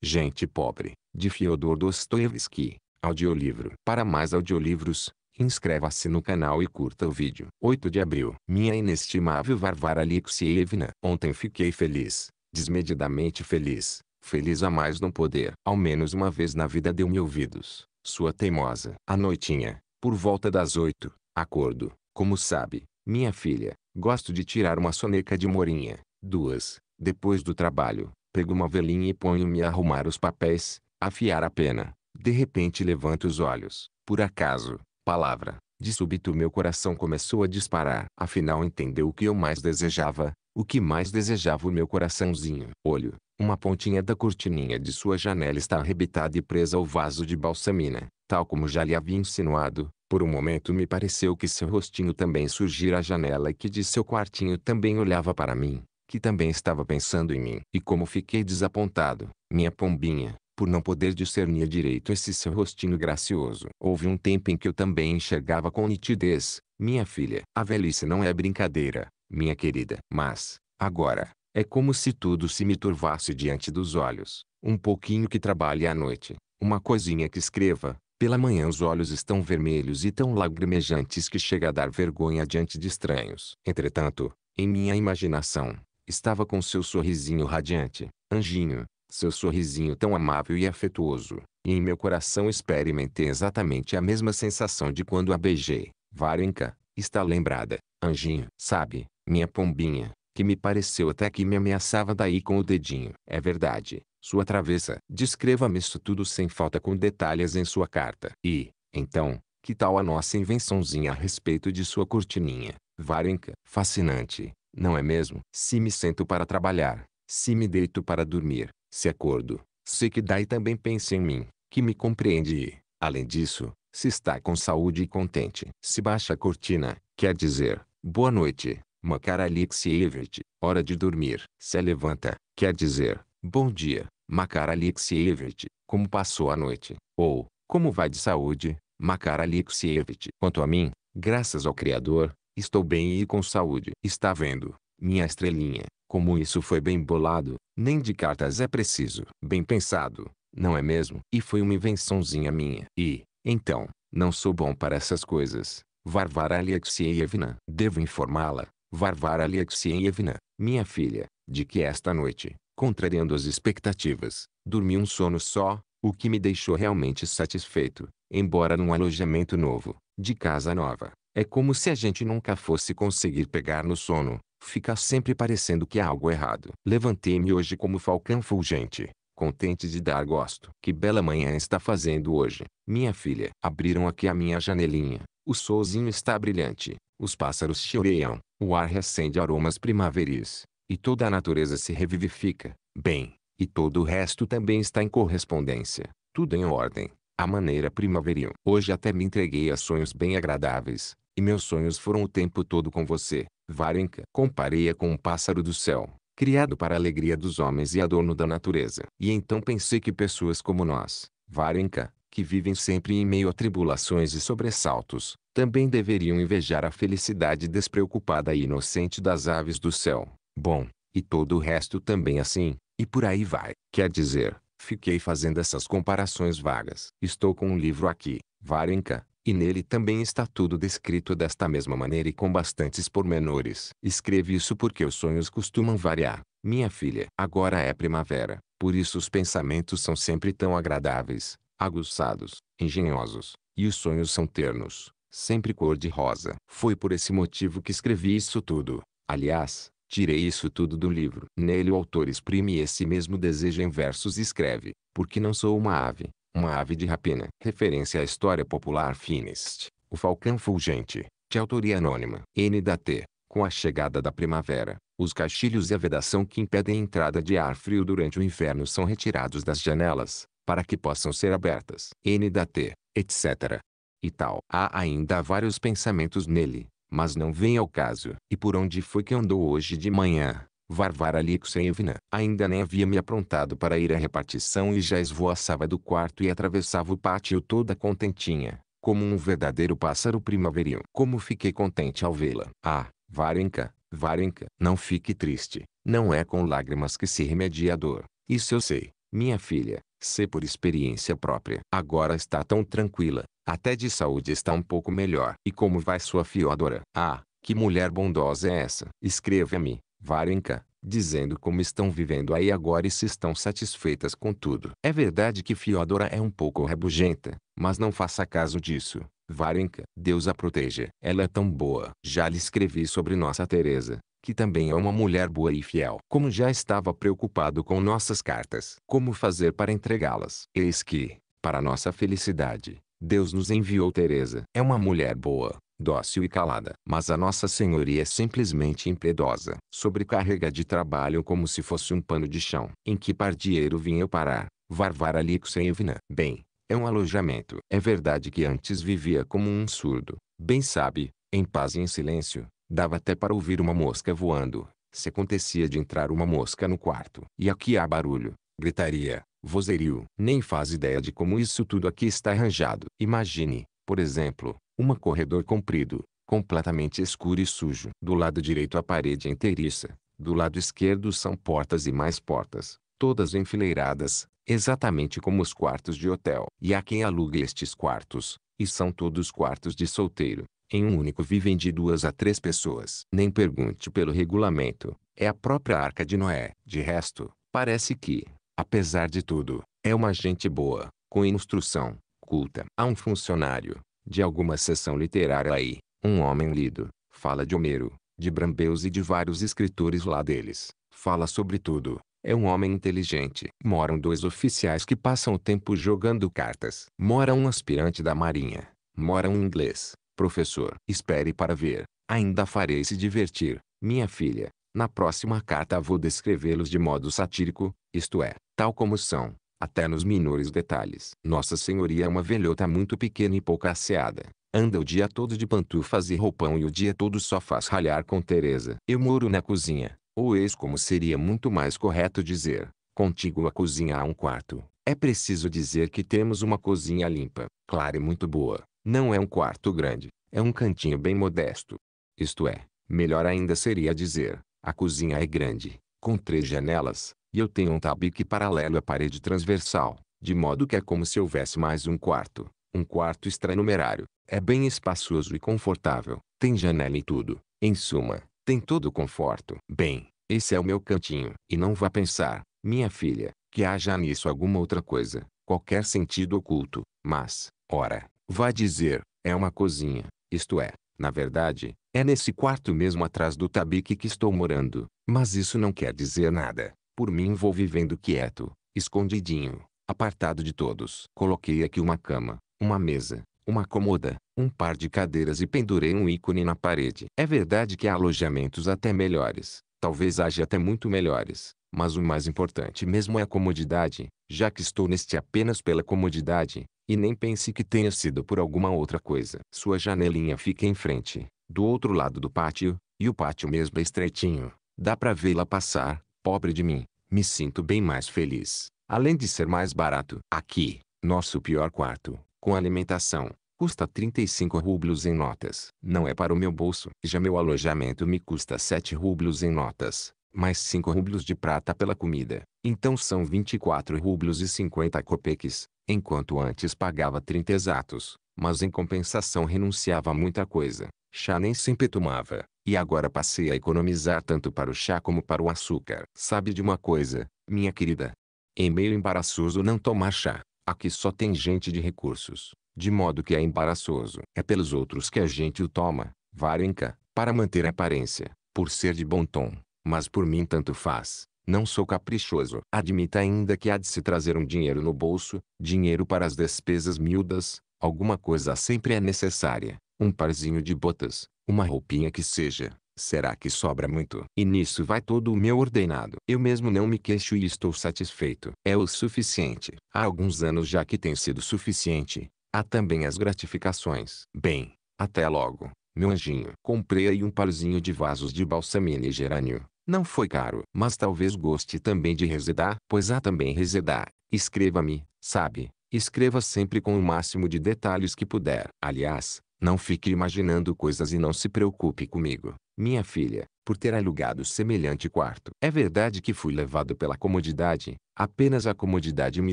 Gente Pobre, de Fyodor Dostoevsky. Audiolivro. Para mais audiolivros, inscreva-se no canal e curta o vídeo. 8 de abril. Minha inestimável Varvara Alexievna. Ontem fiquei feliz, desmedidamente feliz, feliz a mais não poder. Ao menos uma vez na vida deu-me ouvidos, sua teimosa. A noitinha, por volta das oito, acordo, como sabe, minha filha, gosto de tirar uma soneca de morinha, duas, depois do trabalho Pego uma velinha e ponho-me a arrumar os papéis, afiar a pena. De repente levanto os olhos. Por acaso, palavra, de súbito meu coração começou a disparar. Afinal entendeu o que eu mais desejava, o que mais desejava o meu coraçãozinho. Olho, uma pontinha da cortininha de sua janela está arrebitada e presa ao vaso de balsamina, tal como já lhe havia insinuado. Por um momento me pareceu que seu rostinho também surgira à janela e que de seu quartinho também olhava para mim que também estava pensando em mim. E como fiquei desapontado, minha pombinha, por não poder discernir direito esse seu rostinho gracioso. Houve um tempo em que eu também enxergava com nitidez, minha filha. A velhice não é brincadeira, minha querida. Mas, agora, é como se tudo se me turvasse diante dos olhos. Um pouquinho que trabalhe à noite, uma coisinha que escreva, pela manhã os olhos estão vermelhos e tão lagrimejantes que chega a dar vergonha diante de estranhos. Entretanto, em minha imaginação, Estava com seu sorrisinho radiante, anjinho, seu sorrisinho tão amável e afetuoso, e em meu coração experimentei exatamente a mesma sensação de quando a beijei. Varenka, está lembrada, anjinho, sabe, minha pombinha, que me pareceu até que me ameaçava daí com o dedinho. É verdade, sua travessa. Descreva-me isso tudo sem falta com detalhes em sua carta. E, então, que tal a nossa invençãozinha a respeito de sua cortininha? Varenka, fascinante, não é mesmo? Se me sento para trabalhar, se me deito para dormir, se acordo, sei que Dai também pensa em mim, que me compreende e, além disso, se está com saúde e contente. Se baixa a cortina, quer dizer, boa noite, Makar Alexievich, hora de dormir. Se levanta, quer dizer, bom dia, Makar Alexievich, como passou a noite? Ou, como vai de saúde, Makar Alexievich? Quanto a mim, graças ao Criador, Estou bem e com saúde. Está vendo, minha estrelinha, como isso foi bem bolado, nem de cartas é preciso. Bem pensado, não é mesmo? E foi uma invençãozinha minha. E, então, não sou bom para essas coisas. Varvara Alexeyevna, devo informá-la, Varvara Alexeyevna, minha filha, de que esta noite, contrariando as expectativas, dormi um sono só, o que me deixou realmente satisfeito, embora num alojamento novo, de casa nova, é como se a gente nunca fosse conseguir pegar no sono. Fica sempre parecendo que há algo errado. Levantei-me hoje como falcão fulgente, contente de dar gosto. Que bela manhã está fazendo hoje, minha filha. Abriram aqui a minha janelinha. O solzinho está brilhante. Os pássaros choreiam. O ar reacende aromas primaveris. E toda a natureza se revivifica. Bem, e todo o resto também está em correspondência. Tudo em ordem. A maneira primaveril. Hoje até me entreguei a sonhos bem agradáveis e meus sonhos foram o tempo todo com você, Varenka. Comparei-a com um pássaro do céu, criado para a alegria dos homens e adorno da natureza. E então pensei que pessoas como nós, Varenka, que vivem sempre em meio a tribulações e sobressaltos, também deveriam invejar a felicidade despreocupada e inocente das aves do céu. Bom, e todo o resto também assim, e por aí vai. Quer dizer, fiquei fazendo essas comparações vagas. Estou com um livro aqui, Varenka, e nele também está tudo descrito desta mesma maneira e com bastantes pormenores. Escreve isso porque os sonhos costumam variar. Minha filha, agora é primavera, por isso os pensamentos são sempre tão agradáveis, aguçados, engenhosos, e os sonhos são ternos, sempre cor-de-rosa. Foi por esse motivo que escrevi isso tudo. Aliás, tirei isso tudo do livro. Nele o autor exprime esse mesmo desejo em versos e escreve, porque não sou uma ave, uma ave de rapina. Referência à história popular Finist, o falcão fulgente, de autoria anônima. N da T. Com a chegada da primavera, os caixilhos e a vedação que impedem a entrada de ar frio durante o inverno são retirados das janelas, para que possam ser abertas. N da T, etc. E tal. Há ainda vários pensamentos nele, mas não vem ao caso. E por onde foi que andou hoje de manhã? Varvara Alexeyevna, ainda nem havia me aprontado para ir à repartição e já esvoaçava do quarto e atravessava o pátio toda contentinha, como um verdadeiro pássaro primaveril. Como fiquei contente ao vê-la. Ah, Varenka, Varenka, não fique triste, não é com lágrimas que se remedia a dor, isso eu sei, minha filha, sei por experiência própria. Agora está tão tranquila, até de saúde está um pouco melhor. E como vai sua Fiodora? Ah, que mulher bondosa é essa? Escreva-me, Varenka, dizendo como estão vivendo aí agora e se estão satisfeitas com tudo. É verdade que Fiodora é um pouco rabugenta, mas não faça caso disso. Varenka, Deus a proteja. Ela é tão boa. Já lhe escrevi sobre nossa Teresa, que também é uma mulher boa e fiel. Como já estava preocupado com nossas cartas, como fazer para entregá-las? Eis que, para nossa felicidade, Deus nos enviou Teresa. É uma mulher boa, dócil e calada. Mas a Nossa Senhoria é simplesmente impiedosa, sobrecarrega de trabalho como se fosse um pano de chão. Em que pardieiro vinha eu parar, Varvara Alexeyevna? Bem, é um alojamento. É verdade que antes vivia como um surdo, bem sabe, em paz e em silêncio, dava até para ouvir uma mosca voando, se acontecia de entrar uma mosca no quarto. E aqui há barulho, gritaria, vozerio. Nem faz ideia de como isso tudo aqui está arranjado. Imagine, por exemplo, uma corredor comprido, completamente escuro e sujo. Do lado direito a parede inteiriça, do lado esquerdo são portas e mais portas, todas enfileiradas, exatamente como os quartos de hotel. E há quem alugue estes quartos, e são todos quartos de solteiro. Em um único vivem de duas a três pessoas. Nem pergunte pelo regulamento, é a própria Arca de Noé. De resto, parece que, apesar de tudo, é uma gente boa, com instrução, culta. Há um funcionário, de alguma sessão literária aí, um homem lido, fala de Homero, de Brambeus e de vários escritores lá deles, fala sobre tudo. É um homem inteligente. Moram dois oficiais que passam o tempo jogando cartas. Mora um aspirante da marinha. Mora um inglês. Professor, espere para ver. Ainda farei se divertir, minha filha. Na próxima carta vou descrevê-los de modo satírico, isto é, tal como são, até nos menores detalhes. Nossa Senhoria é uma velhota muito pequena e pouco asseada. Anda o dia todo de pantufas e roupão e o dia todo só faz ralhar com Teresa. Eu moro na cozinha, ou eis como seria muito mais correto dizer, contigo a cozinha há um quarto. É preciso dizer que temos uma cozinha limpa, clara e muito boa. Não é um quarto grande, é um cantinho bem modesto. Isto é, melhor ainda seria dizer, a cozinha é grande, com três janelas, e eu tenho um tabique paralelo à parede transversal, de modo que é como se houvesse mais um quarto, um quarto extranumerário. É bem espaçoso e confortável, tem janela e tudo. Em suma, tem todo o conforto. Bem, esse é o meu cantinho. E não vá pensar, minha filha, que haja nisso alguma outra coisa, qualquer sentido oculto. Mas, ora, vá dizer, é uma cozinha, isto é, na verdade, é nesse quarto mesmo atrás do tabique que estou morando. Mas isso não quer dizer nada. Por mim vou vivendo quieto, escondidinho, apartado de todos. Coloquei aqui uma cama, uma mesa, uma cômoda, um par de cadeiras e pendurei um ícone na parede. É verdade que há alojamentos até melhores, talvez haja até muito melhores, mas o mais importante mesmo é a comodidade, já que estou neste apenas pela comodidade, e nem pense que tenha sido por alguma outra coisa. Sua janelinha fica em frente, do outro lado do pátio, e o pátio mesmo é estreitinho. Dá para vê-la passar, pobre de mim, me sinto bem mais feliz, além de ser mais barato. Aqui, nosso pior quarto, com alimentação, custa 35 rublos em notas. Não é para o meu bolso. Já meu alojamento me custa 7 rublos em notas, mais 5 rublos de prata pela comida. Então são 24 rublos e 50 copeques, enquanto antes pagava 30 exatos, mas em compensação renunciava a muita coisa. Chá nem sempre tomava, e agora passei a economizar tanto para o chá como para o açúcar. Sabe de uma coisa, minha querida? É meio embaraçoso não tomar chá. Aqui só tem gente de recursos. De modo que é embaraçoso. É pelos outros que a gente o toma, Varenka, para manter a aparência, por ser de bom tom. Mas por mim tanto faz. Não sou caprichoso. Admita ainda que há de se trazer um dinheiro no bolso, dinheiro para as despesas miúdas, alguma coisa sempre é necessária um parzinho de botas, uma roupinha que seja, será que sobra muito? E nisso vai todo o meu ordenado. Eu mesmo não me queixo e estou satisfeito. É o suficiente. Há alguns anos já que tem sido suficiente. Há também as gratificações. Bem, até logo, meu anjinho. Comprei aí um parzinho de vasos de balsamina e gerânio. Não foi caro, mas talvez goste também de resedar, pois há também resedar. Escreva-me, sabe? Escreva sempre com o máximo de detalhes que puder. Aliás, não fique imaginando coisas e não se preocupe comigo, minha filha, por ter alugado semelhante quarto. É verdade que fui levado pela comodidade, apenas a comodidade me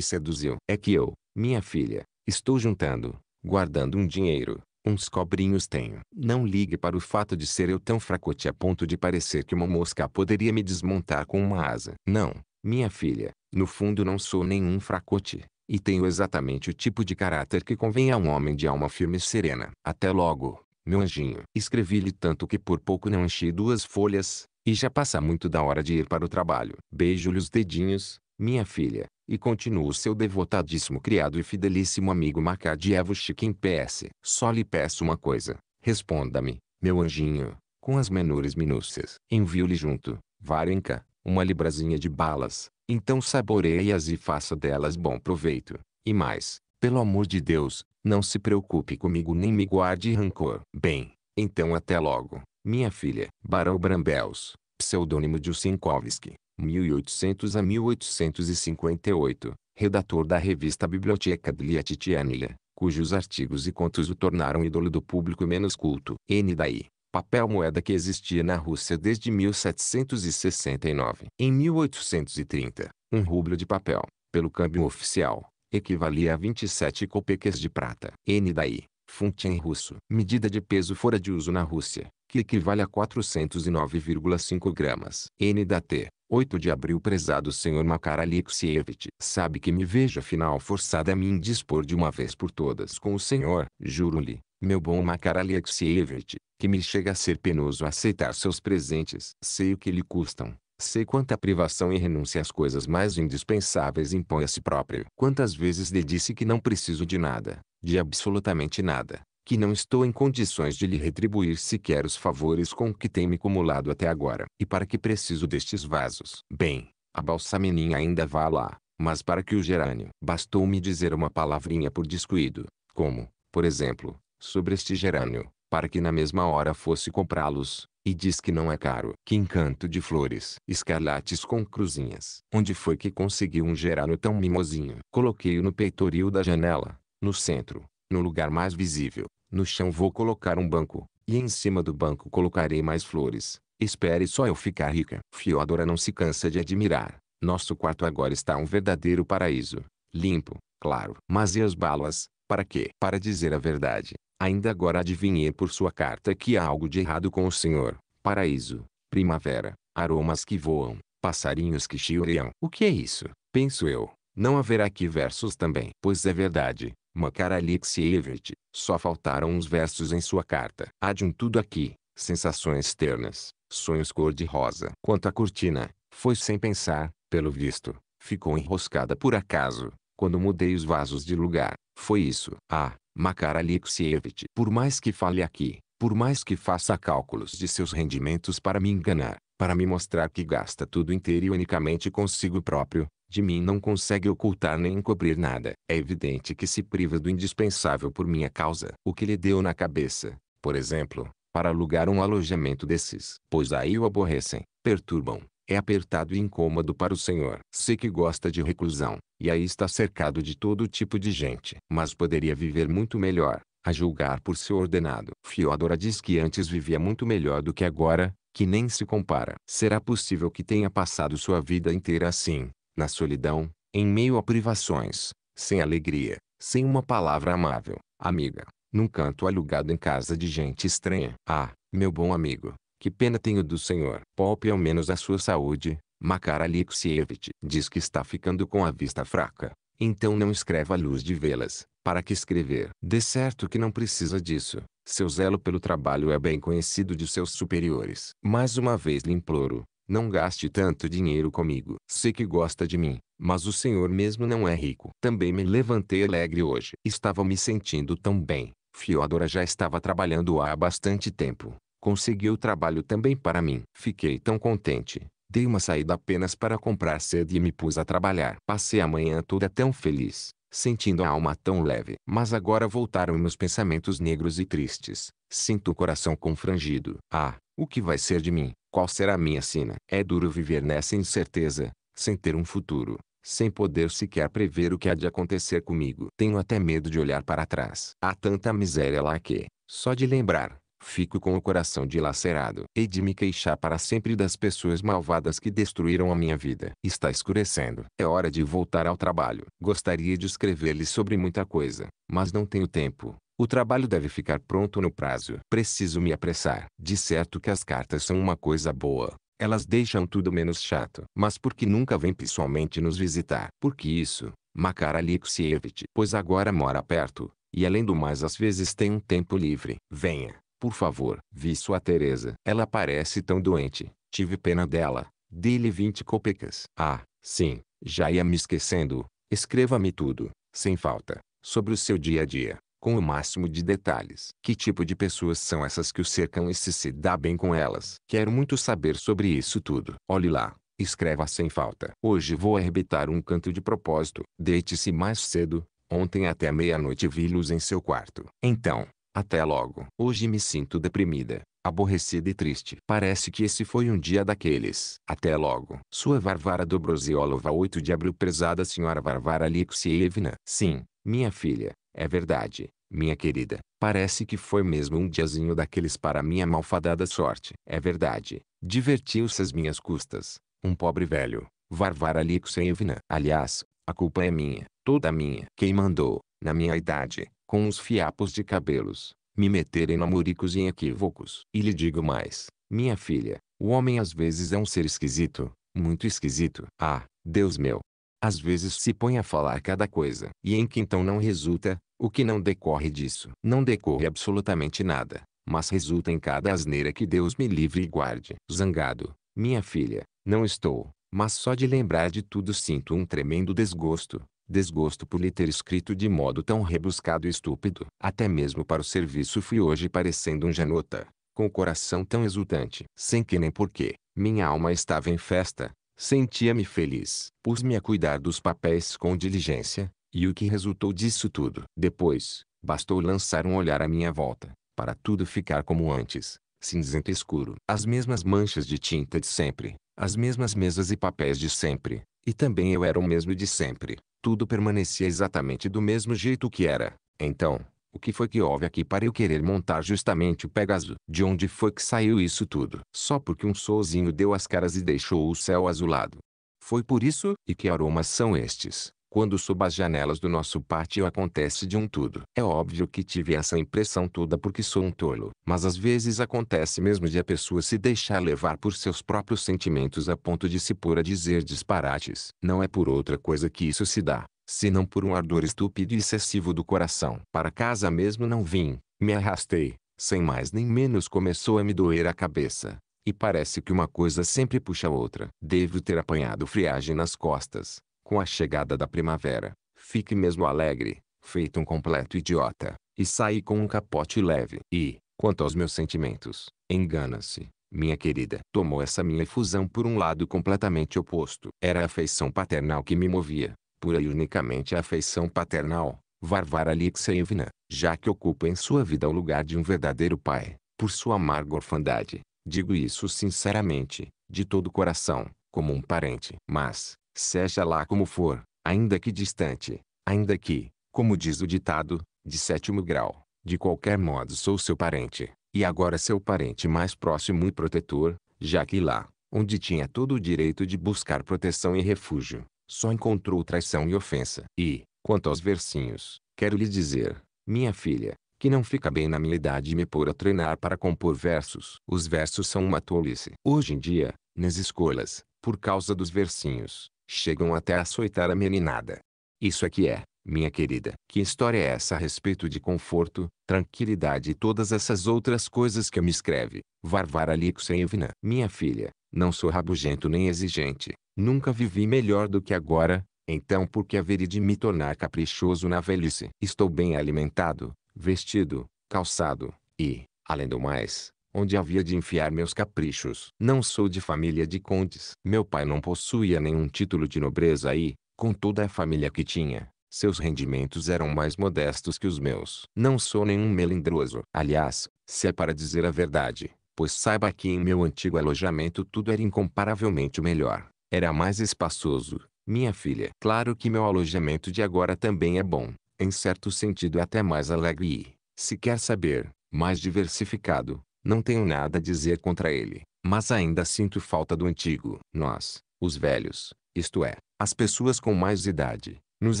seduziu. É que eu, minha filha, estou juntando, guardando um dinheiro, uns cobrinhos tenho. Não ligue para o fato de ser eu tão fracote a ponto de parecer que uma mosca poderia me desmontar com uma asa. Não, minha filha, no fundo não sou nenhum fracote. E tenho exatamente o tipo de caráter que convém a um homem de alma firme e serena. Até logo, meu anjinho. Escrevi-lhe tanto que por pouco não enchi duas folhas, e já passa muito da hora de ir para o trabalho. Beijo-lhe os dedinhos, minha filha, e continuo seu devotadíssimo criado e fidelíssimo amigo Macadievo Chiquim PS. Só lhe peço uma coisa, responda-me, meu anjinho, com as menores minúcias. Envio-lhe junto, Varenka, uma librazinha de balas, então saboreie-as e faça delas bom proveito. E mais, pelo amor de Deus, não se preocupe comigo nem me guarde rancor. Bem, então até logo, minha filha. Barão Brambels, pseudônimo de Usinkovski, 1800 a 1858, redator da revista Biblioteca de Titianila, cujos artigos e contos o tornaram ídolo do público menos culto. N. Daí papel moeda que existia na Rússia desde 1769. Em 1830, um rublo de papel, pelo câmbio oficial, equivalia a 27 copeques de prata. N daí, fonte em russo, medida de peso fora de uso na Rússia, que equivale a 409,5 gramas. N da T. 8 de abril prezado senhor Makar Alexievich, sabe que me vejo afinal forçada a me indispor de uma vez por todas com o senhor, juro-lhe, meu bom Makar Alexievich, que me chega a ser penoso aceitar seus presentes. Sei o que lhe custam. Sei quanta privação e renúncia às coisas mais indispensáveis impõe a si próprio. Quantas vezes lhe disse que não preciso de nada, de absolutamente nada, que não estou em condições de lhe retribuir sequer os favores com que tem me acumulado até agora. E para que preciso destes vasos? Bem, a balsamininha ainda vá lá, mas para que o gerânio? Bastou-me dizer uma palavrinha por descuido, como, por exemplo, sobre este gerânio, para que na mesma hora fosse comprá-los, e diz que não é caro. Que encanto de flores escarlates com cruzinhas. Onde foi que conseguiu um gerânio tão mimosinho? Coloquei-o no peitoril da janela, no centro, no lugar mais visível. No chão vou colocar um banco, e em cima do banco colocarei mais flores. Espere só eu ficar rica. Fiodora não se cansa de admirar. Nosso quarto agora está um verdadeiro paraíso. Limpo, claro. Mas e as balas? Para quê? Para dizer a verdade, Ainda agora adivinhei por sua carta que há algo de errado com o senhor. Paraíso, primavera, aromas que voam, passarinhos que chioreiam. O que é isso? Penso eu. Não haverá aqui versos também. Pois é verdade, Makar Alexievich, só faltaram uns versos em sua carta. Há de um tudo aqui, sensações ternas, sonhos cor-de-rosa. Quanto à cortina, foi sem pensar, pelo visto, ficou enroscada por acaso, quando mudei os vasos de lugar. Foi isso. Ah, Makar Alexievich. Por mais que fale aqui, por mais que faça cálculos de seus rendimentos para me enganar, para me mostrar que gasta tudo inteiro e unicamente consigo próprio, de mim não consegue ocultar nem encobrir nada. É evidente que se priva do indispensável por minha causa. O que lhe deu na cabeça, por exemplo, para alugar um alojamento desses? Pois aí o aborrecem, perturbam, é apertado e incômodo para o Senhor. Sei que gosta de reclusão, e aí está cercado de todo tipo de gente. Mas poderia viver muito melhor, a julgar por seu ordenado. Fiodora diz que antes vivia muito melhor do que agora, que nem se compara. Será possível que tenha passado sua vida inteira assim, na solidão, em meio a privações, sem alegria, sem uma palavra amável, amiga, num canto alugado em casa de gente estranha. Ah, meu bom amigo, que pena tenho do senhor. Poupe ao menos a sua saúde. Makar Alexievich diz que está ficando com a vista fraca. Então não escreva à luz de velas. Para que escrever? De certo que não precisa disso. Seu zelo pelo trabalho é bem conhecido de seus superiores. Mais uma vez lhe imploro. Não gaste tanto dinheiro comigo. Sei que gosta de mim, mas o senhor mesmo não é rico. Também me levantei alegre hoje. Estava me sentindo tão bem. Fiodora já estava trabalhando há bastante tempo conseguiu trabalho também para mim. Fiquei tão contente. Dei uma saída apenas para comprar sede e me pus a trabalhar. Passei a manhã toda tão feliz, sentindo a alma tão leve. Mas agora voltaram meus pensamentos negros e tristes. Sinto o coração confrangido. Ah, o que vai ser de mim? Qual será a minha sina? É duro viver nessa incerteza, sem ter um futuro, sem poder sequer prever o que há de acontecer comigo. Tenho até medo de olhar para trás. Há tanta miséria lá que, só de lembrar, Fico com o coração dilacerado. Hei de me queixar para sempre das pessoas malvadas que destruíram a minha vida. Está escurecendo. É hora de voltar ao trabalho. Gostaria de escrever-lhe sobre muita coisa, mas não tenho tempo. O trabalho deve ficar pronto no prazo. Preciso me apressar. De certo que as cartas são uma coisa boa. Elas deixam tudo menos chato. Mas por que nunca vem pessoalmente nos visitar? Porque isso, Makar Alexievich, pois agora mora perto, e além do mais às vezes tem um tempo livre. Venha, por favor, vi sua Teresa. Ela parece tão doente. Tive pena dela. dê lhe 20 copecas. Ah, sim, já ia me esquecendo. Escreva-me tudo, sem falta, sobre o seu dia a dia, com o máximo de detalhes. Que tipo de pessoas são essas que o cercam e se se dá bem com elas? Quero muito saber sobre isso tudo. Olhe lá. Escreva sem falta. Hoje vou arrebitar um canto de propósito. Deite-se mais cedo. Ontem até meia-noite vi-los em seu quarto. Então, até logo. Hoje me sinto deprimida, aborrecida e triste. Parece que esse foi um dia daqueles. Até logo. Sua Varvara Dobroziolova, 8 de abril prezada senhora Varvara Alexievna. Sim, minha filha, é verdade, minha querida. Parece que foi mesmo um diazinho daqueles para minha malfadada sorte. É verdade, divertiu-se às minhas custas. Um pobre velho, Varvara Alexievna. Aliás, a culpa é minha, toda minha. Quem mandou, na minha idade, com os fiapos de cabelos, me meter em namoricos e em equívocos. E lhe digo mais, minha filha, o homem às vezes é um ser esquisito, muito esquisito. Ah, Deus meu! Às vezes se põe a falar cada coisa, e em que então não resulta, o que não decorre disso. Não decorre absolutamente nada, mas resulta em cada asneira que Deus me livre e guarde. Zangado, minha filha, não estou, mas só de lembrar de tudo sinto um tremendo desgosto, desgosto por lhe ter escrito de modo tão rebuscado e estúpido. Até mesmo para o serviço fui hoje parecendo um janota, com o coração tão exultante. Sem que nem porquê, minha alma estava em festa, sentia-me feliz. Pus-me a cuidar dos papéis com diligência, e o que resultou disso tudo? Depois, bastou lançar um olhar à minha volta, para tudo ficar como antes, cinzento escuro. As mesmas manchas de tinta de sempre, as mesmas mesas e papéis de sempre, e também eu era o mesmo de sempre. Tudo permanecia exatamente do mesmo jeito que era. Então, o que foi que houve aqui para eu querer montar justamente o Pegasus? De onde foi que saiu isso tudo? Só porque um solzinho deu as caras e deixou o céu azulado. Foi por isso? E que aromas são estes? quando sob as janelas do nosso pátio acontece de um tudo. É óbvio que tive essa impressão toda porque sou um tolo. Mas às vezes acontece mesmo de a pessoa se deixar levar por seus próprios sentimentos a ponto de se pôr a dizer disparates. Não é por outra coisa que isso se dá, senão por um ardor estúpido e excessivo do coração. Para casa mesmo não vim, me arrastei, sem mais nem menos começou a me doer a cabeça. E parece que uma coisa sempre puxa a outra. Devo ter apanhado friagem nas costas com a chegada da primavera, fique mesmo alegre, feito um completo idiota, e saí com um capote leve. E, quanto aos meus sentimentos, engana-se, minha querida. Tomou essa minha efusão por um lado completamente oposto. Era a afeição paternal que me movia, pura e unicamente a afeição paternal. Varvara Alexeyevna, já que ocupa em sua vida o lugar de um verdadeiro pai, por sua amarga orfandade, digo isso sinceramente, de todo o coração, como um parente. Mas, seja lá como for, ainda que distante, ainda que, como diz o ditado, de sétimo grau, de qualquer modo sou seu parente, e agora seu parente mais próximo e protetor, já que lá, onde tinha todo o direito de buscar proteção e refúgio, só encontrou traição e ofensa. E, quanto aos versinhos, quero lhe dizer, minha filha, que não fica bem na minha idade me pôr a treinar para compor versos. Os versos são uma tolice. Hoje em dia, nas escolas, por causa dos versinhos, Chegam até a açoitar a meninada. Isso é que é, minha querida. Que história é essa a respeito de conforto, tranquilidade e todas essas outras coisas que me escreve, Varvara Alexeyevna? Minha filha, não sou rabugento nem exigente. Nunca vivi melhor do que agora, então por que haveria de me tornar caprichoso na velhice? Estou bem alimentado, vestido, calçado e, além do mais, onde havia de enfiar meus caprichos. Não sou de família de condes. Meu pai não possuía nenhum título de nobreza e, com toda a família que tinha, seus rendimentos eram mais modestos que os meus. Não sou nenhum melindroso. Aliás, se é para dizer a verdade, pois saiba que em meu antigo alojamento tudo era incomparavelmente melhor. Era mais espaçoso. Minha filha. Claro que meu alojamento de agora também é bom. Em certo sentido até mais alegre e, se quer saber, mais diversificado. Não tenho nada a dizer contra ele, mas ainda sinto falta do antigo. Nós, os velhos, isto é, as pessoas com mais idade, nos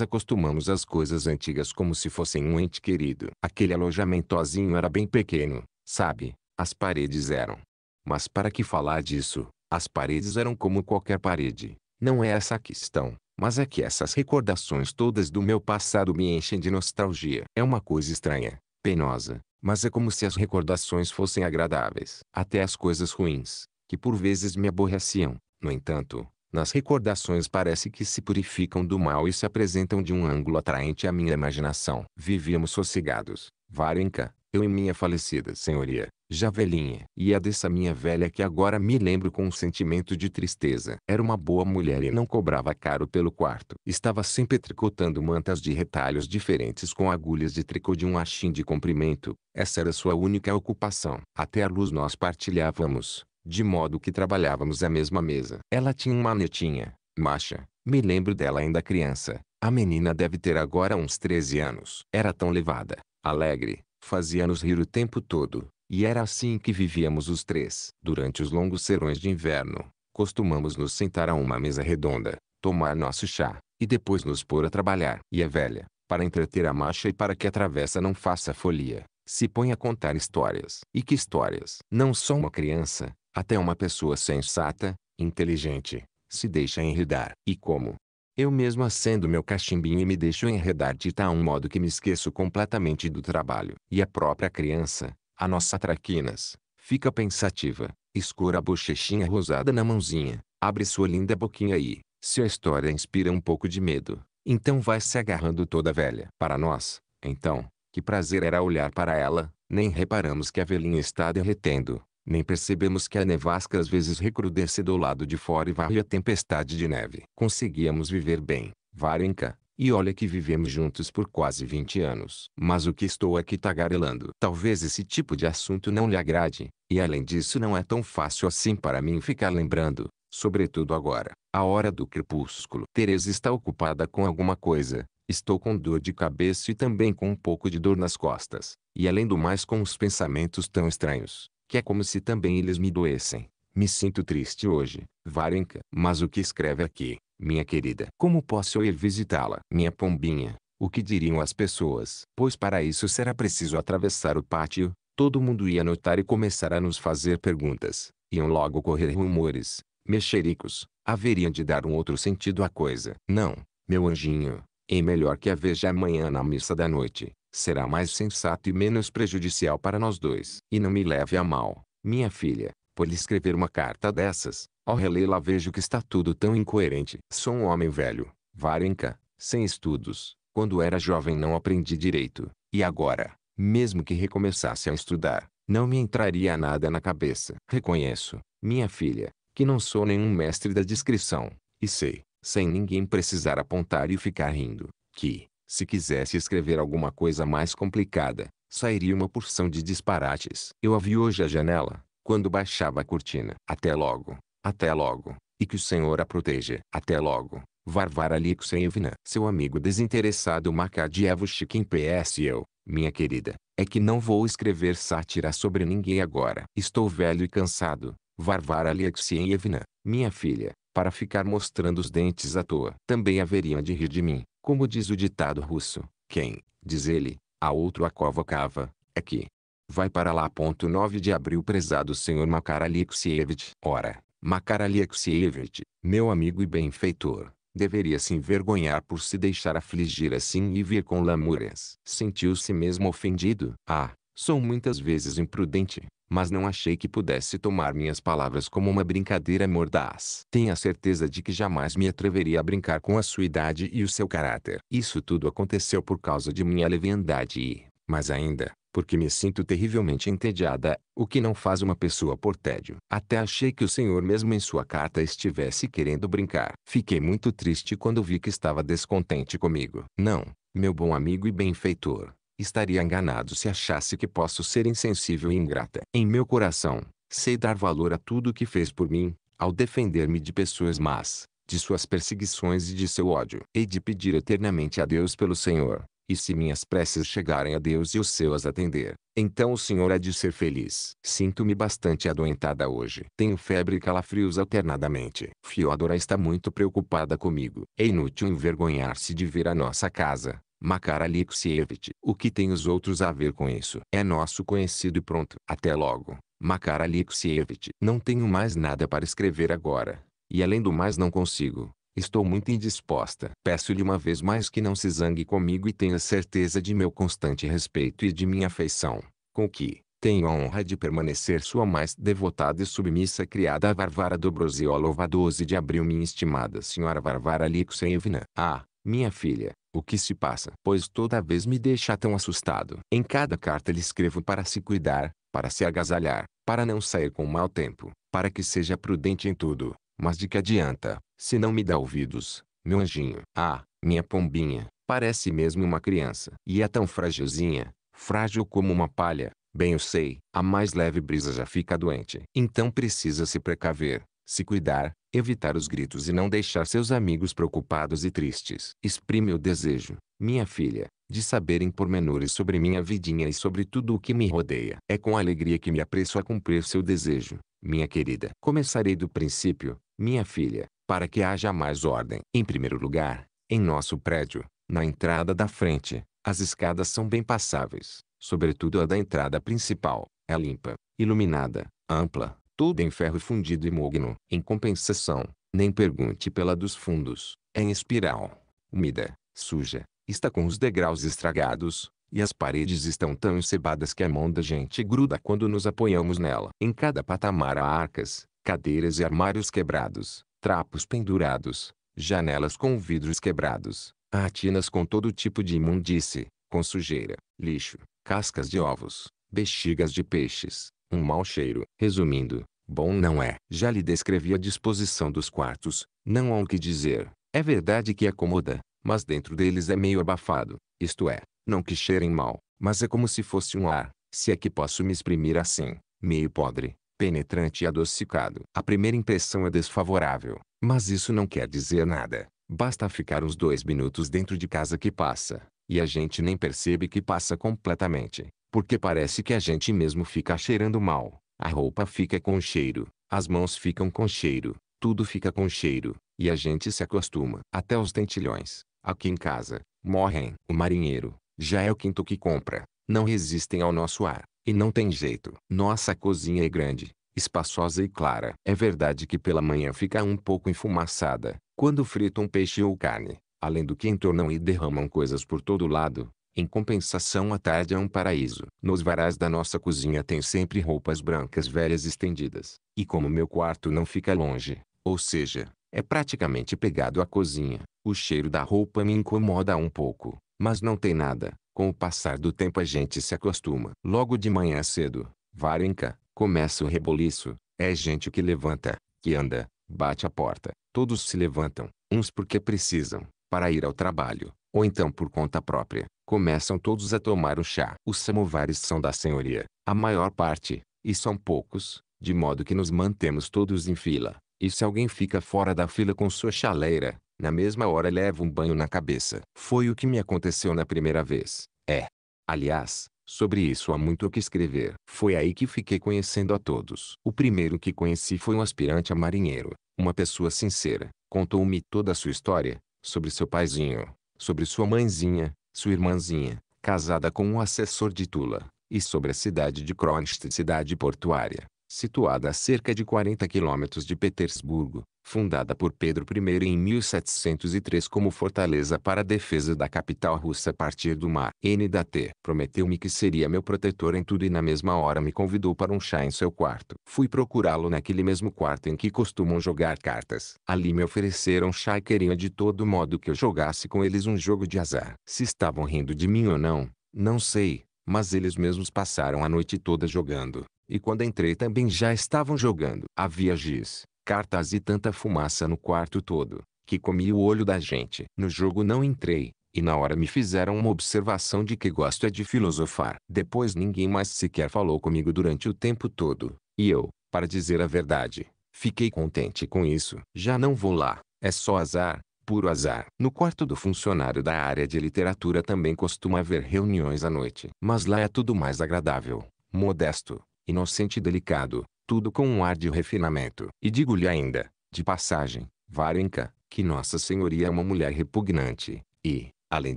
acostumamos às coisas antigas como se fossem um ente querido. Aquele alojamentozinho era bem pequeno, sabe? As paredes eram. Mas para que falar disso? As paredes eram como qualquer parede. Não é essa a questão, mas é que essas recordações todas do meu passado me enchem de nostalgia. É uma coisa estranha, penosa, mas é como se as recordações fossem agradáveis. Até as coisas ruins, que por vezes me aborreciam. No entanto, nas recordações parece que se purificam do mal e se apresentam de um ângulo atraente à minha imaginação. Vivíamos sossegados, Varenka, eu e minha falecida senhoria, já velhinha, e a é dessa minha velha que agora me lembro com um sentimento de tristeza. Era uma boa mulher e não cobrava caro pelo quarto. Estava sempre tricotando mantas de retalhos diferentes com agulhas de tricô de um achim de comprimento. Essa era sua única ocupação. Até a luz nós partilhávamos, de modo que trabalhávamos à mesma mesa. Ela tinha uma netinha, Macha Me lembro dela ainda criança. A menina deve ter agora uns 13 anos. Era tão levada, alegre, Fazia-nos rir o tempo todo, e era assim que vivíamos os três. Durante os longos serões de inverno, costumamos nos sentar a uma mesa redonda, tomar nosso chá, e depois nos pôr a trabalhar. E a velha, para entreter a marcha e para que a travessa não faça folia, se põe a contar histórias. E que histórias? Não só uma criança, até uma pessoa sensata, inteligente, se deixa enredar. E como, eu mesmo acendo meu cachimbinho e me deixo enredar de tal modo que me esqueço completamente do trabalho. E a própria criança, a nossa traquinas, fica pensativa, escura a bochechinha rosada na mãozinha, abre sua linda boquinha e, se a história inspira um pouco de medo, então vai se agarrando toda velha. Para nós, então, que prazer era olhar para ela, nem reparamos que a velhinha está derretendo. Nem percebemos que a nevasca às vezes recrudesce do lado de fora e varre a tempestade de neve. Conseguíamos viver bem, Varenka, e olha que vivemos juntos por quase 20 anos. Mas o que estou aqui tagarelando? Talvez esse tipo de assunto não lhe agrade, e além disso não é tão fácil assim para mim ficar lembrando, sobretudo agora, a hora do crepúsculo. Teresa está ocupada com alguma coisa, estou com dor de cabeça e também com um pouco de dor nas costas, e além do mais com os pensamentos tão estranhos que é como se também eles me doessem. Me sinto triste hoje, Varenka. Mas o que escreve aqui, minha querida? Como posso ir visitá-la? Minha pombinha, o que diriam as pessoas? Pois para isso será preciso atravessar o pátio. Todo mundo ia notar e começar a nos fazer perguntas. Iam logo correr rumores, mexericos. Haveriam de dar um outro sentido à coisa. Não, meu anjinho, é melhor que a veja amanhã na missa da noite. Será mais sensato e menos prejudicial para nós dois. E não me leve a mal, minha filha, por lhe escrever uma carta dessas. Ao relê-la vejo que está tudo tão incoerente. Sou um homem velho, varenca, sem estudos. Quando era jovem não aprendi direito. E agora, mesmo que recomeçasse a estudar, não me entraria nada na cabeça. Reconheço, minha filha, que não sou nenhum mestre da descrição. E sei, sem ninguém precisar apontar e ficar rindo, que, se quisesse escrever alguma coisa mais complicada, sairia uma porção de disparates. Eu a vi hoje à janela, quando baixava a cortina. Até logo, até logo, e que o Senhor a proteja. Até logo, Varvara Alexeyevna. Seu amigo desinteressado Makadievushkin PS eu, minha querida, é que não vou escrever sátira sobre ninguém agora. Estou velho e cansado, Varvara Alexeyevna, minha filha, para ficar mostrando os dentes à toa. Também haveriam de rir de mim, como diz o ditado russo. Quem, diz ele, a outro a covocava, cava, é que vai para lá. Ponto 9 de abril prezado senhor Makar Alexievich. Ora, Makar Alexievich, meu amigo e benfeitor, deveria se envergonhar por se deixar afligir assim e vir com lamúrias. Sentiu-se mesmo ofendido. Ah, sou muitas vezes imprudente, mas não achei que pudesse tomar minhas palavras como uma brincadeira mordaz. Tenha certeza de que jamais me atreveria a brincar com a sua idade e o seu caráter. Isso tudo aconteceu por causa de minha leviandade e, mais ainda, porque me sinto terrivelmente entediada, o que não faz uma pessoa por tédio. Até achei que o senhor mesmo em sua carta estivesse querendo brincar. Fiquei muito triste quando vi que estava descontente comigo. Não, meu bom amigo e benfeitor, Estaria enganado se achasse que posso ser insensível e ingrata. Em meu coração, sei dar valor a tudo o que fez por mim, ao defender-me de pessoas más, de suas perseguições e de seu ódio. Hei de pedir eternamente a Deus pelo Senhor, e se minhas preces chegarem a Deus e o seu as atender, então o Senhor há de ser feliz. Sinto-me bastante adoentada hoje. Tenho febre e calafrios alternadamente. Fiodora está muito preocupada comigo. É inútil envergonhar-se de ver a nossa casa, Makar Alexievich. O que tem os outros a ver com isso? É nosso conhecido e pronto. Até logo, Makar Alexievich. Não tenho mais nada para escrever agora. E além do mais não consigo. Estou muito indisposta. Peço-lhe uma vez mais que não se zangue comigo e tenha certeza de meu constante respeito e de minha afeição. Com que, tenho a honra de permanecer sua mais devotada e submissa criada Varvara Dobroziolova 12 de abril minha estimada senhora Varvara Alexievna. Ah, minha filha, o que se passa, pois toda vez me deixa tão assustado. Em cada carta lhe escrevo para se cuidar, para se agasalhar, para não sair com mau tempo, para que seja prudente em tudo. Mas de que adianta, se não me dá ouvidos, meu anjinho? Ah, minha pombinha, parece mesmo uma criança. E é tão frágilzinha, frágil como uma palha. Bem eu sei, a mais leve brisa já fica doente. Então precisa se precaver, se cuidar, evitar os gritos e não deixar seus amigos preocupados e tristes. Exprime o desejo, minha filha, de saberem pormenores sobre minha vidinha e sobre tudo o que me rodeia. É com alegria que me apresso a cumprir seu desejo, minha querida. Começarei do princípio, minha filha, para que haja mais ordem. Em primeiro lugar, em nosso prédio, na entrada da frente, as escadas são bem passáveis, sobretudo a da entrada principal. É limpa, iluminada, ampla, tudo em ferro fundido e mogno. Em compensação, nem pergunte pela dos fundos, é em espiral, úmida, suja, está com os degraus estragados, e as paredes estão tão encebadas que a mão da gente gruda quando nos apoiamos nela. Em cada patamar há arcas, cadeiras e armários quebrados, trapos pendurados, janelas com vidros quebrados, há com todo tipo de imundície, com sujeira, lixo, cascas de ovos, bexigas de peixes, um mau cheiro. Resumindo, bom não é. Já lhe descrevi a disposição dos quartos, não há o que dizer. É verdade que acomoda, mas dentro deles é meio abafado, isto é, não que cheirem mal, mas é como se fosse um ar, se é que posso me exprimir assim, meio podre, penetrante e adocicado. A primeira impressão é desfavorável, mas isso não quer dizer nada. Basta ficar uns dois minutos dentro de casa que passa, e a gente nem percebe que passa completamente. Porque parece que a gente mesmo fica cheirando mal. A roupa fica com cheiro, as mãos ficam com cheiro, tudo fica com cheiro, e a gente se acostuma. Até os dentilhões, aqui em casa, morrem. O marinheiro, já é o quinto que compra, não resistem ao nosso ar, e não tem jeito. Nossa cozinha é grande, espaçosa e clara. É verdade que pela manhã fica um pouco enfumaçada, quando fritam peixe ou carne, além do que entornam e derramam coisas por todo lado, em compensação a tarde é um paraíso. Nos varais da nossa cozinha tem sempre roupas brancas velhas estendidas. E como meu quarto não fica longe, ou seja, é praticamente pegado à cozinha, o cheiro da roupa me incomoda um pouco, mas não tem nada. Com o passar do tempo a gente se acostuma. Logo de manhã cedo, Varenka, começa o reboliço. É gente que levanta, que anda, bate a porta. Todos se levantam, uns porque precisam, para ir ao trabalho, ou então por conta própria começam todos a tomar o chá. Os samovares são da senhoria, a maior parte, e são poucos, de modo que nos mantemos todos em fila. E se alguém fica fora da fila com sua chaleira, na mesma hora leva um banho na cabeça. Foi o que me aconteceu na primeira vez. É. Aliás, sobre isso há muito o que escrever. Foi aí que fiquei conhecendo a todos. O primeiro que conheci foi um aspirante a marinheiro, uma pessoa sincera. Contou-me toda a sua história, sobre seu paizinho, sobre sua mãezinha, sua irmãzinha, casada com um assessor de Tula, e sobre a cidade de Kronstadt, cidade portuária, situada a cerca de 40 quilômetros de Petersburgo, fundada por Pedro I em 1703 como fortaleza para a defesa da capital russa a partir do mar. N. T. prometeu-me que seria meu protetor em tudo e na mesma hora me convidou para um chá em seu quarto. Fui procurá-lo naquele mesmo quarto em que costumam jogar cartas. Ali me ofereceram chá e queriam de todo modo que eu jogasse com eles um jogo de azar. Se estavam rindo de mim ou não, não sei, mas eles mesmos passaram a noite toda jogando. E quando entrei também já estavam jogando. Havia giz, cartas e tanta fumaça no quarto todo, que comi o olho da gente. No jogo não entrei, e na hora me fizeram uma observação de que gosto é de filosofar. Depois ninguém mais sequer falou comigo durante o tempo todo, e eu, para dizer a verdade, fiquei contente com isso. Já não vou lá, é só azar, puro azar. No quarto do funcionário da área de literatura também costuma haver reuniões à noite. Mas lá é tudo mais agradável, modesto, inocente e delicado, tudo com um ar de refinamento. E digo-lhe ainda, de passagem, Varenka, que Nossa Senhoria é uma mulher repugnante, e, além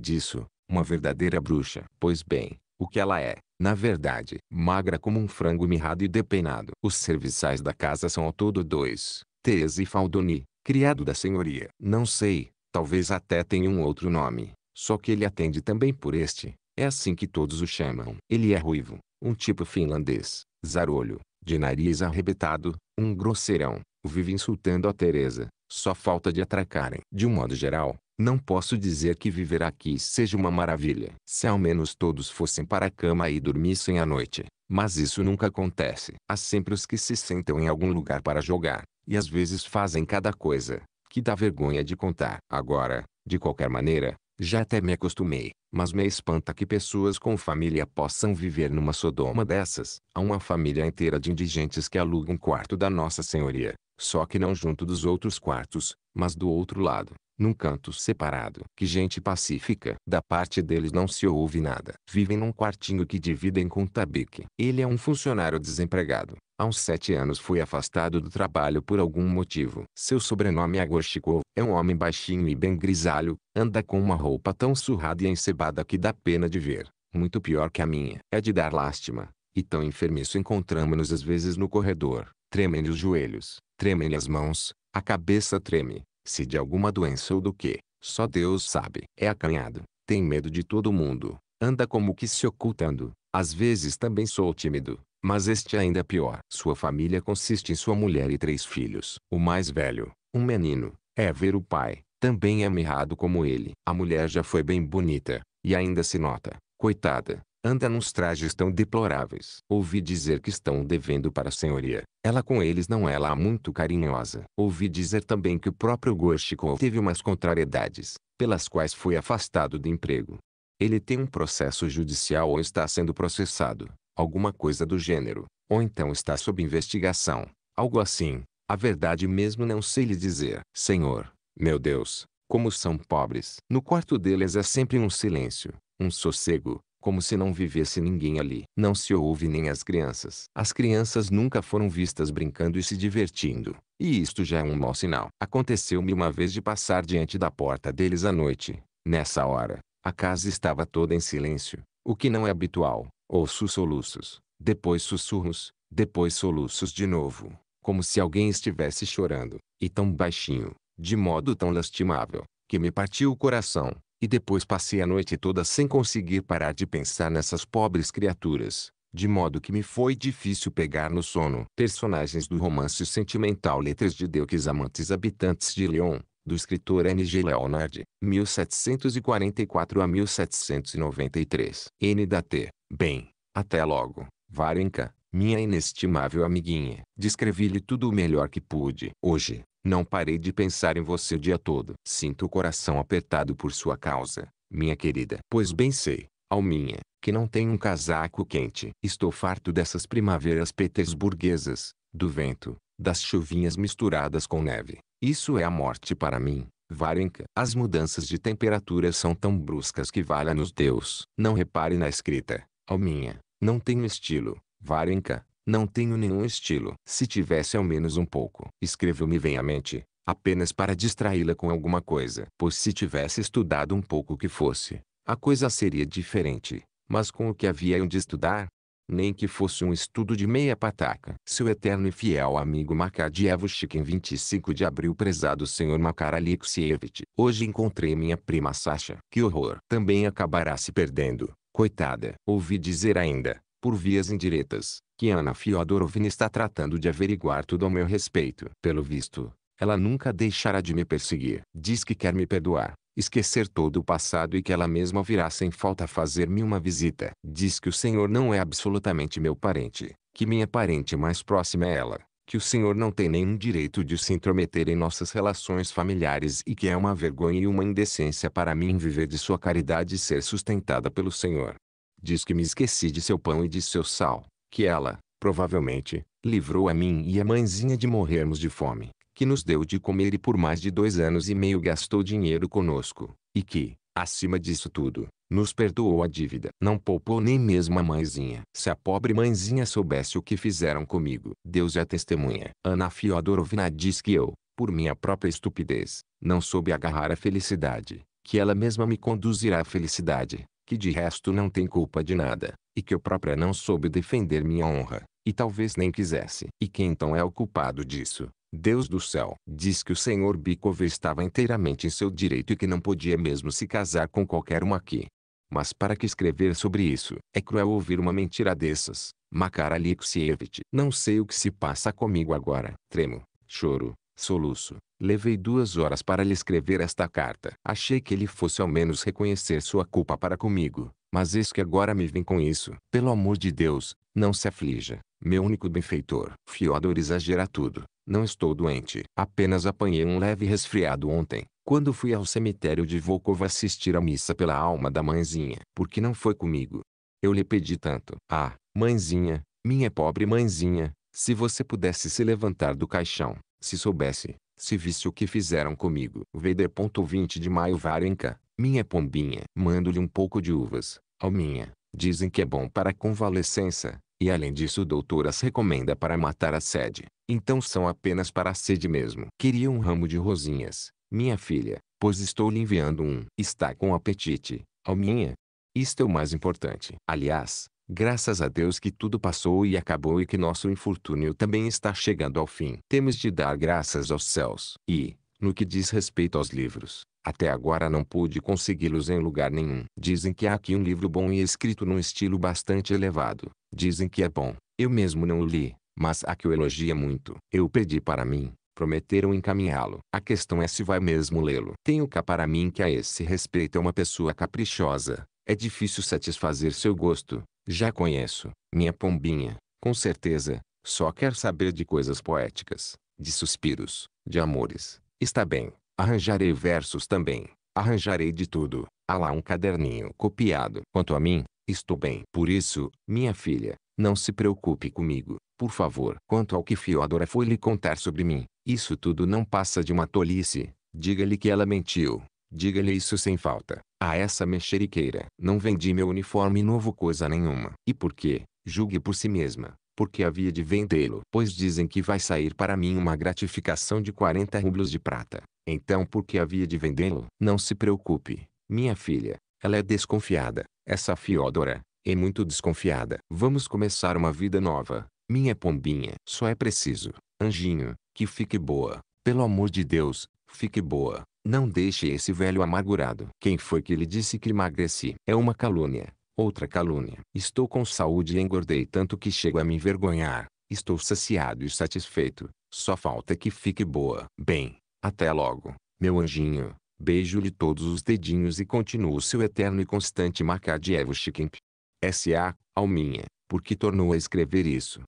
disso, uma verdadeira bruxa. Pois bem, o que ela é, na verdade, magra como um frango mirrado e depenado. Os serviçais da casa são ao todo dois, Tese e Faldoni, criado da senhoria. Não sei, talvez até tenha um outro nome, só que ele atende também por este. É assim que todos o chamam. Ele é ruivo, um tipo finlandês, zarolho, de nariz arrebitado, um grosseirão, vive insultando a Teresa, só falta de atracarem. De um modo geral, não posso dizer que viver aqui seja uma maravilha. Se ao menos todos fossem para a cama e dormissem à noite. Mas isso nunca acontece. Há sempre os que se sentam em algum lugar para jogar, e às vezes fazem cada coisa, que dá vergonha de contar. Agora, de qualquer maneira, já até me acostumei. Mas me espanta que pessoas com família possam viver numa Sodoma dessas. Há uma família inteira de indigentes que aluga um quarto da Nossa Senhoria. Só que não junto dos outros quartos, mas do outro lado, num canto separado. Que gente pacífica. Da parte deles não se ouve nada. Vivem num quartinho que dividem com Tabique. Ele é um funcionário desempregado. Aos sete anos foi afastado do trabalho por algum motivo. Seu sobrenome é Agoshiko, é um homem baixinho e bem grisalho, anda com uma roupa tão surrada e encebada que dá pena de ver, muito pior que a minha. É de dar lástima, e tão enfermiço encontramos-nos às vezes no corredor. Tremem-lhe os joelhos, tremem-lhe as mãos, a cabeça treme, se de alguma doença ou do que, só Deus sabe. É acanhado, tem medo de todo mundo, anda como que se ocultando. Às vezes também sou tímido, mas este é ainda é pior. Sua família consiste em sua mulher e três filhos. O mais velho, um menino, é ver o pai, também é mirrado como ele. A mulher já foi bem bonita, e ainda se nota, coitada, anda nos trajes tão deploráveis. Ouvi dizer que estão devendo para a senhoria. Ela com eles não é lá muito carinhosa. Ouvi dizer também que o próprio Gorshikov teve umas contrariedades, pelas quais foi afastado do emprego. Ele tem um processo judicial ou está sendo processado, alguma coisa do gênero, ou então está sob investigação, algo assim. A verdade mesmo não sei lhe dizer. Senhor, meu Deus, como são pobres. No quarto deles é sempre um silêncio, um sossego, como se não vivesse ninguém ali. Não se ouve nem as crianças. As crianças nunca foram vistas brincando e se divertindo, e isto já é um mau sinal. Aconteceu-me uma vez de passar diante da porta deles à noite. Nessa hora, a casa estava toda em silêncio, o que não é habitual. Ouço soluços, depois sussurros, depois soluços de novo, como se alguém estivesse chorando, e tão baixinho, de modo tão lastimável, que me partiu o coração, e depois passei a noite toda sem conseguir parar de pensar nessas pobres criaturas, de modo que me foi difícil pegar no sono. Personagens do romance sentimental Letras de Deus, Amantes Habitantes de Lyon, do escritor N. G. Leonard, 1744 a 1793. N. T. Bem, até logo, Varenka, minha inestimável amiguinha. Descrevi-lhe tudo o melhor que pude. Hoje, não parei de pensar em você o dia todo. Sinto o coração apertado por sua causa, minha querida. Pois bem sei, Alminha, que não tenho um casaco quente. Estou farto dessas primaveras petersburguesas, do vento, das chuvinhas misturadas com neve, isso é a morte para mim. Varenka. As mudanças de temperatura são tão bruscas que valha-nos Deus. Não repare na escrita. Alminha, oh, não tenho estilo. Varenka, não tenho nenhum estilo. Se tivesse ao menos um pouco. escreveu me vem à mente, apenas para distraí-la com alguma coisa. Pois se tivesse estudado um pouco que fosse, a coisa seria diferente. Mas com o que havia eu de estudar, nem que fosse um estudo de meia pataca. Seu eterno e fiel amigo Makadievchik em 25 de abril prezado senhor Makar Alexievich. Hoje encontrei minha prima Sasha. Que horror! Também acabará se perdendo, coitada. Ouvi dizer ainda, por vias indiretas, que Ana Fiodorovna está tratando de averiguar tudo ao meu respeito. Pelo visto, ela nunca deixará de me perseguir. Diz que quer me perdoar esquecer todo o passado e que ela mesma virá sem falta fazer-me uma visita. Diz que o Senhor não é absolutamente meu parente, que minha parente mais próxima é ela, que o Senhor não tem nenhum direito de se intrometer em nossas relações familiares e que é uma vergonha e uma indecência para mim viver de sua caridade e ser sustentada pelo Senhor. Diz que me esqueci de seu pão e de seu sal, que ela, provavelmente, livrou a mim e a mãezinha de morrermos de fome que nos deu de comer e por mais de dois anos e meio gastou dinheiro conosco, e que, acima disso tudo, nos perdoou a dívida. Não poupou nem mesmo a mãezinha. Se a pobre mãezinha soubesse o que fizeram comigo, Deus é testemunha. Ana Fiodorovna diz que eu, por minha própria estupidez, não soube agarrar a felicidade, que ela mesma me conduzirá à felicidade, que de resto não tem culpa de nada, e que eu própria não soube defender minha honra, e talvez nem quisesse. E quem então é o culpado disso? Deus do céu, diz que o senhor Bikov estava inteiramente em seu direito e que não podia mesmo se casar com qualquer uma aqui. Mas para que escrever sobre isso? É cruel ouvir uma mentira dessas. Makar Alexievich. Não sei o que se passa comigo agora. Tremo, choro, soluço. Levei duas horas para lhe escrever esta carta. Achei que ele fosse ao menos reconhecer sua culpa para comigo. Mas eis que agora me vem com isso. Pelo amor de Deus, não se aflija, meu único benfeitor. Fiodor exagera tudo. Não estou doente. Apenas apanhei um leve resfriado ontem, quando fui ao cemitério de Volkov assistir à missa pela alma da mãezinha. Porque não foi comigo. Eu lhe pedi tanto. Ah, mãezinha, minha pobre mãezinha, se você pudesse se levantar do caixão, se soubesse, se visse o que fizeram comigo. VD.20 de maio Varenka, minha pombinha. Mando-lhe um pouco de uvas, alminha. Dizem que é bom para convalescença, e além disso o doutor as recomenda para matar a sede. Então são apenas para a sede mesmo. Queria um ramo de rosinhas, minha filha, pois estou lhe enviando um. Está com apetite, Alminha? Isto é o mais importante. Aliás, graças a Deus que tudo passou e acabou e que nosso infortúnio também está chegando ao fim. Temos de dar graças aos céus. E, no que diz respeito aos livros, até agora não pude consegui-los em lugar nenhum. Dizem que há aqui um livro bom e escrito num estilo bastante elevado. Dizem que é bom. Eu mesmo não o li mas a que o elogia muito. Eu pedi para mim. Prometeram encaminhá-lo. A questão é se vai mesmo lê-lo. Tenho cá para mim que a esse respeito é uma pessoa caprichosa. É difícil satisfazer seu gosto. Já conheço. Minha pombinha, com certeza, só quer saber de coisas poéticas, de suspiros, de amores. Está bem. Arranjarei versos também. Arranjarei de tudo. Há lá um caderninho copiado. Quanto a mim, estou bem. Por isso, minha filha, não se preocupe comigo. Por favor, quanto ao que Fiodora foi lhe contar sobre mim, isso tudo não passa de uma tolice. Diga-lhe que ela mentiu. Diga-lhe isso sem falta. A essa mexeriqueira. Não vendi meu uniforme novo coisa nenhuma. E por quê? Julgue por si mesma. Porque havia de vendê-lo. Pois dizem que vai sair para mim uma gratificação de 40 rublos de prata. Então por que havia de vendê-lo? Não se preocupe. Minha filha. Ela é desconfiada. Essa Fiodora. É muito desconfiada. Vamos começar uma vida nova. Minha pombinha, só é preciso, anjinho, que fique boa. Pelo amor de Deus, fique boa. Não deixe esse velho amargurado. Quem foi que lhe disse que emagreci? É uma calúnia. Outra calúnia. Estou com saúde e engordei tanto que chego a me envergonhar. Estou saciado e satisfeito. Só falta que fique boa. Bem, até logo, meu anjinho. Beijo-lhe todos os dedinhos e continuo seu eterno e constante Makadievo Shikimp. S.A. Alminha, porque tornou a escrever isso.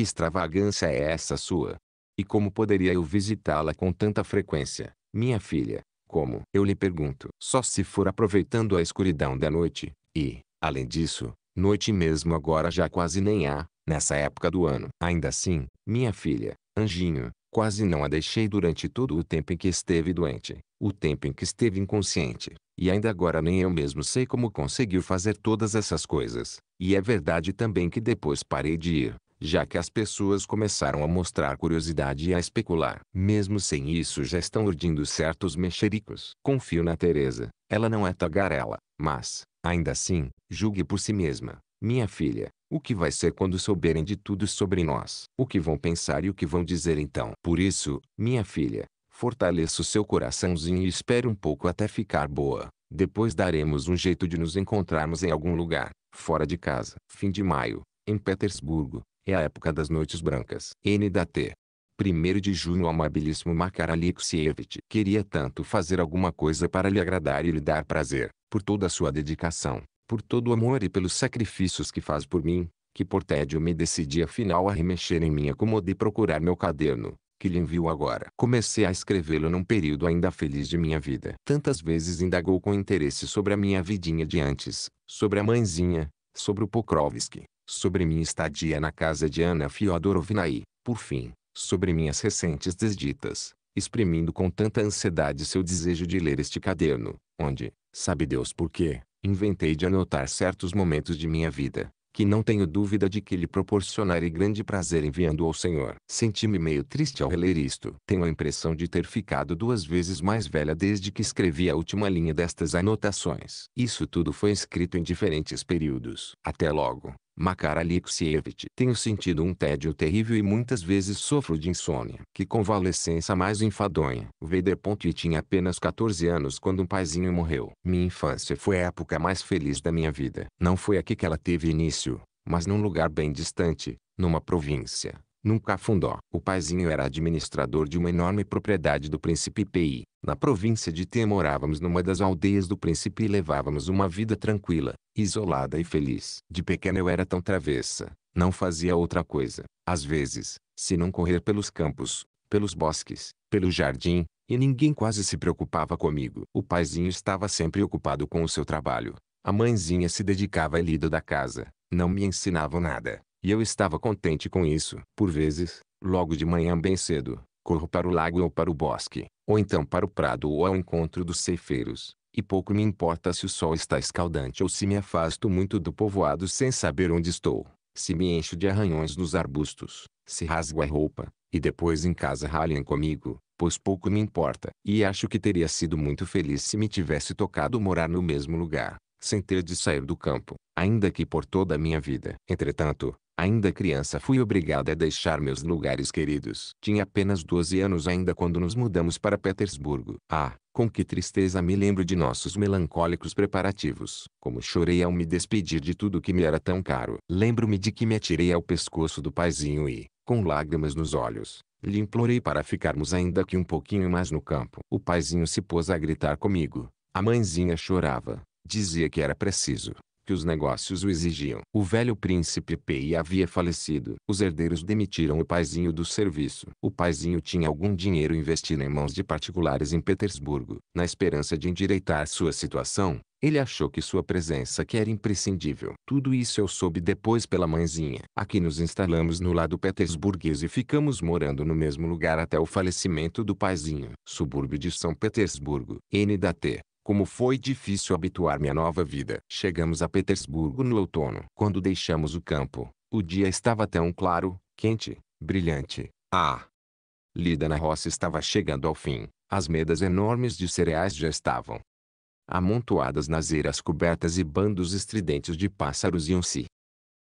Que extravagância é essa sua? E como poderia eu visitá-la com tanta frequência, minha filha? Como? Eu lhe pergunto. Só se for aproveitando a escuridão da noite. E, além disso, noite mesmo agora já quase nem há, nessa época do ano. Ainda assim, minha filha, anjinho, quase não a deixei durante todo o tempo em que esteve doente, o tempo em que esteve inconsciente. E ainda agora nem eu mesmo sei como conseguiu fazer todas essas coisas. E é verdade também que depois parei de ir, já que as pessoas começaram a mostrar curiosidade e a especular. Mesmo sem isso já estão urdindo certos mexericos. Confio na Teresa, ela não é tagarela, mas, ainda assim, julgue por si mesma. Minha filha, o que vai ser quando souberem de tudo sobre nós? O que vão pensar e o que vão dizer então? Por isso, minha filha, fortaleça o seu coraçãozinho e espere um pouco até ficar boa. Depois daremos um jeito de nos encontrarmos em algum lugar, fora de casa. Fim de maio, em Petersburgo. É a época das noites brancas. NDT. 1 de junho o amabilíssimo Makar Alexievich queria tanto fazer alguma coisa para lhe agradar e lhe dar prazer, por toda a sua dedicação, por todo o amor e pelos sacrifícios que faz por mim, que por tédio me decidi afinal a remexer em minha cômoda e procurar meu caderno, que lhe envio agora. Comecei a escrevê-lo num período ainda feliz de minha vida. Tantas vezes indagou com interesse sobre a minha vidinha de antes, sobre a mãezinha, sobre o Pokrovski, sobre minha estadia na casa de Ana Fiodorovna e, por fim, sobre minhas recentes desditas, exprimindo com tanta ansiedade seu desejo de ler este caderno, onde, sabe Deus por quê, inventei de anotar certos momentos de minha vida, que não tenho dúvida de que lhe proporcionarei grande prazer enviando ao Senhor. Senti-me meio triste ao reler isto. Tenho a impressão de ter ficado duas vezes mais velha desde que escrevi a última linha destas anotações. Isso tudo foi escrito em diferentes períodos. Até logo. Makar Alexievich. Tenho sentido um tédio terrível e muitas vezes sofro de insônia. Que convalescença mais enfadonha. Vader Ponte tinha apenas 14 anos quando um paizinho morreu. Minha infância foi a época mais feliz da minha vida. Não foi aqui que ela teve início, mas num lugar bem distante, numa província num cafundó, o paizinho era administrador de uma enorme propriedade do príncipe Pei. Na província de T morávamos numa das aldeias do príncipe e levávamos uma vida tranquila, isolada e feliz. De pequeno eu era tão travessa, não fazia outra coisa. Às vezes, se não correr pelos campos, pelos bosques, pelo jardim, e ninguém quase se preocupava comigo. O paizinho estava sempre ocupado com o seu trabalho. A mãezinha se dedicava à lida da casa. Não me ensinavam nada. E eu estava contente com isso. Por vezes, logo de manhã bem cedo, corro para o lago ou para o bosque, ou então para o prado ou ao encontro dos ceifeiros, e pouco me importa se o sol está escaldante ou se me afasto muito do povoado sem saber onde estou, se me encho de arranhões nos arbustos, se rasgo a roupa, e depois em casa ralham comigo, pois pouco me importa. E acho que teria sido muito feliz se me tivesse tocado morar no mesmo lugar, sem ter de sair do campo, ainda que por toda a minha vida. Entretanto, Ainda criança fui obrigada a deixar meus lugares queridos. Tinha apenas 12 anos ainda quando nos mudamos para Petersburgo. Ah, com que tristeza me lembro de nossos melancólicos preparativos. Como chorei ao me despedir de tudo que me era tão caro. Lembro-me de que me atirei ao pescoço do paizinho e, com lágrimas nos olhos, lhe implorei para ficarmos ainda que um pouquinho mais no campo. O paizinho se pôs a gritar comigo. A mãezinha chorava. Dizia que era preciso que os negócios o exigiam. O velho príncipe Pei havia falecido. Os herdeiros demitiram o paizinho do serviço. O paizinho tinha algum dinheiro investido em mãos de particulares em Petersburgo. Na esperança de endireitar sua situação, ele achou que sua presença que era imprescindível. Tudo isso eu soube depois pela mãezinha. Aqui nos instalamos no lado petersburguês e ficamos morando no mesmo lugar até o falecimento do paizinho. Subúrbio de São Petersburgo. N.D.T. Como foi difícil habituar-me à nova vida. Chegamos a Petersburgo no outono. Quando deixamos o campo, o dia estava tão claro, quente, brilhante. Ah! lida na roça estava chegando ao fim. As medas enormes de cereais já estavam amontoadas nas eiras cobertas e bandos estridentes de pássaros iam-se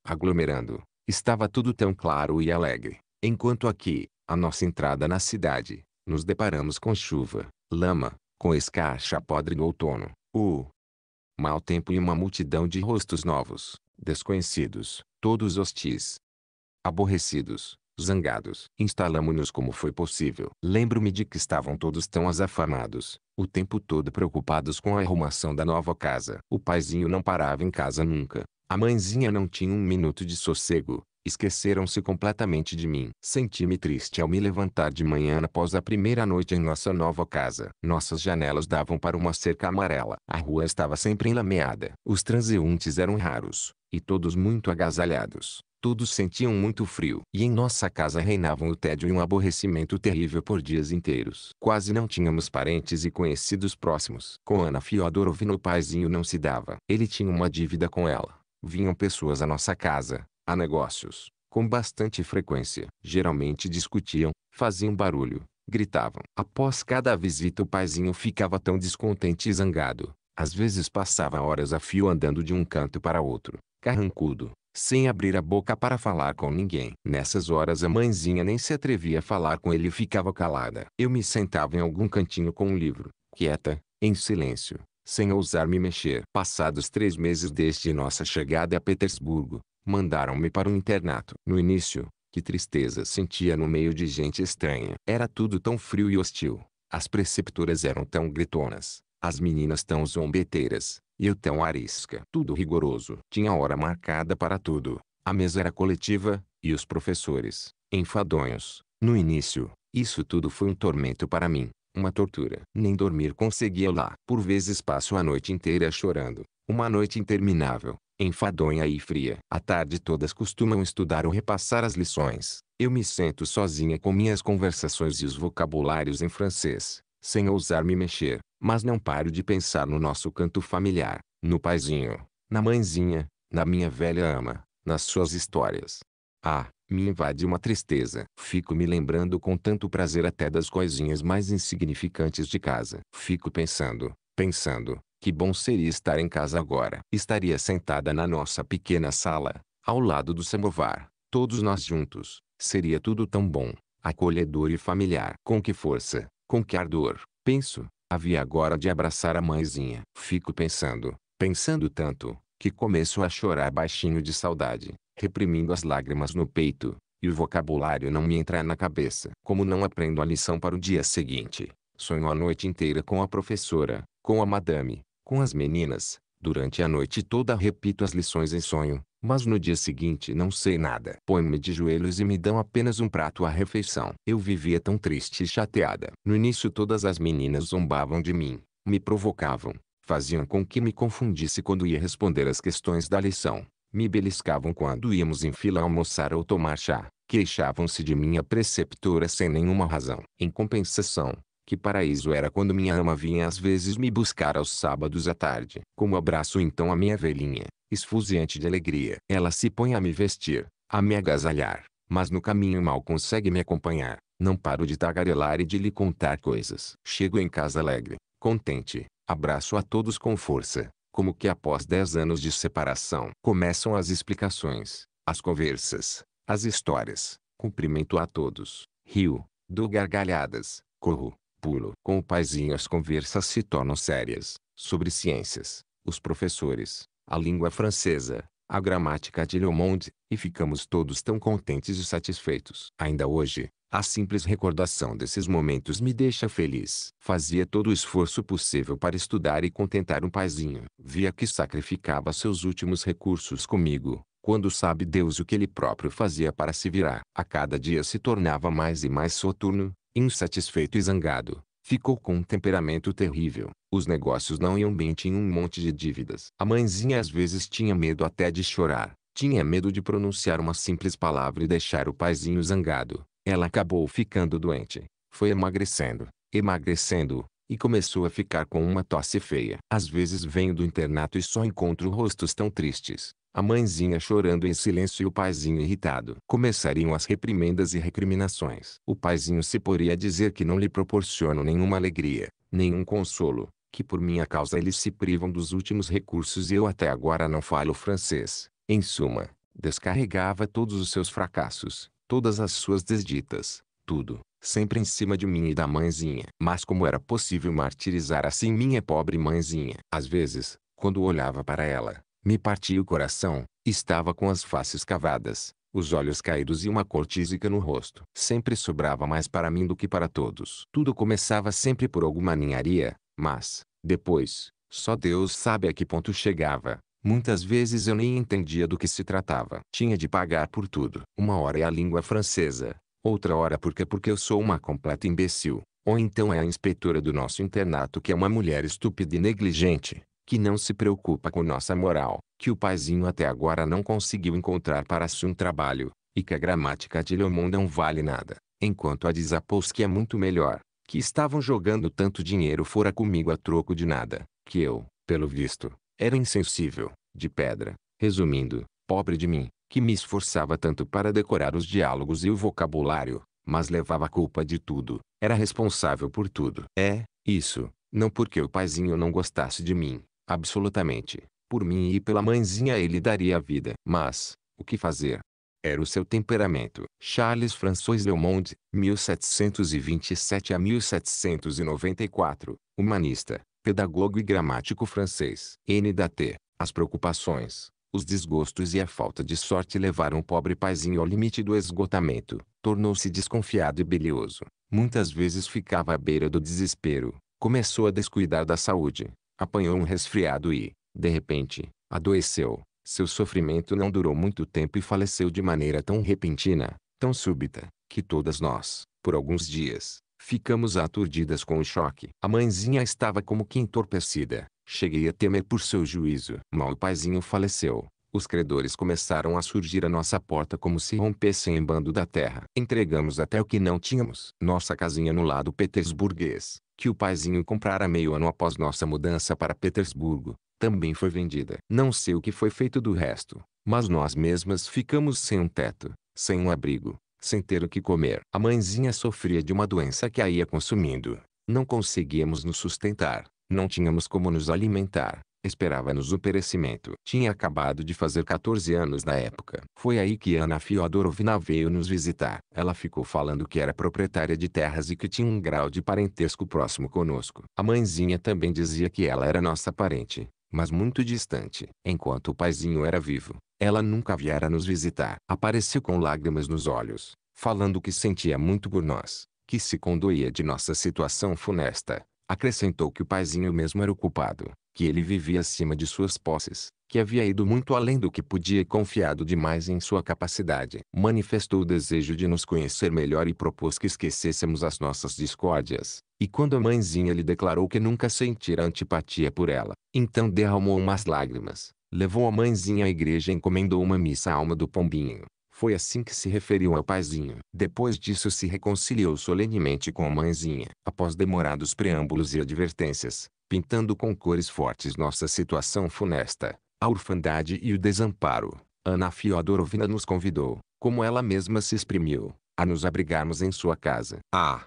aglomerando. Estava tudo tão claro e alegre. Enquanto aqui, a nossa entrada na cidade, nos deparamos com chuva, lama, com escarcha podre no outono, o mau tempo e uma multidão de rostos novos, desconhecidos, todos hostis, aborrecidos, zangados. Instalamo-nos como foi possível. Lembro-me de que estavam todos tão azafamados, o tempo todo preocupados com a arrumação da nova casa. O paizinho não parava em casa nunca. A mãezinha não tinha um minuto de sossego. Esqueceram-se completamente de mim. Senti-me triste ao me levantar de manhã após a primeira noite em nossa nova casa. Nossas janelas davam para uma cerca amarela. A rua estava sempre enlameada. Os transeuntes eram raros, e todos muito agasalhados. Todos sentiam muito frio. E em nossa casa reinavam o tédio e um aborrecimento terrível por dias inteiros. Quase não tínhamos parentes e conhecidos próximos. Com Ana Fiodorovna o paizinho não se dava. Ele tinha uma dívida com ela. Vinham pessoas à nossa casa, a negócios, com bastante frequência. Geralmente discutiam, faziam barulho, gritavam. Após cada visita o paizinho ficava tão descontente e zangado. Às vezes passava horas a fio andando de um canto para outro, carrancudo, sem abrir a boca para falar com ninguém. Nessas horas a mãezinha nem se atrevia a falar com ele e ficava calada. Eu me sentava em algum cantinho com um livro, quieta, em silêncio, sem ousar me mexer. Passados três meses desde nossa chegada a Petersburgo, Mandaram-me para um internato. No início, que tristeza sentia no meio de gente estranha. Era tudo tão frio e hostil. As preceptoras eram tão gritonas. As meninas tão zombeteiras. E eu tão arisca. Tudo rigoroso. Tinha hora marcada para tudo. A mesa era coletiva. E os professores, enfadonhos. No início, isso tudo foi um tormento para mim. Uma tortura. Nem dormir conseguia lá. Por vezes passo a noite inteira chorando. Uma noite interminável enfadonha e fria. À tarde todas costumam estudar ou repassar as lições. Eu me sento sozinha com minhas conversações e os vocabulários em francês, sem ousar me mexer, mas não paro de pensar no nosso canto familiar, no paizinho, na mãezinha, na minha velha ama, nas suas histórias. Ah, me invade uma tristeza. Fico me lembrando com tanto prazer até das coisinhas mais insignificantes de casa. Fico pensando, pensando, que bom seria estar em casa agora. Estaria sentada na nossa pequena sala, ao lado do samovar, todos nós juntos. Seria tudo tão bom, acolhedor e familiar. Com que força, com que ardor, penso, havia agora de abraçar a mãezinha. Fico pensando, pensando tanto, que começo a chorar baixinho de saudade, reprimindo as lágrimas no peito, e o vocabulário não me entra na cabeça. Como não aprendo a lição para o dia seguinte, sonho a noite inteira com a professora, com a madame, com as meninas. Durante a noite toda repito as lições em sonho, mas no dia seguinte não sei nada. Põe-me de joelhos e me dão apenas um prato à refeição. Eu vivia tão triste e chateada. No início todas as meninas zombavam de mim, me provocavam, faziam com que me confundisse quando ia responder as questões da lição. Me beliscavam quando íamos em fila almoçar ou tomar chá. Queixavam-se de minha preceptora sem nenhuma razão. Em compensação, que paraíso era quando minha ama vinha às vezes me buscar aos sábados à tarde. Como abraço então a minha velhinha, esfuziante de alegria. Ela se põe a me vestir, a me agasalhar, mas no caminho mal consegue me acompanhar. Não paro de tagarelar e de lhe contar coisas. Chego em casa alegre, contente, abraço a todos com força, como que após dez anos de separação. Começam as explicações, as conversas, as histórias. Cumprimento a todos, rio, dou gargalhadas, corro, Pulo Com o paizinho as conversas se tornam sérias, sobre ciências, os professores, a língua francesa, a gramática de Le Monde, e ficamos todos tão contentes e satisfeitos. Ainda hoje, a simples recordação desses momentos me deixa feliz. Fazia todo o esforço possível para estudar e contentar um paizinho. Via que sacrificava seus últimos recursos comigo, quando sabe Deus o que ele próprio fazia para se virar. A cada dia se tornava mais e mais soturno, insatisfeito e zangado. Ficou com um temperamento terrível. Os negócios não iam bem tinha um monte de dívidas. A mãezinha às vezes tinha medo até de chorar. Tinha medo de pronunciar uma simples palavra e deixar o paizinho zangado. Ela acabou ficando doente. Foi emagrecendo, emagrecendo, e começou a ficar com uma tosse feia. Às vezes venho do internato e só encontro rostos tão tristes. A mãezinha chorando em silêncio e o paizinho irritado. Começariam as reprimendas e recriminações. O paizinho se poria a dizer que não lhe proporciono nenhuma alegria, nenhum consolo, que por minha causa eles se privam dos últimos recursos e eu até agora não falo francês. Em suma, descarregava todos os seus fracassos, todas as suas desditas, tudo, sempre em cima de mim e da mãezinha. Mas como era possível martirizar assim minha pobre mãezinha? Às vezes, quando olhava para ela, me parti o coração, estava com as faces cavadas, os olhos caídos e uma cor tísica no rosto. Sempre sobrava mais para mim do que para todos. Tudo começava sempre por alguma ninharia, mas, depois, só Deus sabe a que ponto chegava. Muitas vezes eu nem entendia do que se tratava. Tinha de pagar por tudo. Uma hora é a língua francesa, outra hora porque porque eu sou uma completa imbecil, ou então é a inspetora do nosso internato que é uma mulher estúpida e negligente que não se preocupa com nossa moral, que o paizinho até agora não conseguiu encontrar para si um trabalho, e que a gramática de Leomon não vale nada, enquanto a de Zapolsky é muito melhor, que estavam jogando tanto dinheiro fora comigo a troco de nada, que eu, pelo visto, era insensível, de pedra, resumindo, pobre de mim, que me esforçava tanto para decorar os diálogos e o vocabulário, mas levava a culpa de tudo, era responsável por tudo. É, isso, não porque o paizinho não gostasse de mim, Absolutamente. Por mim e pela mãezinha ele daria a vida. Mas, o que fazer? Era o seu temperamento. Charles François Leomond, 1727 a 1794, humanista, pedagogo e gramático francês. N da T. As preocupações, os desgostos e a falta de sorte levaram o pobre paizinho ao limite do esgotamento. Tornou-se desconfiado e bilioso. Muitas vezes ficava à beira do desespero. Começou a descuidar da saúde apanhou um resfriado e, de repente, adoeceu. Seu sofrimento não durou muito tempo e faleceu de maneira tão repentina, tão súbita, que todas nós, por alguns dias, ficamos aturdidas com o choque. A mãezinha estava como que entorpecida. Cheguei a temer por seu juízo. Mal o paizinho faleceu, os credores começaram a surgir à nossa porta como se rompessem em bando da terra. Entregamos até o que não tínhamos. Nossa casinha no lado petersburguês, que o paizinho comprara meio ano após nossa mudança para Petersburgo, também foi vendida. Não sei o que foi feito do resto, mas nós mesmas ficamos sem um teto, sem um abrigo, sem ter o que comer. A mãezinha sofria de uma doença que a ia consumindo. Não conseguíamos nos sustentar, não tínhamos como nos alimentar. Esperava-nos o perecimento. Tinha acabado de fazer 14 anos na época. Foi aí que Ana Fiodorovna veio nos visitar. Ela ficou falando que era proprietária de terras e que tinha um grau de parentesco próximo conosco. A mãezinha também dizia que ela era nossa parente, mas muito distante. Enquanto o paizinho era vivo, ela nunca viera nos visitar. Apareceu com lágrimas nos olhos, falando que sentia muito por nós, que se condoía de nossa situação funesta. Acrescentou que o paizinho mesmo era o culpado que ele vivia acima de suas posses, que havia ido muito além do que podia e confiado demais em sua capacidade. Manifestou o desejo de nos conhecer melhor e propôs que esquecêssemos as nossas discórdias. E quando a mãezinha lhe declarou que nunca sentira antipatia por ela, então derramou umas lágrimas, levou a mãezinha à igreja e encomendou uma missa à alma do pombinho. Foi assim que se referiu ao paizinho. Depois disso se reconciliou solenemente com a mãezinha. Após demorados preâmbulos e advertências, pintando com cores fortes nossa situação funesta, a orfandade e o desamparo. Ana Fiodorovna nos convidou, como ela mesma se exprimiu, a nos abrigarmos em sua casa. Ah,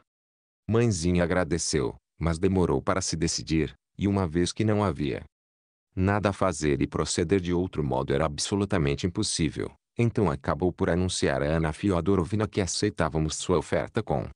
mãezinha agradeceu, mas demorou para se decidir, e uma vez que não havia nada a fazer e proceder de outro modo era absolutamente impossível, então acabou por anunciar a Ana Fiodorovna que aceitávamos sua oferta com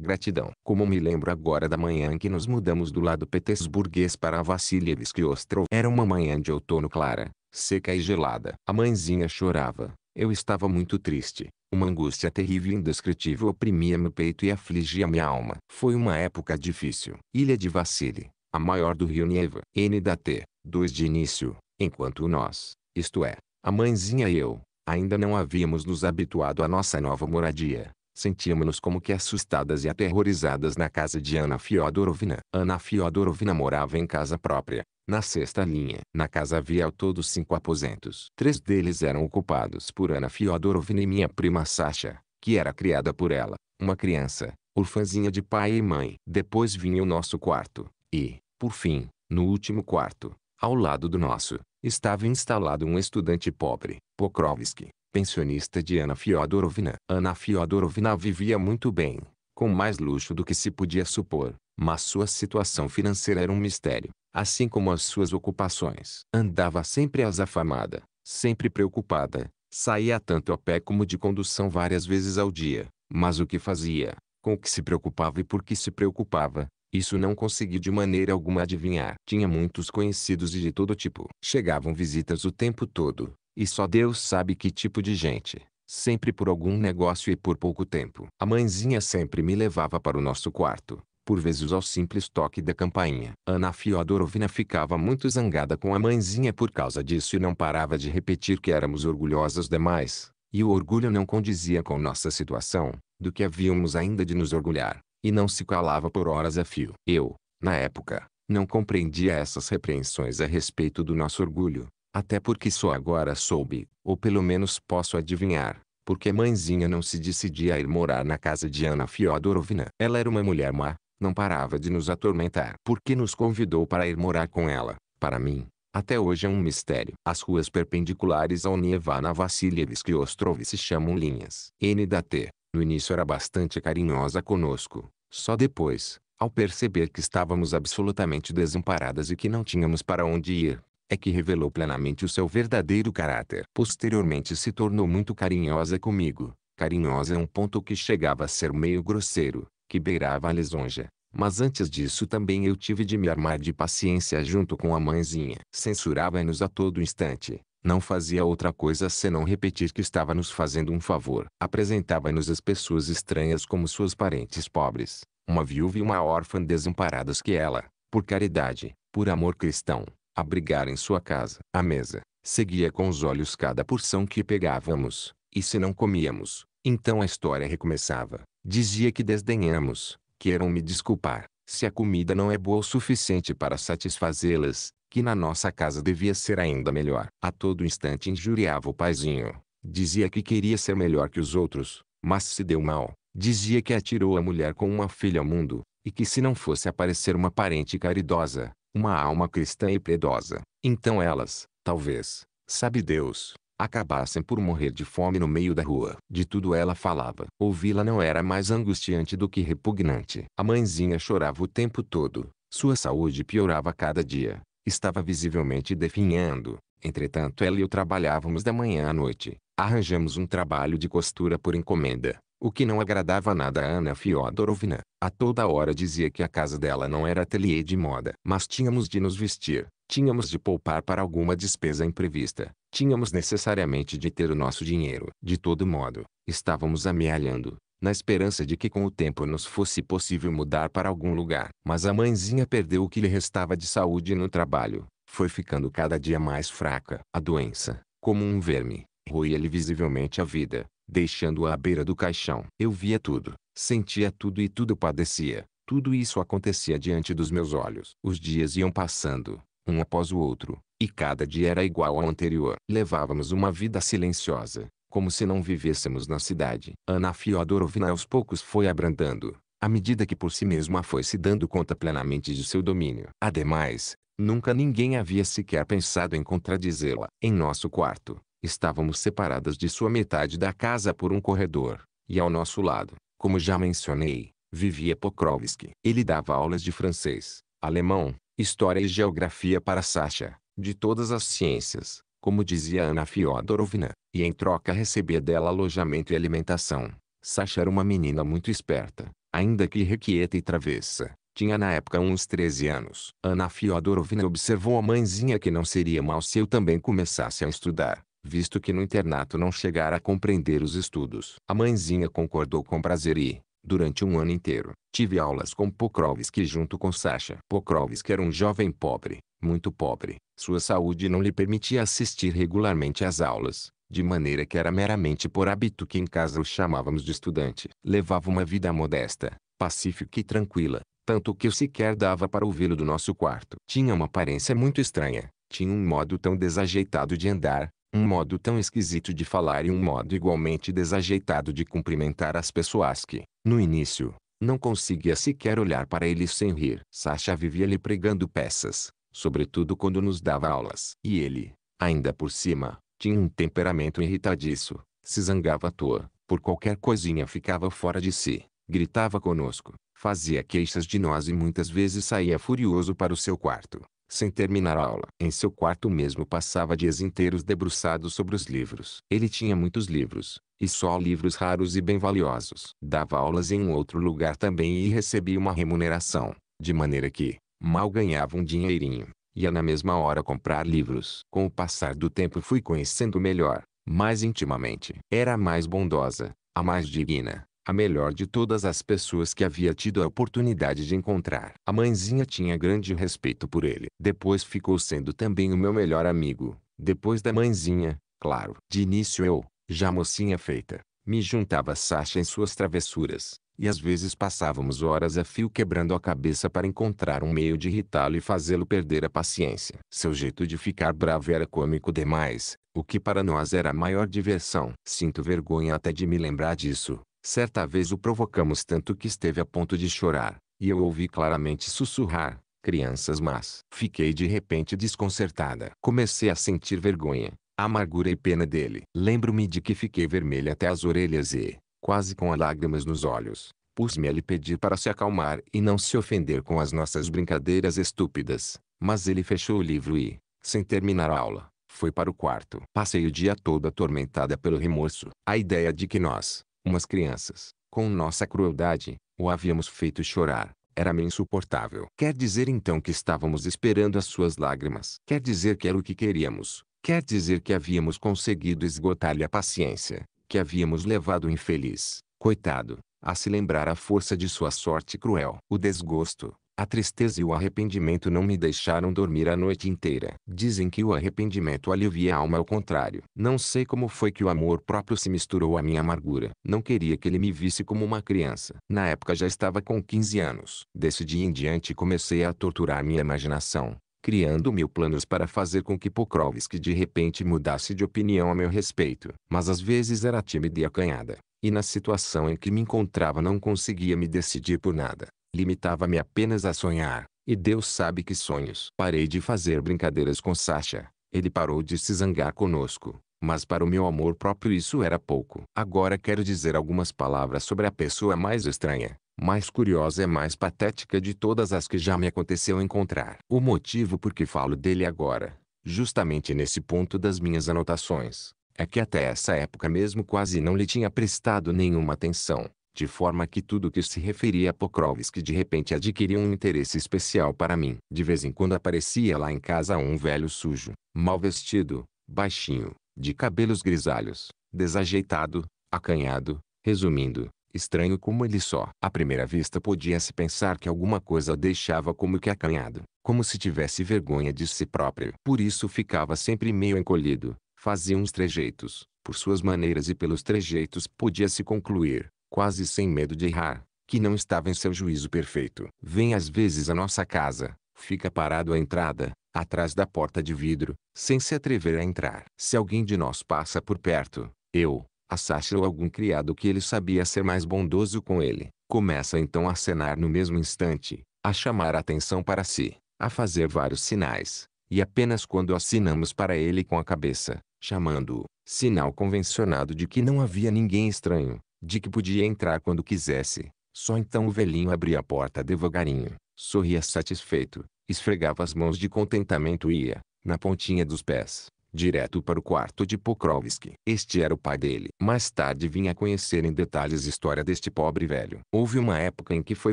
Gratidão. Como me lembro agora da manhã em que nos mudamos do lado petersburguês para Vassilyevski Ostrov. Era uma manhã de outono clara, seca e gelada. A mãezinha chorava. Eu estava muito triste. Uma angústia terrível e indescritível oprimia meu peito e afligia minha alma. Foi uma época difícil. Ilha de Vassili, a maior do rio Neva. N da T, 2 de início, enquanto nós, isto é, a mãezinha e eu, ainda não havíamos nos habituado à nossa nova moradia. Sentíamos-nos como que assustadas e aterrorizadas na casa de Ana Fiodorovna. Ana Fiodorovna morava em casa própria, na sexta linha. Na casa havia ao todo cinco aposentos. Três deles eram ocupados por Ana Fiodorovna e minha prima Sasha, que era criada por ela, uma criança, orfãzinha de pai e mãe. Depois vinha o nosso quarto, e, por fim, no último quarto, ao lado do nosso, estava instalado um estudante pobre, Pokrovsky, pensionista de Ana Fiodorovna. Ana Fiodorovna vivia muito bem, com mais luxo do que se podia supor, mas sua situação financeira era um mistério, assim como as suas ocupações. Andava sempre azafamada, sempre preocupada, saía tanto a pé como de condução várias vezes ao dia, mas o que fazia, com o que se preocupava e por que se preocupava, isso não consegui de maneira alguma adivinhar. Tinha muitos conhecidos e de todo tipo. Chegavam visitas o tempo todo, e só Deus sabe que tipo de gente. Sempre por algum negócio e por pouco tempo. A mãezinha sempre me levava para o nosso quarto, por vezes ao simples toque da campainha. Ana Fiodorovna ficava muito zangada com a mãezinha por causa disso e não parava de repetir que éramos orgulhosas demais, e o orgulho não condizia com nossa situação, do que havíamos ainda de nos orgulhar, e não se calava por horas a fio. Eu, na época, não compreendia essas repreensões a respeito do nosso orgulho, até porque só agora soube, ou pelo menos posso adivinhar, porque mãezinha não se decidia a ir morar na casa de Ana Fiodorovna. Ela era uma mulher má, não parava de nos atormentar. Por que nos convidou para ir morar com ela? Para mim, até hoje é um mistério. As ruas perpendiculares ao Nievana Vassilievski Ostrov se chamam linhas. N da T, no início era bastante carinhosa conosco. Só depois, ao perceber que estávamos absolutamente desamparadas e que não tínhamos para onde ir, é que revelou plenamente o seu verdadeiro caráter. Posteriormente se tornou muito carinhosa comigo. Carinhosa é um ponto que chegava a ser meio grosseiro, que beirava a lisonja. Mas antes disso também eu tive de me armar de paciência junto com a mãezinha. Censurava-nos a todo instante. Não fazia outra coisa senão repetir que estava nos fazendo um favor. Apresentava-nos as pessoas estranhas como suas parentes pobres, uma viúva e uma órfã desamparadas que ela, por caridade, por amor cristão, abrigar em sua casa. A mesa, seguia com os olhos cada porção que pegávamos, e se não comíamos, então a história recomeçava. Dizia que desdenhamos, queiram me desculpar, se a comida não é boa o suficiente para satisfazê-las, que na nossa casa devia ser ainda melhor. A todo instante injuriava o paizinho, dizia que queria ser melhor que os outros, mas se deu mal. Dizia que atirou a mulher com uma filha ao mundo, e que se não fosse aparecer uma parente caridosa, uma alma cristã e piedosa, então elas, talvez, sabe Deus, acabassem por morrer de fome no meio da rua. De tudo ela falava. Ouvi-la não era mais angustiante do que repugnante. A mãezinha chorava o tempo todo. Sua saúde piorava cada dia. Estava visivelmente definhando. Entretanto ela e eu trabalhávamos da manhã à noite. Arranjamos um trabalho de costura por encomenda o que não agradava nada a Ana Fiodorovna. A toda hora dizia que a casa dela não era ateliê de moda. Mas tínhamos de nos vestir, tínhamos de poupar para alguma despesa imprevista, tínhamos necessariamente de ter o nosso dinheiro. De todo modo, estávamos amealhando, na esperança de que com o tempo nos fosse possível mudar para algum lugar. Mas a mãezinha perdeu o que lhe restava de saúde no trabalho, foi ficando cada dia mais fraca. A doença, como um verme, Roía-lhe visivelmente a vida, deixando-a à beira do caixão. Eu via tudo, sentia tudo e tudo padecia. Tudo isso acontecia diante dos meus olhos. Os dias iam passando, um após o outro, e cada dia era igual ao anterior. Levávamos uma vida silenciosa, como se não vivêssemos na cidade. Ana Fiodorovna aos poucos foi abrandando, à medida que por si mesma foi se dando conta plenamente de seu domínio. Ademais, nunca ninguém havia sequer pensado em contradizê-la. Em nosso quarto, Estávamos separadas de sua metade da casa por um corredor, e ao nosso lado, como já mencionei, vivia Pokrovsky. Ele dava aulas de francês, alemão, história e geografia para Sasha, de todas as ciências, como dizia Ana Fyodorovna, e em troca recebia dela alojamento e alimentação. Sasha era uma menina muito esperta, ainda que requieta e travessa. Tinha na época uns 13 anos. Ana Fyodorovna observou a mãezinha que não seria mal se eu também começasse a estudar visto que no internato não chegara a compreender os estudos. A mãezinha concordou com prazer e, durante um ano inteiro, tive aulas com Pokrovski junto com Sasha. Pokrovski era um jovem pobre, muito pobre. Sua saúde não lhe permitia assistir regularmente às aulas, de maneira que era meramente por hábito que em casa o chamávamos de estudante. Levava uma vida modesta, pacífica e tranquila, tanto que eu sequer dava para ouvi-lo do nosso quarto. Tinha uma aparência muito estranha, tinha um modo tão desajeitado de andar, um modo tão esquisito de falar e um modo igualmente desajeitado de cumprimentar as pessoas que, no início, não conseguia sequer olhar para ele sem rir. Sasha vivia lhe pregando peças, sobretudo quando nos dava aulas. E ele, ainda por cima, tinha um temperamento irritadiço, se zangava à toa, por qualquer coisinha ficava fora de si, gritava conosco, fazia queixas de nós e muitas vezes saía furioso para o seu quarto. Sem terminar a aula, em seu quarto mesmo passava dias inteiros debruçado sobre os livros. Ele tinha muitos livros, e só livros raros e bem valiosos. Dava aulas em um outro lugar também e recebia uma remuneração, de maneira que, mal ganhava um dinheirinho, ia na mesma hora comprar livros. Com o passar do tempo fui conhecendo melhor, mais intimamente. Era mais bondosa, a mais digna, a melhor de todas as pessoas que havia tido a oportunidade de encontrar. A mãezinha tinha grande respeito por ele. Depois ficou sendo também o meu melhor amigo. Depois da mãezinha, claro. De início eu, já mocinha feita, me juntava a Sasha em suas travessuras. E às vezes passávamos horas a fio quebrando a cabeça para encontrar um meio de irritá-lo e fazê-lo perder a paciência. Seu jeito de ficar bravo era cômico demais, o que para nós era a maior diversão. Sinto vergonha até de me lembrar disso, Certa vez o provocamos tanto que esteve a ponto de chorar, e eu ouvi claramente sussurrar, crianças mas... Fiquei de repente desconcertada. Comecei a sentir vergonha, amargura e pena dele. Lembro-me de que fiquei vermelha até as orelhas e, quase com lágrimas nos olhos, pus-me a lhe pedir para se acalmar e não se ofender com as nossas brincadeiras estúpidas. Mas ele fechou o livro e, sem terminar a aula, foi para o quarto. Passei o dia todo atormentada pelo remorso. A ideia de que nós, umas crianças. Com nossa crueldade, o havíamos feito chorar. Era-me insuportável. Quer dizer então que estávamos esperando as suas lágrimas. Quer dizer que era o que queríamos. Quer dizer que havíamos conseguido esgotar-lhe a paciência. Que havíamos levado o infeliz, coitado, a se lembrar a força de sua sorte cruel. O desgosto, a tristeza e o arrependimento não me deixaram dormir a noite inteira. Dizem que o arrependimento alivia a alma ao contrário. Não sei como foi que o amor próprio se misturou à minha amargura. Não queria que ele me visse como uma criança. Na época já estava com 15 anos. Desse dia em diante comecei a torturar minha imaginação criando mil planos para fazer com que Pokrovski de repente mudasse de opinião a meu respeito. Mas às vezes era tímida e acanhada, e na situação em que me encontrava não conseguia me decidir por nada. Limitava-me apenas a sonhar. E Deus sabe que sonhos. Parei de fazer brincadeiras com Sasha. Ele parou de se zangar conosco. Mas para o meu amor próprio isso era pouco. Agora quero dizer algumas palavras sobre a pessoa mais estranha, mais curiosa e mais patética de todas as que já me aconteceu encontrar. O motivo por que falo dele agora, justamente nesse ponto das minhas anotações, é que até essa época mesmo quase não lhe tinha prestado nenhuma atenção de forma que tudo que se referia a Pokrovsky de repente adquiria um interesse especial para mim. De vez em quando aparecia lá em casa um velho sujo, mal vestido, baixinho, de cabelos grisalhos, desajeitado, acanhado, resumindo, estranho como ele só. À primeira vista podia-se pensar que alguma coisa deixava como que acanhado, como se tivesse vergonha de si próprio. Por isso ficava sempre meio encolhido, fazia uns trejeitos. Por suas maneiras e pelos trejeitos podia-se concluir, quase sem medo de errar, que não estava em seu juízo perfeito. Vem às vezes à nossa casa, fica parado à entrada, atrás da porta de vidro, sem se atrever a entrar. Se alguém de nós passa por perto, eu, a Sasha ou algum criado que ele sabia ser mais bondoso com ele, começa então a acenar no mesmo instante, a chamar a atenção para si, a fazer vários sinais, e apenas quando assinamos para ele com a cabeça, chamando-o, sinal convencionado de que não havia ninguém estranho, de que podia entrar quando quisesse. Só então o velhinho abria a porta devagarinho, sorria satisfeito, esfregava as mãos de contentamento e ia, na pontinha dos pés, direto para o quarto de Pokrovski. Este era o pai dele. Mais tarde vinha a conhecer em detalhes a história deste pobre velho. Houve uma época em que foi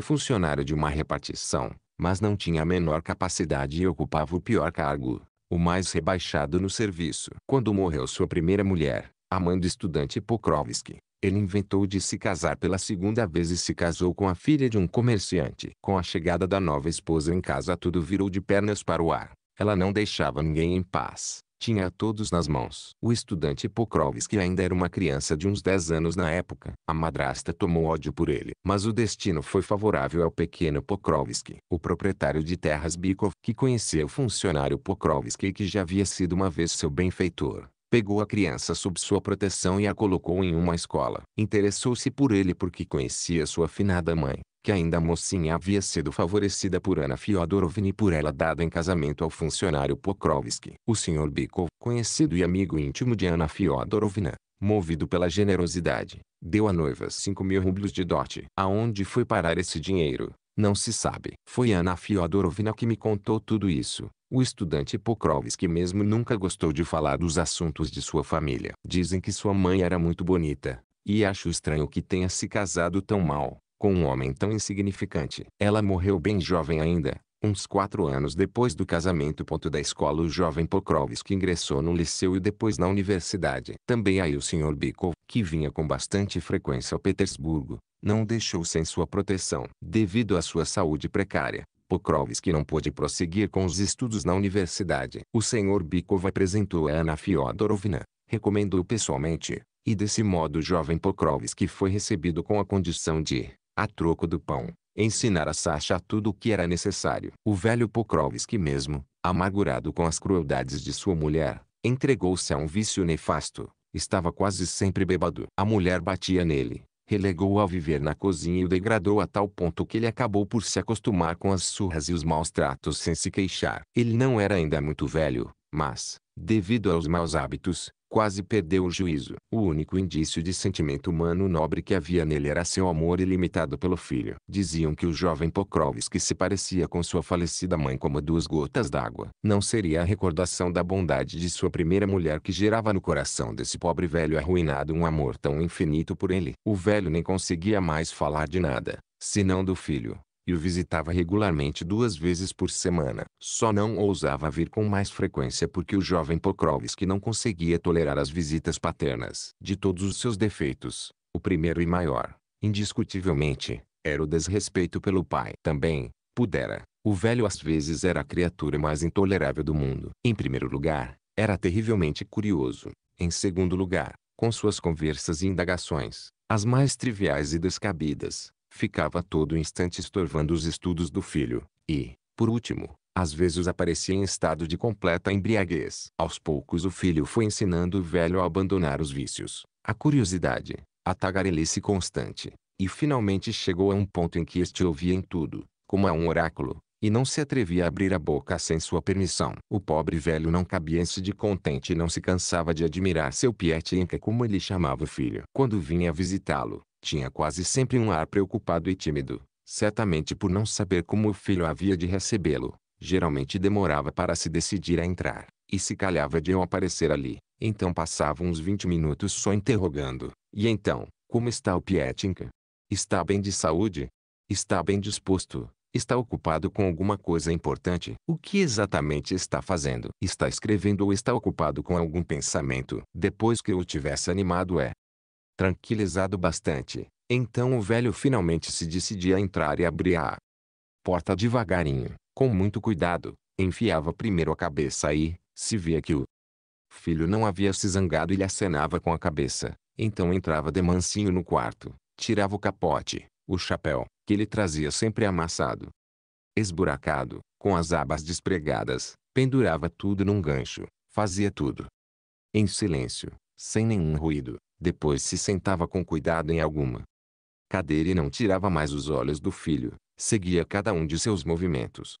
funcionário de uma repartição, mas não tinha a menor capacidade e ocupava o pior cargo, o mais rebaixado no serviço. Quando morreu sua primeira mulher, a mãe do estudante Pokrovski, ele inventou de se casar pela segunda vez e se casou com a filha de um comerciante. Com a chegada da nova esposa em casa, tudo virou de pernas para o ar. Ela não deixava ninguém em paz. Tinha a todos nas mãos. O estudante Pokrovski ainda era uma criança de uns 10 anos na época. A madrasta tomou ódio por ele. Mas o destino foi favorável ao pequeno Pokrovski. O proprietário de terras Bikov, que conhecia o funcionário Pokrovski que já havia sido uma vez seu benfeitor, pegou a criança sob sua proteção e a colocou em uma escola. Interessou-se por ele porque conhecia sua afinada mãe, que ainda mocinha havia sido favorecida por Ana Fiodorovna e por ela dada em casamento ao funcionário Pokrovsky. O Sr. Bikov, conhecido e amigo íntimo de Ana Fiodorovna, movido pela generosidade, deu à noiva 5 mil rublos de dote. Aonde foi parar esse dinheiro? Não se sabe. Foi Ana Fiodorovna que me contou tudo isso. O estudante Pokrovski mesmo nunca gostou de falar dos assuntos de sua família. Dizem que sua mãe era muito bonita, e acho estranho que tenha se casado tão mal, com um homem tão insignificante. Ela morreu bem jovem ainda, uns quatro anos depois do casamento. da escola o jovem Pokrovski ingressou no liceu e depois na universidade. Também aí o Sr. Bikov que vinha com bastante frequência ao Petersburgo, não o deixou sem sua proteção. Devido à sua saúde precária, Pokrovski não pôde prosseguir com os estudos na universidade. O senhor Bikov apresentou a Ana Fyodorovna, recomendou pessoalmente, e desse modo o jovem Pokrovski foi recebido com a condição de, a troco do pão, ensinar a Sasha tudo o que era necessário. O velho Pokrovski mesmo, amargurado com as crueldades de sua mulher, entregou-se a um vício nefasto, Estava quase sempre bêbado. A mulher batia nele, relegou-o a viver na cozinha e o degradou a tal ponto que ele acabou por se acostumar com as surras e os maus tratos sem se queixar. Ele não era ainda muito velho, mas, devido aos maus hábitos, quase perdeu o juízo. O único indício de sentimento humano nobre que havia nele era seu amor ilimitado pelo filho. Diziam que o jovem Pokrovski se parecia com sua falecida mãe como duas gotas d'água. Não seria a recordação da bondade de sua primeira mulher que gerava no coração desse pobre velho arruinado um amor tão infinito por ele. O velho nem conseguia mais falar de nada, senão do filho e o visitava regularmente duas vezes por semana. Só não ousava vir com mais frequência porque o jovem Pokrovski não conseguia tolerar as visitas paternas. De todos os seus defeitos, o primeiro e maior, indiscutivelmente, era o desrespeito pelo pai. Também, pudera, o velho às vezes era a criatura mais intolerável do mundo. Em primeiro lugar, era terrivelmente curioso. Em segundo lugar, com suas conversas e indagações, as mais triviais e descabidas, ficava todo instante estorvando os estudos do filho, e, por último, às vezes aparecia em estado de completa embriaguez. Aos poucos o filho foi ensinando o velho a abandonar os vícios, a curiosidade, a tagarelice constante, e finalmente chegou a um ponto em que este ouvia em tudo, como a um oráculo, e não se atrevia a abrir a boca sem sua permissão. O pobre velho não cabia-se de contente e não se cansava de admirar seu Pietinka como ele chamava o filho. Quando vinha visitá-lo, tinha quase sempre um ar preocupado e tímido, certamente por não saber como o filho havia de recebê-lo. Geralmente demorava para se decidir a entrar, e se calhava de eu aparecer ali. Então passava uns 20 minutos só interrogando. E então, como está o Pietinka? Está bem de saúde? Está bem disposto? Está ocupado com alguma coisa importante? O que exatamente está fazendo? Está escrevendo ou está ocupado com algum pensamento? Depois que eu o tivesse animado é, tranquilizado bastante, então o velho finalmente se decidia a entrar e abria a porta devagarinho, com muito cuidado, enfiava primeiro a cabeça e, se via que o filho não havia se zangado e lhe acenava com a cabeça, então entrava de mansinho no quarto, tirava o capote, o chapéu, que ele trazia sempre amassado, esburacado, com as abas despregadas, pendurava tudo num gancho, fazia tudo em silêncio, sem nenhum ruído, depois se sentava com cuidado em alguma cadeira e não tirava mais os olhos do filho, seguia cada um de seus movimentos.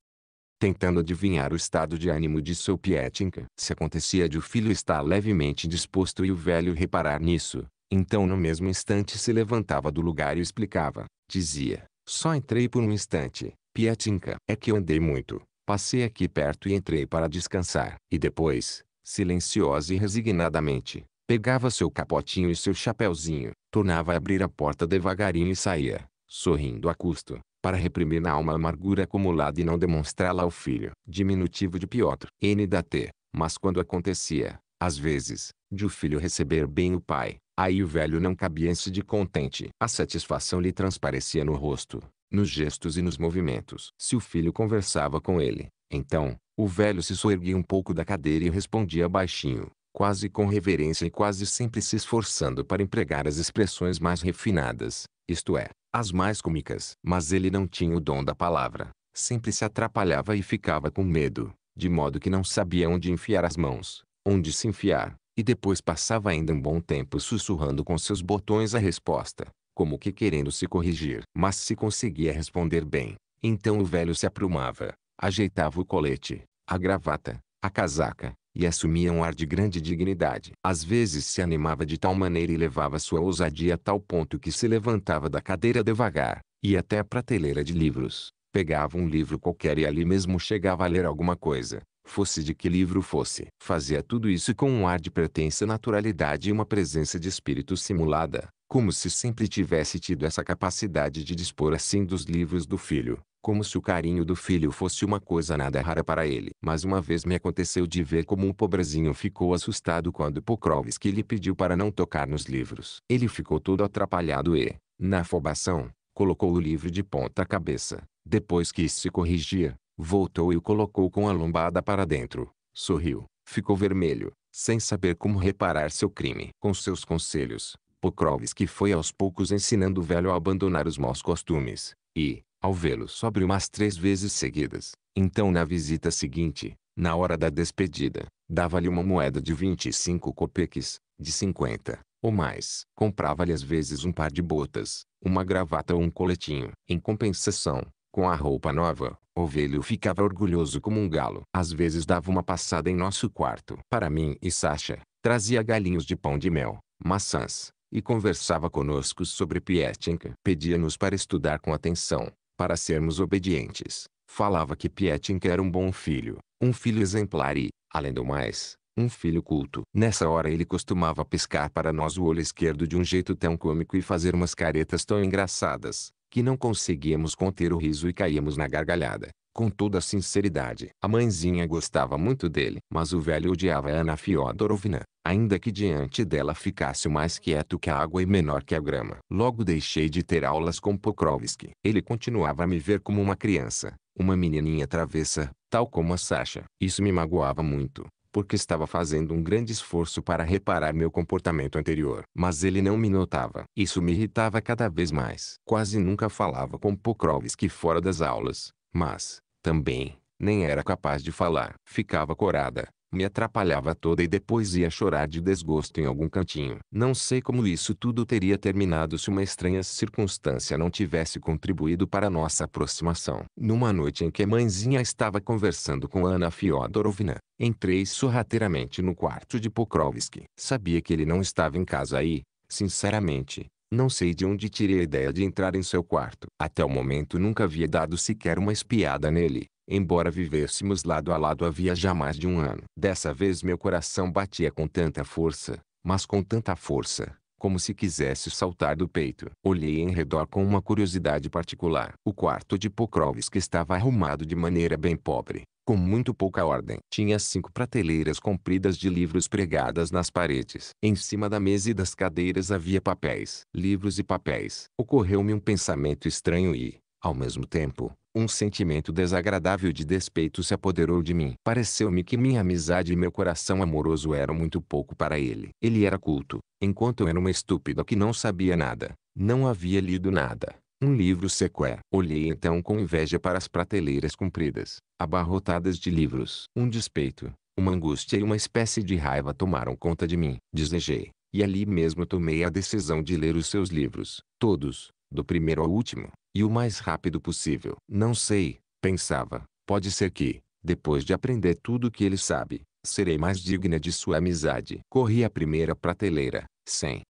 Tentando adivinhar o estado de ânimo de seu Pietinka, se acontecia de o filho estar levemente disposto e o velho reparar nisso, então no mesmo instante se levantava do lugar e explicava, dizia, só entrei por um instante, Pietinka, é que eu andei muito, passei aqui perto e entrei para descansar, e depois, silenciosa e resignadamente, Pegava seu capotinho e seu chapéuzinho, tornava a abrir a porta devagarinho e saía, sorrindo a custo, para reprimir na alma a amargura acumulada e não demonstrá-la ao filho. Diminutivo de Piotr. N da T. Mas quando acontecia, às vezes, de o filho receber bem o pai, aí o velho não cabia-se de contente. A satisfação lhe transparecia no rosto, nos gestos e nos movimentos. Se o filho conversava com ele, então, o velho se soerguia um pouco da cadeira e respondia baixinho, quase com reverência e quase sempre se esforçando para empregar as expressões mais refinadas, isto é, as mais cômicas. Mas ele não tinha o dom da palavra, sempre se atrapalhava e ficava com medo, de modo que não sabia onde enfiar as mãos, onde se enfiar, e depois passava ainda um bom tempo sussurrando com seus botões a resposta, como que querendo se corrigir. Mas se conseguia responder bem, então o velho se aprumava, ajeitava o colete, a gravata, a casaca, e assumia um ar de grande dignidade. Às vezes se animava de tal maneira e levava sua ousadia a tal ponto que se levantava da cadeira devagar, ia até a prateleira de livros, pegava um livro qualquer e ali mesmo chegava a ler alguma coisa, fosse de que livro fosse. Fazia tudo isso com um ar de pretensa naturalidade e uma presença de espírito simulada, como se sempre tivesse tido essa capacidade de dispor assim dos livros do filho como se o carinho do filho fosse uma coisa nada rara para ele. Mas uma vez me aconteceu de ver como um pobrezinho ficou assustado quando Pokrovski lhe pediu para não tocar nos livros. Ele ficou todo atrapalhado e, na afobação, colocou o livro de ponta cabeça. Depois quis se corrigir, voltou e o colocou com a lombada para dentro. Sorriu, ficou vermelho, sem saber como reparar seu crime. Com seus conselhos, Pokrovski foi aos poucos ensinando o velho a abandonar os maus costumes, e, ao vê-lo sobre umas três vezes seguidas. Então na visita seguinte, na hora da despedida, dava-lhe uma moeda de 25 copeques, de 50, ou mais. Comprava-lhe às vezes um par de botas, uma gravata ou um coletinho. Em compensação, com a roupa nova, velho ficava orgulhoso como um galo. Às vezes dava uma passada em nosso quarto. Para mim e Sasha, trazia galinhos de pão de mel, maçãs, e conversava conosco sobre Pietchenka. Pedia-nos para estudar com atenção, para sermos obedientes. Falava que Pietink era um bom filho, um filho exemplar e, além do mais, um filho culto. Nessa hora ele costumava piscar para nós o olho esquerdo de um jeito tão cômico e fazer umas caretas tão engraçadas, que não conseguíamos conter o riso e caíamos na gargalhada com toda sinceridade. A mãezinha gostava muito dele, mas o velho odiava a Ana Fiodorovna, ainda que diante dela ficasse mais quieto que a água e menor que a grama. Logo deixei de ter aulas com Pokrovsky. Ele continuava a me ver como uma criança, uma menininha travessa, tal como a Sasha. Isso me magoava muito. Porque estava fazendo um grande esforço para reparar meu comportamento anterior. Mas ele não me notava. Isso me irritava cada vez mais. Quase nunca falava com Pokrovsky fora das aulas mas, também, nem era capaz de falar. Ficava corada, me atrapalhava toda e depois ia chorar de desgosto em algum cantinho. Não sei como isso tudo teria terminado se uma estranha circunstância não tivesse contribuído para nossa aproximação. Numa noite em que a mãezinha estava conversando com Ana Fiodorovna, entrei sorrateiramente no quarto de Pokrovsky. Sabia que ele não estava em casa aí, sinceramente, não sei de onde tirei a ideia de entrar em seu quarto. Até o momento nunca havia dado sequer uma espiada nele. Embora vivêssemos lado a lado havia já mais de um ano. Dessa vez meu coração batia com tanta força, mas com tanta força, como se quisesse saltar do peito. Olhei em redor com uma curiosidade particular. O quarto de Pokrovski estava arrumado de maneira bem pobre com muito pouca ordem. Tinha cinco prateleiras compridas de livros pregadas nas paredes. Em cima da mesa e das cadeiras havia papéis, livros e papéis. Ocorreu-me um pensamento estranho e, ao mesmo tempo, um sentimento desagradável de despeito se apoderou de mim. Pareceu-me que minha amizade e meu coração amoroso eram muito pouco para ele. Ele era culto, enquanto eu era uma estúpida que não sabia nada, não havia lido nada um livro sequer. Olhei então com inveja para as prateleiras compridas, abarrotadas de livros. Um despeito, uma angústia e uma espécie de raiva tomaram conta de mim. Desejei, e ali mesmo tomei a decisão de ler os seus livros, todos, do primeiro ao último, e o mais rápido possível. Não sei, pensava, pode ser que, depois de aprender tudo o que ele sabe, serei mais digna de sua amizade. Corri à primeira prateleira, sem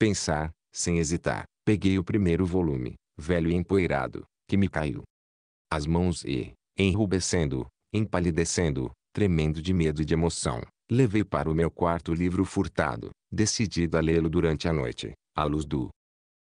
pensar, sem hesitar. Peguei o primeiro volume, velho e empoeirado, que me caiu. As mãos e, enrubescendo, empalidecendo, tremendo de medo e de emoção, levei para o meu quarto livro furtado, decidido a lê-lo durante a noite, à luz do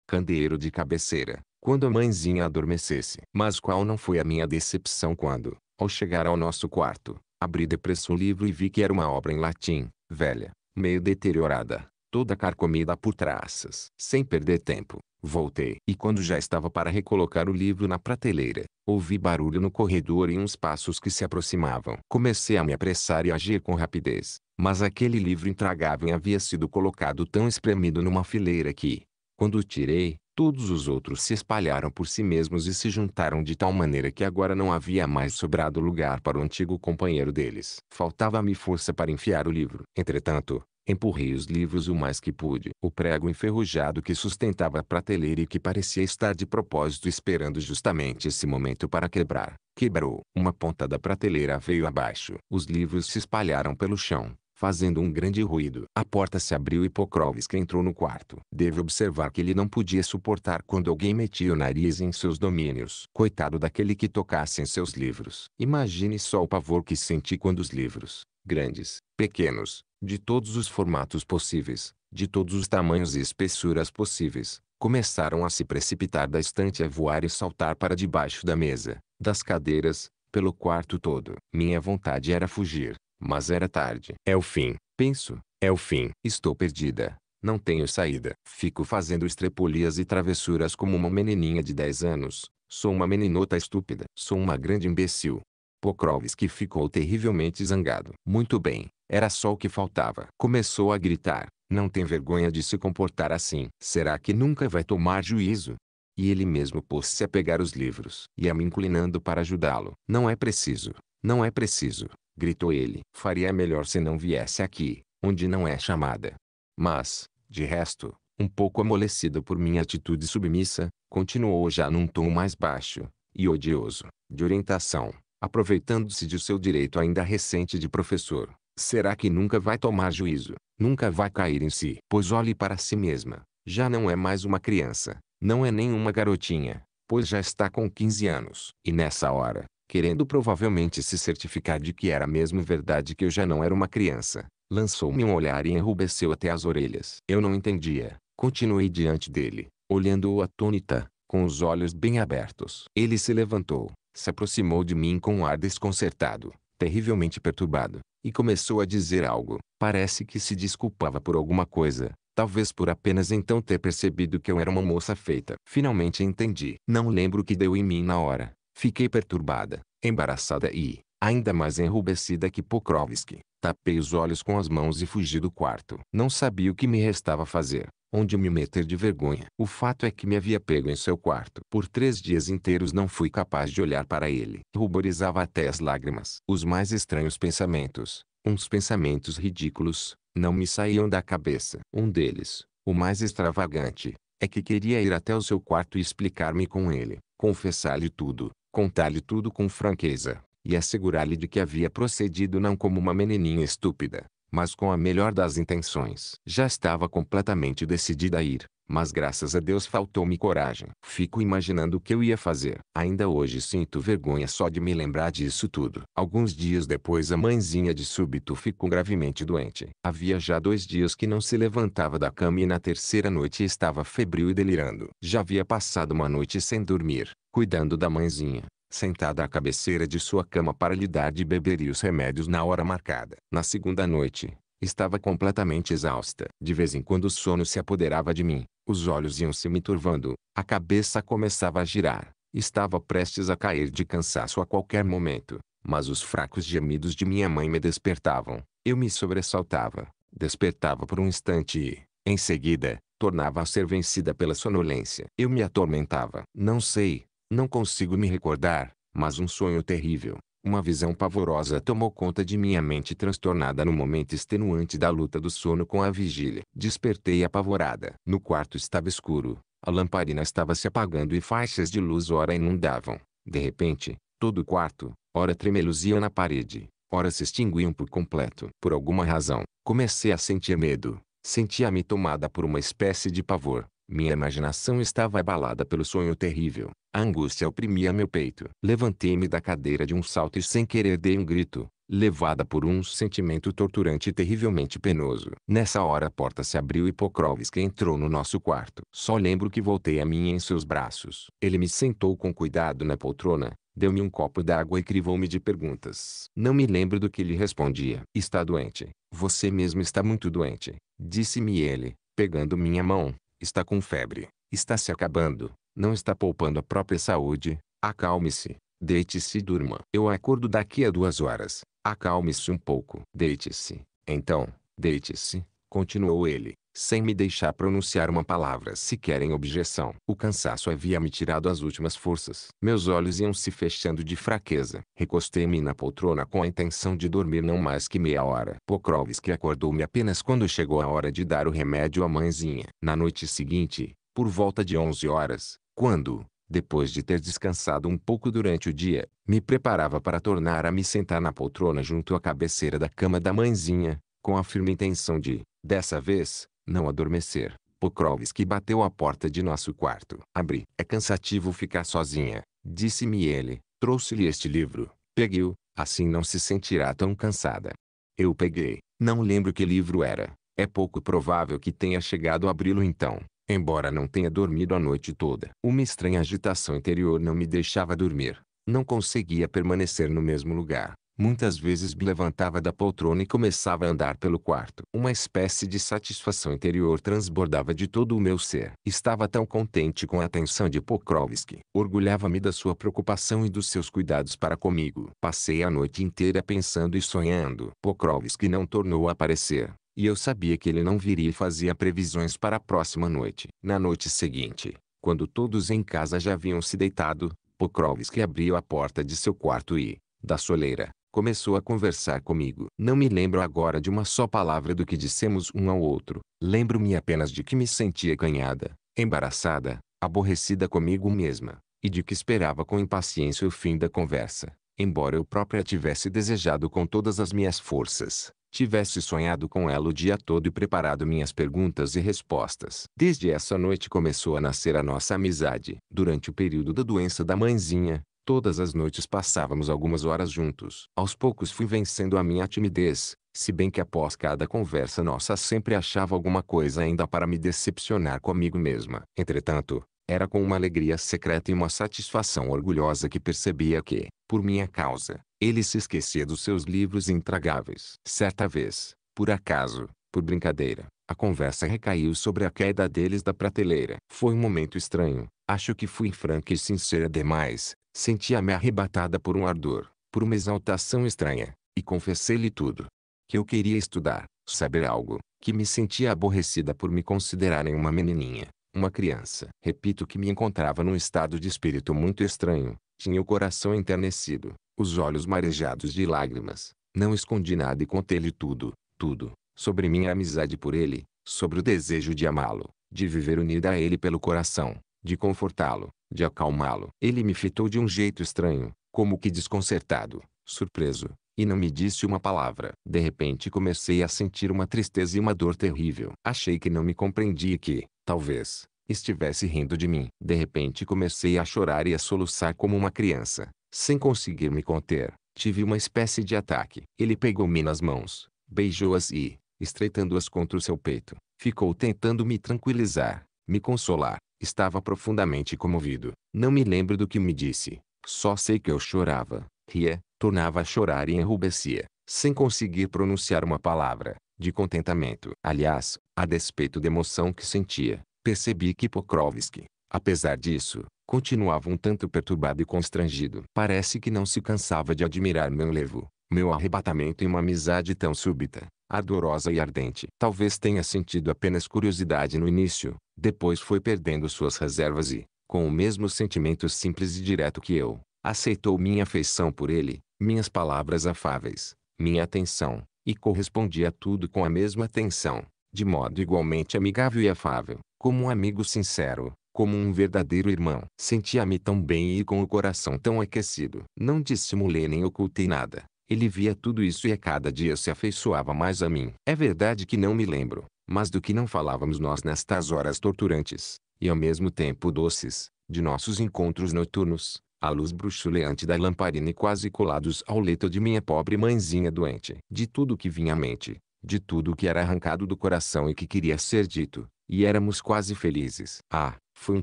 candeeiro de cabeceira, quando a mãezinha adormecesse. Mas qual não foi a minha decepção quando, ao chegar ao nosso quarto, abri depressa o livro e vi que era uma obra em latim, velha, meio deteriorada, toda carcomida por traças. Sem perder tempo, Voltei. E quando já estava para recolocar o livro na prateleira, ouvi barulho no corredor e uns passos que se aproximavam. Comecei a me apressar e agir com rapidez. Mas aquele livro intragável havia sido colocado tão espremido numa fileira que, quando o tirei, todos os outros se espalharam por si mesmos e se juntaram de tal maneira que agora não havia mais sobrado lugar para o antigo companheiro deles. Faltava-me força para enfiar o livro. Entretanto, Empurrei os livros o mais que pude. O prego enferrujado que sustentava a prateleira e que parecia estar de propósito esperando justamente esse momento para quebrar, quebrou. Uma ponta da prateleira veio abaixo. Os livros se espalharam pelo chão, fazendo um grande ruído. A porta se abriu e Pokrovski entrou no quarto. Deve observar que ele não podia suportar quando alguém metia o nariz em seus domínios. Coitado daquele que tocasse em seus livros. Imagine só o pavor que senti quando os livros, grandes, pequenos, de todos os formatos possíveis, de todos os tamanhos e espessuras possíveis, começaram a se precipitar da estante a voar e saltar para debaixo da mesa, das cadeiras, pelo quarto todo. Minha vontade era fugir, mas era tarde. É o fim, penso, é o fim. Estou perdida. Não tenho saída. Fico fazendo estrepolias e travessuras como uma menininha de 10 anos. Sou uma meninota estúpida. Sou uma grande imbecil. Pokrovski ficou terrivelmente zangado. Muito bem, era só o que faltava. Começou a gritar. Não tem vergonha de se comportar assim. Será que nunca vai tomar juízo? E ele mesmo pôs-se a pegar os livros e a me inclinando para ajudá-lo. Não é preciso, não é preciso, gritou ele. Faria melhor se não viesse aqui, onde não é chamada. Mas, de resto, um pouco amolecido por minha atitude submissa, continuou já num tom mais baixo e odioso, de orientação, aproveitando-se de seu direito ainda recente de professor será que nunca vai tomar juízo, nunca vai cair em si? Pois olhe para si mesma, já não é mais uma criança, não é nenhuma garotinha, pois já está com 15 anos. E nessa hora, querendo provavelmente se certificar de que era mesmo verdade que eu já não era uma criança, lançou-me um olhar e enrubesceu até as orelhas. Eu não entendia, continuei diante dele, olhando-o atônita, com os olhos bem abertos. Ele se levantou, se aproximou de mim com um ar desconcertado, terrivelmente perturbado, e começou a dizer algo. Parece que se desculpava por alguma coisa, talvez por apenas então ter percebido que eu era uma moça feita. Finalmente entendi. Não lembro o que deu em mim na hora. Fiquei perturbada, embaraçada e, ainda mais enrubescida que Pokrovsky. Tapei os olhos com as mãos e fugi do quarto. Não sabia o que me restava fazer onde me meter de vergonha. O fato é que me havia pego em seu quarto. Por três dias inteiros não fui capaz de olhar para ele. Ruborizava até as lágrimas. Os mais estranhos pensamentos, uns pensamentos ridículos, não me saíam da cabeça. Um deles, o mais extravagante, é que queria ir até o seu quarto e explicar-me com ele, confessar-lhe tudo, contar-lhe tudo com franqueza e assegurar-lhe de que havia procedido não como uma menininha estúpida, mas com a melhor das intenções. Já estava completamente decidida a ir, mas graças a Deus faltou-me coragem. Fico imaginando o que eu ia fazer. Ainda hoje sinto vergonha só de me lembrar disso tudo. Alguns dias depois a mãezinha de súbito ficou gravemente doente. Havia já dois dias que não se levantava da cama e na terceira noite estava febril e delirando. Já havia passado uma noite sem dormir, cuidando da mãezinha sentada à cabeceira de sua cama para lhe dar de beber e os remédios na hora marcada. Na segunda noite, estava completamente exausta. De vez em quando o sono se apoderava de mim, os olhos iam se me turvando, a cabeça começava a girar. Estava prestes a cair de cansaço a qualquer momento, mas os fracos gemidos de minha mãe me despertavam. Eu me sobressaltava, despertava por um instante e, em seguida, tornava a ser vencida pela sonolência. Eu me atormentava. Não sei, não consigo me recordar, mas um sonho terrível, uma visão pavorosa tomou conta de minha mente transtornada no momento extenuante da luta do sono com a vigília. Despertei apavorada. No quarto estava escuro, a lamparina estava se apagando e faixas de luz ora inundavam. De repente, todo o quarto, ora tremeluzia na parede, ora se extinguiam por completo. Por alguma razão, comecei a sentir medo. Sentia-me tomada por uma espécie de pavor. Minha imaginação estava abalada pelo sonho terrível. A angústia oprimia meu peito. Levantei-me da cadeira de um salto e sem querer dei um grito, levada por um sentimento torturante e terrivelmente penoso. Nessa hora a porta se abriu e Pokrovski entrou no nosso quarto. Só lembro que voltei a mim em seus braços. Ele me sentou com cuidado na poltrona, deu-me um copo d'água e crivou-me de perguntas. Não me lembro do que lhe respondia. Está doente. Você mesmo está muito doente, disse-me ele, pegando minha mão. Está com febre. Está se acabando. Não está poupando a própria saúde. Acalme-se. Deite-se e durma. Eu acordo daqui a duas horas. Acalme-se um pouco. Deite-se. Então, deite-se. Continuou ele, sem me deixar pronunciar uma palavra sequer em objeção. O cansaço havia me tirado as últimas forças. Meus olhos iam se fechando de fraqueza. Recostei-me na poltrona com a intenção de dormir não mais que meia hora. Pokrovski acordou-me apenas quando chegou a hora de dar o remédio à mãezinha. Na noite seguinte, por volta de 11 horas, quando, depois de ter descansado um pouco durante o dia, me preparava para tornar a me sentar na poltrona junto à cabeceira da cama da mãezinha, com a firme intenção de, dessa vez, não adormecer. Pokrovski bateu a porta de nosso quarto. Abri. É cansativo ficar sozinha, disse-me ele. Trouxe-lhe este livro. Peguei-o, assim não se sentirá tão cansada. Eu peguei. Não lembro que livro era. É pouco provável que tenha chegado a abri-lo então. Embora não tenha dormido a noite toda, uma estranha agitação interior não me deixava dormir. Não conseguia permanecer no mesmo lugar. Muitas vezes me levantava da poltrona e começava a andar pelo quarto. Uma espécie de satisfação interior transbordava de todo o meu ser. Estava tão contente com a atenção de Pokrovsky. Orgulhava-me da sua preocupação e dos seus cuidados para comigo. Passei a noite inteira pensando e sonhando. Pokrovsky não tornou a aparecer. E eu sabia que ele não viria e fazia previsões para a próxima noite. Na noite seguinte, quando todos em casa já haviam se deitado, Pokrovski abriu a porta de seu quarto e, da soleira, começou a conversar comigo. Não me lembro agora de uma só palavra do que dissemos um ao outro. Lembro-me apenas de que me sentia ganhada, embaraçada, aborrecida comigo mesma, e de que esperava com impaciência o fim da conversa, embora eu própria tivesse desejado com todas as minhas forças, tivesse sonhado com ela o dia todo e preparado minhas perguntas e respostas. Desde essa noite começou a nascer a nossa amizade. Durante o período da doença da mãezinha, todas as noites passávamos algumas horas juntos. Aos poucos fui vencendo a minha timidez, se bem que após cada conversa nossa sempre achava alguma coisa ainda para me decepcionar comigo mesma. Entretanto, era com uma alegria secreta e uma satisfação orgulhosa que percebia que, por minha causa, ele se esquecia dos seus livros intragáveis. Certa vez, por acaso, por brincadeira, a conversa recaiu sobre a queda deles da prateleira. Foi um momento estranho. Acho que fui franca e sincera demais. Sentia-me arrebatada por um ardor, por uma exaltação estranha, e confessei-lhe tudo. Que eu queria estudar, saber algo, que me sentia aborrecida por me considerarem uma menininha, uma criança. Repito que me encontrava num estado de espírito muito estranho. Tinha o coração enternecido, os olhos marejados de lágrimas. Não escondi nada e contei-lhe tudo, tudo, sobre minha amizade por ele, sobre o desejo de amá-lo, de viver unida a ele pelo coração, de confortá-lo, de acalmá-lo. Ele me fitou de um jeito estranho, como que desconcertado, surpreso, e não me disse uma palavra. De repente comecei a sentir uma tristeza e uma dor terrível. Achei que não me compreendia e que, talvez, estivesse rindo de mim. De repente comecei a chorar e a soluçar como uma criança. Sem conseguir me conter, tive uma espécie de ataque. Ele pegou-me nas mãos, beijou-as e, estreitando-as contra o seu peito, ficou tentando me tranquilizar, me consolar. Estava profundamente comovido. Não me lembro do que me disse. Só sei que eu chorava, ria, tornava a chorar e enrubescia, sem conseguir pronunciar uma palavra, de contentamento. Aliás, a despeito da emoção que sentia, percebi que Pokrovsky, Apesar disso, continuava um tanto perturbado e constrangido. Parece que não se cansava de admirar meu levo, meu arrebatamento e uma amizade tão súbita, ardorosa e ardente. Talvez tenha sentido apenas curiosidade no início, depois foi perdendo suas reservas e, com o mesmo sentimento simples e direto que eu, aceitou minha afeição por ele, minhas palavras afáveis, minha atenção, e correspondia a tudo com a mesma atenção, de modo igualmente amigável e afável, como um amigo sincero, como um verdadeiro irmão. Sentia-me tão bem e com o coração tão aquecido. Não dissimulei nem ocultei nada. Ele via tudo isso e a cada dia se afeiçoava mais a mim. É verdade que não me lembro, mas do que não falávamos nós nestas horas torturantes, e ao mesmo tempo doces, de nossos encontros noturnos, à luz bruxuleante da lamparina e quase colados ao leito de minha pobre mãezinha doente. De tudo que vinha à mente, de tudo que era arrancado do coração e que queria ser dito, e éramos quase felizes. Ah, foi um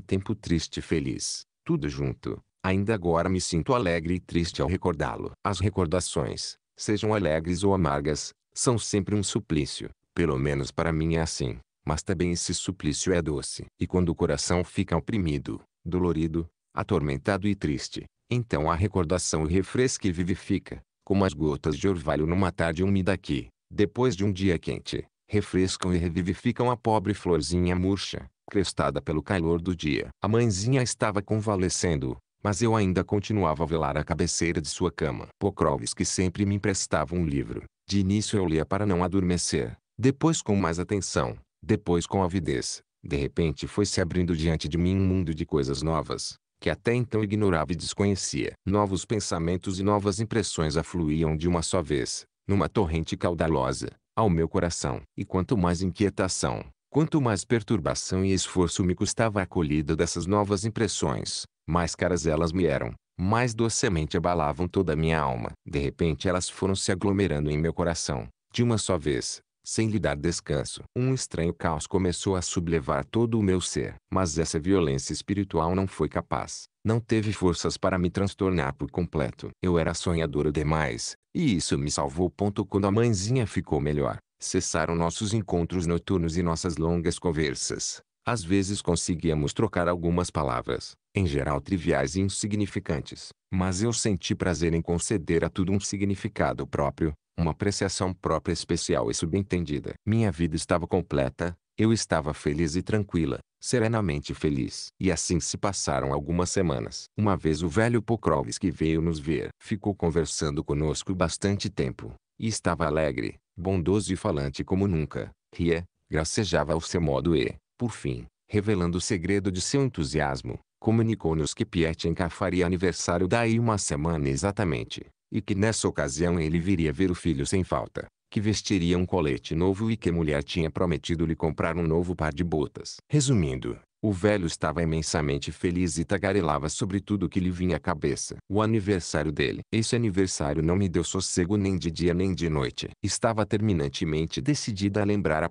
tempo triste e feliz, tudo junto. Ainda agora me sinto alegre e triste ao recordá-lo. As recordações, sejam alegres ou amargas, são sempre um suplício. Pelo menos para mim é assim. Mas também esse suplício é doce. E quando o coração fica oprimido, dolorido, atormentado e triste, então a recordação o refresca e vivifica, como as gotas de orvalho numa tarde úmida aqui, depois de um dia quente refrescam e revivificam a pobre florzinha murcha, crestada pelo calor do dia. A mãezinha estava convalescendo, mas eu ainda continuava a velar à cabeceira de sua cama. Pokrovski sempre me emprestava um livro. De início eu lia para não adormecer, depois com mais atenção, depois com avidez. De repente foi se abrindo diante de mim um mundo de coisas novas, que até então ignorava e desconhecia. Novos pensamentos e novas impressões afluíam de uma só vez, numa torrente caudalosa ao meu coração. E quanto mais inquietação, quanto mais perturbação e esforço me custava a acolhida dessas novas impressões, mais caras elas me eram, mais docemente abalavam toda a minha alma. De repente elas foram se aglomerando em meu coração, de uma só vez, sem lhe dar descanso. Um estranho caos começou a sublevar todo o meu ser. Mas essa violência espiritual não foi capaz, não teve forças para me transtornar por completo. Eu era sonhadora demais, e isso me salvou. Quando a mãezinha ficou melhor, cessaram nossos encontros noturnos e nossas longas conversas. Às vezes conseguíamos trocar algumas palavras, em geral triviais e insignificantes, mas eu senti prazer em conceder a tudo um significado próprio, uma apreciação própria especial e subentendida. Minha vida estava completa, eu estava feliz e tranquila, serenamente feliz. E assim se passaram algumas semanas. Uma vez o velho Pokrovski veio nos ver. Ficou conversando conosco bastante tempo. E estava alegre, bondoso e falante como nunca. Ria, gracejava ao seu modo e, por fim, revelando o segredo de seu entusiasmo, comunicou-nos que Pietchenka faria aniversário daí uma semana exatamente, e que nessa ocasião ele viria ver o filho sem falta que vestiria um colete novo e que a mulher tinha prometido lhe comprar um novo par de botas. Resumindo, o velho estava imensamente feliz e tagarelava sobre tudo que lhe vinha à cabeça. O aniversário dele. Esse aniversário não me deu sossego nem de dia nem de noite. Estava terminantemente decidida a lembrar a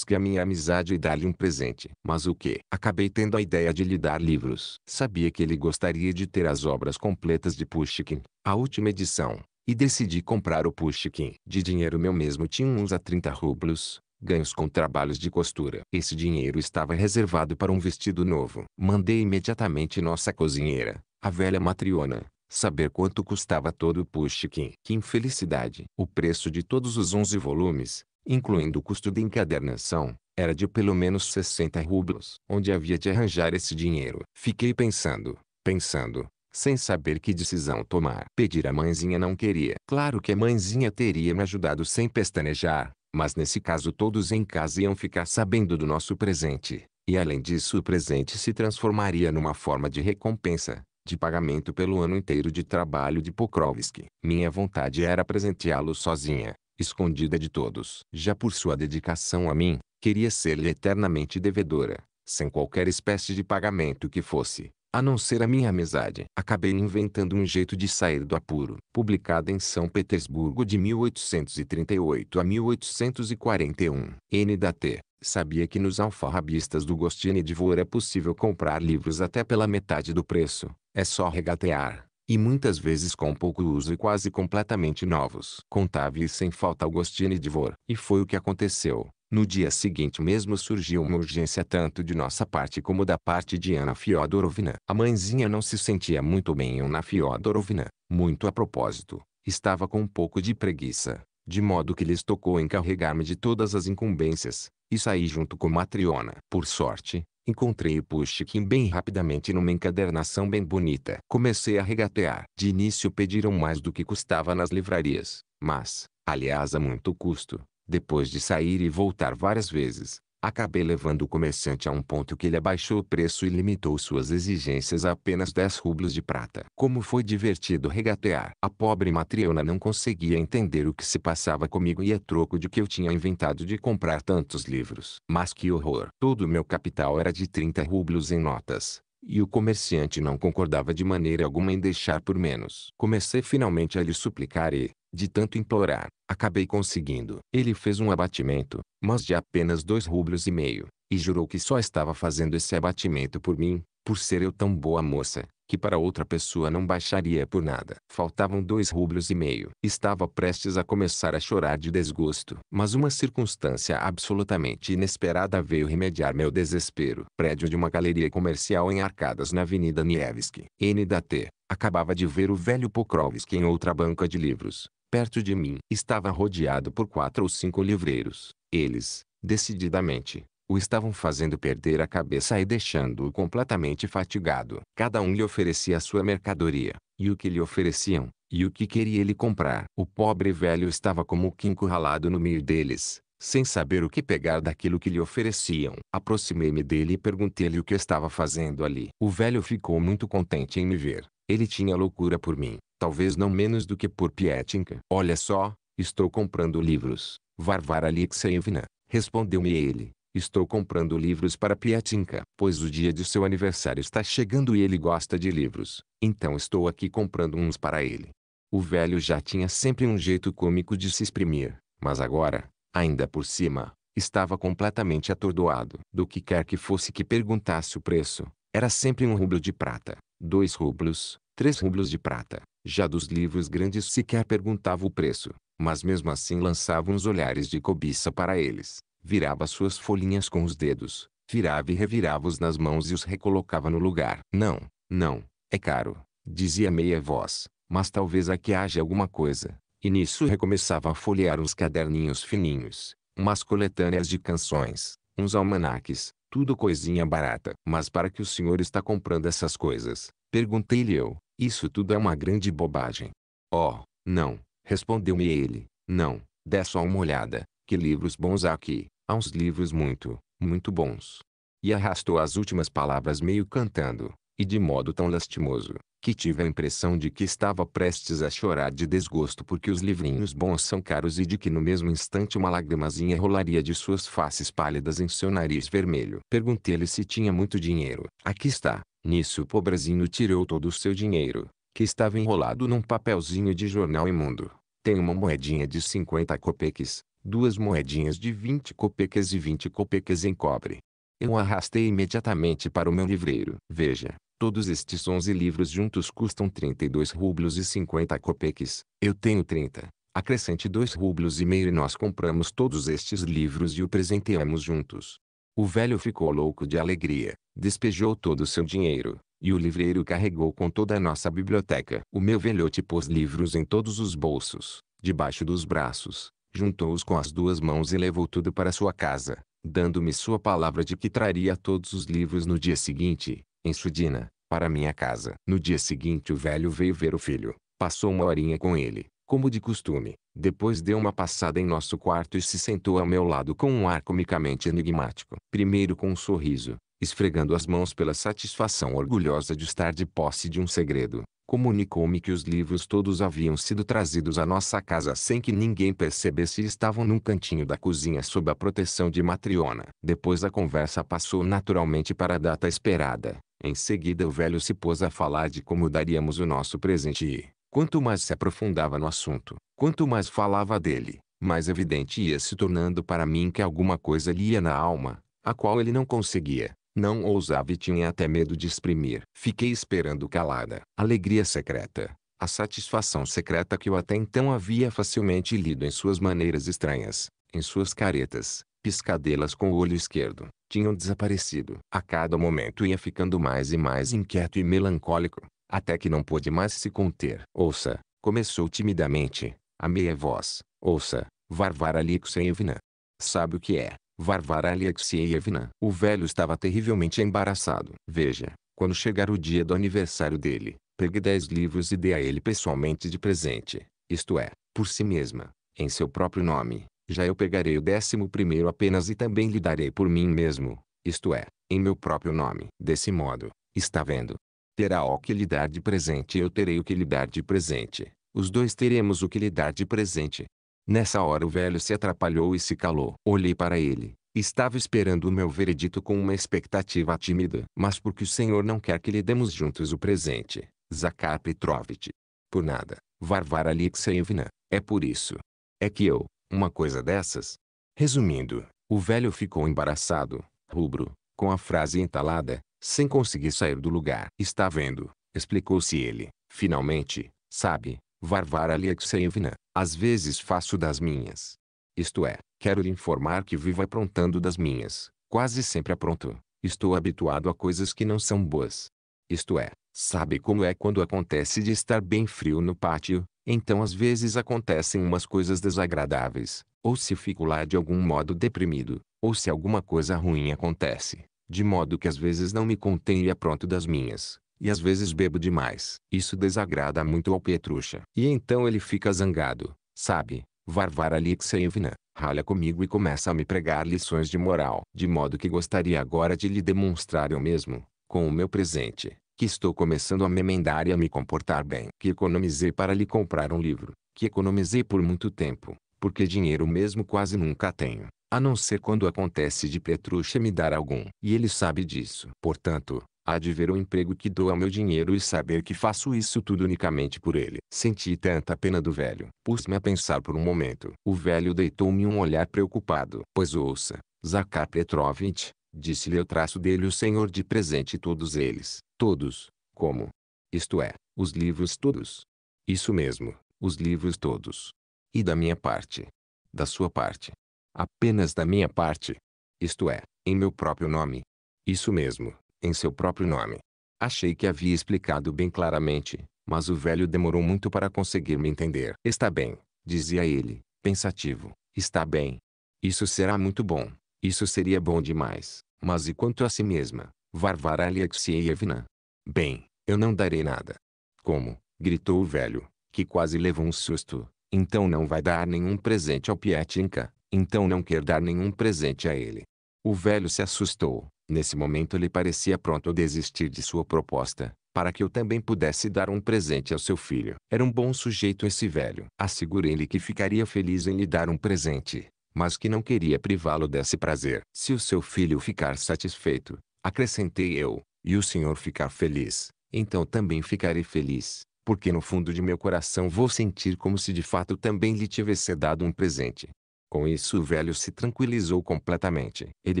que a minha amizade e dar-lhe um presente. Mas o que? Acabei tendo a ideia de lhe dar livros. Sabia que ele gostaria de ter as obras completas de Pushkin. A última edição, e decidi comprar o pushkin. De dinheiro meu mesmo tinha uns a 30 rublos, ganhos com trabalhos de costura. Esse dinheiro estava reservado para um vestido novo. Mandei imediatamente nossa cozinheira, a velha matriona, saber quanto custava todo o pushkin. Que infelicidade! O preço de todos os 11 volumes, incluindo o custo de encadernação, era de pelo menos 60 rublos. Onde havia de arranjar esse dinheiro? Fiquei pensando, pensando, sem saber que decisão tomar. Pedir a mãezinha não queria. Claro que a mãezinha teria me ajudado sem pestanejar, mas nesse caso todos em casa iam ficar sabendo do nosso presente. E além disso o presente se transformaria numa forma de recompensa, de pagamento pelo ano inteiro de trabalho de Pokrovsky. Minha vontade era presenteá-lo sozinha, escondida de todos. Já por sua dedicação a mim, queria ser-lhe eternamente devedora, sem qualquer espécie de pagamento que fosse a não ser a minha amizade. Acabei inventando um jeito de sair do apuro. Publicada em São Petersburgo de 1838 a 1841. N T. Sabia que nos alfarrabistas do Gostini de Vor é possível comprar livros até pela metade do preço. É só regatear. E muitas vezes com pouco uso e quase completamente novos. Contava e sem falta Agostini de Vor. E foi o que aconteceu. No dia seguinte mesmo surgiu uma urgência tanto de nossa parte como da parte de Ana Fiodorovna. A mãezinha não se sentia muito bem em Ana Fiodorovna, muito a propósito. Estava com um pouco de preguiça, de modo que lhes tocou encarregar-me de todas as incumbências, e saí junto com Matriona. Por sorte, Encontrei o Pushkin bem rapidamente numa encadernação bem bonita. Comecei a regatear. De início pediram mais do que custava nas livrarias, mas, aliás a muito custo, depois de sair e voltar várias vezes, acabei levando o comerciante a um ponto que ele abaixou o preço e limitou suas exigências a apenas 10 rublos de prata. Como foi divertido regatear. A pobre matriona não conseguia entender o que se passava comigo e a é troco de que eu tinha inventado de comprar tantos livros. Mas que horror! Todo o meu capital era de 30 rublos em notas. E o comerciante não concordava de maneira alguma em deixar por menos. Comecei finalmente a lhe suplicar e, de tanto implorar, acabei conseguindo. Ele fez um abatimento, mas de apenas dois rublos e meio, e jurou que só estava fazendo esse abatimento por mim, por ser eu tão boa moça, que para outra pessoa não baixaria por nada. Faltavam dois rublos e meio. Estava prestes a começar a chorar de desgosto, mas uma circunstância absolutamente inesperada veio remediar meu desespero. Prédio de uma galeria comercial em Arcadas na Avenida Nievski. NDT. Acabava de ver o velho Pokrovski em outra banca de livros, Perto de mim, estava rodeado por quatro ou cinco livreiros. Eles, decididamente, o estavam fazendo perder a cabeça e deixando-o completamente fatigado. Cada um lhe oferecia a sua mercadoria, e o que lhe ofereciam, e o que queria ele comprar. O pobre velho estava como que encurralado no meio deles, sem saber o que pegar daquilo que lhe ofereciam. Aproximei-me dele e perguntei-lhe o que estava fazendo ali. O velho ficou muito contente em me ver. Ele tinha loucura por mim, talvez não menos do que por Pietinka. Olha só, estou comprando livros, Varvara Alexeyevna, respondeu-me ele. Estou comprando livros para Pietinka, pois o dia de seu aniversário está chegando e ele gosta de livros. Então estou aqui comprando uns para ele. O velho já tinha sempre um jeito cômico de se exprimir, mas agora, ainda por cima, estava completamente atordoado. Do que quer que fosse que perguntasse o preço, era sempre um rublo de prata, dois rublos, 3 rublos de prata. Já dos livros grandes sequer perguntava o preço, mas mesmo assim lançava uns olhares de cobiça para eles. Virava suas folhinhas com os dedos, virava e revirava-os nas mãos e os recolocava no lugar. Não, não, é caro, dizia meia voz, mas talvez aqui haja alguma coisa. E nisso recomeçava a folhear uns caderninhos fininhos, umas coletâneas de canções, uns almanaques, tudo coisinha barata. Mas para que o senhor está comprando essas coisas? Perguntei-lhe eu. Isso tudo é uma grande bobagem. Oh, não, respondeu-me ele, não, dê só uma olhada, que livros bons há aqui, há uns livros muito, muito bons. E arrastou as últimas palavras meio cantando, e de modo tão lastimoso, que tive a impressão de que estava prestes a chorar de desgosto porque os livrinhos bons são caros e de que no mesmo instante uma lagrimazinha rolaria de suas faces pálidas em seu nariz vermelho. Perguntei-lhe se tinha muito dinheiro. Aqui está. Nisso o pobrezinho tirou todo o seu dinheiro, que estava enrolado num papelzinho de jornal imundo. Tem uma moedinha de 50 copeques, duas moedinhas de 20 copeques e 20 copeques em cobre, eu o arrastei imediatamente para o meu livreiro. Veja, todos estes onze livros juntos custam 32 rublos e 50 copeques. Eu tenho 30. Acrescente dois rublos e meio e nós compramos todos estes livros e o presenteamos juntos. O velho ficou louco de alegria, despejou todo o seu dinheiro, e o livreiro carregou com toda a nossa biblioteca. O meu velhote pôs livros em todos os bolsos, debaixo dos braços, juntou-os com as duas mãos e levou tudo para sua casa dando-me sua palavra de que traria todos os livros no dia seguinte, em Sudina, para minha casa. No dia seguinte o velho veio ver o filho, passou uma horinha com ele, como de costume, depois deu uma passada em nosso quarto e se sentou ao meu lado com um ar comicamente enigmático. Primeiro com um sorriso, esfregando as mãos pela satisfação orgulhosa de estar de posse de um segredo, comunicou-me que os livros todos haviam sido trazidos à nossa casa sem que ninguém percebesse e estavam num cantinho da cozinha sob a proteção de Matriona. Depois a conversa passou naturalmente para a data esperada. Em seguida o velho se pôs a falar de como daríamos o nosso presente e, quanto mais se aprofundava no assunto, quanto mais falava dele, mais evidente ia se tornando para mim que alguma coisa lhe ia na alma, a qual ele não conseguia não ousava e tinha até medo de exprimir. Fiquei esperando calada. Alegria secreta. A satisfação secreta que eu até então havia facilmente lido em suas maneiras estranhas, em suas caretas, piscadelas com o olho esquerdo, tinham desaparecido. A cada momento ia ficando mais e mais inquieto e melancólico, até que não pôde mais se conter. Ouça, começou timidamente, a meia voz. Ouça, Varvara Alexeyevna. Sabe o que é? Varvara Alexeyevna. O velho estava terrivelmente embaraçado. Veja, quando chegar o dia do aniversário dele, pegue dez livros e dê a ele pessoalmente de presente. Isto é, por si mesma, em seu próprio nome. Já eu pegarei o décimo primeiro apenas e também lhe darei por mim mesmo, isto é, em meu próprio nome. Desse modo, está vendo? Terá o que lhe dar de presente e eu terei o que lhe dar de presente. Os dois teremos o que lhe dar de presente. Nessa hora o velho se atrapalhou e se calou. Olhei para ele. Estava esperando o meu veredito com uma expectativa tímida. Mas porque o senhor não quer que lhe demos juntos o presente, Zakhar Petrovitch? Por nada, Varvara Alexeyevna. É por isso. É que eu, uma coisa dessas? Resumindo, o velho ficou embaraçado, rubro, com a frase entalada, sem conseguir sair do lugar. Está vendo, explicou-se ele. Finalmente, sabe, Varvara Alexeyevna, às vezes faço das minhas. Isto é, quero lhe informar que vivo aprontando das minhas, quase sempre apronto. Estou habituado a coisas que não são boas. Isto é, sabe como é quando acontece de estar bem frio no pátio, então às vezes acontecem umas coisas desagradáveis, ou se fico lá de algum modo deprimido, ou se alguma coisa ruim acontece, de modo que às vezes não me contenho e apronto das minhas e às vezes bebo demais. Isso desagrada muito ao Petrucha. E então ele fica zangado, sabe? Varvara Alexeyevna, ralha comigo e começa a me pregar lições de moral. De modo que gostaria agora de lhe demonstrar eu mesmo, com o meu presente, que estou começando a me emendar e a me comportar bem. Que economizei para lhe comprar um livro, que economizei por muito tempo, porque dinheiro mesmo quase nunca tenho. A não ser quando acontece de Petrucha me dar algum. E ele sabe disso. Portanto, Há de ver o emprego que dou ao meu dinheiro e saber que faço isso tudo unicamente por ele. Senti tanta pena do velho. Pus-me a pensar por um momento. O velho deitou-me um olhar preocupado. Pois ouça, Zakhar Petrovitch, disse-lhe eu traço dele o senhor de presente todos eles. Todos, como? Isto é, os livros todos. Isso mesmo, os livros todos. E da minha parte. Da sua parte. Apenas da minha parte. Isto é, em meu próprio nome. Isso mesmo em seu próprio nome. Achei que havia explicado bem claramente, mas o velho demorou muito para conseguir me entender. Está bem, dizia ele, pensativo. Está bem. Isso será muito bom. Isso seria bom demais. Mas e quanto a si mesma, Varvara Alexeyevna? Bem, eu não darei nada. Como? gritou o velho, que quase levou um susto. Então não vai dar nenhum presente ao Pietinka. Então não quer dar nenhum presente a ele. O velho se assustou. Nesse momento ele parecia pronto a desistir de sua proposta, para que eu também pudesse dar um presente ao seu filho. Era um bom sujeito esse velho. Assegurei-lhe que ficaria feliz em lhe dar um presente, mas que não queria privá-lo desse prazer. Se o seu filho ficar satisfeito, acrescentei eu, e o senhor ficar feliz, então também ficarei feliz, porque no fundo de meu coração vou sentir como se de fato também lhe tivesse dado um presente. Com isso o velho se tranquilizou completamente. Ele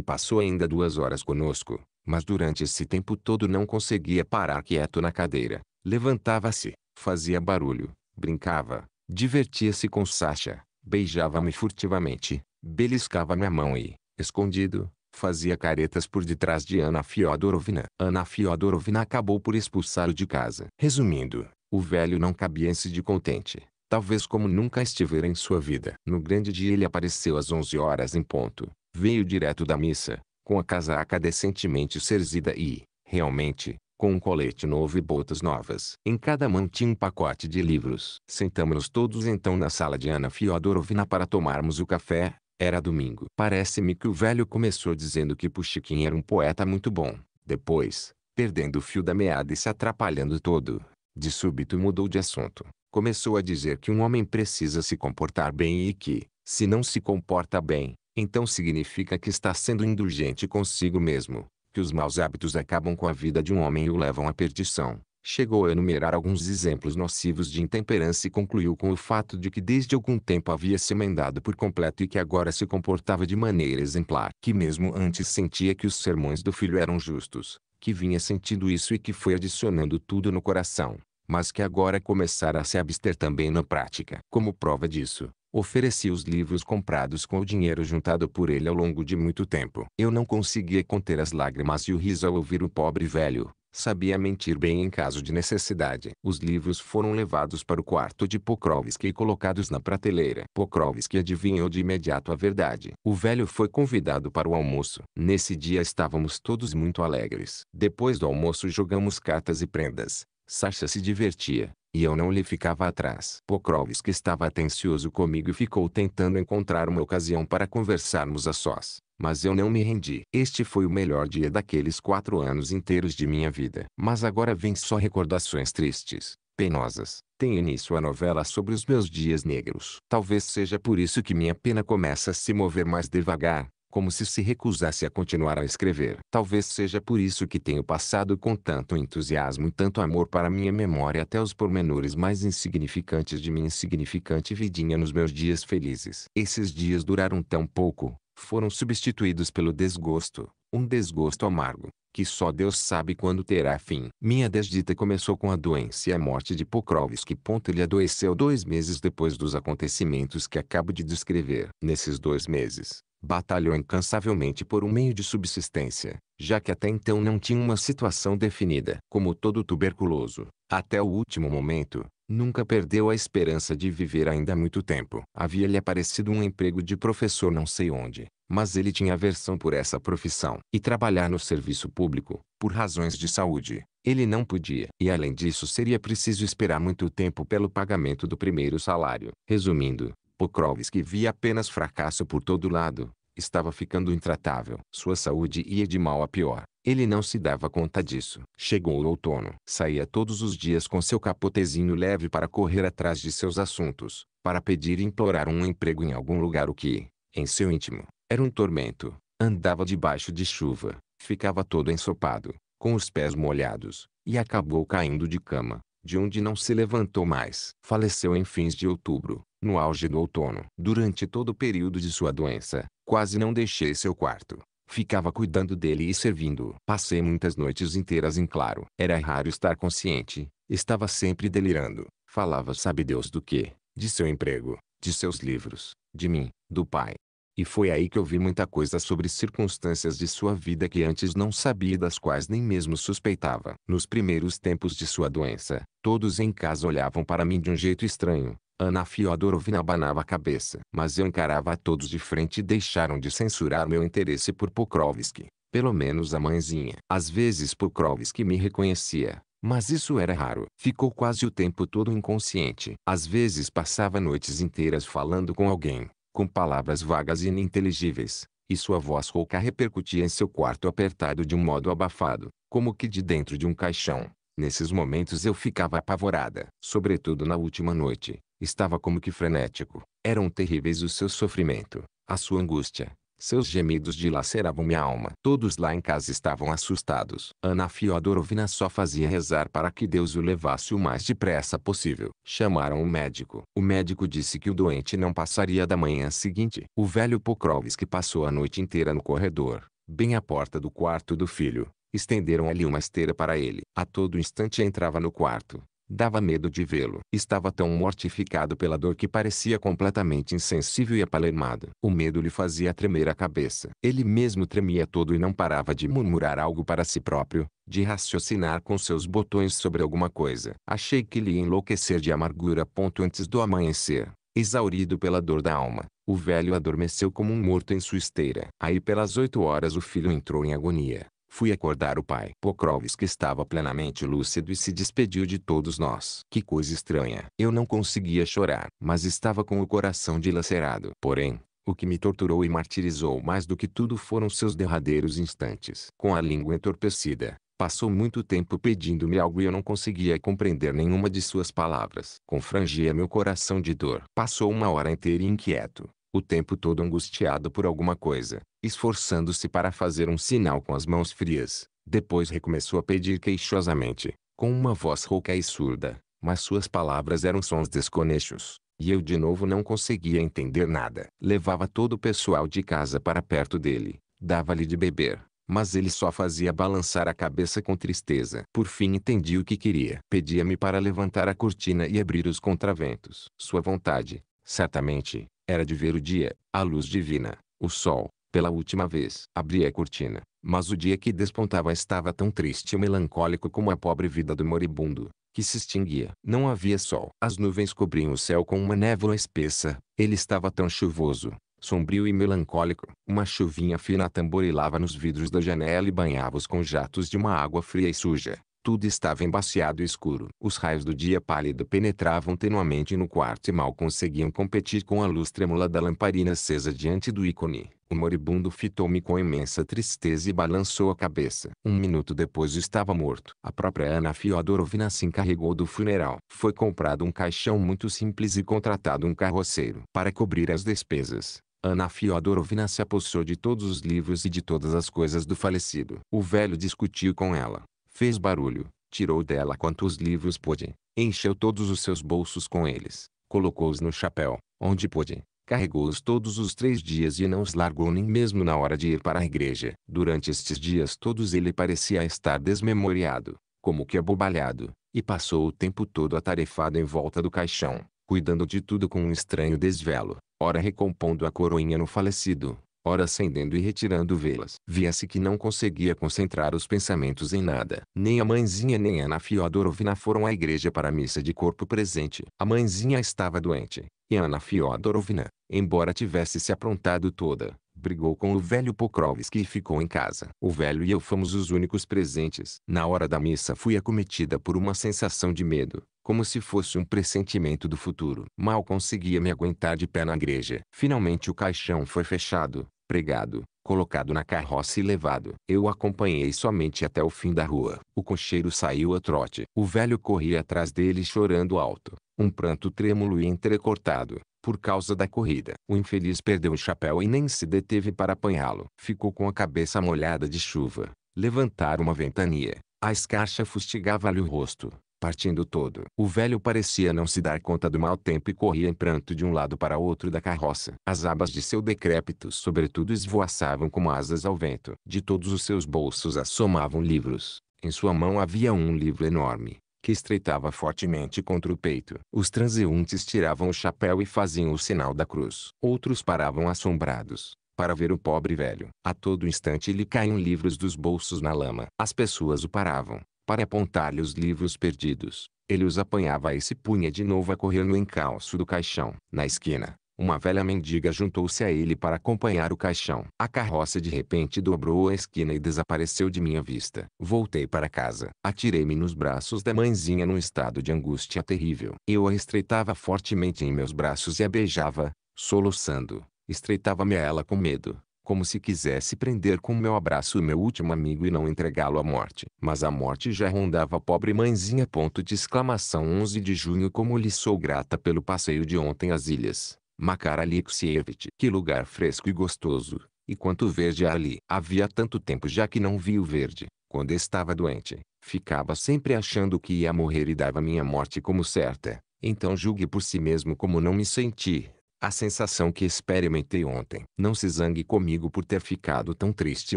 passou ainda duas horas conosco, mas durante esse tempo todo não conseguia parar quieto na cadeira. Levantava-se, fazia barulho, brincava, divertia-se com Sasha, beijava-me furtivamente, beliscava minha mão e, escondido, fazia caretas por detrás de Ana Fiodorovna. Ana Fiodorovna acabou por expulsá-lo de casa. Resumindo, o velho não cabia-se de contente talvez como nunca estivera em sua vida. No grande dia ele apareceu às 11 horas em ponto. Veio direto da missa, com a casaca decentemente cerzida e, realmente, com um colete novo e botas novas. Em cada mão tinha um pacote de livros. Sentamos-nos todos então na sala de Ana Fiodorovna para tomarmos o café. Era domingo. Parece-me que o velho começou dizendo que Pushkin era um poeta muito bom. Depois, perdendo o fio da meada e se atrapalhando todo, de súbito mudou de assunto começou a dizer que um homem precisa se comportar bem e que, se não se comporta bem, então significa que está sendo indulgente consigo mesmo, que os maus hábitos acabam com a vida de um homem e o levam à perdição. Chegou a enumerar alguns exemplos nocivos de intemperança e concluiu com o fato de que desde algum tempo havia se emendado por completo e que agora se comportava de maneira exemplar. Que mesmo antes sentia que os sermões do filho eram justos, que vinha sentindo isso e que foi adicionando tudo no coração, mas que agora começara a se abster também na prática. Como prova disso, ofereci os livros comprados com o dinheiro juntado por ele ao longo de muito tempo. Eu não conseguia conter as lágrimas e o riso ao ouvir o pobre velho. Sabia mentir bem em caso de necessidade. Os livros foram levados para o quarto de Pokrovski e colocados na prateleira. Pokrovski adivinhou de imediato a verdade. O velho foi convidado para o almoço. Nesse dia estávamos todos muito alegres. Depois do almoço jogamos cartas e prendas. Sasha se divertia, e eu não lhe ficava atrás. Pokrovski estava atencioso comigo e ficou tentando encontrar uma ocasião para conversarmos a sós. Mas eu não me rendi. Este foi o melhor dia daqueles quatro anos inteiros de minha vida. Mas agora vem só recordações tristes, penosas. Tem início a novela sobre os meus dias negros. Talvez seja por isso que minha pena começa a se mover mais devagar, como se se recusasse a continuar a escrever. Talvez seja por isso que tenho passado com tanto entusiasmo e tanto amor para minha memória até os pormenores mais insignificantes de minha insignificante vidinha nos meus dias felizes. Esses dias duraram tão pouco, foram substituídos pelo desgosto, um desgosto amargo, que só Deus sabe quando terá fim. Minha desdita começou com a doença e a morte de Pokrovski. Ele adoeceu dois meses depois dos acontecimentos que acabo de descrever. Nesses dois meses, batalhou incansavelmente por um meio de subsistência, já que até então não tinha uma situação definida. Como todo tuberculoso, até o último momento, nunca perdeu a esperança de viver ainda muito tempo. Havia-lhe aparecido um emprego de professor não sei onde, mas ele tinha aversão por essa profissão. E trabalhar no serviço público, por razões de saúde, ele não podia. E além disso seria preciso esperar muito tempo pelo pagamento do primeiro salário. Resumindo, Pokrovski via apenas fracasso por todo lado. Estava ficando intratável. Sua saúde ia de mal a pior. Ele não se dava conta disso. Chegou o outono. Saía todos os dias com seu capotezinho leve para correr atrás de seus assuntos, para pedir e implorar um emprego em algum lugar o que, em seu íntimo, era um tormento. Andava debaixo de chuva, ficava todo ensopado, com os pés molhados, e acabou caindo de cama, de onde não se levantou mais. Faleceu em fins de outubro, no auge do outono, durante todo o período de sua doença, quase não deixei seu quarto. Ficava cuidando dele e servindo. Passei muitas noites inteiras em claro. Era raro estar consciente. Estava sempre delirando. Falava sabe Deus do que? De seu emprego, de seus livros, de mim, do pai. E foi aí que eu vi muita coisa sobre circunstâncias de sua vida que antes não sabia e das quais nem mesmo suspeitava. Nos primeiros tempos de sua doença, todos em casa olhavam para mim de um jeito estranho. Ana Fiodorovna abanava a cabeça. Mas eu encarava a todos de frente e deixaram de censurar meu interesse por Pokrovski. Pelo menos a mãezinha. Às vezes Pokrovski me reconhecia. Mas isso era raro. Ficou quase o tempo todo inconsciente. Às vezes passava noites inteiras falando com alguém, com palavras vagas e ininteligíveis, e sua voz rouca repercutia em seu quarto apertado de um modo abafado, como que de dentro de um caixão. Nesses momentos eu ficava apavorada, sobretudo na última noite, Estava como que frenético. Eram terríveis o seu sofrimento, a sua angústia. Seus gemidos dilaceravam minha alma. Todos lá em casa estavam assustados. Ana Fiodorovna só fazia rezar para que Deus o levasse o mais depressa possível. Chamaram o médico. O médico disse que o doente não passaria da manhã seguinte. O velho Pokrovski passou a noite inteira no corredor, bem à porta do quarto do filho. Estenderam ali uma esteira para ele. A todo instante entrava no quarto, Dava medo de vê-lo. Estava tão mortificado pela dor que parecia completamente insensível e apalermado. O medo lhe fazia tremer a cabeça. Ele mesmo tremia todo e não parava de murmurar algo para si próprio, de raciocinar com seus botões sobre alguma coisa. Achei que lhe ia enlouquecer de amargura. Ponto antes do amanhecer. Exaurido pela dor da alma, o velho adormeceu como um morto em sua esteira. Aí pelas oito horas o filho entrou em agonia. Fui acordar o pai. Pokrovski estava plenamente lúcido e se despediu de todos nós. Que coisa estranha. Eu não conseguia chorar, mas estava com o coração dilacerado. Porém, o que me torturou e martirizou mais do que tudo foram seus derradeiros instantes. Com a língua entorpecida, passou muito tempo pedindo-me algo e eu não conseguia compreender nenhuma de suas palavras. Confrangia meu coração de dor. Passou uma hora inteira inquieto, o tempo todo angustiado por alguma coisa, esforçando-se para fazer um sinal com as mãos frias. Depois recomeçou a pedir queixosamente, com uma voz rouca e surda, mas suas palavras eram sons desconexos, e eu de novo não conseguia entender nada. Levava todo o pessoal de casa para perto dele, dava-lhe de beber, mas ele só fazia balançar a cabeça com tristeza. Por fim entendi o que queria. Pedia-me para levantar a cortina e abrir os contraventos. Sua vontade, certamente, era de ver o dia, a luz divina, o sol, pela última vez. Abri a cortina, mas o dia que despontava estava tão triste e melancólico como a pobre vida do moribundo, que se extinguia. Não havia sol. As nuvens cobriam o céu com uma névoa espessa. Ele estava tão chuvoso, sombrio e melancólico. Uma chuvinha fina tamborilava nos vidros da janela e banhava-os com jatos de uma água fria e suja. Tudo estava embaciado e escuro. Os raios do dia pálido penetravam tenuamente no quarto e mal conseguiam competir com a luz trêmula da lamparina acesa diante do ícone. O moribundo fitou-me com imensa tristeza e balançou a cabeça. Um minuto depois estava morto. A própria Ana Fiodorovna se encarregou do funeral. Foi comprado um caixão muito simples e contratado um carroceiro. Para cobrir as despesas, Ana Fiodorovna se apossou de todos os livros e de todas as coisas do falecido. O velho discutiu com ela. Fez barulho, tirou dela quantos livros pôde, encheu todos os seus bolsos com eles, colocou-os no chapéu, onde pôde, carregou-os todos os três dias e não os largou nem mesmo na hora de ir para a igreja. Durante estes dias todos ele parecia estar desmemoriado, como que abobalhado, e passou o tempo todo atarefado em volta do caixão, cuidando de tudo com um estranho desvelo, ora recompondo a coroinha no falecido, ora acendendo e retirando velas. Via-se que não conseguia concentrar os pensamentos em nada. Nem a mãezinha nem Ana Fiodorovna foram à igreja para a missa de corpo presente. A mãezinha estava doente, e Ana Fiodorovna, embora tivesse se aprontado toda, brigou com o velho Pokrovski e ficou em casa. O velho e eu fomos os únicos presentes. Na hora da missa fui acometida por uma sensação de medo, como se fosse um pressentimento do futuro. Mal conseguia me aguentar de pé na igreja. Finalmente o caixão foi fechado, pregado, colocado na carroça e levado. Eu acompanhei somente até o fim da rua. O cocheiro saiu a trote. O velho corria atrás dele chorando alto, um pranto trêmulo e entrecortado. Por causa da corrida, o infeliz perdeu o chapéu e nem se deteve para apanhá-lo. Ficou com a cabeça molhada de chuva. Levantaram uma ventania. A escarcha fustigava-lhe o rosto, partindo todo. O velho parecia não se dar conta do mau tempo e corria em pranto de um lado para outro da carroça. As abas de seu decrépito sobretudo esvoaçavam como asas ao vento. De todos os seus bolsos assomavam livros. Em sua mão havia um livro enorme, que estreitava fortemente contra o peito. Os transeuntes tiravam o chapéu e faziam o sinal da cruz. Outros paravam assombrados, para ver o pobre velho. A todo instante lhe caíam livros dos bolsos na lama. As pessoas o paravam, para apontar-lhe os livros perdidos. Ele os apanhava e se punha de novo a correr no encalço do caixão. Na esquina, uma velha mendiga juntou-se a ele para acompanhar o caixão. A carroça de repente dobrou a esquina e desapareceu de minha vista. Voltei para casa. Atirei-me nos braços da mãezinha num estado de angústia terrível. Eu a estreitava fortemente em meus braços e a beijava, soluçando. Estreitava-me a ela com medo, como se quisesse prender com meu abraço o meu último amigo e não entregá-lo à morte. Mas a morte já rondava a pobre mãezinha. Ponto de exclamação 11 de junho Como lhe sou grata pelo passeio de ontem às ilhas. Makar Alexievitch. Que lugar fresco e gostoso, e quanto verde há ali. Havia tanto tempo já que não vi o verde. Quando estava doente, ficava sempre achando que ia morrer e dava minha morte como certa. Então julgue por si mesmo como não me senti. A sensação que experimentei ontem. Não se zangue comigo por ter ficado tão triste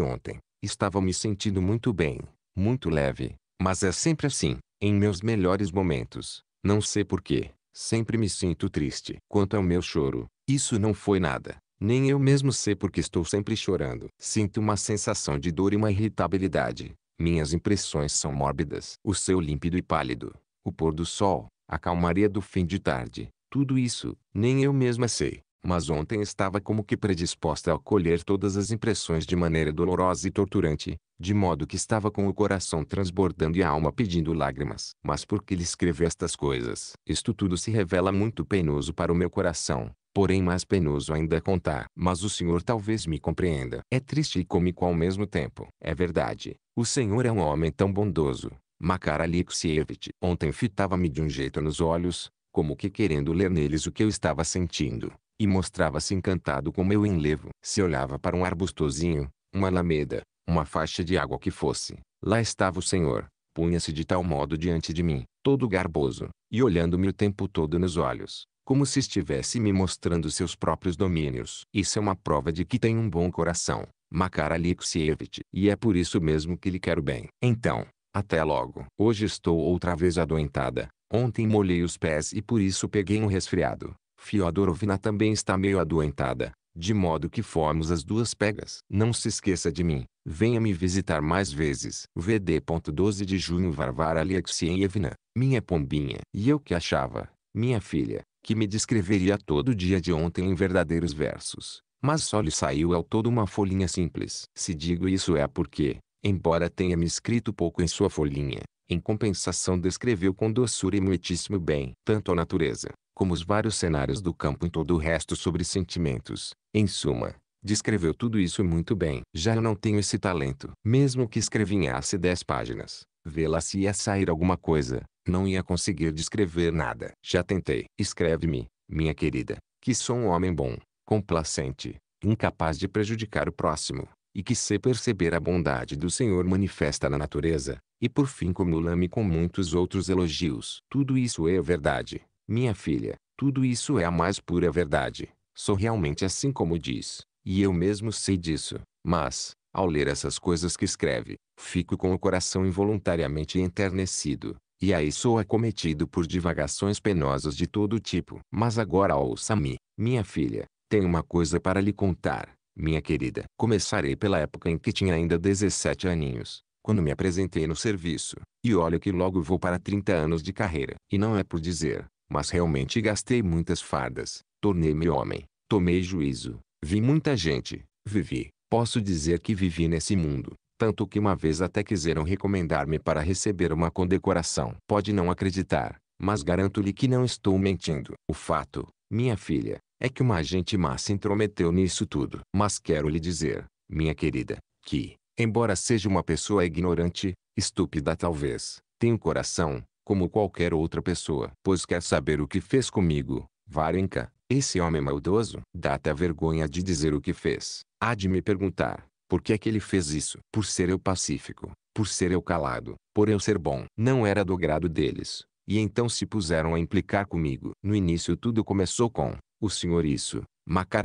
ontem. Estava me sentindo muito bem, muito leve. Mas é sempre assim, em meus melhores momentos. Não sei porquê. Sempre me sinto triste. Quanto ao meu choro, isso não foi nada. Nem eu mesmo sei porque estou sempre chorando. Sinto uma sensação de dor e uma irritabilidade. Minhas impressões são mórbidas. O céu límpido e pálido, o pôr do sol, a calmaria do fim de tarde. Tudo isso, nem eu mesma sei. Mas ontem estava como que predisposta a acolher todas as impressões de maneira dolorosa e torturante, de modo que estava com o coração transbordando e a alma pedindo lágrimas. Mas por que lhe escreve estas coisas? Isto tudo se revela muito penoso para o meu coração, porém mais penoso ainda é contar. Mas o Senhor talvez me compreenda. É triste e cômico ao mesmo tempo. É verdade, o Senhor é um homem tão bondoso. Makar Alexievich ontem fitava-me de um jeito nos olhos, como que querendo ler neles o que eu estava sentindo, e mostrava-se encantado com meu enlevo. Se olhava para um arbustozinho, uma alameda, uma faixa de água que fosse. Lá estava o Senhor, punha-se de tal modo diante de mim, todo garboso, e olhando-me o tempo todo nos olhos, como se estivesse me mostrando seus próprios domínios. Isso é uma prova de que tem um bom coração, Makar Alexievich, e é por isso mesmo que lhe quero bem. Então, até logo. Hoje estou outra vez adoentada. Ontem molhei os pés e por isso peguei um resfriado. Fiodorovna também está meio adoentada, de modo que fomos as duas pegas. Não se esqueça de mim. Venha me visitar mais vezes. VD. 12 de junho Varvara Alexeyevna, minha pombinha. E eu que achava, minha filha, que me descreveria todo dia de ontem em verdadeiros versos. Mas só lhe saiu ao todo uma folhinha simples. Se digo isso é porque, embora tenha me escrito pouco em sua folhinha, em compensação descreveu com doçura e muitíssimo bem, tanto a natureza, como os vários cenários do campo e todo o resto sobre sentimentos, em suma, Descreveu tudo isso muito bem. Já eu não tenho esse talento. Mesmo que escrevinhasse dez páginas, vê-la se ia sair alguma coisa. Não ia conseguir descrever nada. Já tentei. Escreve-me, minha querida, que sou um homem bom, complacente, incapaz de prejudicar o próximo, e que sei perceber a bondade do Senhor manifesta na natureza, e por fim cumula-me com muitos outros elogios. Tudo isso é verdade, minha filha, tudo isso é a mais pura verdade. Sou realmente assim como diz. E eu mesmo sei disso, mas, ao ler essas coisas que escreve, fico com o coração involuntariamente enternecido, e aí sou acometido por divagações penosas de todo tipo. Mas agora ouça-me, minha filha, tenho uma coisa para lhe contar, minha querida. Começarei pela época em que tinha ainda 17 aninhos, quando me apresentei no serviço, e olha que logo vou para 30 anos de carreira. E não é por dizer, mas realmente gastei muitas fardas, tornei-me homem, tomei juízo, Vi muita gente, vivi, posso dizer que vivi nesse mundo, tanto que uma vez até quiseram recomendar-me para receber uma condecoração. Pode não acreditar, mas garanto-lhe que não estou mentindo. O fato, minha filha, é que uma gente má se intrometeu nisso tudo. Mas quero lhe dizer, minha querida, que, embora seja uma pessoa ignorante, estúpida talvez, tenho coração, como qualquer outra pessoa. Pois quer saber o que fez comigo, Varenka, esse homem maldoso, dá até vergonha de dizer o que fez. Há de me perguntar, por que é que ele fez isso? Por ser eu pacífico, por ser eu calado, por eu ser bom. Não era do grado deles. E então se puseram a implicar comigo. No início tudo começou com, o senhor isso, Makar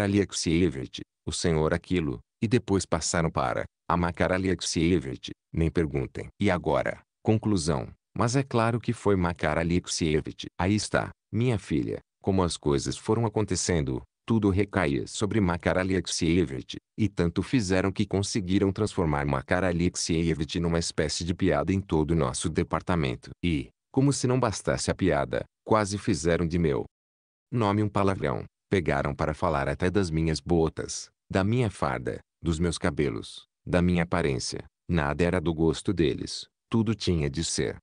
o senhor aquilo, e depois passaram para, a Makar nem perguntem. E agora, conclusão, mas é claro que foi Makar Aí está, minha filha, como as coisas foram acontecendo, tudo recaía sobre Makar Alexievich, e tanto fizeram que conseguiram transformar Makar Alexievich numa espécie de piada em todo o nosso departamento. E, como se não bastasse a piada, quase fizeram de meu nome um palavrão. Pegaram para falar até das minhas botas, da minha farda, dos meus cabelos, da minha aparência. Nada era do gosto deles. Tudo tinha de ser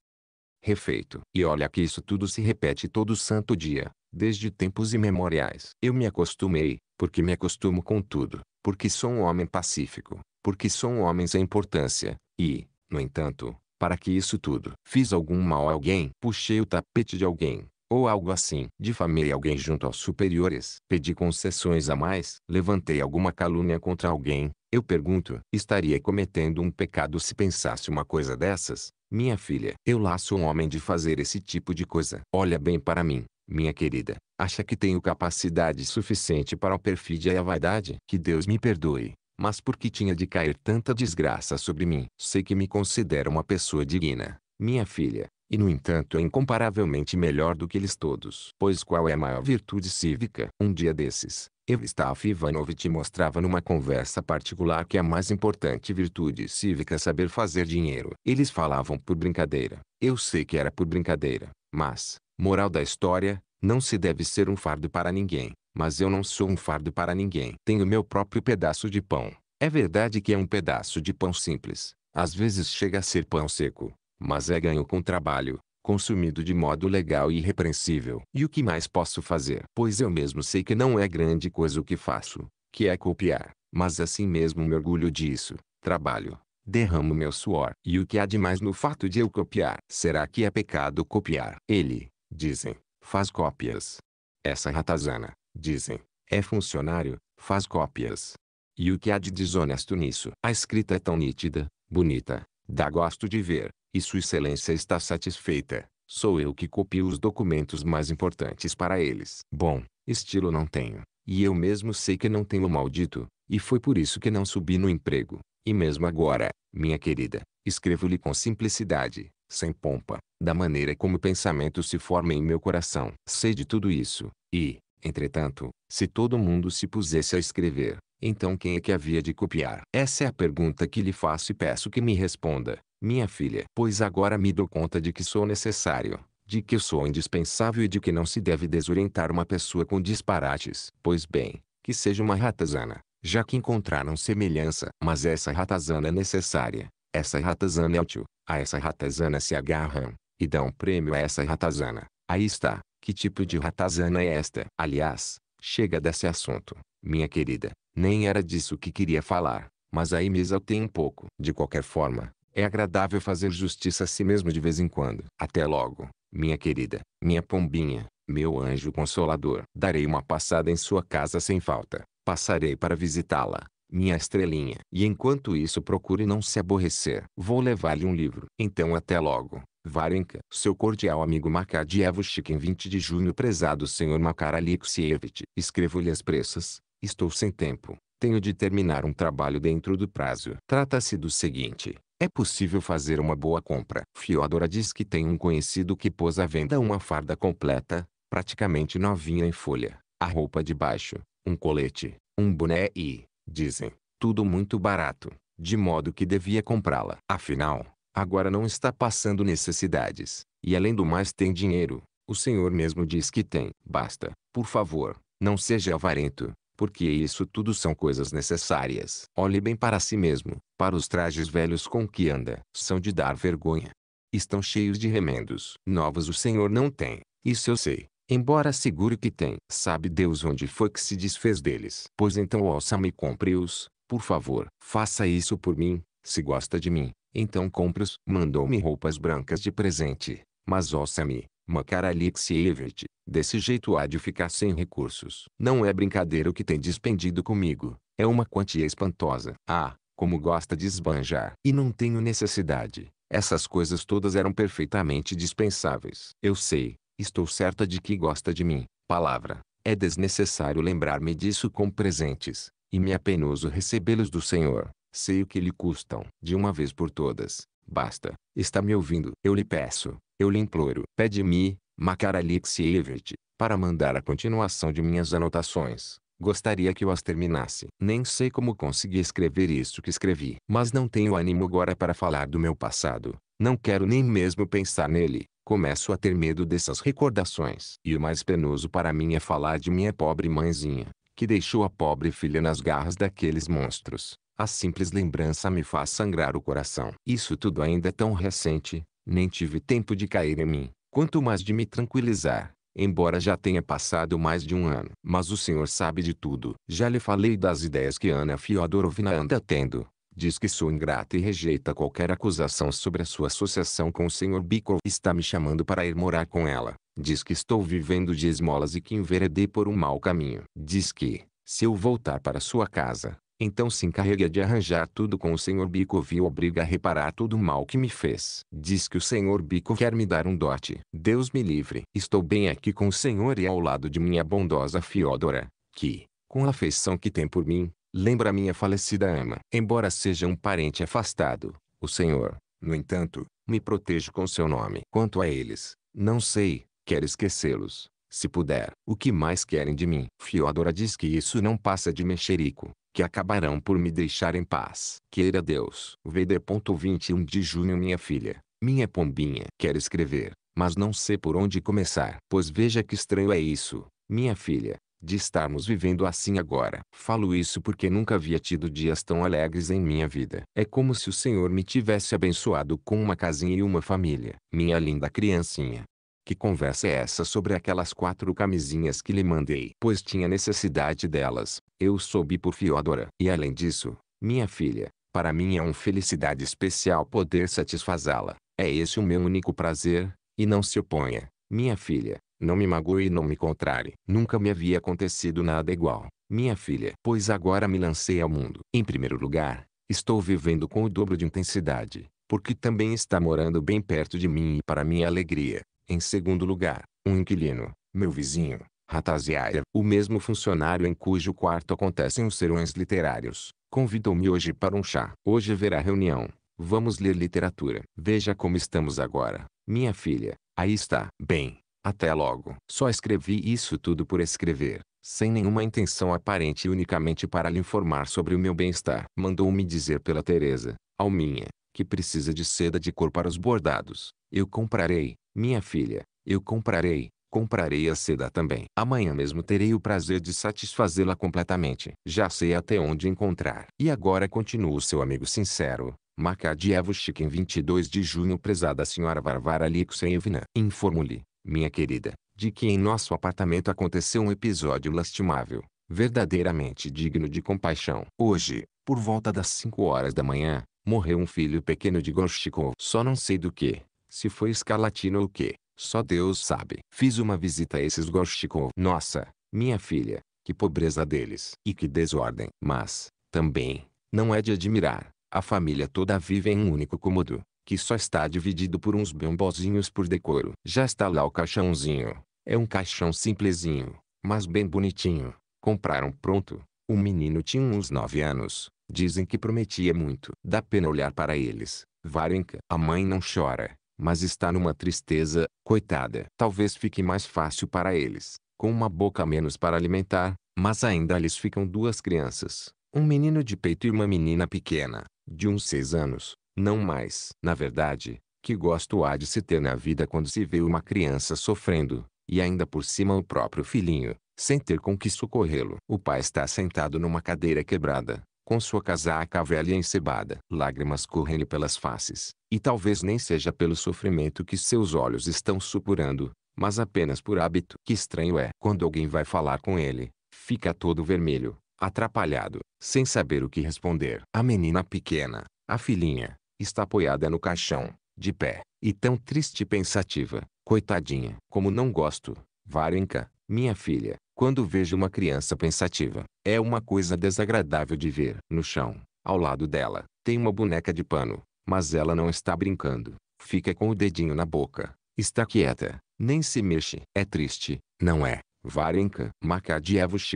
refeito. E olha que isso tudo se repete todo santo dia. Desde tempos imemoriais, eu me acostumei, porque me acostumo com tudo, porque sou um homem pacífico, porque sou um homem sem importância, e, no entanto, para que isso tudo fiz algum mal a alguém, puxei o tapete de alguém, ou algo assim, difamei alguém junto aos superiores, pedi concessões a mais, levantei alguma calúnia contra alguém, eu pergunto, estaria cometendo um pecado se pensasse uma coisa dessas? Minha filha, eu lá sou um homem de fazer esse tipo de coisa. Olha bem para mim, minha querida, acha que tenho capacidade suficiente para o perfídia e a vaidade? Que Deus me perdoe, mas por que tinha de cair tanta desgraça sobre mim? Sei que me considero uma pessoa digna, minha filha, e no entanto é incomparavelmente melhor do que eles todos. Pois qual é a maior virtude cívica? Um dia desses, Evstaff Ivanov te mostrava numa conversa particular que a mais importante virtude cívica é saber fazer dinheiro. Eles falavam por brincadeira. Eu sei que era por brincadeira, mas, Moral da história: não se deve ser um fardo para ninguém, mas eu não sou um fardo para ninguém. Tenho meu próprio pedaço de pão. É verdade que é um pedaço de pão simples, às vezes chega a ser pão seco, mas é ganho com trabalho, consumido de modo legal e irrepreensível. E o que mais posso fazer? Pois eu mesmo sei que não é grande coisa o que faço, que é copiar, mas assim mesmo me orgulho disso. Trabalho, derramo meu suor. E o que há de mais no fato de eu copiar? Será que é pecado copiar? Ele, dizem, faz cópias. Essa ratazana, dizem, é funcionário, faz cópias. E o que há de desonesto nisso? A escrita é tão nítida, bonita, dá gosto de ver, e Sua Excelência está satisfeita. Sou eu que copio os documentos mais importantes para eles. Bom, estilo não tenho, e eu mesmo sei que não tenho maldito, e foi por isso que não subi no emprego. E mesmo agora, minha querida, escrevo-lhe com simplicidade, sem pompa, da maneira como o pensamento se forma em meu coração. Sei de tudo isso, e, entretanto, se todo mundo se pusesse a escrever, então quem é que havia de copiar? Essa é a pergunta que lhe faço e peço que me responda, minha filha. Pois agora me dou conta de que sou necessário, de que sou indispensável e de que não se deve desorientar uma pessoa com disparates. Pois bem, que seja uma ratazana, já que encontraram semelhança. Mas essa ratazana é necessária, essa ratazana é útil, a essa ratazana se agarram, e dão prêmio a essa ratazana. Aí está, que tipo de ratazana é esta? Aliás, chega desse assunto, minha querida. Nem era disso que queria falar, mas aí me exaltei um pouco. De qualquer forma, é agradável fazer justiça a si mesmo de vez em quando. Até logo, minha querida, minha pombinha, meu anjo consolador. Darei uma passada em sua casa sem falta. Passarei para visitá-la minha estrelinha. E enquanto isso procure não se aborrecer. Vou levar-lhe um livro. Então até logo. Varenka, seu cordial amigo Makadievushik em 20 de junho prezado senhor Makar Alexievich. Escrevo-lhe as pressas, estou sem tempo, tenho de terminar um trabalho dentro do prazo. Trata-se do seguinte, é possível fazer uma boa compra. Fiodora diz que tem um conhecido que pôs à venda uma farda completa, praticamente novinha em folha, a roupa de baixo, um colete, um boné e, dizem, tudo muito barato, de modo que devia comprá-la. Afinal, agora não está passando necessidades, e além do mais tem dinheiro. O senhor mesmo diz que tem. Basta, por favor, não seja avarento, porque isso tudo são coisas necessárias. Olhe bem para si mesmo, para os trajes velhos com que anda. São de dar vergonha. Estão cheios de remendos. Novos o senhor não tem, isso eu sei. Embora segure que tem. Sabe Deus onde foi que se desfez deles. Pois então ouça-me e compre-os, por favor. Faça isso por mim, se gosta de mim, então compre-os. Mandou-me roupas brancas de presente, mas ouça-me, Makaraلیxievich, desse jeito há de ficar sem recursos. Não é brincadeira o que tem despendido comigo, é uma quantia espantosa. Ah, como gosta de esbanjar. E não tenho necessidade. Essas coisas todas eram perfeitamente dispensáveis. Eu sei, Estou certa de que gosta de mim. Palavra. É desnecessário lembrar-me disso com presentes, e me é penoso recebê-los do Senhor. Sei o que lhe custam. De uma vez por todas. Basta. Está me ouvindo. Eu lhe peço. Eu lhe imploro. Pede-me, Makar Alexievich, para mandar a continuação de minhas anotações. Gostaria que eu as terminasse. Nem sei como consegui escrever isso que escrevi. Mas não tenho ânimo agora para falar do meu passado. Não quero nem mesmo pensar nele. Começo a ter medo dessas recordações. E o mais penoso para mim é falar de minha pobre mãezinha, que deixou a pobre filha nas garras daqueles monstros. A simples lembrança me faz sangrar o coração. Isso tudo ainda é tão recente, nem tive tempo de cair em mim, quanto mais de me tranquilizar, embora já tenha passado mais de um ano. Mas o senhor sabe de tudo. Já lhe falei das ideias que Ana Fiodorovna anda tendo, Diz que sou ingrata e rejeita qualquer acusação sobre a sua associação com o Sr. Bico. Está me chamando para ir morar com ela. Diz que estou vivendo de esmolas e que enveredei por um mau caminho. Diz que, se eu voltar para sua casa, então se encarrega de arranjar tudo com o senhor Bico e obriga a reparar todo o mal que me fez. Diz que o senhor Bico quer me dar um dote. Deus me livre. Estou bem aqui com o senhor e ao lado de minha bondosa Fiódora, que, com a afeição que tem por mim, Lembra minha falecida ama. Embora seja um parente afastado, o Senhor, no entanto, me protege com seu nome. Quanto a eles, não sei, quero esquecê-los, se puder. O que mais querem de mim? Fiodora diz que isso não passa de mexerico, que acabarão por me deixar em paz. Queira Deus. VD. 21 de junho Minha filha, minha pombinha, quer escrever, mas não sei por onde começar. Pois veja que estranho é isso, minha filha de estarmos vivendo assim agora. Falo isso porque nunca havia tido dias tão alegres em minha vida. É como se o Senhor me tivesse abençoado com uma casinha e uma família. Minha linda criancinha. Que conversa é essa sobre aquelas quatro camisinhas que lhe mandei? Pois tinha necessidade delas. Eu soube por Fiodora. E além disso, minha filha, para mim é uma felicidade especial poder satisfazê-la. É esse o meu único prazer, e não se oponha, minha filha, não me magoe e não me contrare. Nunca me havia acontecido nada igual. Minha filha, pois agora me lancei ao mundo. Em primeiro lugar, estou vivendo com o dobro de intensidade, porque também está morando bem perto de mim e para minha alegria. Em segundo lugar, um inquilino, meu vizinho, Rataziaia, o mesmo funcionário em cujo quarto acontecem os serões literários, convidou-me hoje para um chá. Hoje haverá reunião. Vamos ler literatura. Veja como estamos agora, minha filha. Aí está. Bem, até logo. Só escrevi isso tudo por escrever, sem nenhuma intenção aparente e unicamente para lhe informar sobre o meu bem-estar. Mandou-me dizer pela Teresa, Alminha, que precisa de seda de cor para os bordados. Eu comprarei, minha filha, eu comprarei, comprarei a seda também. Amanhã mesmo terei o prazer de satisfazê-la completamente. Já sei até onde encontrar. E agora continuo seu amigo sincero, Makadievo Chicken 22 de junho prezada senhora Varvara Alexeyevna. Informo-lhe, minha querida, de que em nosso apartamento aconteceu um episódio lastimável, verdadeiramente digno de compaixão. Hoje, por volta das 5 horas da manhã, morreu um filho pequeno de Gorshikov. Só não sei do que, se foi escarlatina ou o que, só Deus sabe. Fiz uma visita a esses Gorshikov. Nossa, minha filha, que pobreza deles. E que desordem. Mas, também, não é de admirar. A família toda vive em um único cômodo, que só está dividido por uns bambozinhos por decoro. Já está lá o caixãozinho. É um caixão simplesinho, mas bem bonitinho. Compraram pronto. O menino tinha uns nove anos. Dizem que prometia muito. Dá pena olhar para eles. Varenka. A mãe não chora, mas está numa tristeza, coitada. Talvez fique mais fácil para eles, com uma boca menos para alimentar, mas ainda lhes ficam duas crianças. Um menino de peito e uma menina pequena, de uns seis anos. Não mais. Na verdade, que gosto há de se ter na vida quando se vê uma criança sofrendo, e ainda por cima o próprio filhinho, sem ter com que socorrê-lo. O pai está sentado numa cadeira quebrada, com sua casaca velha encebada. Lágrimas correm-lhe pelas faces, e talvez nem seja pelo sofrimento que seus olhos estão supurando, mas apenas por hábito. Que estranho é quando alguém vai falar com ele, fica todo vermelho, atrapalhado, sem saber o que responder. A menina pequena, a filhinha, Está apoiada no caixão, de pé, e tão triste e pensativa. Coitadinha, como não gosto. Varenka, minha filha, quando vejo uma criança pensativa, é uma coisa desagradável de ver. No chão, ao lado dela, tem uma boneca de pano, mas ela não está brincando. Fica com o dedinho na boca. Está quieta, nem se mexe. É triste, não é? Varenka,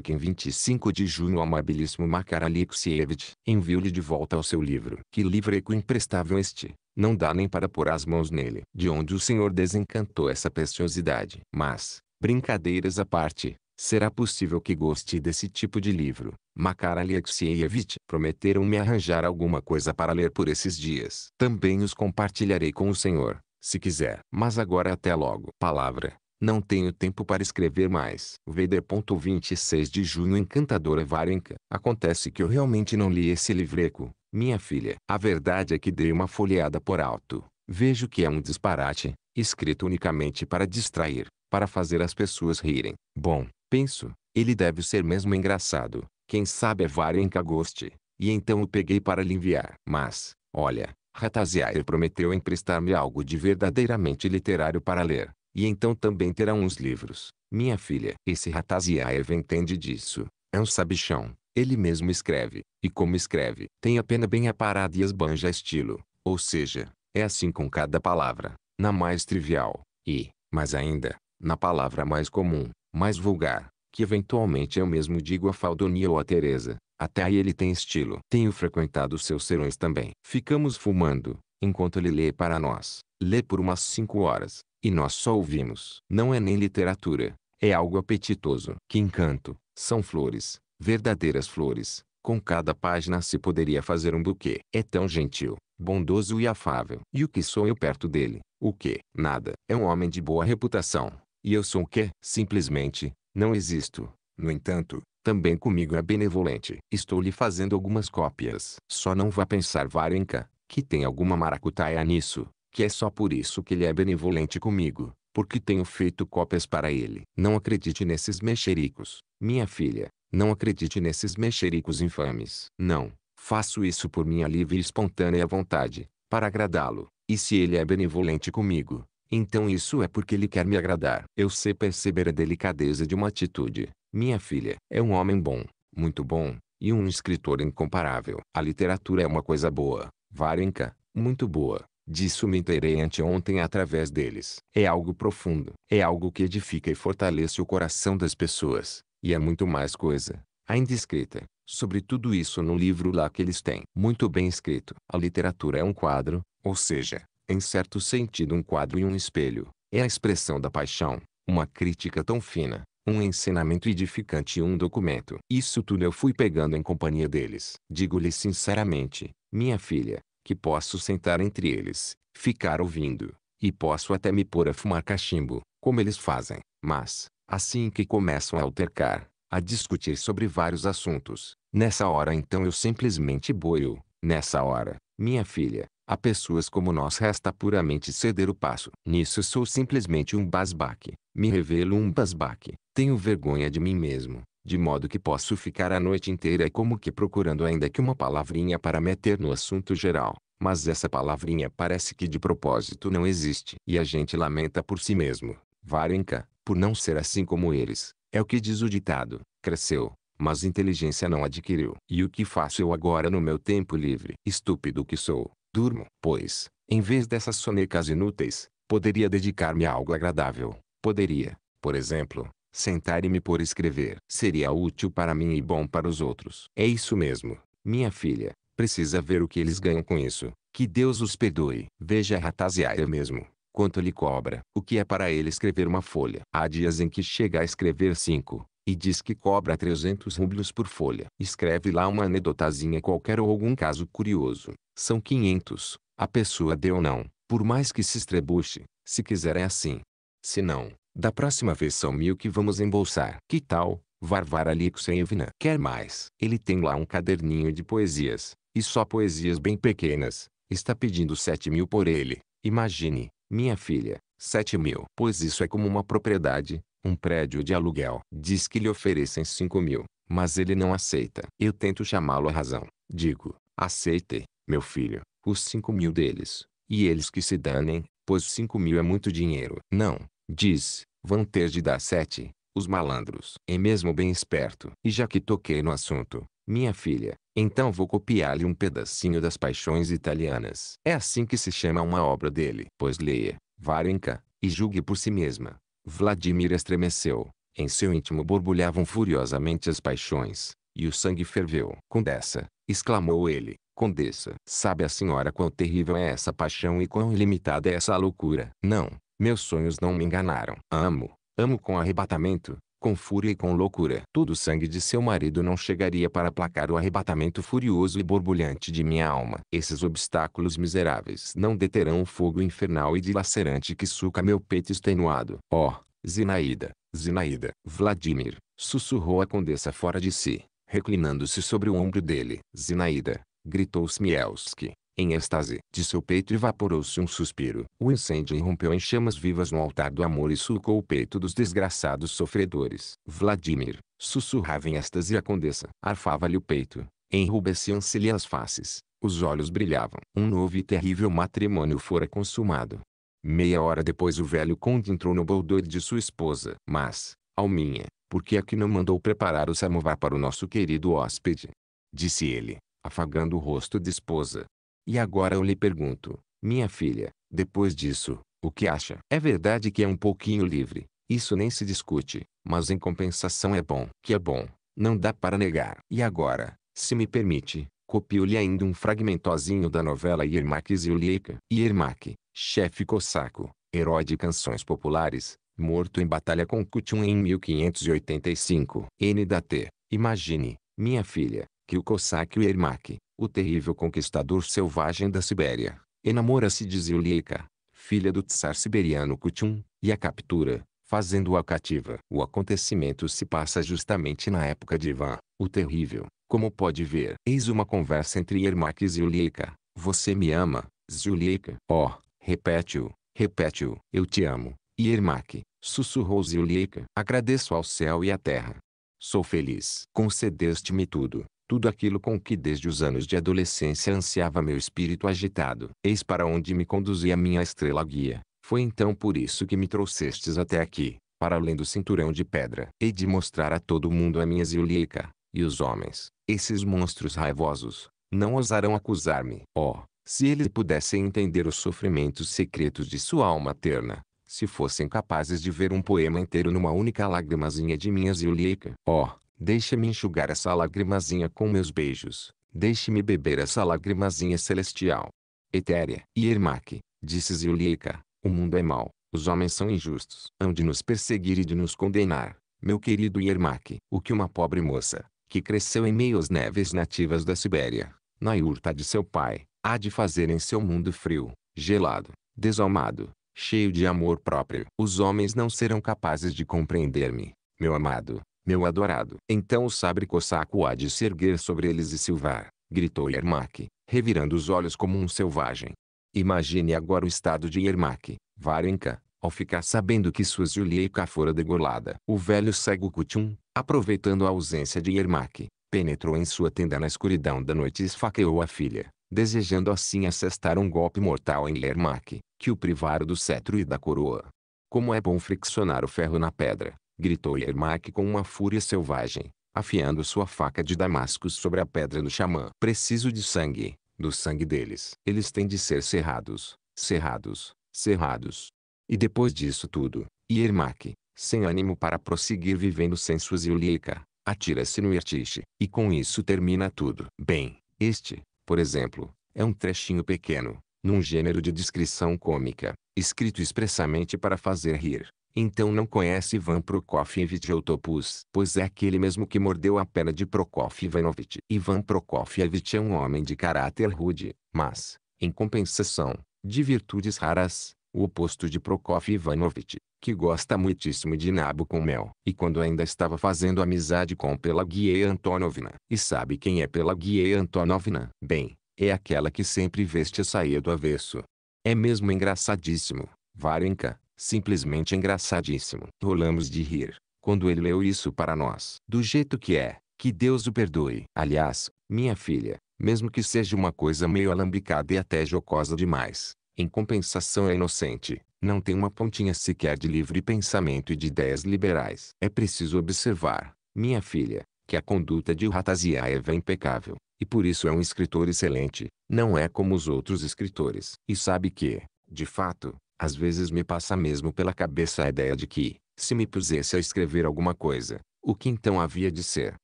em 25 de junho Amabilíssimo Makar Alexievich, envio-lhe de volta ao seu livro. Que livro eco imprestável este, não dá nem para pôr as mãos nele. De onde o senhor desencantou essa preciosidade. Mas, brincadeiras à parte, será possível que goste desse tipo de livro. Makar Alexievich, prometeram-me arranjar alguma coisa para ler por esses dias. Também os compartilharei com o senhor, se quiser. Mas agora até logo. Palavra não tenho tempo para escrever mais. VD. 26 de junho Encantadora Varenka. Acontece que eu realmente não li esse livreco, minha filha. A verdade é que dei uma folheada por alto. Vejo que é um disparate, escrito unicamente para distrair, para fazer as pessoas rirem. Bom, penso, ele deve ser mesmo engraçado. Quem sabe a Varenka goste. E então o peguei para lhe enviar. Mas, olha, Ratazia prometeu emprestar-me algo de verdadeiramente literário para ler. E então também terá uns livros. Minha filha, esse Rataziev entende disso. É um sabichão. Ele mesmo escreve. E como escreve, tem a pena bem aparada e esbanja estilo. Ou seja, é assim com cada palavra. Na mais trivial, e, mais ainda, na palavra mais comum, mais vulgar, que eventualmente eu mesmo digo a Faldonia ou a Teresa. Até aí ele tem estilo. Tenho frequentado seus serões também. Ficamos fumando, enquanto ele lê para nós lê por umas cinco horas, e nós só ouvimos. Não é nem literatura, é algo apetitoso. Que encanto! São flores, verdadeiras flores. Com cada página se poderia fazer um buquê. É tão gentil, bondoso e afável. E o que sou eu perto dele? O que? Nada. É um homem de boa reputação. E eu sou o que? Simplesmente, não existo. No entanto, também comigo é benevolente. Estou lhe fazendo algumas cópias. Só não vá pensar, Varenka, que tem alguma maracutaia nisso que é só por isso que ele é benevolente comigo, porque tenho feito cópias para ele. Não acredite nesses mexericos, minha filha, não acredite nesses mexericos infames. Não, faço isso por minha livre e espontânea vontade, para agradá-lo, e se ele é benevolente comigo, então isso é porque ele quer me agradar. Eu sei perceber a delicadeza de uma atitude. Minha filha é um homem bom, muito bom, e um escritor incomparável. A literatura é uma coisa boa, varenca, muito boa, Disso me inteirei anteontem através deles. É algo profundo. É algo que edifica e fortalece o coração das pessoas. E é muito mais coisa, ainda escrita, sobre tudo isso no livro lá que eles têm. Muito bem escrito. A literatura é um quadro, ou seja, em certo sentido um quadro e um espelho. É a expressão da paixão, uma crítica tão fina, um ensinamento edificante e um documento. Isso tudo eu fui pegando em companhia deles. Digo-lhe sinceramente, minha filha, que posso sentar entre eles, ficar ouvindo, e posso até me pôr a fumar cachimbo, como eles fazem. Mas, assim que começam a altercar, a discutir sobre vários assuntos, nessa hora então eu simplesmente boio. Nessa hora, minha filha, a pessoas como nós resta puramente ceder o passo. Nisso sou simplesmente um basbaque. Me revelo um basbaque. Tenho vergonha de mim mesmo de modo que posso ficar a noite inteira como que procurando ainda que uma palavrinha para meter no assunto geral, mas essa palavrinha parece que de propósito não existe. E a gente lamenta por si mesmo, Varenka, por não ser assim como eles. É o que diz o ditado, cresceu, mas inteligência não adquiriu. E o que faço eu agora no meu tempo livre? Estúpido que sou, durmo. Pois, em vez dessas sonecas inúteis, poderia dedicar-me a algo agradável. Poderia, por exemplo, sentar e me por escrever. Seria útil para mim e bom para os outros. É isso mesmo, minha filha. Precisa ver o que eles ganham com isso. Que Deus os perdoe. Veja a Ratasiaia mesmo. Quanto lhe cobra. O que é para ele escrever uma folha? Há dias em que chega a escrever cinco. E diz que cobra 300 rublos por folha. Escreve lá uma anedotazinha qualquer ou algum caso curioso. São 500. A pessoa deu ou não. Por mais que se estrebuche, se quiser é assim. Se não, da próxima vez são mil que vamos embolsar. Que tal, Varvara Alexeyevna? Quer mais? Ele tem lá um caderninho de poesias, e só poesias bem pequenas. Está pedindo sete mil por ele. Imagine, minha filha, sete mil. Pois isso é como uma propriedade, um prédio de aluguel. Diz que lhe oferecem cinco mil, mas ele não aceita. Eu tento chamá-lo à razão. Digo, aceite, meu filho, os cinco mil deles. E eles que se danem, pois cinco mil é muito dinheiro. Não, Diz, vão ter de dar sete, os malandros. É mesmo bem esperto. E já que toquei no assunto, minha filha, então vou copiar-lhe um pedacinho das paixões italianas. É assim que se chama uma obra dele. Pois leia, Varenka, e julgue por si mesma. Vladimir estremeceu. Em seu íntimo borbulhavam furiosamente as paixões, e o sangue ferveu. Condessa, exclamou ele, Condessa, sabe a senhora quão terrível é essa paixão e quão ilimitada é essa loucura? Não, meus sonhos não me enganaram. Amo, amo com arrebatamento, com fúria e com loucura. Todo o sangue de seu marido não chegaria para aplacar o arrebatamento furioso e borbulhante de minha alma. Esses obstáculos miseráveis não deterão o fogo infernal e dilacerante que suca meu peito extenuado. Oh, Zinaida, Zinaida, Vladimir, sussurrou a condessa fora de si, reclinando-se sobre o ombro dele. Zinaida! gritou Smielski. Em êxtase, de seu peito evaporou-se um suspiro. O incêndio irrompeu em chamas vivas no altar do amor e sulcou o peito dos desgraçados sofredores. Vladimir, sussurrava em êxtase a condessa. Arfava-lhe o peito, enrubesciam-se-lhe as faces, os olhos brilhavam. Um novo e terrível matrimônio fora consumado. Meia hora depois o velho conde entrou no boldoiro de sua esposa. Mas, Alminha, por que é que não mandou preparar o samovar para o nosso querido hóspede? Disse ele, afagando o rosto de esposa. E agora eu lhe pergunto, minha filha, depois disso, o que acha? É verdade que é um pouquinho livre, isso nem se discute, mas em compensação é bom. Que é bom, não dá para negar. E agora, se me permite, copio-lhe ainda um fragmentozinho da novela Yermak Zuleika. Yermak, chefe cossaco, herói de canções populares, morto em batalha com Kutun em 1585. N d. T. Imagine, minha filha, que o cossaco Yermak, o terrível conquistador selvagem da Sibéria. Enamora-se de Zuleika, filha do tsar siberiano Kuchum, e a captura, fazendo-a cativa. O acontecimento se passa justamente na época de Ivan, o terrível. Como pode ver, eis uma conversa entre Ermac e Zuleika. Você me ama, Zuleika. Oh, repete-o, repete-o. Eu te amo. Yermak, sussurrou Zuleika. Agradeço ao céu e à terra. Sou feliz. Concedeste-me tudo tudo aquilo com que desde os anos de adolescência ansiava meu espírito agitado. Eis para onde me conduzia minha estrela guia. Foi então por isso que me trouxestes até aqui, para além do cinturão de pedra. Hei de mostrar a todo mundo a minha Zulica, e os homens, esses monstros raivosos, não ousarão acusar-me. Oh, se eles pudessem entender os sofrimentos secretos de sua alma terna, se fossem capazes de ver um poema inteiro numa única lágrimazinha de minha Zulica. Oh, Deixe-me enxugar essa lagrimazinha com meus beijos. Deixe-me beber essa lagrimazinha celestial. Etéria e Ermac, disse Zulica, o mundo é mau, os homens são injustos. Hão de nos perseguir e de nos condenar. Meu querido Yermak, o que uma pobre moça, que cresceu em meio às neves nativas da Sibéria, na yurta tá de seu pai, há de fazer em seu mundo frio, gelado, desalmado, cheio de amor próprio. Os homens não serão capazes de compreender-me, meu amado, meu adorado. Então o sabre cossaco há de se erguer sobre eles e silvar, gritou Yermak, revirando os olhos como um selvagem. Imagine agora o estado de Yermak, Varenka, ao ficar sabendo que sua Zulieika fora degolada. O velho cego Kutum, aproveitando a ausência de Yermak, penetrou em sua tenda na escuridão da noite e esfaqueou a filha, desejando assim assestar um golpe mortal em Yermak, que o privara do cetro e da coroa. Como é bom friccionar o ferro na pedra, gritou Yermak com uma fúria selvagem, afiando sua faca de damasco sobre a pedra do xamã. Preciso de sangue, do sangue deles. Eles têm de ser cerrados, cerrados, cerrados. E depois disso tudo, Yermak, sem ânimo para prosseguir vivendo sem Suziulika, atira-se no Irtiche. E com isso termina tudo. Bem, este, por exemplo, é um trechinho pequeno, num gênero de descrição cômica, escrito expressamente para fazer rir. Então não conhece Ivan Prokofievich Autopus, pois é aquele mesmo que mordeu a perna de Prokof Ivanovich. Ivan Prokofievich é um homem de caráter rude, mas, em compensação, de virtudes raras, o oposto de Prokof Ivanovich, que gosta muitíssimo de nabo com mel. E quando ainda estava fazendo amizade com Guia Antonovna. E sabe quem é Guia Antonovna? Bem, é aquela que sempre veste a saia do avesso. É mesmo engraçadíssimo, Varenka. Simplesmente engraçadíssimo. Rolamos de rir, quando ele leu isso para nós. Do jeito que é, que Deus o perdoe. Aliás, minha filha, mesmo que seja uma coisa meio alambicada e até jocosa demais, em compensação é inocente, não tem uma pontinha sequer de livre pensamento e de ideias liberais. É preciso observar, minha filha, que a conduta de Rataziev é impecável, e por isso é um escritor excelente, não é como os outros escritores. E sabe que, de fato, às vezes me passa mesmo pela cabeça a ideia de que, se me pusesse a escrever alguma coisa, o que então havia de ser?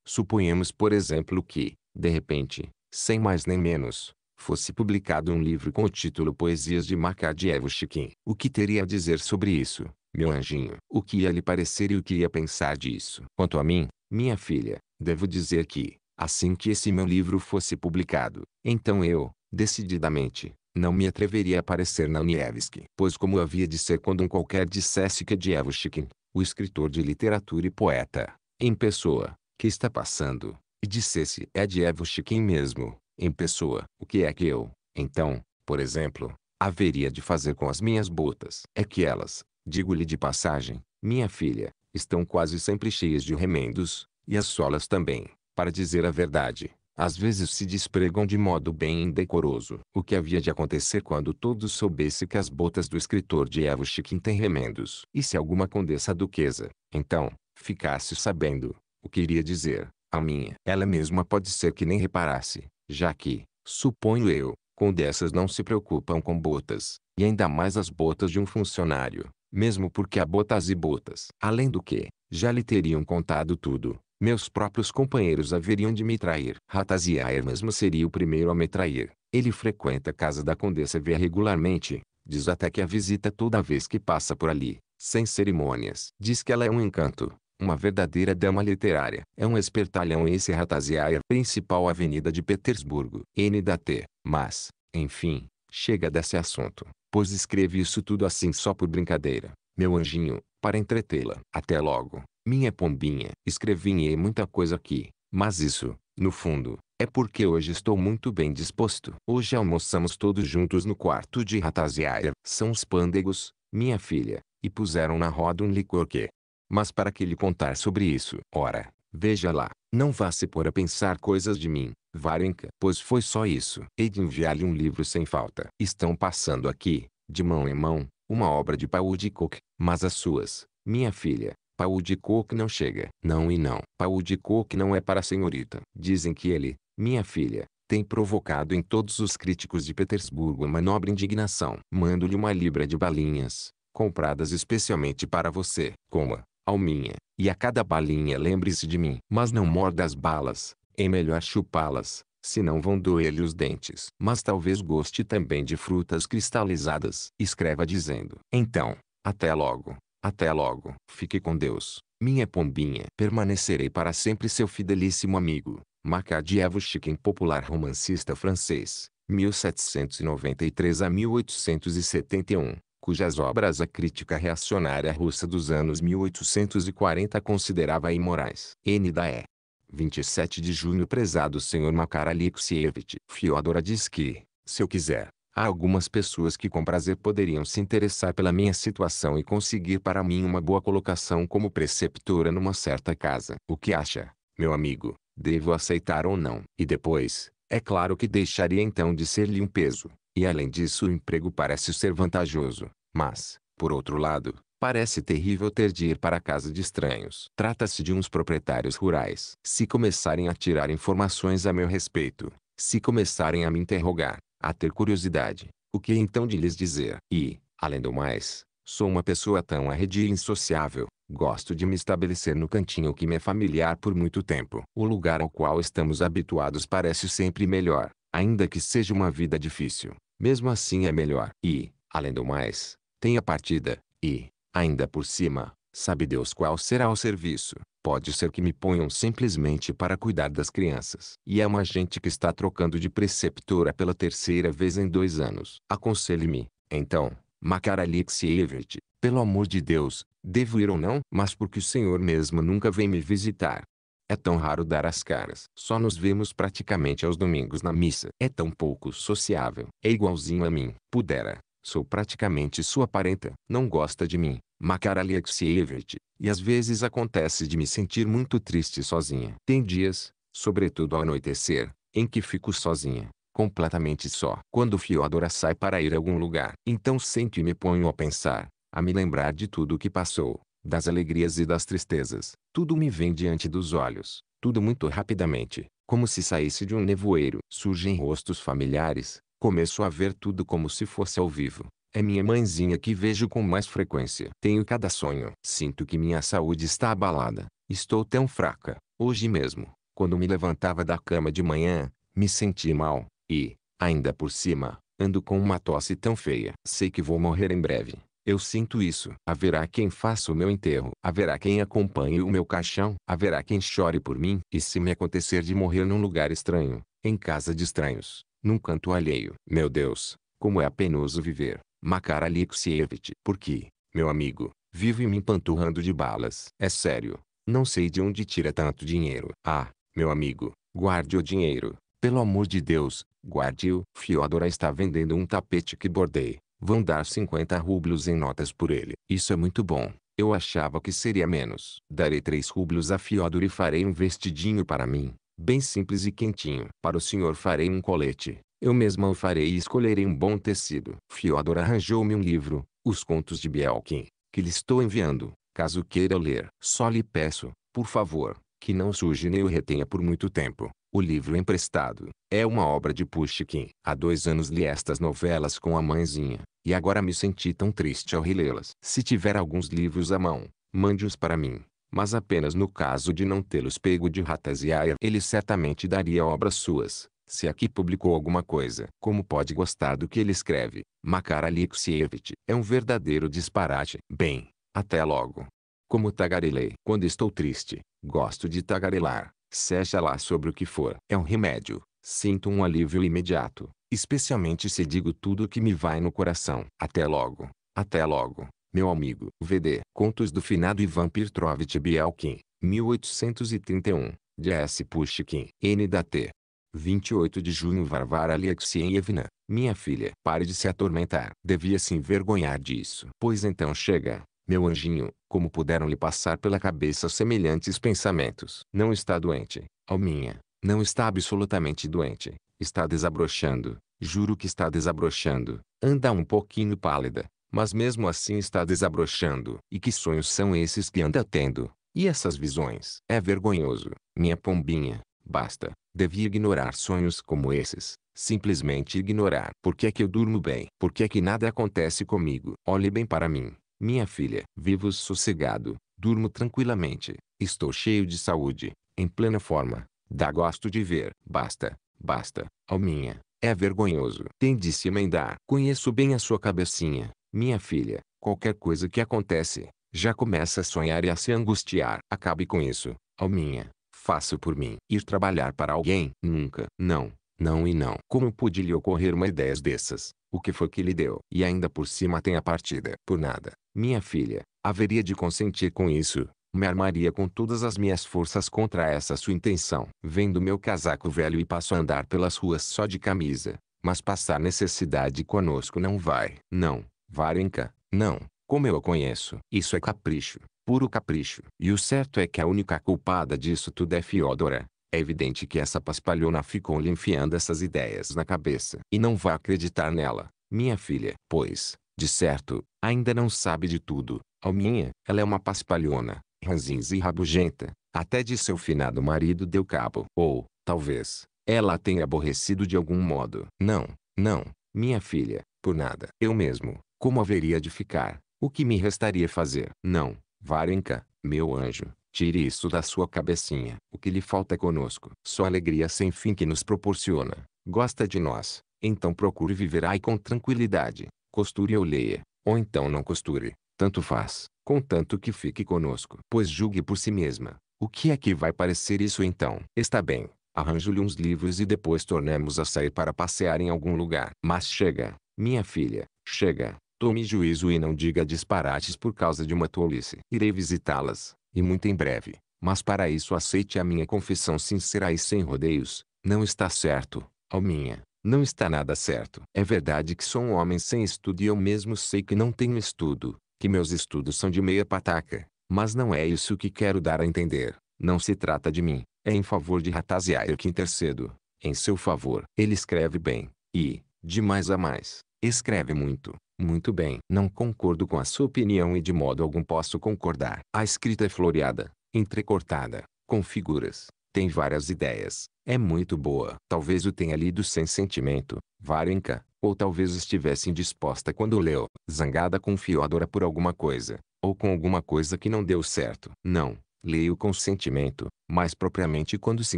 Suponhamos, por exemplo, que, de repente, sem mais nem menos, fosse publicado um livro com o título Poesias de Makadiev Chiquim. O que teria a dizer sobre isso, meu anjinho? O que ia lhe parecer e o que ia pensar disso? Quanto a mim, minha filha, devo dizer que, assim que esse meu livro fosse publicado, então eu, decididamente, não me atreveria a aparecer na Nievski. Pois como havia de ser quando um qualquer dissesse que é Dievushkin, o escritor de literatura e poeta, em pessoa, que está passando, e dissesse é Dievushkin mesmo, em pessoa. O que é que eu, então, por exemplo, haveria de fazer com as minhas botas? É que elas, digo-lhe de passagem, minha filha, estão quase sempre cheias de remendos, e as solas também, para dizer a verdade às vezes se despregam de modo bem indecoroso. O que havia de acontecer quando todos soubesse que as botas do escritor de Evushkin têm remendos? E se alguma condessa duquesa, então, ficasse sabendo, o que iria dizer, a minha? Ela mesma pode ser que nem reparasse, já que, suponho eu, condessas não se preocupam com botas, e ainda mais as botas de um funcionário, mesmo porque há botas e botas. Além do que, já lhe teriam contado tudo, meus próprios companheiros haveriam de me trair. Ratazia mesmo seria o primeiro a me trair. Ele frequenta a casa da condessa V regularmente. Diz até que a visita toda vez que passa por ali, sem cerimônias. Diz que ela é um encanto, uma verdadeira dama literária. É um espertalhão esse Ratazia principal avenida de Petersburgo. N da T. Mas, enfim, chega desse assunto. Pois escrevi isso tudo assim só por brincadeira. Meu anjinho, para entretê-la. Até logo. Minha pombinha, escrevinhei muita coisa aqui, mas isso, no fundo, é porque hoje estou muito bem disposto. Hoje almoçamos todos juntos no quarto de Ratasiara. São os pândegos, minha filha, e puseram na roda um licor que... Mas para que lhe contar sobre isso? Ora, veja lá, não vá se pôr a pensar coisas de mim, Varenka. Pois foi só isso. Hei de enviar-lhe um livro sem falta. Estão passando aqui, de mão em mão, uma obra de Paul de Cook, mas as suas, minha filha, Pau de coco não chega. Não e não. Pau de coco não é para a senhorita. Dizem que ele, minha filha, tem provocado em todos os críticos de Petersburgo uma nobre indignação. Mando-lhe uma libra de balinhas, compradas especialmente para você. Coma, alminha, e a cada balinha lembre-se de mim. Mas não morda as balas, é melhor chupá-las, senão vão doer-lhe os dentes. Mas talvez goste também de frutas cristalizadas. Escreva dizendo. Então, até logo. Até logo. Fique com Deus, minha pombinha. Permanecerei para sempre seu fidelíssimo amigo, Macadievo Chiquin popular romancista francês, 1793 a 1871, cujas obras a crítica reacionária russa dos anos 1840 considerava imorais. N da E. 27 de junho prezado senhor Makar Alexievich. Fiodor diz que, se eu quiser, Há algumas pessoas que com prazer poderiam se interessar pela minha situação e conseguir para mim uma boa colocação como preceptora numa certa casa. O que acha, meu amigo? Devo aceitar ou não? E depois, é claro que deixaria então de ser-lhe um peso. E além disso o emprego parece ser vantajoso. Mas, por outro lado, Parece terrível ter de ir para a casa de estranhos. Trata-se de uns proprietários rurais. Se começarem a tirar informações a meu respeito, se começarem a me interrogar, a ter curiosidade, o que então de lhes dizer? E, além do mais, sou uma pessoa tão arredia e insociável, gosto de me estabelecer no cantinho que me é familiar por muito tempo. O lugar ao qual estamos habituados parece sempre melhor, ainda que seja uma vida difícil, mesmo assim é melhor. E, além do mais, tem a partida, e, ainda por cima, Sabe Deus qual será o serviço. Pode ser que me ponham simplesmente para cuidar das crianças. E é uma gente que está trocando de preceptora pela terceira vez em dois anos. Aconselhe-me, então, Makar Alexievich, pelo amor de Deus, devo ir ou não? Mas porque o senhor mesmo nunca vem me visitar. É tão raro dar as caras. Só nos vemos praticamente aos domingos na missa. É tão pouco sociável. É igualzinho a mim. Pudera, Sou praticamente sua parenta. Não gosta de mim, Makar Alexievich, e às vezes acontece de me sentir muito triste sozinha. Tem dias, sobretudo ao anoitecer, em que fico sozinha, completamente só. Quando Fiodora sai para ir a algum lugar, então sento e me ponho a pensar, a me lembrar de tudo o que passou, das alegrias e das tristezas. Tudo me vem diante dos olhos, tudo muito rapidamente, como se saísse de um nevoeiro. Surgem rostos familiares, Começo a ver tudo como se fosse ao vivo. É minha mãezinha que vejo com mais frequência. Tenho cada sonho. Sinto que minha saúde está abalada. Estou tão fraca. Hoje mesmo, quando me levantava da cama de manhã, me senti mal. E, ainda por cima, ando com uma tosse tão feia. Sei que vou morrer em breve. Eu sinto isso. Haverá quem faça o meu enterro. Haverá quem acompanhe o meu caixão. Haverá quem chore por mim. E se me acontecer de morrer num lugar estranho, em casa de estranhos, num canto alheio. Meu Deus, como é penoso viver, Makar Alexievich. Porque, meu amigo, vive me empanturrando de balas. É sério, não sei de onde tira tanto dinheiro. Ah, meu amigo, guarde o dinheiro. Pelo amor de Deus, guarde-o. Fiodora está vendendo um tapete que bordei. Vão dar 50 rublos em notas por ele. Isso é muito bom. Eu achava que seria menos. Darei 3 rublos a Fiodor e farei um vestidinho para mim bem simples e quentinho. Para o senhor farei um colete. Eu mesma o farei e escolherei um bom tecido. Fiodor arranjou-me um livro, Os Contos de Bielkin, que lhe estou enviando, caso queira ler. Só lhe peço, por favor, que não surge nem o retenha por muito tempo. O livro emprestado é uma obra de Pushkin. Há dois anos li estas novelas com a mãezinha, e agora me senti tão triste ao relê-las. Se tiver alguns livros à mão, mande-os para mim mas apenas no caso de não tê-los pego de ratas e aia ele certamente daria obras suas, se aqui publicou alguma coisa. Como pode gostar do que ele escreve? Makar Alexievich é um verdadeiro disparate. Bem, até logo. Como tagarelei. Quando estou triste, gosto de tagarelar, seja lá sobre o que for. É um remédio. Sinto um alívio imediato, especialmente se digo tudo o que me vai no coração. Até logo. Até logo. Meu amigo, VD. Contos do finado Ivan Petrovich Bielkin, 1831, de S. Pushkin, N. da T. 28 de junho Varvara Alexeyevna, minha filha, pare de se atormentar. Devia se envergonhar disso. Pois então chega, meu anjinho, como puderam lhe passar pela cabeça semelhantes pensamentos? Não está doente, alminha, não está absolutamente doente. Está desabrochando, juro que está desabrochando. Anda um pouquinho pálida, mas mesmo assim está desabrochando. E que sonhos são esses que anda tendo? E essas visões? É vergonhoso, minha pombinha. Basta. Devia ignorar sonhos como esses. Simplesmente ignorar. Por que é que eu durmo bem? Por que é que nada acontece comigo? Olhe bem para mim. Minha filha, vivo sossegado, durmo tranquilamente, estou cheio de saúde, em plena forma, dá gosto de ver, basta, basta, alminha, é vergonhoso. Tem de se emendar. Conheço bem a sua cabecinha, minha filha, qualquer coisa que acontece, já começa a sonhar e a se angustiar. Acabe com isso, Alminha. Faço por mim. Ir trabalhar para alguém? Nunca. Não, não e não. Como pude lhe ocorrer uma ideia dessas? O que foi que lhe deu? E ainda por cima tem a partida. Por nada. Minha filha, haveria de consentir com isso. Me armaria com todas as minhas forças contra essa sua intenção. Vendo meu casaco velho e passo a andar pelas ruas só de camisa. Mas passar necessidade conosco não vai. Não, Varenka, não, como eu a conheço. Isso é capricho, puro capricho. E o certo é que a única culpada disso tudo é Fiodora. É evidente que essa paspalhona ficou lhe enfiando essas ideias na cabeça. E não vá acreditar nela, minha filha. Pois, de certo, ainda não sabe de tudo. Alminha, ela é uma paspalhona, ranzinza e rabugenta. Até de seu finado marido deu cabo. Ou, talvez, ela a tenha aborrecido de algum modo. Não, não, minha filha, por nada. Eu mesmo, como haveria de ficar? O que me restaria fazer? Não, Varenka, meu anjo, tire isso da sua cabecinha. O que lhe falta é conosco? Só alegria sem fim que nos proporciona. Gosta de nós, então procure viver aí com tranquilidade. Costure ou leia, ou então não costure. Tanto faz, contanto que fique conosco. Pois julgue por si mesma. O que é que vai parecer isso então? Está bem, arranjo-lhe uns livros e depois tornemos a sair para passear em algum lugar. Mas chega, minha filha, chega. Tome juízo e não diga disparates por causa de uma tolice. Irei visitá-las, e muito em breve, mas para isso aceite a minha confissão sincera e sem rodeios. Não está certo, ó minha, não está nada certo. É verdade que sou um homem sem estudo e eu mesmo sei que não tenho estudo, que meus estudos são de meia pataca, mas não é isso que quero dar a entender. Não se trata de mim, é em favor de Ratasiair que intercedo, em seu favor. Ele escreve bem, e, de mais a mais, escreve muito. Muito bem. Não concordo com a sua opinião e de modo algum posso concordar. A escrita é floreada, entrecortada, com figuras. Tem várias ideias. É muito boa. Talvez o tenha lido sem sentimento, varenca, ou talvez estivesse indisposta quando leu, zangada com Fiodora por alguma coisa, ou com alguma coisa que não deu certo. Não, leio com sentimento, mas propriamente quando se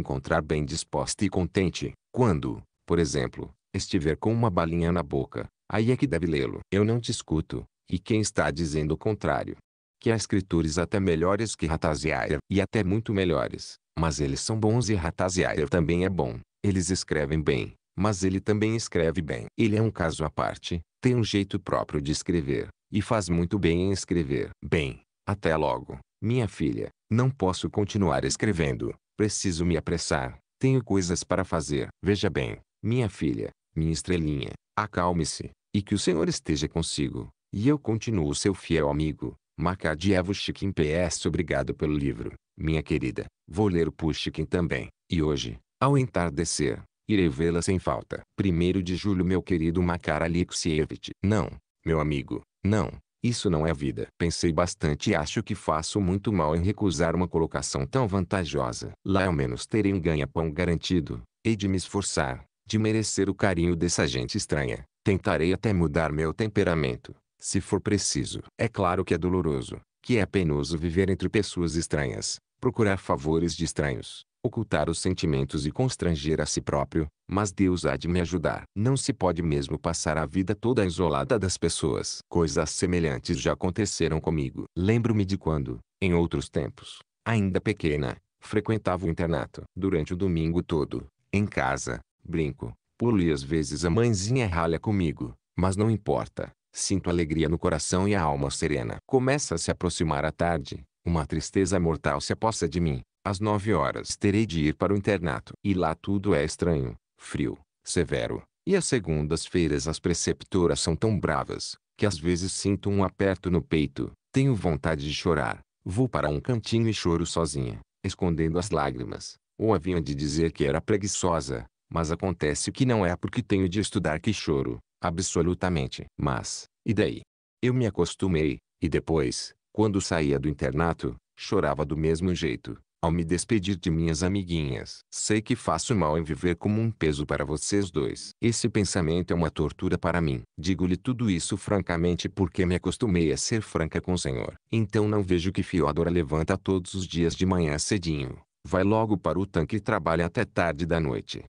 encontrar bem disposta e contente, quando, por exemplo, estiver com uma balinha na boca, Aí é que deve lê-lo. Eu não discuto, e quem está dizendo o contrário? Que há escritores até melhores que Ratasiaia, e até muito melhores, mas eles são bons e Ratasiaia também é bom. Eles escrevem bem, mas ele também escreve bem. Ele é um caso à parte, tem um jeito próprio de escrever, e faz muito bem em escrever. Bem, até logo, minha filha, não posso continuar escrevendo, preciso me apressar, tenho coisas para fazer. Veja bem, minha filha, minha estrelinha, Acalme-se, e que o Senhor esteja consigo. E eu continuo seu fiel amigo, Makadievo Chiquim PS. Obrigado pelo livro, minha querida. Vou ler o Pushkin também. E hoje, ao entardecer, irei vê-la sem falta. 1 de julho meu querido Makar Alexievich. Não, meu amigo, não. Isso não é vida. Pensei bastante e acho que faço muito mal em recusar uma colocação tão vantajosa. Lá ao menos terei um ganha-pão garantido. Hei de me esforçar, de merecer o carinho dessa gente estranha. Tentarei até mudar meu temperamento, se for preciso. É claro que é doloroso, que é penoso viver entre pessoas estranhas, procurar favores de estranhos, ocultar os sentimentos e constranger a si próprio, mas Deus há de me ajudar. Não se pode mesmo passar a vida toda isolada das pessoas. Coisas semelhantes já aconteceram comigo. Lembro-me de quando, em outros tempos, ainda pequena, frequentava o internato. Durante o domingo todo, em casa, brinco, pulo e às vezes a mãezinha ralha comigo, mas não importa. Sinto alegria no coração e a alma serena. Começa a se aproximar a tarde. Uma tristeza mortal se aposta de mim. Às nove horas terei de ir para o internato. E lá tudo é estranho, frio, severo. E às segundas-feiras as preceptoras são tão bravas, que às vezes sinto um aperto no peito. Tenho vontade de chorar. Vou para um cantinho e choro sozinha, escondendo as lágrimas. Ou haviam de dizer que era preguiçosa, mas acontece que não é porque tenho de estudar que choro, absolutamente. Mas, e daí? Eu me acostumei, e depois, quando saía do internato, chorava do mesmo jeito, ao me despedir de minhas amiguinhas. Sei que faço mal em viver como um peso para vocês dois. Esse pensamento é uma tortura para mim. Digo-lhe tudo isso francamente porque me acostumei a ser franca com o Senhor. Então não vejo que Fiodora levanta todos os dias de manhã cedinho. Vai logo para o tanque e trabalha até tarde da noite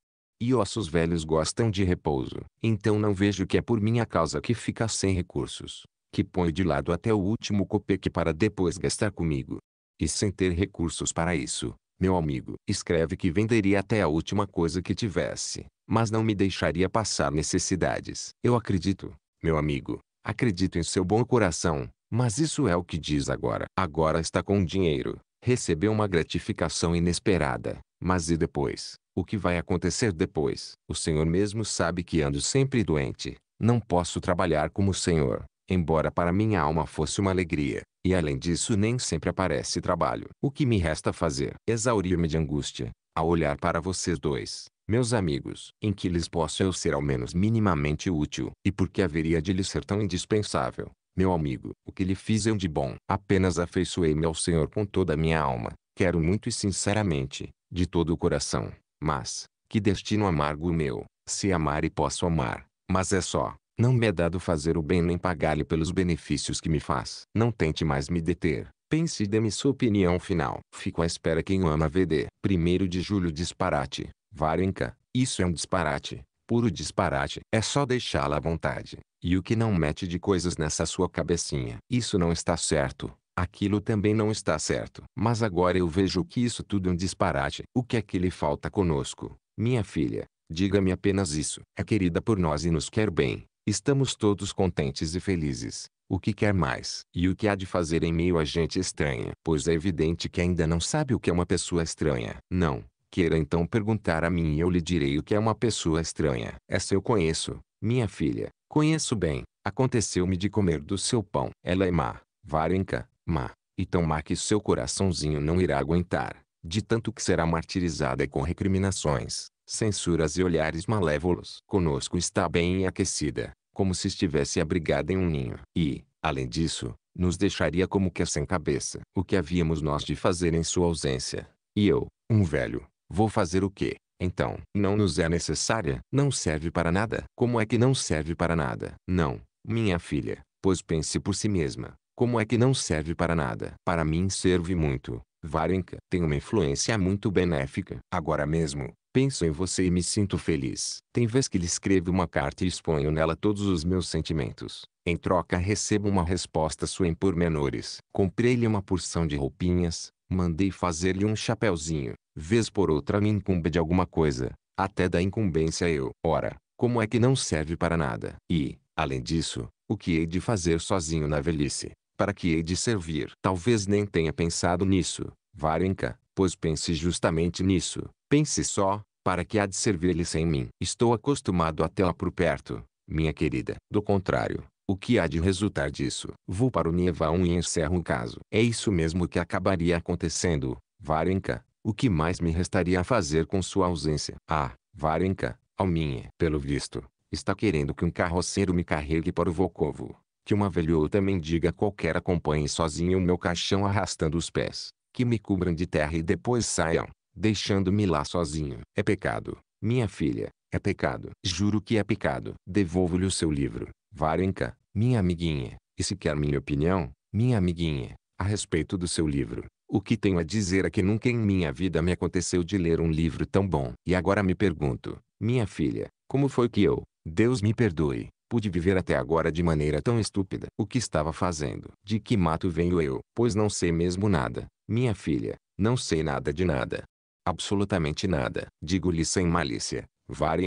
e ossos velhos gostam de repouso. Então não vejo que é por minha causa que fica sem recursos, que põe de lado até o último copeque para depois gastar comigo. E sem ter recursos para isso, meu amigo escreve que venderia até a última coisa que tivesse, mas não me deixaria passar necessidades. Eu acredito, meu amigo, acredito em seu bom coração, mas isso é o que diz agora. Agora está com dinheiro, recebeu uma gratificação inesperada, mas e depois? O que vai acontecer depois? O senhor mesmo sabe que ando sempre doente. Não posso trabalhar como o senhor, embora para minha alma fosse uma alegria. E além disso nem sempre aparece trabalho. O que me resta fazer? Exaurir-me de angústia, ao olhar para vocês dois, meus amigos, em que lhes posso eu ser ao menos minimamente útil. E por que haveria de lhes ser tão indispensável? Meu amigo, o que lhe fiz eu de bom? Apenas afeiçoei-me ao Senhor com toda a minha alma. Quero muito e sinceramente, de todo o coração, mas, que destino amargo o meu, se amar e posso amar, mas é só, não me é dado fazer o bem nem pagar-lhe pelos benefícios que me faz. Não tente mais me deter, pense e dê-me sua opinião final. Fico à espera quem o ama VD. 1 de julho disparate, Varenka, isso é um disparate, puro disparate. É só deixá-la à vontade, e o que não mete de coisas nessa sua cabecinha. Isso não está certo aquilo também não está certo. Mas agora eu vejo que isso tudo é um disparate. O que é que lhe falta conosco, minha filha? Diga-me apenas isso. É querida por nós e nos quer bem. Estamos todos contentes e felizes. O que quer mais? E o que há de fazer em meio a gente estranha? Pois é evidente que ainda não sabe o que é uma pessoa estranha. Não. Queira então perguntar a mim e eu lhe direi o que é uma pessoa estranha. Essa eu conheço, minha filha. Conheço bem. Aconteceu-me de comer do seu pão. Ela é má, Varenka má, e tão má que seu coraçãozinho não irá aguentar, de tanto que será martirizada com recriminações, censuras e olhares malévolos. Conosco está bem aquecida, como se estivesse abrigada em um ninho. E, além disso, nos deixaria como que sem cabeça. O que havíamos nós de fazer em sua ausência? E eu, um velho, vou fazer o quê? Então, não nos é necessária? Não serve para nada? Como é que não serve para nada? Não, minha filha, pois pense por si mesma. Como é que não serve para nada? Para mim serve muito. Varenka tem uma influência muito benéfica. Agora mesmo, penso em você e me sinto feliz. Tem vez que lhe escrevo uma carta e exponho nela todos os meus sentimentos. Em troca recebo uma resposta sua em pormenores. Comprei-lhe uma porção de roupinhas, mandei fazer-lhe um chapéuzinho. Vez por outra me incumbe de alguma coisa, até da incumbência eu. Ora, como é que não serve para nada? E, além disso, o que hei de fazer sozinho na velhice? Para que hei de servir? Talvez nem tenha pensado nisso, Varenka, pois pense justamente nisso. Pense só, para que há de servir-lhe sem mim? Estou acostumado a tê-la por perto, minha querida. Do contrário, o que há de resultar disso? Vou para o Nievão e encerro o caso. É isso mesmo que acabaria acontecendo, Varenka. O que mais me restaria a fazer com sua ausência? Ah, Varenka, Alminha. Pelo visto, está querendo que um carroceiro me carregue para o Volkovo que uma velhota mendiga qualquer acompanhe sozinho o meu caixão arrastando os pés, que me cubram de terra e depois saiam, deixando-me lá sozinho. É pecado, minha filha, é pecado. Juro que é pecado. Devolvo-lhe o seu livro, Varenka, minha amiguinha, e se quer minha opinião, minha amiguinha, a respeito do seu livro. O que tenho a dizer é que nunca em minha vida me aconteceu de ler um livro tão bom. E agora me pergunto, minha filha, como foi que eu, Deus me perdoe, pude viver até agora de maneira tão estúpida. O que estava fazendo? De que mato venho eu? Pois não sei mesmo nada, minha filha, não sei nada de nada. Absolutamente nada. Digo-lhe sem malícia,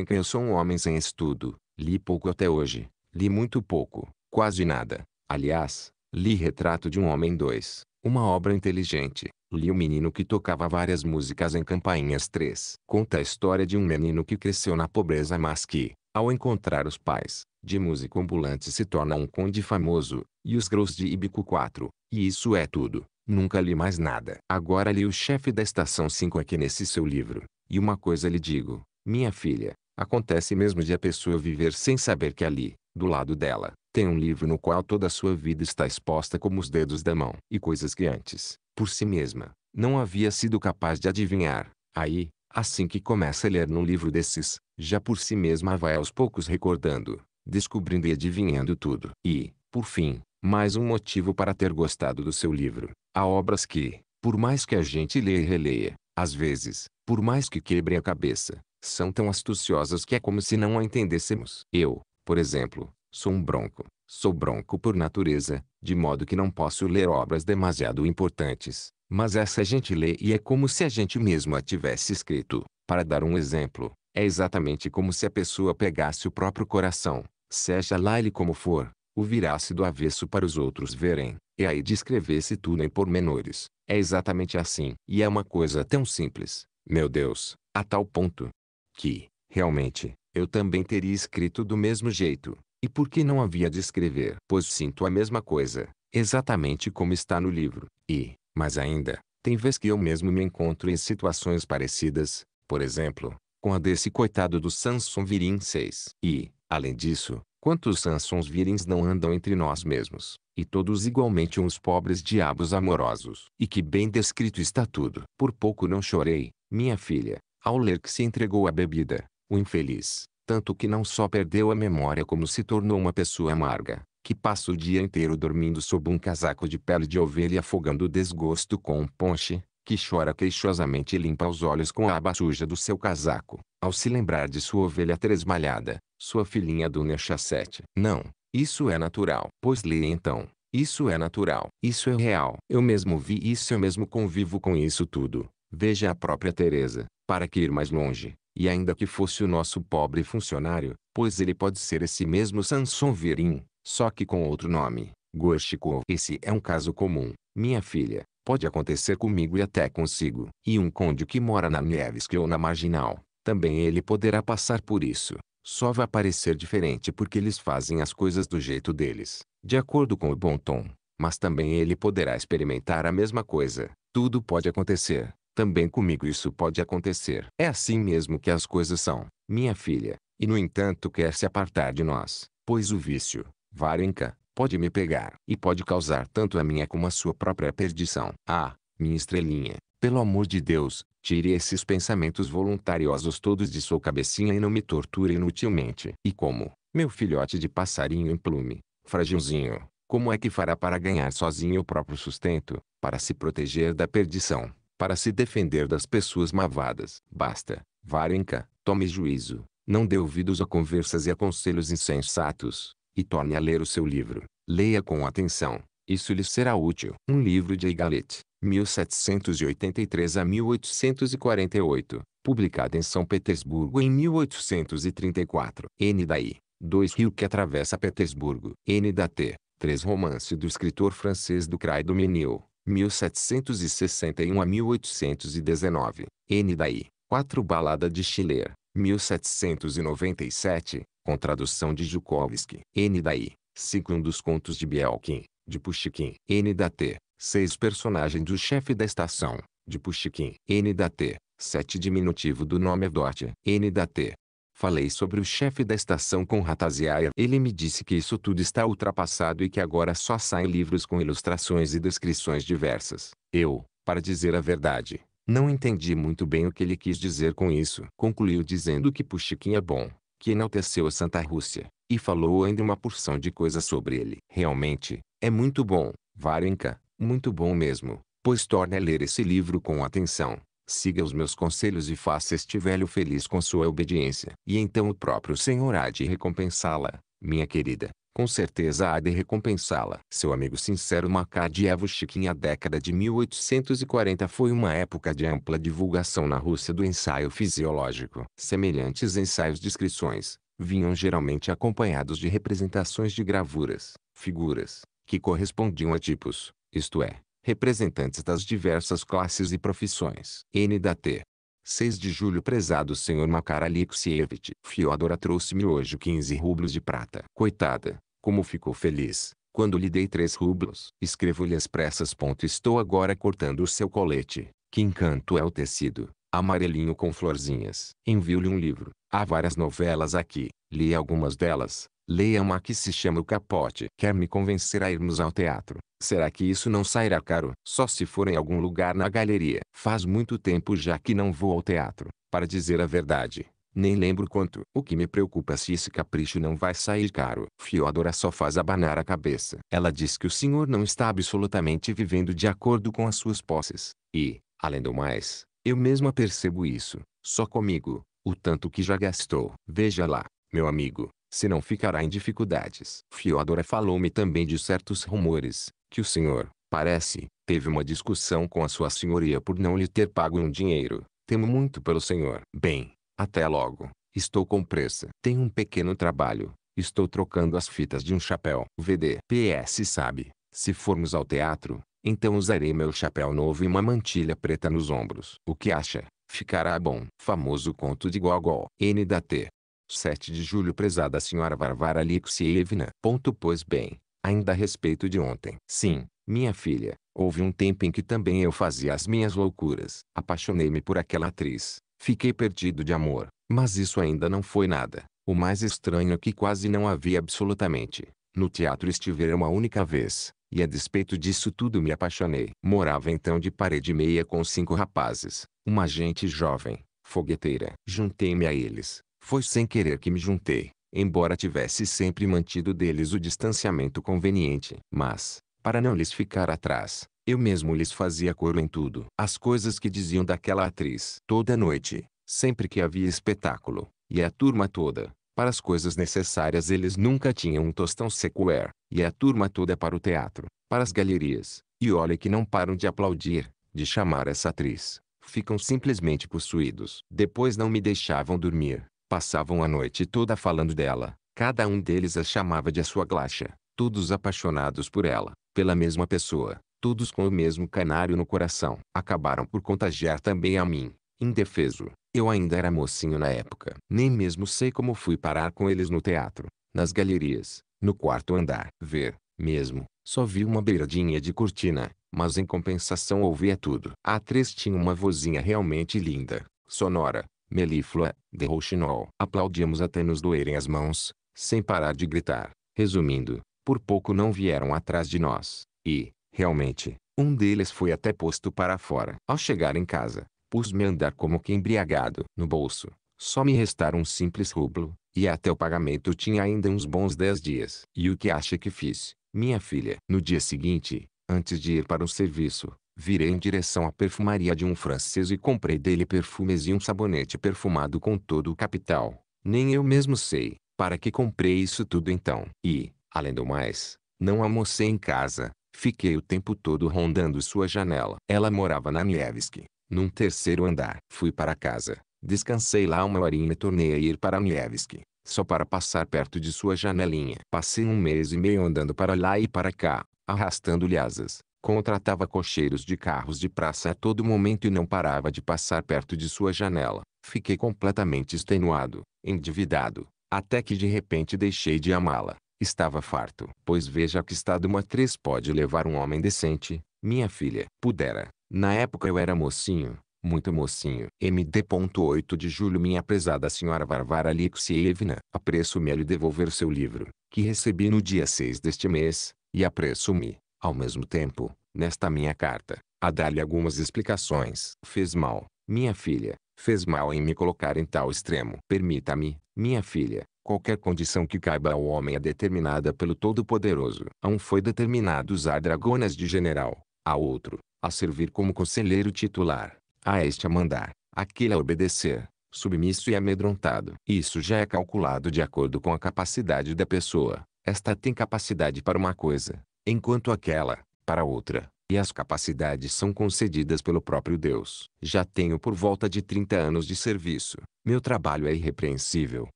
que eu sou um homem sem estudo, li pouco até hoje, li muito pouco, quase nada. Aliás, li Retrato de um Homem 2, uma obra inteligente. Li o menino que tocava várias músicas em campainhas 3. Conta a história de um menino que cresceu na pobreza mas que, ao encontrar os pais, de músico ambulante se torna um conde famoso, e os Gross de Ibico 4, e isso é tudo. Nunca li mais nada. Agora li o chefe da estação 5 aqui nesse seu livro. E uma coisa lhe digo, minha filha, acontece mesmo de a pessoa viver sem saber que ali, do lado dela, tem um livro no qual toda a sua vida está exposta como os dedos da mão. E coisas que antes, por si mesma, não havia sido capaz de adivinhar. Aí, assim que começa a ler num livro desses, já por si mesma vai aos poucos recordando, descobrindo e adivinhando tudo. E, por fim, mais um motivo para ter gostado do seu livro. Há obras que, por mais que a gente leia e releia, às vezes, por mais que quebrem a cabeça, são tão astuciosas que é como se não a entendêssemos. Eu, por exemplo, sou um bronco. Sou bronco por natureza, de modo que não posso ler obras demasiado importantes. Mas essa a gente lê e é como se a gente mesmo a tivesse escrito. Para dar um exemplo, é exatamente como se a pessoa pegasse o próprio coração, seja lá ele como for, o virasse do avesso para os outros verem, e aí descrevesse tudo em pormenores. É exatamente assim. E é uma coisa tão simples, meu Deus, a tal ponto que, realmente, eu também teria escrito do mesmo jeito. E por que não havia de escrever? Pois sinto a mesma coisa, exatamente como está no livro. E, mais ainda, tem vez que eu mesmo me encontro em situações parecidas, por exemplo, com a desse coitado do Samson Virin 6. E, Além disso, quantos Sansons virens não andam entre nós mesmos, e todos igualmente uns pobres diabos amorosos. E que bem descrito está tudo. Por pouco não chorei, minha filha, ao ler que se entregou à bebida, o infeliz, tanto que não só perdeu a memória como se tornou uma pessoa amarga, que passa o dia inteiro dormindo sob um casaco de pele de ovelha afogando o desgosto com um ponche, que chora queixosamente e limpa os olhos com a aba suja do seu casaco, ao se lembrar de sua ovelha tresmalhada, sua filhinha Dunia Chassete. Não, isso é natural. Pois lê então. Isso é natural. Isso é real. Eu mesmo vi isso, eu mesmo convivo com isso tudo. Veja a própria Teresa, para que ir mais longe. E ainda que fosse o nosso pobre funcionário, pois ele pode ser esse mesmo Sanson Virim, só que com outro nome. Gorshikov. Esse é um caso comum. Minha filha, pode acontecer comigo e até consigo. E um conde que mora na Nievski ou na Marginal, também ele poderá passar por isso. Só vai parecer diferente porque eles fazem as coisas do jeito deles, de acordo com o bom tom. Mas também ele poderá experimentar a mesma coisa. Tudo pode acontecer. Também comigo isso pode acontecer. É assim mesmo que as coisas são, minha filha. E no entanto quer se apartar de nós, pois o vício, Varenka, pode me pegar e pode causar tanto a minha como a sua própria perdição. Ah, minha estrelinha, pelo amor de Deus, Tire esses pensamentos voluntariosos todos de sua cabecinha e não me torture inutilmente. E como, meu filhote de passarinho em plume, fragilzinho, como é que fará para ganhar sozinho o próprio sustento, para se proteger da perdição, para se defender das pessoas malvadas? Basta, Varenka, tome juízo, não dê ouvidos a conversas e a conselhos insensatos, e torne a ler o seu livro. Leia com atenção, isso lhe será útil. Um livro de Egalet, 1783 a 1848, publicado em São Petersburgo em 1834. N daí, 2 Rio que atravessa Petersburgo. N da T, 3 Romance do escritor francês Cray do Menil, 1761 a 1819. N daí, 4 Balada de Schiller, 1797, com tradução de Jukovsky. N daí, 5 Um dos contos de Bielkin, de Pushkin, N da T, 6 personagem do chefe da estação, de Pushkin, N da T, 7 diminutivo do nome Avdotia, N da T. Falei sobre o chefe da estação com Rataziaia. Ele me disse que isso tudo está ultrapassado e que agora só saem livros com ilustrações e descrições diversas. Eu, para dizer a verdade, não entendi muito bem o que ele quis dizer com isso. Concluiu dizendo que Pushkin é bom, que enalteceu a Santa Rússia, e falou ainda uma porção de coisas sobre ele. Realmente, é muito bom, Varenka, muito bom mesmo, pois torne a ler esse livro com atenção, siga os meus conselhos e faça este velho feliz com sua obediência. E então o próprio Senhor há de recompensá-la, minha querida, com certeza há de recompensá-la. Seu amigo sincero Makadievo Chiquinha A década de 1840 foi uma época de ampla divulgação na Rússia do ensaio fisiológico. Semelhantes ensaios descrições vinham geralmente acompanhados de representações de gravuras, figuras, que correspondiam a tipos, isto é, representantes das diversas classes e profissões. N da T. 6 de julho prezado senhor Makar Alexievich. Fiodora trouxe-me hoje 15 rublos de prata. Coitada, como ficou feliz, quando lhe dei 3 rublos. Escrevo-lhe as pressas. Ponto. Estou agora cortando o seu colete. Que encanto é o tecido, amarelinho com florzinhas. Envio-lhe um livro. Há várias novelas aqui, li algumas delas, Leia uma que se chama O Capote. Quer me convencer a irmos ao teatro? Será que isso não sairá caro? Só se for em algum lugar na galeria. Faz muito tempo já que não vou ao teatro. Para dizer a verdade, nem lembro quanto. O que me preocupa é se esse capricho não vai sair caro. Fiodora só faz abanar a cabeça. Ela diz que o senhor não está absolutamente vivendo de acordo com as suas posses. E, além do mais, eu mesma percebo isso. Só comigo, o tanto que já gastou. Veja lá, meu amigo, senão ficará em dificuldades. Fiodora falou-me também de certos rumores, que o senhor, parece, teve uma discussão com a sua senhoria por não lhe ter pago um dinheiro. Temo muito pelo senhor. Bem, até logo. Estou com pressa. Tenho um pequeno trabalho. Estou trocando as fitas de um chapéu. VD. PS sabe, se formos ao teatro, então usarei meu chapéu novo e uma mantilha preta nos ombros. O que acha? Ficará bom. Famoso conto de Gogol. N da T. 7 de julho prezada senhora Varvara Alexievna. Ponto pois bem, ainda a respeito de ontem. Sim, minha filha, houve um tempo em que também eu fazia as minhas loucuras. Apaixonei-me por aquela atriz, fiquei perdido de amor, mas isso ainda não foi nada. O mais estranho é que quase não havia absolutamente. No teatro estivera uma única vez, e a despeito disso tudo me apaixonei. Morava então de parede meia com cinco rapazes, uma gente jovem, fogueteira. Juntei-me a eles, foi sem querer que me juntei, embora tivesse sempre mantido deles o distanciamento conveniente. Mas, para não lhes ficar atrás, eu mesmo lhes fazia coro em tudo. As coisas que diziam daquela atriz. Toda noite, sempre que havia espetáculo, e a turma toda, para as coisas necessárias eles nunca tinham um tostão sequer, e a turma toda para o teatro, para as galerias, e olha que não param de aplaudir, de chamar essa atriz. Ficam simplesmente possuídos. Depois não me deixavam dormir. Passavam a noite toda falando dela. Cada um deles a chamava de a sua glacha. Todos apaixonados por ela, pela mesma pessoa, todos com o mesmo canário no coração. Acabaram por contagiar também a mim, indefeso. Eu ainda era mocinho na época. Nem mesmo sei como fui parar com eles no teatro, nas galerias, no quarto andar. Ver, mesmo, só vi uma beiradinha de cortina, mas em compensação ouvia tudo. A atriz tinha uma vozinha realmente linda, sonora, melíflua, de rouxinol. Aplaudimos até nos doerem as mãos, sem parar de gritar. Resumindo, por pouco não vieram atrás de nós. E, realmente, um deles foi até posto para fora. Ao chegar em casa, pus-me a andar como que embriagado. No bolso, só me restaram um simples rublo, e até o pagamento tinha ainda uns bons dez dias. E o que acha que fiz, minha filha? No dia seguinte, antes de ir para o serviço, Virei em direção à perfumaria de um francês e comprei dele perfumes e um sabonete perfumado com todo o capital. Nem eu mesmo sei, para que comprei isso tudo então. E, além do mais, não almocei em casa, fiquei o tempo todo rondando sua janela. Ela morava na Nievski, num terceiro andar. Fui para casa, descansei lá uma horinha e tornei a ir para Nievski só para passar perto de sua janelinha. Passei um mês e meio andando para lá e para cá, arrastando-lhe asas, Contratava cocheiros de carros de praça a todo momento e não parava de passar perto de sua janela. Fiquei completamente extenuado, endividado, até que de repente deixei de amá-la. Estava farto. Pois veja que estado uma atriz pode levar um homem decente, minha filha. Pudera. Na época eu era mocinho, muito mocinho. MD.8 de julho Minha prezada senhora Varvara Alexievna, apresumi me a lhe devolver seu livro, que recebi no dia 6 deste mês, e apresumi. me ao mesmo tempo, nesta minha carta, a dar-lhe algumas explicações. Fez mal, minha filha, fez mal em me colocar em tal extremo. Permita-me, minha filha, qualquer condição que caiba ao homem é determinada pelo Todo-Poderoso. A um foi determinado usar dragonas de general, a outro, a servir como conselheiro titular, a este a mandar, aquele a obedecer, submisso e amedrontado. Isso já é calculado de acordo com a capacidade da pessoa. Esta tem capacidade para uma coisa, enquanto aquela, para outra, e as capacidades são concedidas pelo próprio Deus. Já tenho por volta de 30 anos de serviço. Meu trabalho é irrepreensível.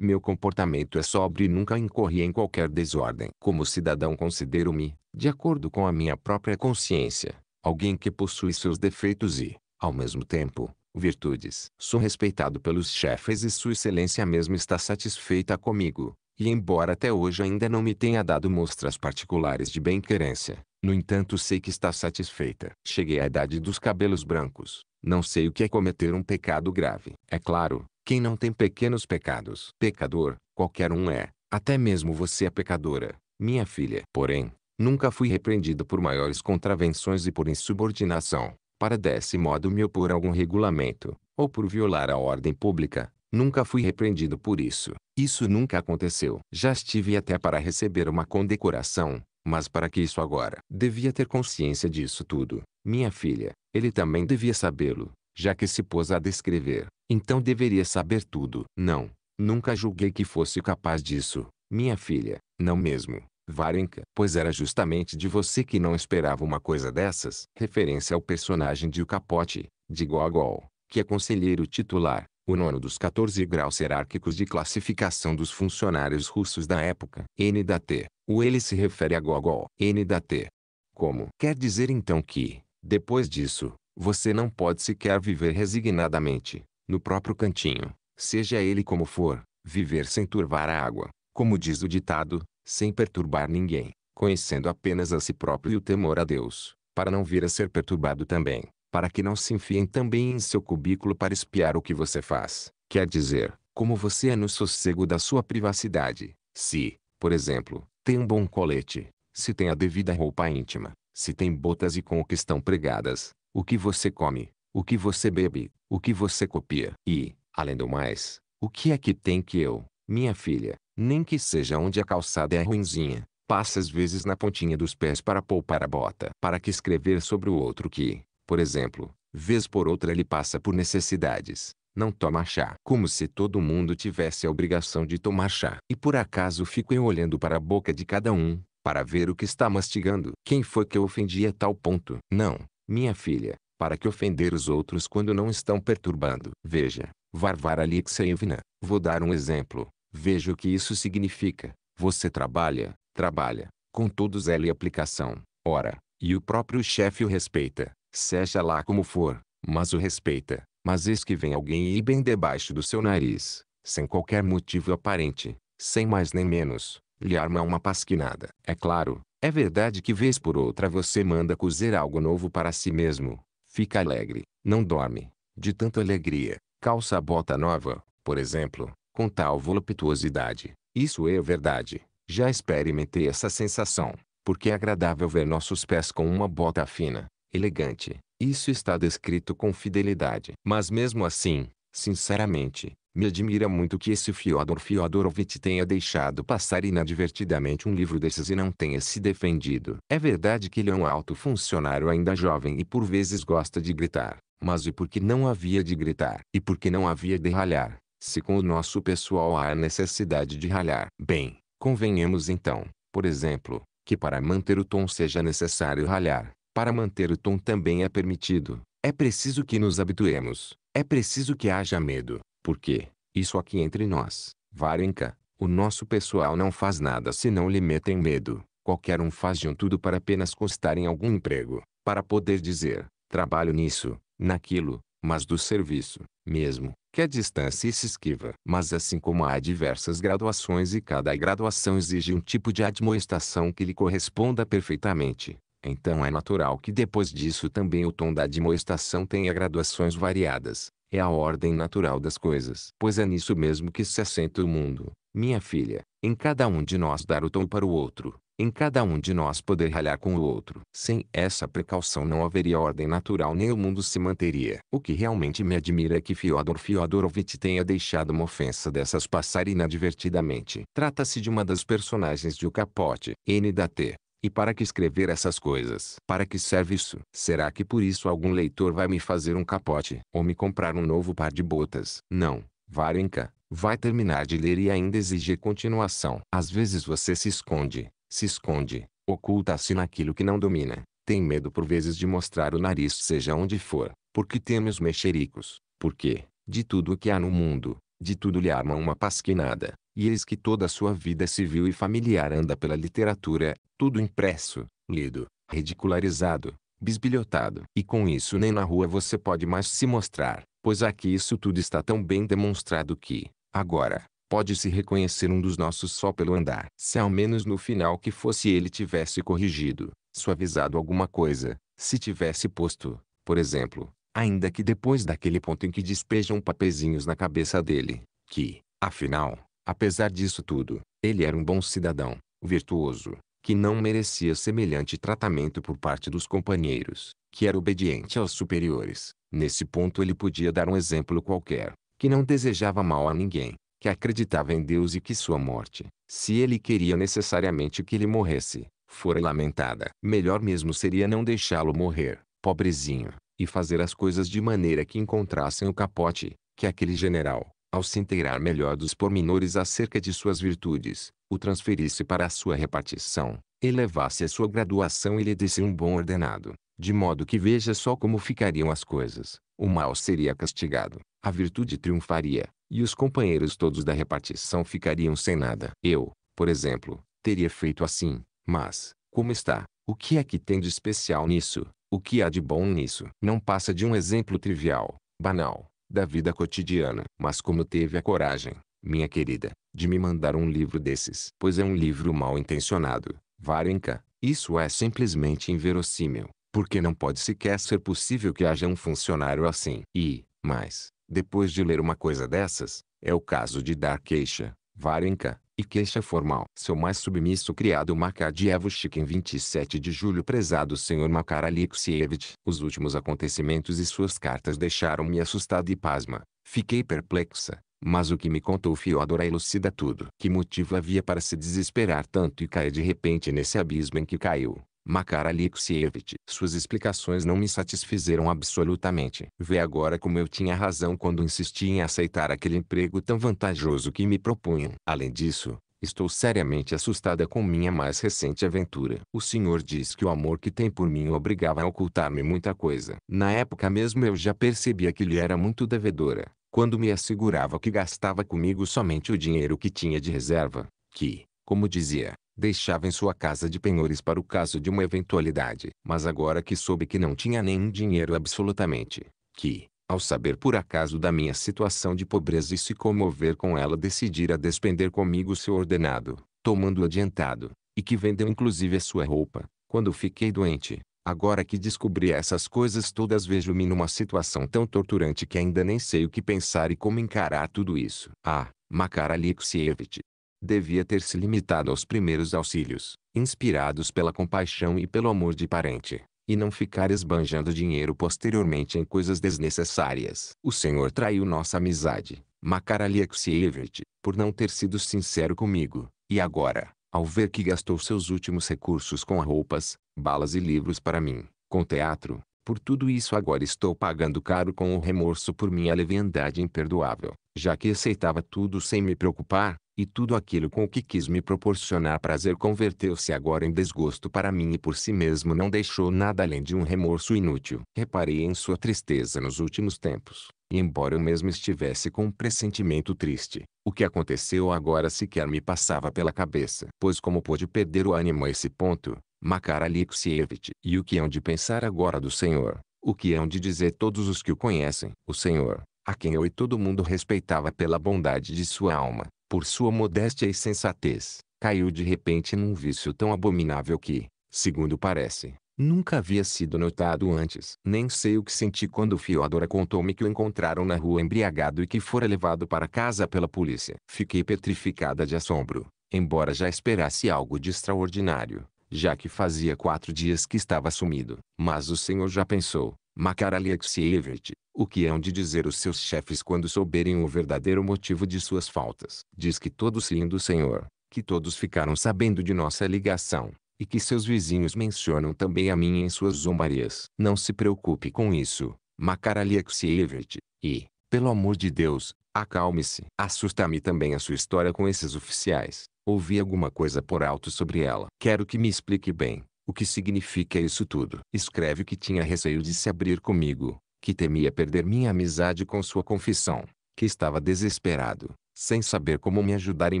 Meu comportamento é sóbrio e nunca incorri em qualquer desordem. Como cidadão considero-me, de acordo com a minha própria consciência, alguém que possui seus defeitos e, ao mesmo tempo, virtudes. Sou respeitado pelos chefes e sua excelência mesmo está satisfeita comigo. E embora até hoje ainda não me tenha dado mostras particulares de bem-querência, no entanto sei que está satisfeita. Cheguei à idade dos cabelos brancos. Não sei o que é cometer um pecado grave. É claro, quem não tem pequenos pecados? Pecador, qualquer um é. Até mesmo você é pecadora, minha filha. Porém, nunca fui repreendido por maiores contravenções e por insubordinação, para desse modo me opor a algum regulamento, ou por violar a ordem pública, Nunca fui repreendido por isso. Isso nunca aconteceu. Já estive até para receber uma condecoração, mas para que isso agora? Devia ter consciência disso tudo. Minha filha, ele também devia sabê-lo, já que se pôs a descrever. Então deveria saber tudo. Não, nunca julguei que fosse capaz disso. Minha filha, não mesmo. Varenka, pois era justamente de você que não esperava uma coisa dessas. Referência ao personagem de O Capote, de Gogol, que é conselheiro titular, o nono dos 14 graus hierárquicos de classificação dos funcionários russos da época. N da T. O ele se refere a Gogol. N da T. Como? Quer dizer então que, depois disso, você não pode sequer viver resignadamente, no próprio cantinho, seja ele como for, viver sem turvar a água, como diz o ditado, sem perturbar ninguém, conhecendo apenas a si próprio e o temor a Deus, para não vir a ser perturbado também para que não se enfiem também em seu cubículo para espiar o que você faz. Quer dizer, como você é no sossego da sua privacidade. Se, por exemplo, tem um bom colete, se tem a devida roupa íntima, se tem botas e com o que estão pregadas, o que você come, o que você bebe, o que você copia e, além do mais, o que é que tem que eu, minha filha, nem que seja onde a calçada é ruinzinha, passa às vezes na pontinha dos pés para poupar a bota, para que escrever sobre o outro que, por exemplo, vez por outra ele passa por necessidades, não toma chá. Como se todo mundo tivesse a obrigação de tomar chá. E por acaso fiquem olhando para a boca de cada um, para ver o que está mastigando. Quem foi que eu ofendi a tal ponto? Não, minha filha, para que ofender os outros quando não estão perturbando? Veja, Varvara Alexeyevna, vou dar um exemplo. Veja o que isso significa. Você trabalha, trabalha, com todos ela e aplicação, ora, e o próprio chefe o respeita seja lá como for, mas o respeita. Mas eis que vem alguém e bem debaixo do seu nariz, sem qualquer motivo aparente, sem mais nem menos, lhe arma uma pasquinada. É claro, é verdade que vez por outra você manda cozer algo novo para si mesmo. Fica alegre, não dorme, de tanta alegria, calça a bota nova, por exemplo, com tal voluptuosidade. Isso é verdade. Já experimentei essa sensação, porque é agradável ver nossos pés com uma bota fina, elegante. Isso está descrito com fidelidade. Mas mesmo assim, sinceramente, me admira muito que esse Fyodor Fyodorovich tenha deixado passar inadvertidamente um livro desses e não tenha se defendido. É verdade que ele é um alto funcionário ainda jovem e por vezes gosta de gritar. Mas e por que não havia de gritar? E por que não havia de ralhar? Se com o nosso pessoal há necessidade de ralhar. Bem, convenhamos então, por exemplo, que para manter o tom seja necessário ralhar. Para manter o tom também é permitido. É preciso que nos habituemos. É preciso que haja medo. Porque, isso aqui entre nós, Varenka, o nosso pessoal não faz nada se não lhe metem medo. Qualquer um faz de um tudo para apenas constar em algum emprego. Para poder dizer, trabalho nisso, naquilo, mas do serviço, mesmo, que a distância se esquiva. Mas assim como há diversas graduações e cada graduação exige um tipo de admoestação que lhe corresponda perfeitamente, então é natural que depois disso também o tom da admoestação tenha graduações variadas. É a ordem natural das coisas. Pois é nisso mesmo que se assenta o mundo. Minha filha, em cada um de nós dar o tom para o outro. Em cada um de nós poder ralhar com o outro. Sem essa precaução não haveria ordem natural nem o mundo se manteria. O que realmente me admira é que Fyodor Fyodorovitch tenha deixado uma ofensa dessas passar inadvertidamente. Trata-se de uma das personagens de O Capote, N da T. E para que escrever essas coisas? Para que serve isso? Será que por isso algum leitor vai me fazer um capote? Ou me comprar um novo par de botas? Não, Varenka, vai terminar de ler e ainda exigir continuação. Às vezes você se esconde, se esconde, oculta-se naquilo que não domina. Tem medo por vezes de mostrar o nariz seja onde for, porque teme os mexericos, porque, de tudo o que há no mundo, de tudo lhe arma uma pasquinada, e eis que toda a sua vida civil e familiar anda pela literatura, tudo impresso, lido, ridicularizado, bisbilhotado. E com isso nem na rua você pode mais se mostrar, pois aqui isso tudo está tão bem demonstrado que, agora, pode-se reconhecer um dos nossos só pelo andar. Se ao menos no final que fosse ele tivesse corrigido, suavizado alguma coisa, se tivesse posto, por exemplo, ainda que depois daquele ponto em que despejam papezinhos na cabeça dele, que, afinal, Apesar disso tudo, ele era um bom cidadão, virtuoso, que não merecia semelhante tratamento por parte dos companheiros, que era obediente aos superiores. Nesse ponto ele podia dar um exemplo qualquer, que não desejava mal a ninguém, que acreditava em Deus e que sua morte, se ele queria necessariamente que ele morresse, fora lamentada. Melhor mesmo seria não deixá-lo morrer, pobrezinho, e fazer as coisas de maneira que encontrassem o capote, que é aquele general, ao se inteirar melhor dos pormenores acerca de suas virtudes, o transferisse para a sua repartição, elevasse a sua graduação e lhe desse um bom ordenado, de modo que veja só como ficariam as coisas. O mal seria castigado, a virtude triunfaria, e os companheiros todos da repartição ficariam sem nada. Eu, por exemplo, teria feito assim, mas, como está, o que é que tem de especial nisso? O que há de bom nisso? Não passa de um exemplo trivial, banal da vida cotidiana. Mas como teve a coragem, minha querida, de me mandar um livro desses? Pois é um livro mal intencionado, Varenka. Isso é simplesmente inverossímil, porque não pode sequer ser possível que haja um funcionário assim. E, mais, depois de ler uma coisa dessas, é o caso de dar queixa, Varenka, e queixa formal. Seu mais submisso criado Makadievchik em 27 de julho prezado senhor Makar Alexievich. Os últimos acontecimentos e suas cartas deixaram-me assustada e pasma. Fiquei perplexa, mas o que me contou Fiodora elucida tudo. Que motivo havia para se desesperar tanto e cair de repente nesse abismo em que caiu? Makar Alexievich. Suas explicações não me satisfizeram absolutamente. Vê agora como eu tinha razão quando insisti em aceitar aquele emprego tão vantajoso que me propunham. Além disso, Estou seriamente assustada com minha mais recente aventura. O senhor diz que o amor que tem por mim o obrigava a ocultar-me muita coisa. Na época mesmo eu já percebia que lhe era muito devedora, quando me assegurava que gastava comigo somente o dinheiro que tinha de reserva, que, como dizia, deixava em sua casa de penhores para o caso de uma eventualidade. Mas agora que soube que não tinha nenhum dinheiro absolutamente, que, ao saber por acaso da minha situação de pobreza e se comover com ela decidira despender comigo seu ordenado, tomando adiantado, e que vendeu inclusive a sua roupa, quando fiquei doente. Agora que descobri essas coisas todas vejo-me numa situação tão torturante que ainda nem sei o que pensar e como encarar tudo isso. Ah, Makar Alexievich, devia ter se limitado aos primeiros auxílios, inspirados pela compaixão e pelo amor de parente, e não ficar esbanjando dinheiro posteriormente em coisas desnecessárias. O Senhor traiu nossa amizade, Makar Alexievich, por não ter sido sincero comigo, e agora, ao ver que gastou seus últimos recursos com roupas, balas e livros para mim, com teatro, por tudo isso agora estou pagando caro com o remorso por minha leviandade imperdoável, já que aceitava tudo sem me preocupar, e tudo aquilo com o que quis me proporcionar prazer converteu-se agora em desgosto para mim e por si mesmo não deixou nada além de um remorso inútil. Reparei em sua tristeza nos últimos tempos, e embora eu mesmo estivesse com um pressentimento triste, o que aconteceu agora sequer me passava pela cabeça. Pois como pôde perder o ânimo a esse ponto, Makar Alexievich. E o que hão de pensar agora do Senhor? O que hão de dizer todos os que o conhecem? O Senhor, a quem eu e todo mundo respeitava pela bondade de sua alma, por sua modéstia e sensatez, caiu de repente num vício tão abominável que, segundo parece, Nunca havia sido notado antes. Nem sei o que senti quando Fiodora contou-me que o encontraram na rua embriagado e que fora levado para casa pela polícia. Fiquei petrificada de assombro, embora já esperasse algo de extraordinário já que fazia quatro dias que estava sumido. Mas o senhor já pensou, Makar Alexievich, o que hão de dizer os seus chefes quando souberem o verdadeiro motivo de suas faltas? Diz que todos riem do senhor, que todos ficaram sabendo de nossa ligação, e que seus vizinhos mencionam também a mim em suas zombarias. Não se preocupe com isso, Makar Alexievich, e, pelo amor de Deus, acalme-se. Assusta-me também a sua história com esses oficiais. Ouvi alguma coisa por alto sobre ela. Quero que me explique bem. O que significa isso tudo? Escreve que tinha receio de se abrir comigo, que temia perder minha amizade com sua confissão, que estava desesperado, sem saber como me ajudar em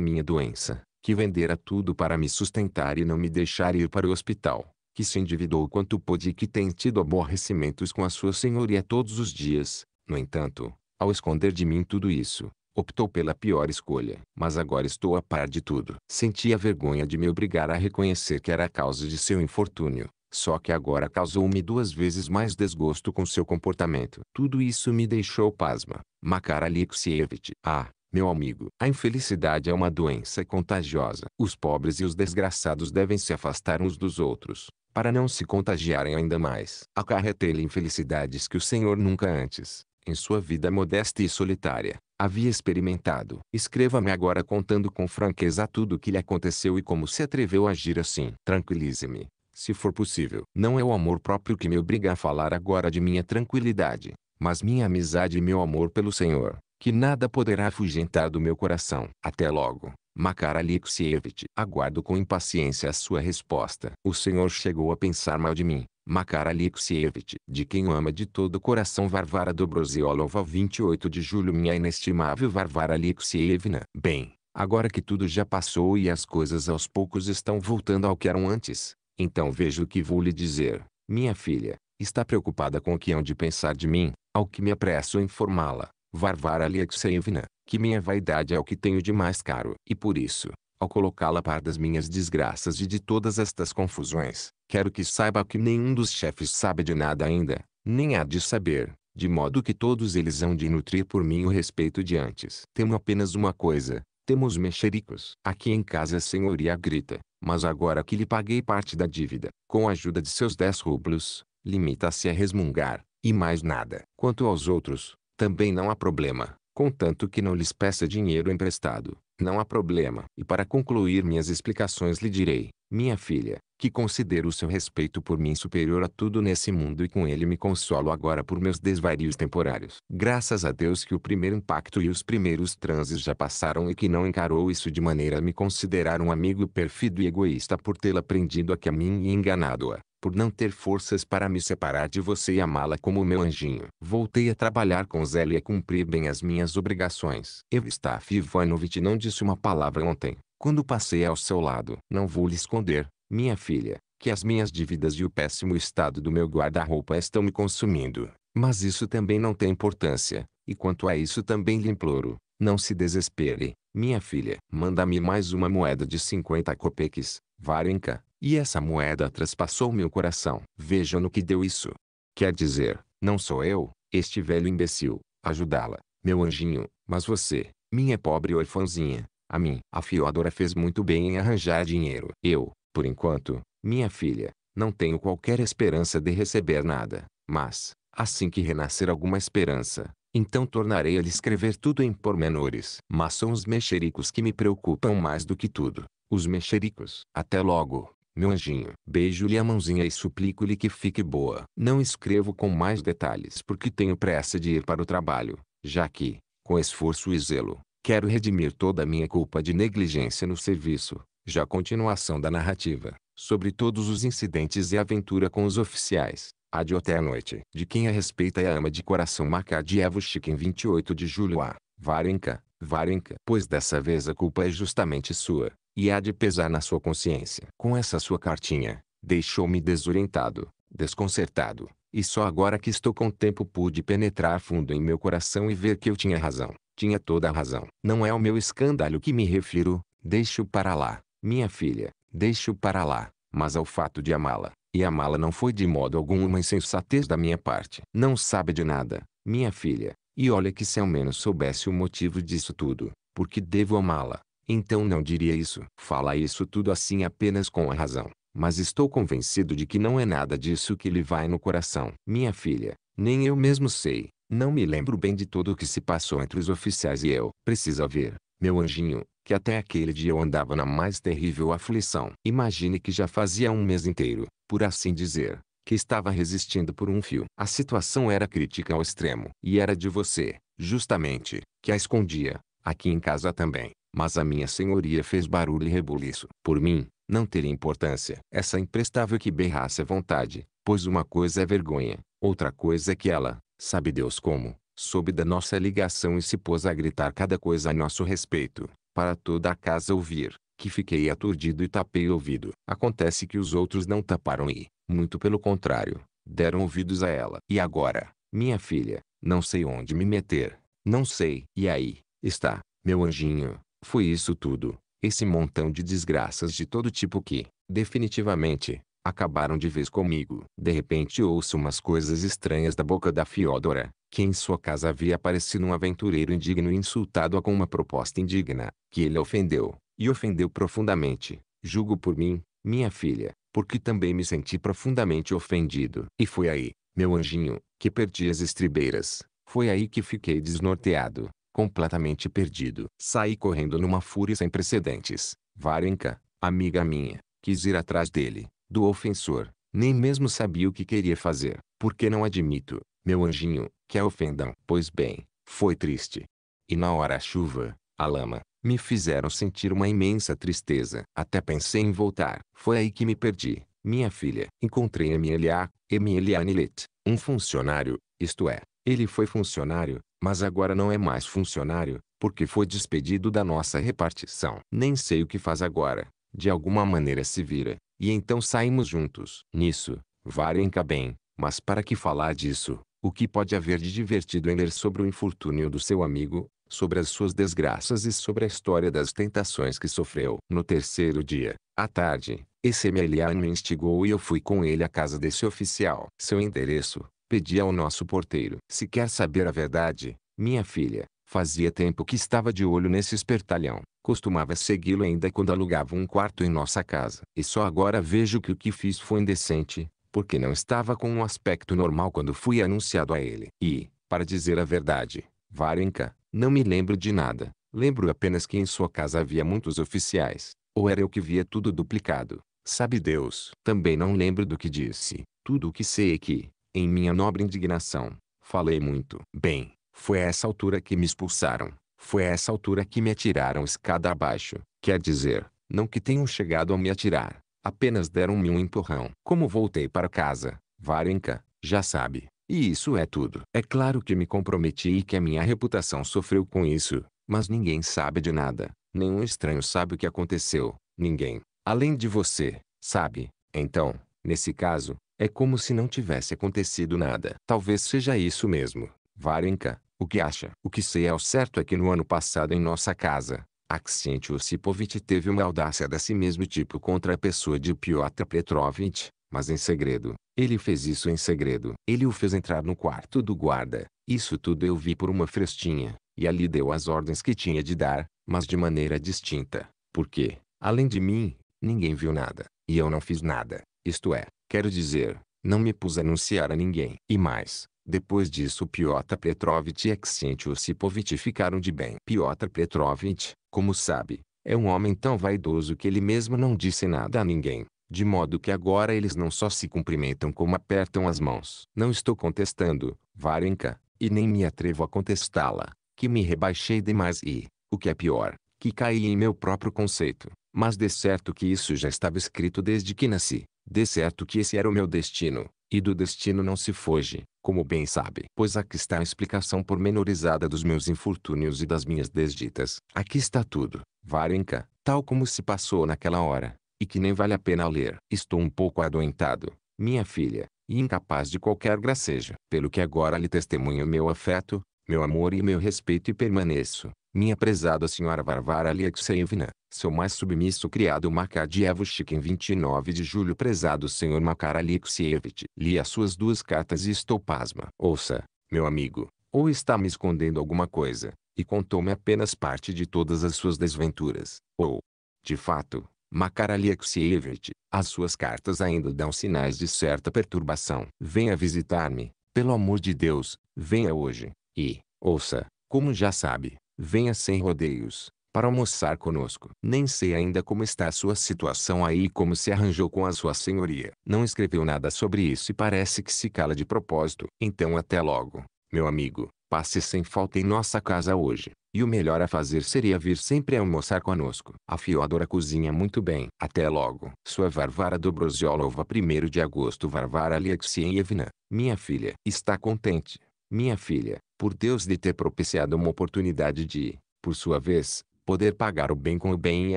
minha doença, que vendera tudo para me sustentar e não me deixar ir para o hospital, que se endividou o quanto pôde e que tem tido aborrecimentos com a sua senhoria todos os dias. No entanto, ao esconder de mim tudo isso, Optou pela pior escolha, mas agora estou a par de tudo. Senti a vergonha de me obrigar a reconhecer que era a causa de seu infortúnio. Só que agora causou-me duas vezes mais desgosto com seu comportamento. Tudo isso me deixou pasma. Makar Alexievich. Ah, meu amigo, a infelicidade é uma doença contagiosa. Os pobres e os desgraçados devem se afastar uns dos outros, para não se contagiarem ainda mais. Acarretei-lhe infelicidades que o Senhor nunca antes, em sua vida modesta e solitária, havia experimentado. Escreva-me agora contando com franqueza tudo o que lhe aconteceu e como se atreveu a agir assim. Tranquilize-me, se for possível. Não é o amor próprio que me obriga a falar agora de minha tranquilidade, mas minha amizade e meu amor pelo Senhor, que nada poderá afugentar do meu coração. Até logo. Makar Alexievich, aguardo com impaciência a sua resposta. O senhor chegou a pensar mal de mim. Makar Alexievich, de quem ama de todo o coração Varvara Dobroziolova 28 de julho minha inestimável Varvara Alexievna. Bem, agora que tudo já passou e as coisas aos poucos estão voltando ao que eram antes, então vejo o que vou lhe dizer. Minha filha, está preocupada com o que hão de pensar de mim, ao que me apresso a informá-la. Varvara Alexeyevna, que minha vaidade é o que tenho de mais caro. E por isso, ao colocá-la par das minhas desgraças e de todas estas confusões, quero que saiba que nenhum dos chefes sabe de nada ainda, nem há de saber, de modo que todos eles hão de nutrir por mim o respeito de antes. Temo apenas uma coisa, temos mexericos. Aqui em casa a senhoria grita, mas agora que lhe paguei parte da dívida, com a ajuda de seus 10 rublos, limita-se a resmungar, e mais nada. Quanto aos outros, também não há problema contanto que não lhes peça dinheiro emprestado. Não há problema. E para concluir minhas explicações lhe direi, minha filha, que considero o seu respeito por mim superior a tudo nesse mundo e com ele me consolo agora por meus desvarios temporários. Graças a Deus que o primeiro impacto e os primeiros transes já passaram e que não encarou isso de maneira a me considerar um amigo perfido e egoísta por tê-la prendido aqui a mim e enganado-a por não ter forças para me separar de você e amá-la como meu anjinho. Voltei a trabalhar com Zélia e a cumprir bem as minhas obrigações. Evstaff Ivanovitch não disse uma palavra ontem, quando passei ao seu lado. Não vou lhe esconder, minha filha, que as minhas dívidas e o péssimo estado do meu guarda-roupa estão me consumindo. Mas isso também não tem importância, e quanto a isso também lhe imploro, não se desespere, minha filha. Manda-me mais uma moeda de 50 copeques, Varenka, e essa moeda traspassou meu coração. Vejam no que deu isso. Quer dizer, não sou eu, este velho imbecil, ajudá-la, meu anjinho, mas você, minha pobre orfãzinha, a mim. A Fiodora fez muito bem em arranjar dinheiro. Eu, por enquanto, minha filha, não tenho qualquer esperança de receber nada, mas, assim que renascer alguma esperança, então tornarei a lhe escrever tudo em pormenores. Mas são os mexericos que me preocupam mais do que tudo. Os mexericos. Até logo. Meu anjinho, beijo-lhe a mãozinha e suplico-lhe que fique boa. Não escrevo com mais detalhes porque tenho pressa de ir para o trabalho, já que, com esforço e zelo, quero redimir toda a minha culpa de negligência no serviço. Já continuação da narrativa, sobre todos os incidentes e aventura com os oficiais, a de até a noite. De quem a respeita e a ama de coração Macadievo em 28 de julho a, Varenka, Varenka, Pois dessa vez a culpa é justamente sua, e há de pesar na sua consciência. Com essa sua cartinha, deixou-me desorientado, desconcertado, e só agora que estou com tempo pude penetrar fundo em meu coração e ver que eu tinha razão. Tinha toda a razão. Não é ao meu escândalo que me refiro, deixo para lá, minha filha, deixo para lá, mas ao fato de amá-la. E amá-la não foi de modo algum uma insensatez da minha parte. Não sabe de nada, minha filha, e olha que se ao menos soubesse o motivo disso tudo, porque devo amá-la, então não diria isso. Fala isso tudo assim apenas com a razão. Mas estou convencido de que não é nada disso que lhe vai no coração. Minha filha, nem eu mesmo sei. Não me lembro bem de tudo o que se passou entre os oficiais e eu. Precisa ver, meu anjinho, que até aquele dia eu andava na mais terrível aflição. Imagine que já fazia um mês inteiro, por assim dizer, que estava resistindo por um fio. A situação era crítica ao extremo. E era de você, justamente, que a escondia, aqui em casa também. Mas a minha senhoria fez barulho e rebuliço. Por mim, não teria importância. Essa imprestável que berrasse à vontade, pois uma coisa é vergonha, outra coisa é que ela, sabe Deus como, soube da nossa ligação e se pôs a gritar cada coisa a nosso respeito, para toda a casa ouvir, que fiquei aturdido e tapei o ouvido. Acontece que os outros não taparam e, muito pelo contrário, deram ouvidos a ela. E agora, minha filha, não sei onde me meter, não sei. E aí, está, meu anjinho, foi isso tudo, esse montão de desgraças de todo tipo que, definitivamente, acabaram de vez comigo. De repente ouço umas coisas estranhas da boca da Fiódora, que em sua casa havia aparecido um aventureiro indigno e insultado-a com uma proposta indigna, que ele ofendeu, e ofendeu profundamente. Julgo por mim, minha filha, porque também me senti profundamente ofendido. E foi aí, meu anjinho, que perdi as estribeiras. Foi aí que fiquei desnorteado completamente perdido. Saí correndo numa fúria sem precedentes. Varenka, amiga minha, quis ir atrás dele, do ofensor. Nem mesmo sabia o que queria fazer, porque não admito, meu anjinho, que a ofendam. Pois bem, foi triste. E na hora a chuva, a lama, me fizeram sentir uma imensa tristeza. Até pensei em voltar. Foi aí que me perdi. Minha filha. Encontrei Emilia, Emilia Nilet, um funcionário, isto é, ele foi funcionário, mas agora não é mais funcionário, porque foi despedido da nossa repartição. Nem sei o que faz agora. De alguma maneira se vira, e então saímos juntos. Nisso, Varenka bem, mas para que falar disso? O que pode haver de divertido em ler sobre o infortúnio do seu amigo, sobre as suas desgraças e sobre a história das tentações que sofreu? No terceiro dia, à tarde, esse Emiliano me instigou e eu fui com ele à casa desse oficial. Seu endereço, pedi ao nosso porteiro. Se quer saber a verdade, minha filha, fazia tempo que estava de olho nesse espertalhão. Costumava segui-lo ainda quando alugava um quarto em nossa casa. E só agora vejo que o que fiz foi indecente, porque não estava com um aspecto normal quando fui anunciado a ele. E, para dizer a verdade, Varenka, não me lembro de nada. Lembro apenas que em sua casa havia muitos oficiais. Ou era eu que via tudo duplicado. Sabe Deus. Também não lembro do que disse. Tudo o que sei é que, em minha nobre indignação, falei muito. Bem, foi a essa altura que me expulsaram. Foi a essa altura que me atiraram escada abaixo. Quer dizer, não que tenham chegado a me atirar. Apenas deram-me um empurrão. Como voltei para casa, Varenka, já sabe. E isso é tudo. É claro que me comprometi e que a minha reputação sofreu com isso. Mas ninguém sabe de nada. Nenhum estranho sabe o que aconteceu. Ninguém. Além de você, sabe? Então, nesse caso, é como se não tivesse acontecido nada. Talvez seja isso mesmo. Varenka, o que acha? O que sei ao certo é que no ano passado em nossa casa, Aksent Osipovich teve uma audácia desse mesmo tipo contra a pessoa de Piotr Petrovich, mas em segredo. Ele fez isso em segredo. Ele o fez entrar no quarto do guarda. Isso tudo eu vi por uma frestinha, e ali deu as ordens que tinha de dar, mas de maneira distinta. Porque, além de mim, ninguém viu nada, e eu não fiz nada. Isto é, Quero dizer, não me pus a anunciar a ninguém. E mais, depois disso Piotr Petrovitch e Exente Osipovitch ficaram de bem. Piotr Petrovitch, como sabe, é um homem tão vaidoso que ele mesmo não disse nada a ninguém. De modo que agora eles não só se cumprimentam como apertam as mãos. Não estou contestando, Varenka, e nem me atrevo a contestá-la, que me rebaixei demais e, o que é pior, que caí em meu próprio conceito. Mas de certo que isso já estava escrito desde que nasci. De certo que esse era o meu destino, e do destino não se foge, como bem sabe. Pois aqui está a explicação pormenorizada dos meus infortúnios e das minhas desditas. Aqui está tudo, Varenka, tal como se passou naquela hora, e que nem vale a pena ler. Estou um pouco adoentado, minha filha, e incapaz de qualquer gracejo. Pelo que agora lhe testemunho meu afeto, meu amor e meu respeito e permaneço, minha prezada senhora Varvara Alexeyevna, seu mais submisso criado Makadievushik em 29 de julho prezado senhor Makar Alexeyevich. Li as suas duas cartas e estou pasma. Ouça, meu amigo, ou está me escondendo alguma coisa, e contou-me apenas parte de todas as suas desventuras, ou, de fato, Makar Alexeyevich, as suas cartas ainda dão sinais de certa perturbação. Venha visitar-me, pelo amor de Deus, venha hoje, e, ouça, como já sabe, Venha sem rodeios, para almoçar conosco. Nem sei ainda como está a sua situação aí e como se arranjou com a sua senhoria. Não escreveu nada sobre isso e parece que se cala de propósito. Então até logo, meu amigo. Passe sem falta em nossa casa hoje. E o melhor a fazer seria vir sempre almoçar conosco. A Fiodora cozinha muito bem. Até logo. Sua Varvara Dobroziolova 1 de agosto Varvara Alexeyevna, minha filha. Está contente, minha filha por Deus lhe ter propiciado uma oportunidade de, por sua vez, poder pagar o bem com o bem e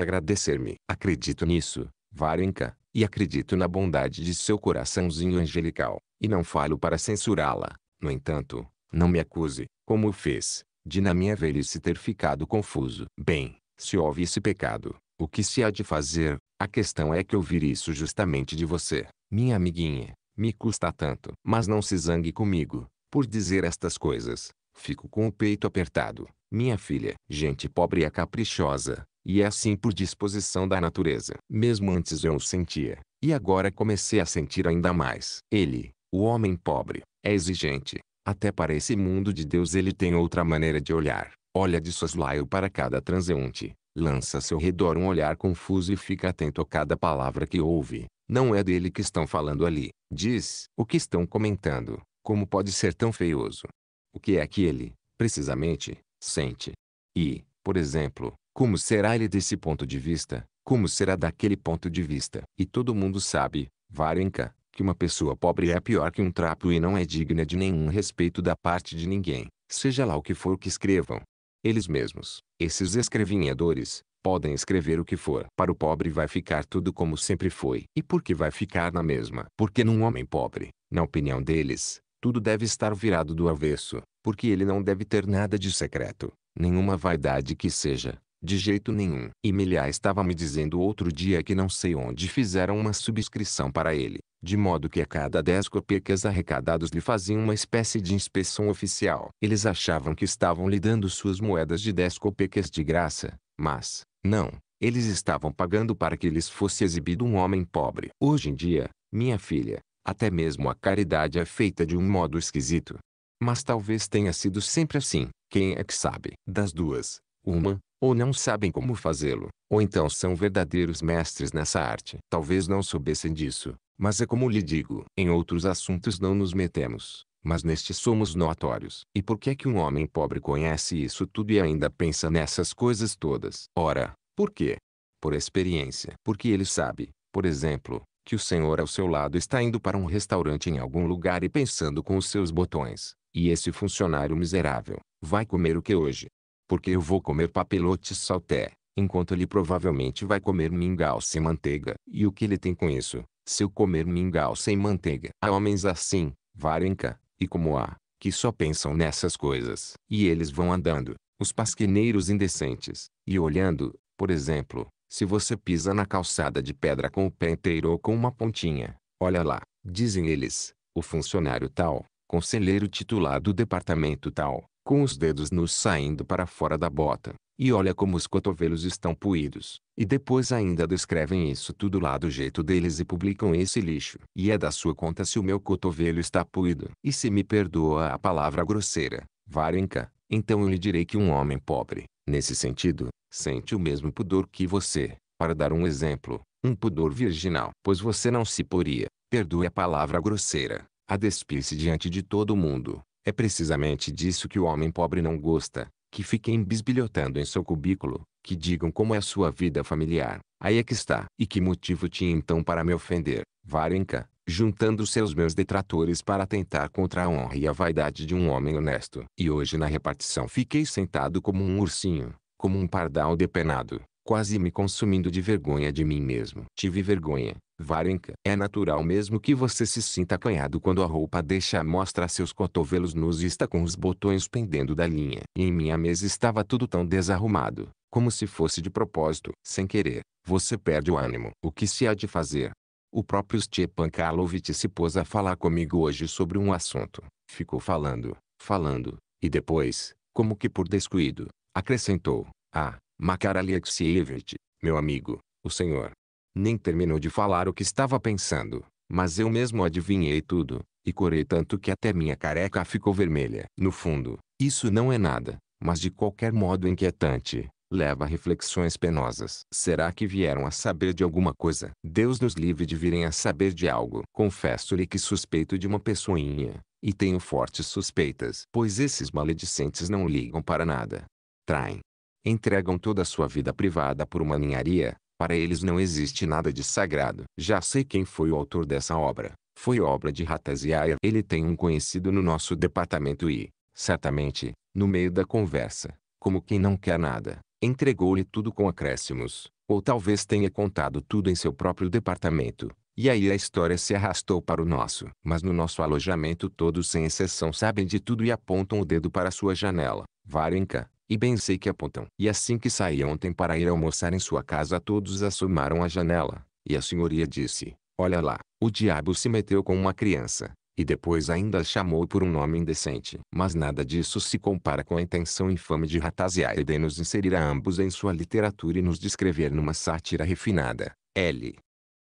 agradecer-me. Acredito nisso, Varenka, e acredito na bondade de seu coraçãozinho angelical, e não falo para censurá-la. No entanto, não me acuse, como fez, de na minha velhice ter ficado confuso. Bem, se houve esse pecado, o que se há de fazer? A questão é que ouvir isso justamente de você, minha amiguinha, me custa tanto. Mas não se zangue comigo, por dizer estas coisas, fico com o peito apertado. Minha filha, gente pobre é caprichosa, e é assim por disposição da natureza. Mesmo antes eu o sentia, e agora comecei a sentir ainda mais. Ele, o homem pobre, é exigente. Até para esse mundo de Deus ele tem outra maneira de olhar. Olha de soslaio para cada transeunte, lança a seu redor um olhar confuso e fica atento a cada palavra que ouve. Não é dele que estão falando ali. Diz o que estão comentando. Como pode ser tão feioso? O que é que ele, precisamente, sente? E, por exemplo, como será ele desse ponto de vista? Como será daquele ponto de vista? E todo mundo sabe, Varenka, que uma pessoa pobre é pior que um trapo e não é digna de nenhum respeito da parte de ninguém, seja lá o que for que escrevam. Eles mesmos, esses escrevinhadores, podem escrever o que for. Para o pobre vai ficar tudo como sempre foi. E por que vai ficar na mesma? Porque num homem pobre, na opinião deles, tudo deve estar virado do avesso, porque ele não deve ter nada de secreto, nenhuma vaidade que seja, de jeito nenhum. E Emiliá estava me dizendo outro dia que não sei onde fizeram uma subscrição para ele, de modo que a cada dez copecas arrecadados lhe faziam uma espécie de inspeção oficial. Eles achavam que estavam lhe dando suas moedas de dez copecas de graça, mas, não, eles estavam pagando para que lhes fosse exibido um homem pobre. Hoje em dia, minha filha, até mesmo a caridade é feita de um modo esquisito. Mas talvez tenha sido sempre assim. Quem é que sabe? Das duas, uma, ou não sabem como fazê-lo, ou então são verdadeiros mestres nessa arte. Talvez não soubessem disso, mas é como lhe digo. Em outros assuntos não nos metemos, mas neste somos notórios. E por que é que um homem pobre conhece isso tudo e ainda pensa nessas coisas todas? Ora, por quê? Por experiência. Porque ele sabe, por exemplo, que o senhor ao seu lado está indo para um restaurante em algum lugar e pensando com os seus botões, e esse funcionário miserável, vai comer o que hoje? Porque eu vou comer papelote salté, enquanto ele provavelmente vai comer mingau sem manteiga. E o que ele tem com isso, se eu comer mingau sem manteiga? Há homens assim, varenca, e como há, que só pensam nessas coisas. E eles vão andando, os pasquineiros indecentes, e olhando, por exemplo, se você pisa na calçada de pedra com o pé inteiro ou com uma pontinha, olha lá, dizem eles, o funcionário tal, conselheiro titular do departamento tal, com os dedos nus saindo para fora da bota, e olha como os cotovelos estão puídos, e depois ainda descrevem isso tudo lá do jeito deles e publicam esse lixo. E é da sua conta se o meu cotovelo está puído. E se me perdoa a palavra grosseira, Varenka, então eu lhe direi que um homem pobre, nesse sentido, sente o mesmo pudor que você, para dar um exemplo, um pudor virginal. Pois você não se poria, perdoe a palavra grosseira, a despir-se diante de todo mundo. É precisamente disso que o homem pobre não gosta, que fiquem bisbilhotando em seu cubículo, que digam como é a sua vida familiar. Aí é que está. E que motivo tinha então para me ofender, Varenka, juntando-se aos meus detratores para atentar contra a honra e a vaidade de um homem honesto. E hoje na repartição fiquei sentado como um ursinho, como um pardal depenado, quase me consumindo de vergonha de mim mesmo. Tive vergonha, Varenka. É natural mesmo que você se sinta acanhado quando a roupa deixa a mostra seus cotovelos nus e está com os botões pendendo da linha. E em minha mesa estava tudo tão desarrumado, como se fosse de propósito. Sem querer, você perde o ânimo. O que se há de fazer? O próprio Stepan Karlovich se pôs a falar comigo hoje sobre um assunto. Ficou falando, falando, e depois, como que por descuido, Acrescentou, ah, Makar Alexievich, meu amigo, o senhor. Nem terminou de falar o que estava pensando, mas eu mesmo adivinhei tudo, e corei tanto que até minha careca ficou vermelha. No fundo, isso não é nada, mas de qualquer modo inquietante, leva a reflexões penosas. Será que vieram a saber de alguma coisa? Deus nos livre de virem a saber de algo. Confesso-lhe que suspeito de uma pessoinha, e tenho fortes suspeitas, pois esses maledicentes não ligam para nada traem, entregam toda a sua vida privada por uma ninharia, para eles não existe nada de sagrado. Já sei quem foi o autor dessa obra. Foi obra de Ratazia. Ele tem um conhecido no nosso departamento e, certamente, no meio da conversa, como quem não quer nada, entregou-lhe tudo com acréscimos, ou talvez tenha contado tudo em seu próprio departamento. E aí a história se arrastou para o nosso. Mas no nosso alojamento todos sem exceção sabem de tudo e apontam o dedo para sua janela. Varenka, e bem sei que apontam. E assim que saí ontem para ir almoçar em sua casa todos assomaram a janela. E a senhoria disse, olha lá, o diabo se meteu com uma criança. E depois ainda a chamou por um nome indecente. Mas nada disso se compara com a intenção infame de rataziar e de nos inserir a ambos em sua literatura e nos descrever numa sátira refinada. L.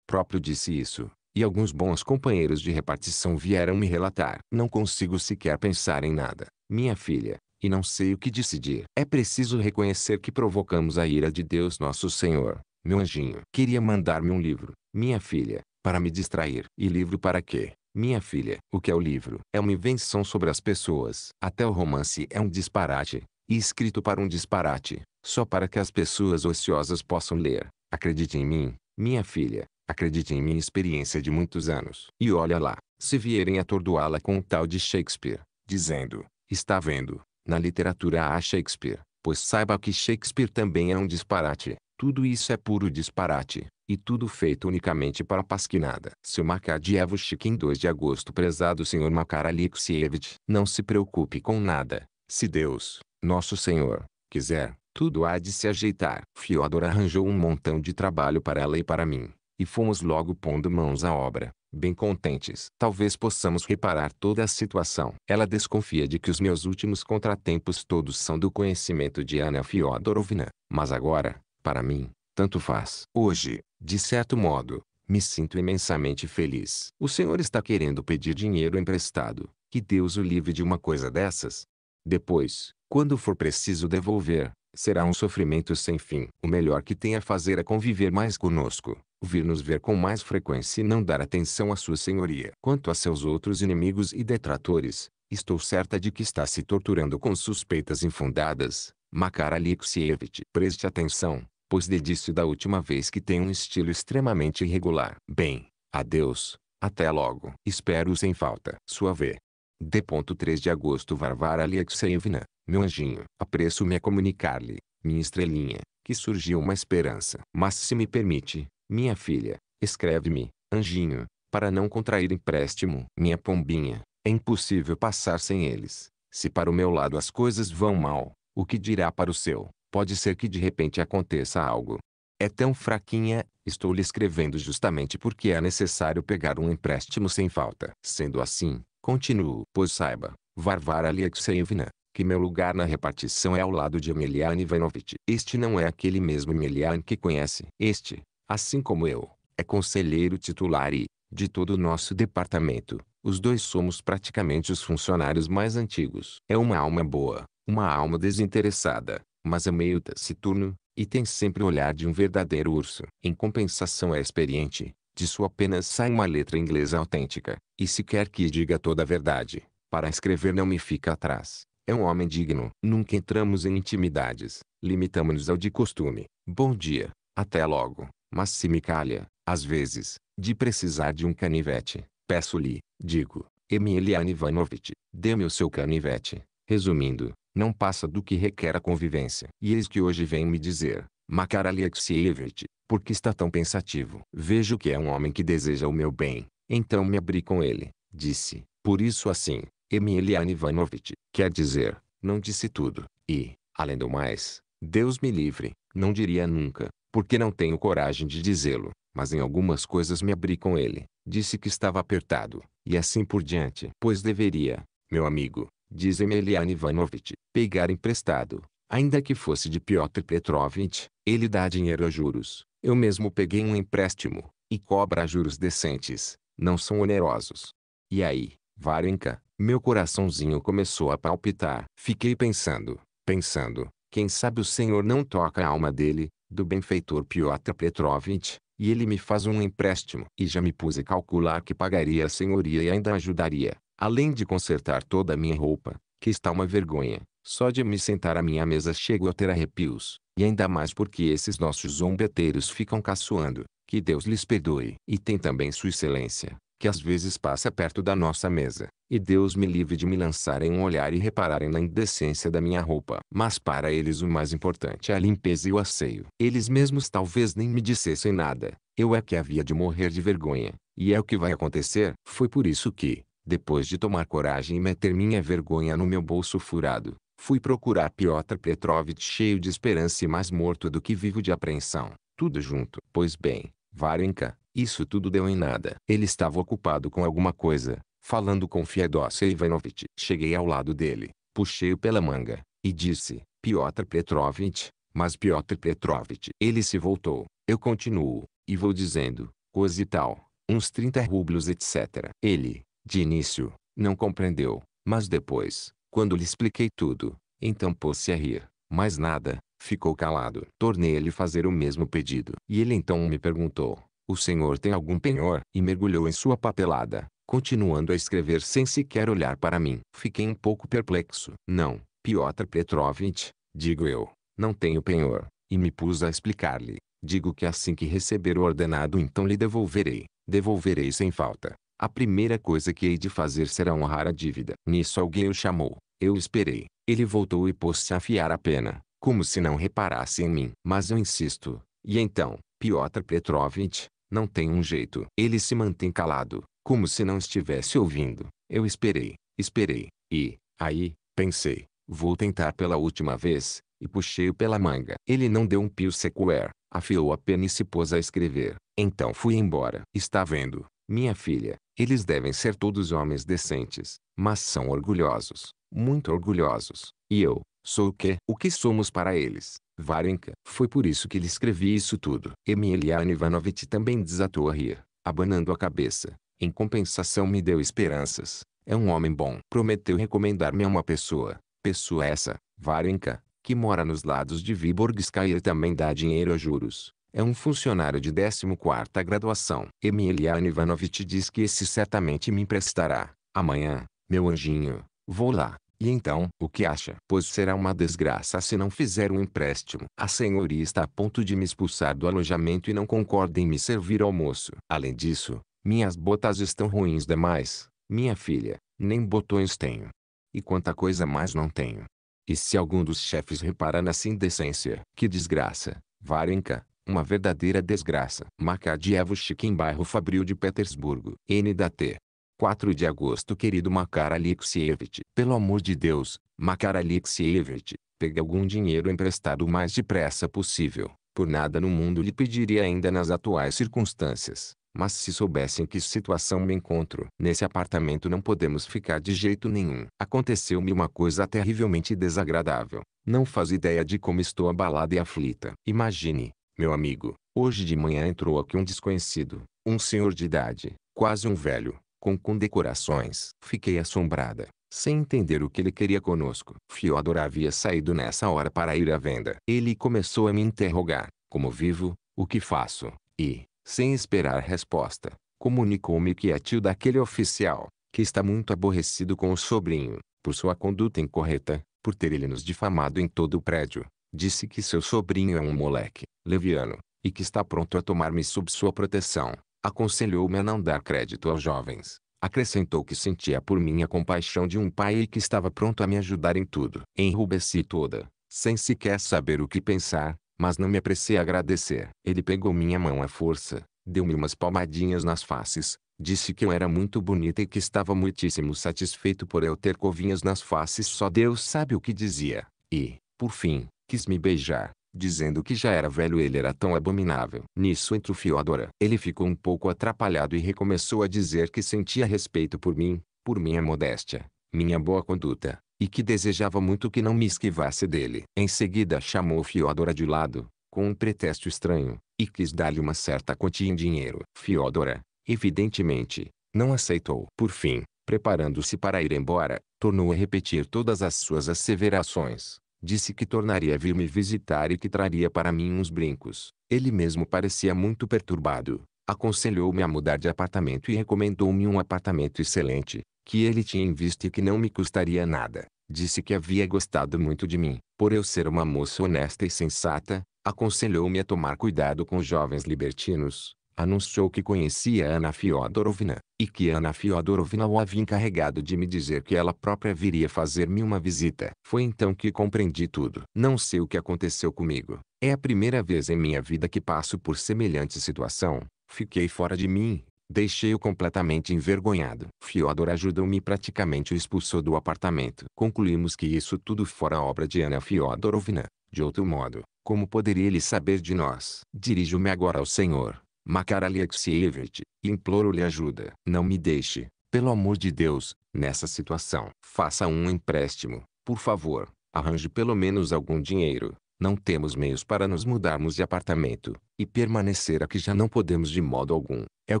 Próprio disse isso e alguns bons companheiros de repartição vieram me relatar. Não consigo sequer pensar em nada. Minha filha, e não sei o que decidir. É preciso reconhecer que provocamos a ira de Deus nosso Senhor. Meu anjinho queria mandar-me um livro, minha filha, para me distrair. E livro para quê? Minha filha, o que é o livro? É uma invenção sobre as pessoas. Até o romance é um disparate, e escrito para um disparate, só para que as pessoas ociosas possam ler. Acredite em mim, minha filha, acredite em minha experiência de muitos anos. E olha lá, se vierem atordoá-la com um tal de Shakespeare, dizendo, está vendo, na literatura há Shakespeare, pois saiba que Shakespeare também é um disparate. Tudo isso é puro disparate, e tudo feito unicamente para pasquinada. Seu Makadievushik em 2 de agosto prezado senhor Makar Alexievich, não se preocupe com nada. Se Deus, nosso Senhor, quiser, tudo há de se ajeitar. Fiodor arranjou um montão de trabalho para ela e para mim e fomos logo pondo mãos à obra, bem contentes. Talvez possamos reparar toda a situação. Ela desconfia de que os meus últimos contratempos todos são do conhecimento de Ana Fiodorovna, mas agora, para mim, tanto faz. Hoje, de certo modo, me sinto imensamente feliz. O senhor está querendo pedir dinheiro emprestado. Que Deus o livre de uma coisa dessas. Depois, quando for preciso devolver, Será um sofrimento sem fim. O melhor que tem a fazer é conviver mais conosco, vir nos ver com mais frequência e não dar atenção à sua senhoria. Quanto a seus outros inimigos e detratores, estou certa de que está se torturando com suspeitas infundadas. Makar Alexievich, preste atenção, pois lhe disse da última vez que tem um estilo extremamente irregular. Bem, adeus, até logo. Espero sem falta. Sua V. D. 3 de agosto Varvara Alexeyevna, meu anjinho, apresso-me a comunicar-lhe, minha estrelinha, que surgiu uma esperança. Mas se me permite, minha filha, escreve-me, anjinho, para não contrair empréstimo. Minha pombinha, é impossível passar sem eles. Se para o meu lado as coisas vão mal, o que dirá para o seu? Pode ser que de repente aconteça algo. É tão fraquinha, estou lhe escrevendo justamente porque é necessário pegar um empréstimo sem falta. Sendo assim, Continuo. Pois saiba, Varvara Alexeyevna, que meu lugar na repartição é ao lado de Emelian Ivanovitch. Este não é aquele mesmo Emelian que conhece. Este, assim como eu, é conselheiro titular e, de todo o nosso departamento, os dois somos praticamente os funcionários mais antigos. É uma alma boa, uma alma desinteressada, mas é meio taciturno, e tem sempre o olhar de um verdadeiro urso. Em compensação é experiente, Disso apenas sai uma letra inglesa autêntica, e se quer que diga toda a verdade, para escrever não me fica atrás. É um homem digno. Nunca entramos em intimidades, limitamos-nos ao de costume. Bom dia, até logo. Mas se me calha, às vezes, de precisar de um canivete, peço-lhe, digo, Emilian Ivanovitch, dê-me o seu canivete. Resumindo, não passa do que requer a convivência. E eis que hoje vem me dizer, Makar Alexievich, por que está tão pensativo? Vejo que é um homem que deseja o meu bem, então me abri com ele, disse, por isso assim, Emilian Ivanovitch, quer dizer, não disse tudo, e, além do mais, Deus me livre, não diria nunca, porque não tenho coragem de dizê-lo, mas em algumas coisas me abri com ele, disse que estava apertado, e assim por diante. Pois deveria, meu amigo, diz Emilian Ivanovitch, pegar emprestado, Ainda que fosse de Piotr Petrovich, ele dá dinheiro a juros. Eu mesmo peguei um empréstimo, e cobra juros decentes, não são onerosos. E aí, Varenka, meu coraçãozinho começou a palpitar. Fiquei pensando, pensando, quem sabe o senhor não toca a alma dele, do benfeitor Piotr Petrovich, e ele me faz um empréstimo. E já me pus a calcular que pagaria a senhoria e ainda ajudaria, além de consertar toda a minha roupa, que está uma vergonha. Só de me sentar à minha mesa chego a ter arrepios, e ainda mais porque esses nossos zombeteiros ficam caçoando, que Deus lhes perdoe. E tem também Sua Excelência, que às vezes passa perto da nossa mesa, e Deus me livre de me lançarem um olhar e repararem na indecência da minha roupa. Mas para eles o mais importante é a limpeza e o asseio. Eles mesmos talvez nem me dissessem nada, eu é que havia de morrer de vergonha, e é o que vai acontecer. Foi por isso que, depois de tomar coragem e meter minha vergonha no meu bolso furado, Fui procurar Piotr Petrovitch cheio de esperança e mais morto do que vivo de apreensão. Tudo junto. Pois bem, Varenka, isso tudo deu em nada. Ele estava ocupado com alguma coisa, falando com Fiedosia Ivanovitch. Cheguei ao lado dele, puxei-o pela manga, e disse, Piotr Petrovitch, mas Piotr Petrovitch. Ele se voltou, eu continuo, e vou dizendo, coisa e tal, uns 30 rublos etc. Ele, de início, não compreendeu, mas depois, quando lhe expliquei tudo, então pôs-se a rir, mas nada, ficou calado. Tornei-lhe fazer o mesmo pedido. E ele então me perguntou, o senhor tem algum penhor? E mergulhou em sua papelada, continuando a escrever sem sequer olhar para mim. Fiquei um pouco perplexo. Não, Piotr Petrovitch, digo eu, não tenho penhor. E me pus a explicar-lhe. Digo que assim que receber o ordenado então lhe devolverei. Devolverei sem falta. A primeira coisa que hei de fazer será honrar a dívida. Nisso alguém o chamou. Eu esperei. Ele voltou e pôs-se a afiar a pena, como se não reparasse em mim. Mas eu insisto. E então, Piotr Petrovitch, não tem um jeito. Ele se mantém calado, como se não estivesse ouvindo. Eu esperei, esperei. E, aí, pensei, vou tentar pela última vez, e puxei-o pela manga. Ele não deu um pio sequer, afiou a pena e se pôs a escrever. Então fui embora. Está vendo, minha filha, eles devem ser todos homens decentes, mas são orgulhosos, muito orgulhosos. E eu, sou o que? O que somos para eles? Varenka. Foi por isso que lhe escrevi isso tudo. Emiliano Ivanovitch também desatou a rir, abanando a cabeça. Em compensação me deu esperanças. É um homem bom. Prometeu recomendar-me a uma pessoa. Pessoa essa, Varenka, que mora nos lados de Viborgskaya e também dá dinheiro a juros. É um funcionário de 14ª graduação. Emiliano Ivanovitch diz que esse certamente me emprestará. Amanhã, meu anjinho, vou lá. E então, o que acha? Pois será uma desgraça se não fizer um empréstimo. A senhoria está a ponto de me expulsar do alojamento e não concorda em me servir almoço. Além disso, minhas botas estão ruins demais. Minha filha, nem botões tenho. E quanta coisa mais não tenho. E se algum dos chefes reparar nessa indecência? Que desgraça, Varenka, uma verdadeira desgraça. Makadievo em bairro Fabril de Petersburgo. NDT. 4 de agosto Querido Makar Alexievich, pelo amor de Deus, Makar Alexievich, pegue algum dinheiro emprestado o mais depressa possível. Por nada no mundo lhe pediria ainda nas atuais circunstâncias. Mas se soubessem que situação me encontro, nesse apartamento não podemos ficar de jeito nenhum. Aconteceu-me uma coisa terrivelmente desagradável. Não faz ideia de como estou abalada e aflita. Imagine, meu amigo, hoje de manhã entrou aqui um desconhecido, um senhor de idade, quase um velho, com condecorações. Fiquei assombrada, sem entender o que ele queria conosco. Fiodor havia saído nessa hora para ir à venda. Ele começou a me interrogar, como vivo, o que faço, e, sem esperar resposta, comunicou-me que é tio daquele oficial, que está muito aborrecido com o sobrinho, por sua conduta incorreta, por ter ele nos difamado em todo o prédio. Disse que seu sobrinho é um moleque, leviano, e que está pronto a tomar-me sob sua proteção. Aconselhou-me a não dar crédito aos jovens. Acrescentou que sentia por mim a compaixão de um pai e que estava pronto a me ajudar em tudo. Enrubesci toda, sem sequer saber o que pensar, mas não me apressei a agradecer. Ele pegou minha mão à força, deu-me umas palmadinhas nas faces, disse que eu era muito bonita e que estava muitíssimo satisfeito por eu ter covinhas nas faces, só Deus sabe o que dizia. E, por fim, quis me beijar dizendo que já era velho ele era tão abominável. Nisso entrou Fiodora. Ele ficou um pouco atrapalhado e recomeçou a dizer que sentia respeito por mim, por minha modéstia, minha boa conduta, e que desejava muito que não me esquivasse dele. Em seguida chamou Fiodora de lado, com um pretexto estranho, e quis dar-lhe uma certa quantia em dinheiro. Fiodora, evidentemente, não aceitou. Por fim, preparando-se para ir embora, tornou a repetir todas as suas asseverações Disse que tornaria a vir me visitar e que traria para mim uns brincos. Ele mesmo parecia muito perturbado. Aconselhou-me a mudar de apartamento e recomendou-me um apartamento excelente, que ele tinha em vista e que não me custaria nada. Disse que havia gostado muito de mim. Por eu ser uma moça honesta e sensata, aconselhou-me a tomar cuidado com jovens libertinos, Anunciou que conhecia Ana Fiodorovna, e que Ana Fiodorovna o havia encarregado de me dizer que ela própria viria fazer-me uma visita. Foi então que compreendi tudo. Não sei o que aconteceu comigo. É a primeira vez em minha vida que passo por semelhante situação. Fiquei fora de mim, Deixei-o completamente envergonhado. Fiodor ajudou-me e praticamente o expulsou do apartamento. Concluímos que isso tudo fora obra de Ana Fiodorovna. De outro modo, como poderia ele saber de nós? Dirijo-me agora ao senhor. Makar Alexeyevich, imploro-lhe ajuda. Não me deixe, pelo amor de Deus, nessa situação. Faça um empréstimo, por favor. Arranje pelo menos algum dinheiro. Não temos meios para nos mudarmos de apartamento, e permanecer aqui já não podemos de modo algum. É o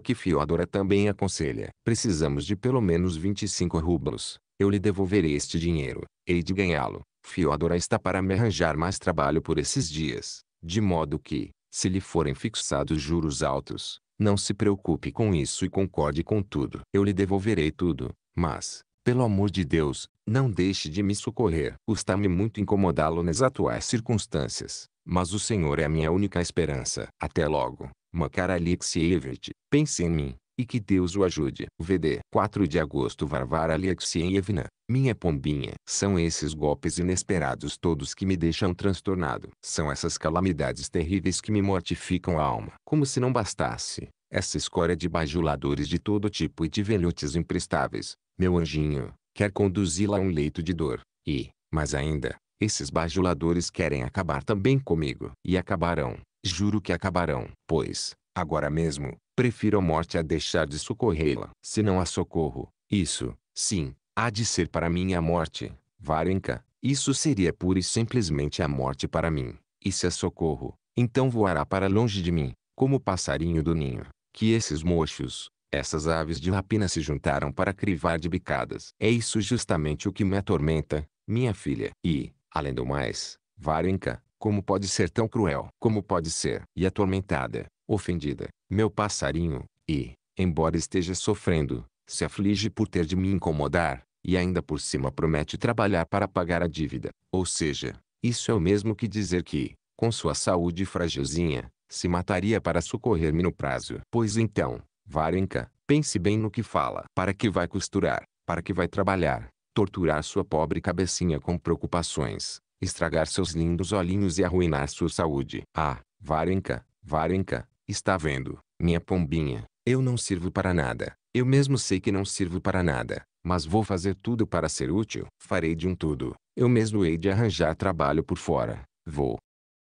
que Fiodora também aconselha. Precisamos de pelo menos 25 rublos. Eu lhe devolverei este dinheiro. Hei de ganhá-lo. Fiodora está para me arranjar mais trabalho por esses dias. De modo que, se lhe forem fixados juros altos, não se preocupe com isso e concorde com tudo. Eu lhe devolverei tudo, mas, pelo amor de Deus, não deixe de me socorrer. Custa-me muito incomodá-lo nas atuais circunstâncias, mas o Senhor é a minha única esperança. Até logo, Makaralix Evert. Pense em mim. E que Deus o ajude. VD 4 de agosto Varvara Alexeyevna, minha pombinha. São esses golpes inesperados todos que me deixam transtornado. São essas calamidades terríveis que me mortificam a alma. Como se não bastasse, essa escória de bajuladores de todo tipo e de velhotes imprestáveis, meu anjinho, quer conduzi-la a um leito de dor. E, mais ainda, esses bajuladores querem acabar também comigo. E acabarão, juro que acabarão. Pois, agora mesmo, prefiro a morte a deixar de socorrê-la. Se não a socorro, isso, sim, há de ser para mim a morte. Varenka, isso seria pura e simplesmente a morte para mim. E se a socorro, então voará para longe de mim, como o passarinho do ninho, que esses mochos, essas aves de rapina se juntaram para crivar de bicadas. É isso justamente o que me atormenta, minha filha. E, além do mais, Varenka, como pode ser tão cruel? Como pode ser? E atormentada, ofendida, meu passarinho, e, embora esteja sofrendo, se aflige por ter de me incomodar, e ainda por cima promete trabalhar para pagar a dívida. Ou seja, isso é o mesmo que dizer que, com sua saúde frágilzinha, se mataria para socorrer-me no prazo. Pois então, Varenka, pense bem no que fala. Para que vai costurar? Para que vai trabalhar? Torturar sua pobre cabecinha com preocupações, estragar seus lindos olhinhos e arruinar sua saúde. Ah, Varenka, Varenka, Está vendo, minha pombinha, eu não sirvo para nada. Eu mesmo sei que não sirvo para nada, mas vou fazer tudo para ser útil. Farei de um tudo. Eu mesmo hei de arranjar trabalho por fora. Vou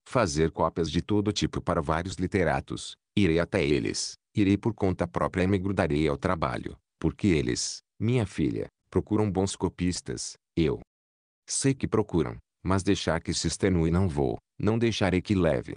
fazer cópias de todo tipo para vários literatos. Irei até eles. Irei por conta própria e me grudarei ao trabalho. Porque eles, minha filha, procuram bons copistas. Eu sei que procuram, mas deixar que se extenue não vou. Não deixarei que leve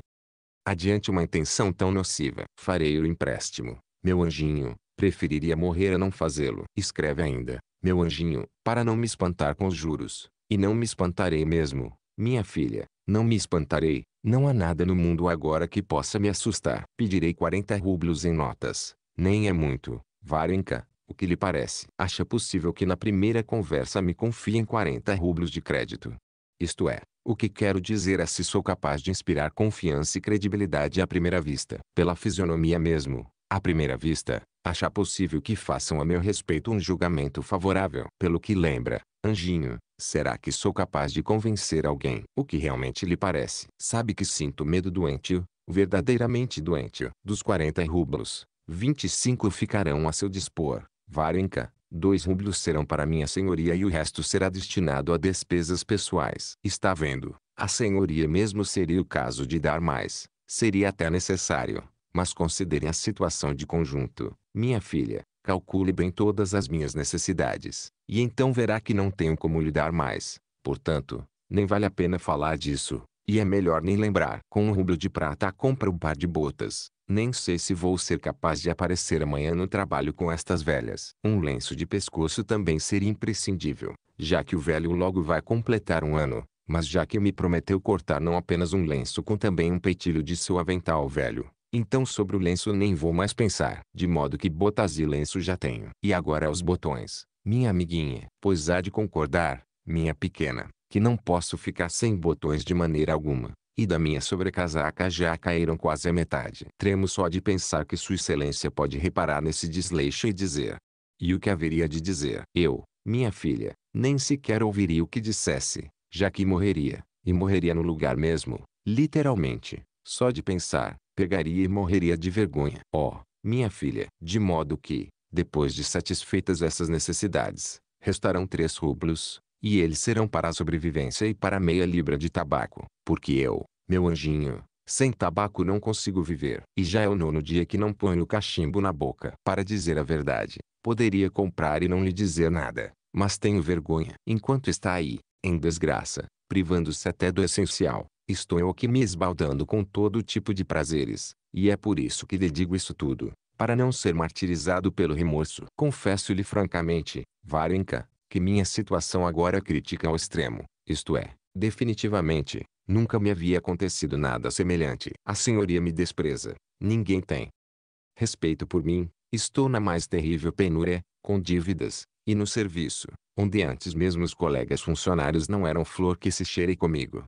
Adiante uma intenção tão nociva. Farei o empréstimo. Meu anjinho, preferiria morrer a não fazê-lo. Escreve ainda. Meu anjinho, para não me espantar com os juros. E não me espantarei mesmo. Minha filha, não me espantarei. Não há nada no mundo agora que possa me assustar. Pedirei 40 rublos em notas. Nem é muito. Varenka, o que lhe parece? Acha possível que na primeira conversa me confiem 40 rublos de crédito. Isto é, o que quero dizer é se sou capaz de inspirar confiança e credibilidade à primeira vista. Pela fisionomia mesmo, à primeira vista, achar possível que façam a meu respeito um julgamento favorável. Pelo que lembra, anjinho, será que sou capaz de convencer alguém o que realmente lhe parece? Sabe que sinto medo doente, verdadeiramente doente, Dos 40 rublos, 25 ficarão a seu dispor. Varenka, dois rublos serão para minha senhoria e o resto será destinado a despesas pessoais. Está vendo? A senhoria mesmo seria o caso de dar mais, seria até necessário, mas considerem a situação de conjunto. Minha filha, calcule bem todas as minhas necessidades, e então verá que não tenho como lhe dar mais. Portanto, nem vale a pena falar disso. E é melhor nem lembrar. Com um rublo de prata compra um par de botas. Nem sei se vou ser capaz de aparecer amanhã no trabalho com estas velhas. Um lenço de pescoço também seria imprescindível, já que o velho logo vai completar um ano. Mas já que me prometeu cortar não apenas um lenço com também um peitilho de seu avental velho, então sobre o lenço nem vou mais pensar. De modo que botas e lenço já tenho. E agora os botões, minha amiguinha. Pois há de concordar, minha pequena, que não posso ficar sem botões de maneira alguma, e da minha sobrecasaca já caíram quase a metade. Tremo só de pensar que sua excelência pode reparar nesse desleixo e dizer. E o que haveria de dizer? Eu, minha filha, nem sequer ouviria o que dissesse, já que morreria, e morreria no lugar mesmo, literalmente, só de pensar, pegaria e morreria de vergonha. Oh, minha filha, de modo que, depois de satisfeitas essas necessidades, restarão três rublos, e eles serão para a sobrevivência e para meia libra de tabaco, porque eu, meu anjinho, sem tabaco não consigo viver. E já é o nono dia que não ponho o cachimbo na boca. Para dizer a verdade, poderia comprar e não lhe dizer nada, mas tenho vergonha. Enquanto está aí, em desgraça, privando-se até do essencial, estou eu aqui me esbaldando com todo tipo de prazeres, e é por isso que lhe digo isso tudo, para não ser martirizado pelo remorso. Confesso-lhe francamente, Varenka, que minha situação agora critica ao extremo, isto é, definitivamente, nunca me havia acontecido nada semelhante. A senhoria me despreza, ninguém tem respeito por mim, estou na mais terrível penúria, com dívidas, e no serviço, onde antes mesmo os colegas funcionários não eram flor que se cheire comigo.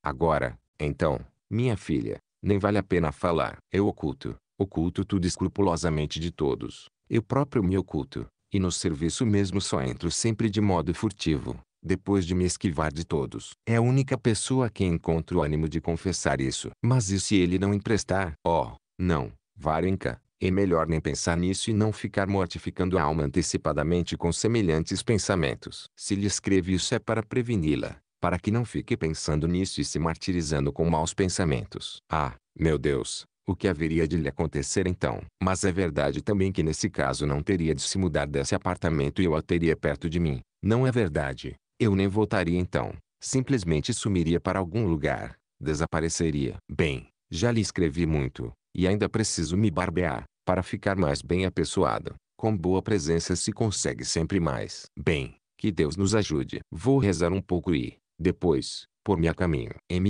Agora, então, minha filha, nem vale a pena falar. Eu oculto, oculto tudo escrupulosamente de todos. Eu próprio me oculto, e no serviço mesmo só entro sempre de modo furtivo, depois de me esquivar de todos. É a única pessoa que encontro ânimo de confessar isso. Mas e se ele não emprestar? Oh, não, Varenka, é melhor nem pensar nisso e não ficar mortificando a alma antecipadamente com semelhantes pensamentos. Se lhe escrevo isso é para preveni-la, para que não fique pensando nisso e se martirizando com maus pensamentos. Ah, meu Deus, o que haveria de lhe acontecer então? Mas é verdade também que nesse caso não teria de se mudar desse apartamento e eu a teria perto de mim. Não é verdade. Eu nem voltaria então. Simplesmente sumiria para algum lugar. Desapareceria. Bem, já lhe escrevi muito, e ainda preciso me barbear, para ficar mais bem apessoado. Com boa presença se consegue sempre mais. Bem, que Deus nos ajude. Vou rezar um pouco e, depois, por-me a caminho. em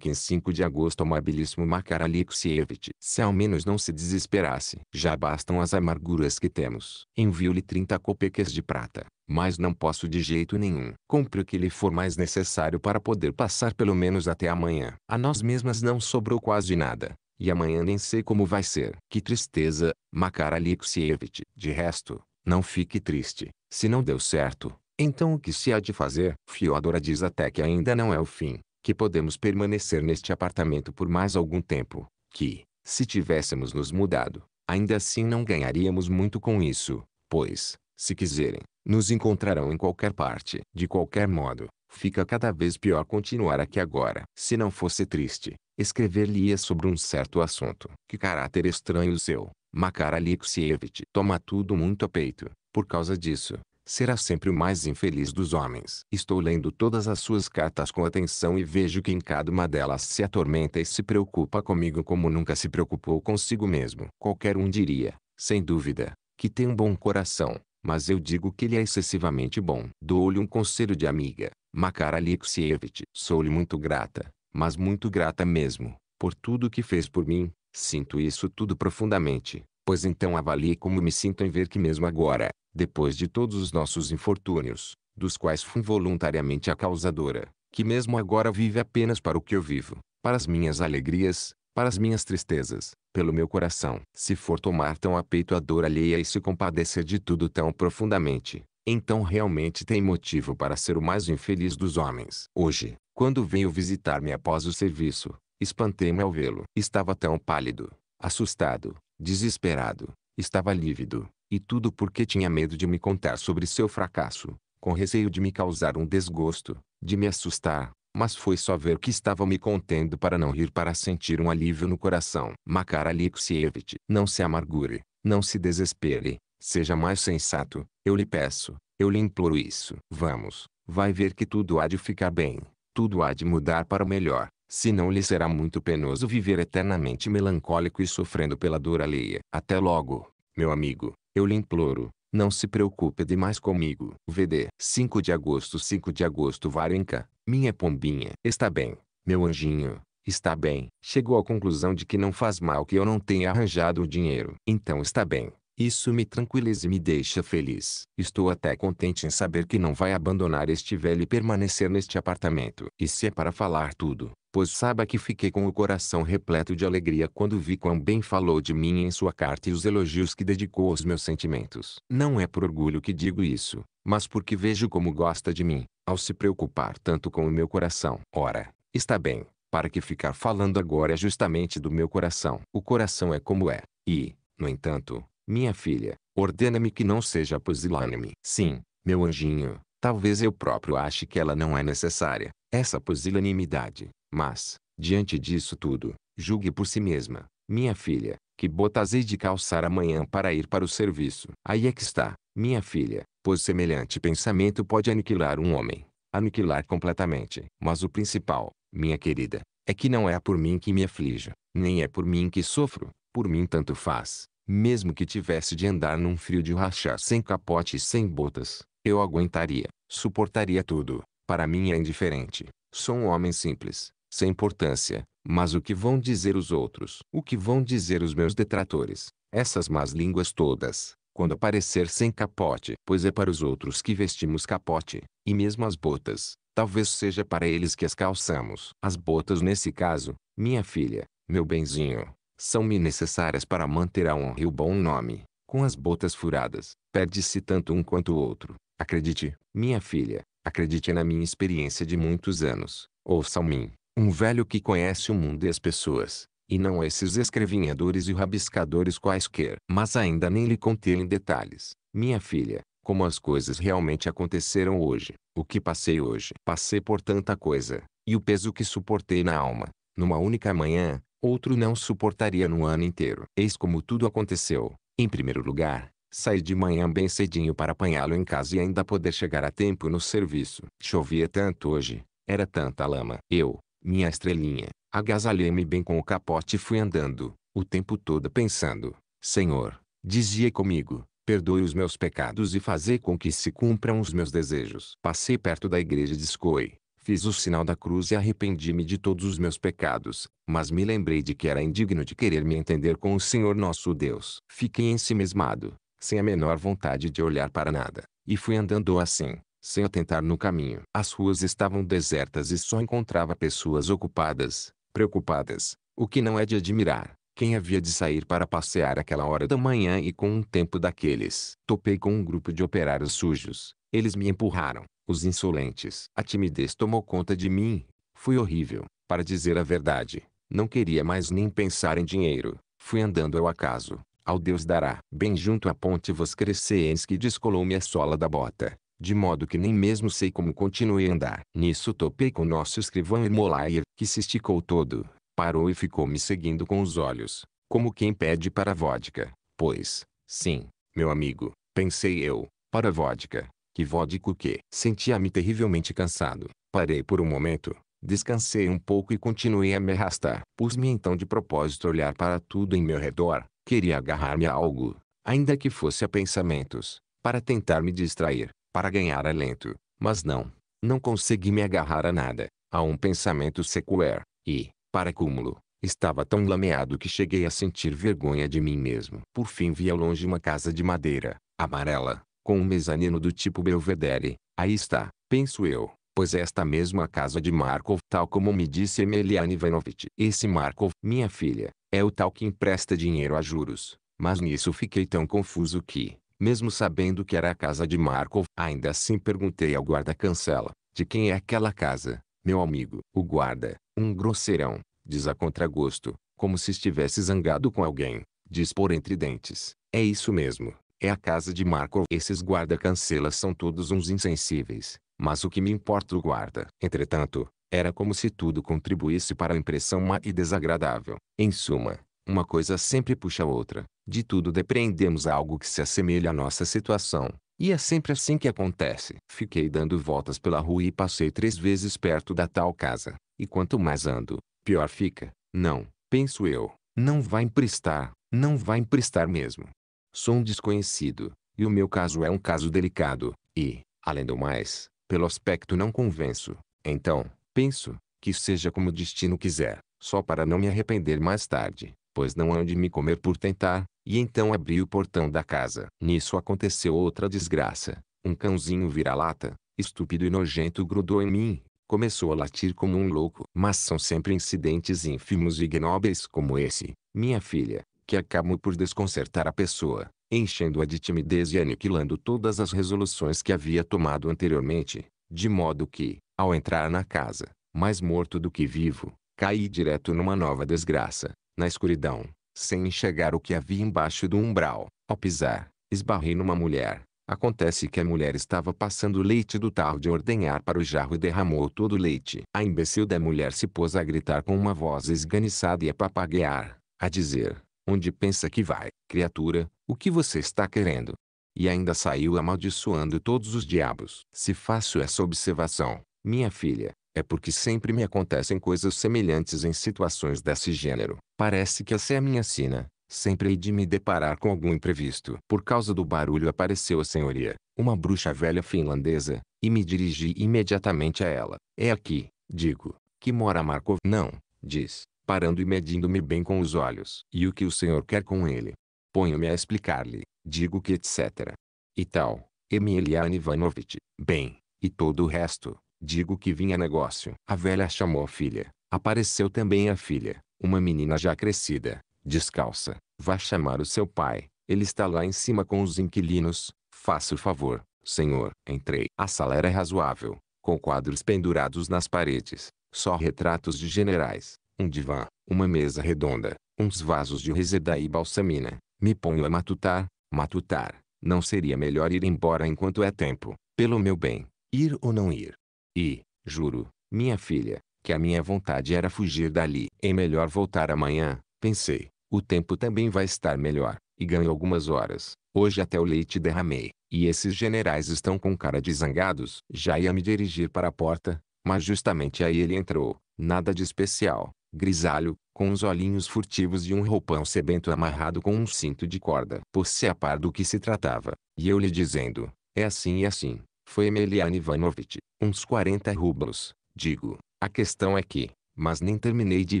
5 de agosto Amabilíssimo Makar Alexievich. Se ao menos não se desesperasse. Já bastam as amarguras que temos. Envio-lhe 30 copeques de prata. Mas não posso de jeito nenhum. Compre o que lhe for mais necessário para poder passar pelo menos até amanhã. A nós mesmas não sobrou quase nada e amanhã nem sei como vai ser. Que tristeza, Makar Alexievich. De resto, não fique triste. Se não deu certo, então o que se há de fazer? Fiodora diz até que ainda não é o fim, que podemos permanecer neste apartamento por mais algum tempo, que, se tivéssemos nos mudado, ainda assim não ganharíamos muito com isso, pois, se quiserem, nos encontrarão em qualquer parte. De qualquer modo, fica cada vez pior continuar aqui agora. Se não fosse triste, escrever-lhe-ia sobre um certo assunto. Que caráter estranho o seu, Makar Alexievich. Toma tudo muito a peito, por causa disso será sempre o mais infeliz dos homens. Estou lendo todas as suas cartas com atenção e vejo que em cada uma delas se atormenta e se preocupa comigo como nunca se preocupou consigo mesmo. Qualquer um diria, sem dúvida, que tem um bom coração, mas eu digo que ele é excessivamente bom. Dou-lhe um conselho de amiga, Makar Alexievich. Sou-lhe muito grata, mas muito grata mesmo, por tudo que fez por mim. Sinto isso tudo profundamente, pois então avalie como me sinto em ver que mesmo agora, depois de todos os nossos infortúnios, dos quais fui voluntariamente a causadora, que mesmo agora vive apenas para o que eu vivo, para as minhas alegrias, para as minhas tristezas, pelo meu coração. Se for tomar tão a peito a dor alheia e se compadecer de tudo tão profundamente, então realmente tem motivo para ser o mais infeliz dos homens. Hoje, quando veio visitar-me após o serviço, espantei-me ao vê-lo. Estava tão pálido, assustado, Desesperado, estava lívido, e tudo porque tinha medo de me contar sobre seu fracasso, com receio de me causar um desgosto, de me assustar, mas foi só ver que estava me contendo para não rir para sentir um alívio no coração. Makar Alexievich, não se amargure, não se desespere, seja mais sensato, eu lhe peço, eu lhe imploro isso. Vamos, vai ver que tudo há de ficar bem, tudo há de mudar para o melhor. Se não lhe será muito penoso viver eternamente melancólico e sofrendo pela dor alheia. Até logo, meu amigo, eu lhe imploro, não se preocupe demais comigo. VD 5 de agosto 5 de agosto Varenca, minha pombinha, está bem, meu anjinho, está bem. Chegou à conclusão de que não faz mal que eu não tenha arranjado o dinheiro. Então está bem. Isso me tranquiliza e me deixa feliz. Estou até contente em saber que não vai abandonar este velho e permanecer neste apartamento. E se é para falar tudo, pois saiba que fiquei com o coração repleto de alegria quando vi quão bem falou de mim em sua carta e os elogios que dedicou aos meus sentimentos. Não é por orgulho que digo isso, mas porque vejo como gosta de mim, ao se preocupar tanto com o meu coração. Ora, está bem, para que ficar falando agora é justamente do meu coração. O coração é como é, e, no entanto, minha filha, ordena-me que não seja pusilânime. Sim, meu anjinho, talvez eu próprio ache que ela não é necessária, essa pusilanimidade. Mas, diante disso tudo, julgue por si mesma, minha filha, que botas hei de calçar amanhã para ir para o serviço. Aí é que está, minha filha, pois semelhante pensamento pode aniquilar um homem, aniquilar completamente. Mas o principal, minha querida, é que não é por mim que me aflijo, nem é por mim que sofro, por mim tanto faz. Mesmo que tivesse de andar num frio de rachar sem capote e sem botas, eu aguentaria, suportaria tudo. Para mim é indiferente. Sou um homem simples, sem importância. Mas o que vão dizer os outros? O que vão dizer os meus detratores? Essas más línguas todas, quando aparecer sem capote, pois é para os outros que vestimos capote, e mesmo as botas, talvez seja para eles que as calçamos. As botas nesse caso, minha filha, meu benzinho, são-me necessárias para manter a honra e o bom nome. Com as botas furadas, perde-se tanto um quanto o outro. Acredite, minha filha, acredite na minha experiência de muitos anos. Ouça-me, um velho que conhece o mundo e as pessoas, e não esses escrevinhadores e rabiscadores quaisquer. Mas ainda nem lhe contei em detalhes, minha filha, como as coisas realmente aconteceram hoje, o que passei hoje. Passei por tanta coisa, e o peso que suportei na alma, numa única manhã, outro não suportaria no ano inteiro. Eis como tudo aconteceu. Em primeiro lugar, saí de manhã bem cedinho para apanhá-lo em casa e ainda poder chegar a tempo no serviço. Chovia tanto hoje, era tanta lama. Eu, minha estrelinha, agasalhei-me bem com o capote e fui andando, o tempo todo pensando: Senhor, dizia comigo, perdoe os meus pecados e fazer com que se cumpram os meus desejos. Passei perto da igreja de Scoi. Fiz o sinal da cruz e arrependi-me de todos os meus pecados, mas me lembrei de que era indigno de querer me entender com o Senhor nosso Deus. Fiquei ensimesmado, sem a menor vontade de olhar para nada, e fui andando assim, sem atentar no caminho. As ruas estavam desertas e só encontrava pessoas ocupadas, preocupadas, o que não é de admirar. Quem havia de sair para passear aquela hora da manhã e com um tempo daqueles? Topei com um grupo de operários sujos. Eles me empurraram, os insolentes. A timidez tomou conta de mim. Fui horrível, para dizer a verdade. Não queria mais nem pensar em dinheiro. Fui andando ao acaso, ao Deus dará. Bem junto à ponte vos que descolou-me a sola da bota, de modo que nem mesmo sei como continuei a andar. Nisso topei com nosso escrivão Ermolayer, que se esticou todo, parou e ficou me seguindo com os olhos, como quem pede para vodka. Pois, sim, meu amigo, pensei eu, para vodka. Que vódico que... Sentia-me terrivelmente cansado. Parei por um momento, descansei um pouco e continuei a me arrastar. Pus-me então de propósito a olhar para tudo em meu redor. Queria agarrar-me a algo, ainda que fosse a pensamentos, para tentar me distrair, para ganhar alento. Mas não, não consegui me agarrar a nada, a um pensamento sequer. e, para cúmulo, estava tão lameado que cheguei a sentir vergonha de mim mesmo. Por fim vi ao longe uma casa de madeira, amarela, com um mezanino do tipo Belvedere. Aí está, penso eu, pois esta mesma casa de Markov, tal como me disse Emeliana Ivanovitch. Esse Markov, minha filha, é o tal que empresta dinheiro a juros. Mas nisso fiquei tão confuso que, mesmo sabendo que era a casa de Markov, ainda assim perguntei ao guarda-cancela, de quem é aquela casa, meu amigo? O guarda, um grosseirão, diz a contragosto, como se estivesse zangado com alguém, diz por entre dentes. É isso mesmo. É a casa de Marco. Esses guarda-cancelas são todos uns insensíveis, mas o que me importa o guarda. Entretanto, era como se tudo contribuísse para a impressão má e desagradável. Em suma, uma coisa sempre puxa a outra. De tudo depreendemos algo que se assemelha à nossa situação. E é sempre assim que acontece. Fiquei dando voltas pela rua e passei três vezes perto da tal casa. E quanto mais ando, pior fica. Não, penso eu, não vai emprestar, não vai emprestar mesmo. Sou um desconhecido, e o meu caso é um caso delicado, e, além do mais, pelo aspecto não convenço. Então, penso, que seja como o destino quiser, só para não me arrepender mais tarde, pois não hão de me comer por tentar, e então abri o portão da casa. Nisso aconteceu outra desgraça. Um cãozinho vira-lata, estúpido e nojento grudou em mim, começou a latir como um louco. Mas são sempre incidentes ínfimos e ignóbeis como esse, minha filha, que acabam por desconcertar a pessoa, enchendo-a de timidez e aniquilando todas as resoluções que havia tomado anteriormente, de modo que, ao entrar na casa, mais morto do que vivo, caí direto numa nova desgraça, na escuridão, sem enxergar o que havia embaixo do umbral. Ao pisar, esbarrei numa mulher. Acontece que a mulher estava passando leite do tarro de ordenhar para o jarro e derramou todo o leite. A imbecil da mulher se pôs a gritar com uma voz esganiçada e a papaguear, a dizer: onde pensa que vai, criatura, o que você está querendo? E ainda saiu amaldiçoando todos os diabos. Se faço essa observação, minha filha, é porque sempre me acontecem coisas semelhantes em situações desse gênero. Parece que essa é a minha sina. Sempre hei de me deparar com algum imprevisto. Por causa do barulho apareceu a senhoria, uma bruxa velha finlandesa, e me dirigi imediatamente a ela. É aqui, digo, que mora Marco. Não, diz parando e medindo-me bem com os olhos. E o que o Senhor quer com ele? Ponho-me a explicar-lhe, digo que etc. E tal, Emiliano Ivanovitch, bem, e todo o resto, digo que vinha negócio. A velha chamou a filha, apareceu também a filha, uma menina já crescida, descalça, vá chamar o seu pai, ele está lá em cima com os inquilinos, faça o favor, senhor. Entrei. A sala era razoável, com quadros pendurados nas paredes, só retratos de generais, um divã, uma mesa redonda, uns vasos de reseda e balsamina. Me ponho a matutar, matutar. Não seria melhor ir embora enquanto é tempo, pelo meu bem, ir ou não ir? E, juro, minha filha, que a minha vontade era fugir dali. É melhor voltar amanhã, pensei. O tempo também vai estar melhor, e ganho algumas horas. Hoje até o leite derramei, e esses generais estão com cara de zangados. Já ia me dirigir para a porta, mas justamente aí ele entrou. Nada de especial, grisalho, com os olhinhos furtivos e um roupão sebento amarrado com um cinto de corda. Por se par do que se tratava, e eu lhe dizendo, é assim e é assim, foi Emelian Ivanovitch, uns 40 rublos, digo, a questão é que, mas nem terminei de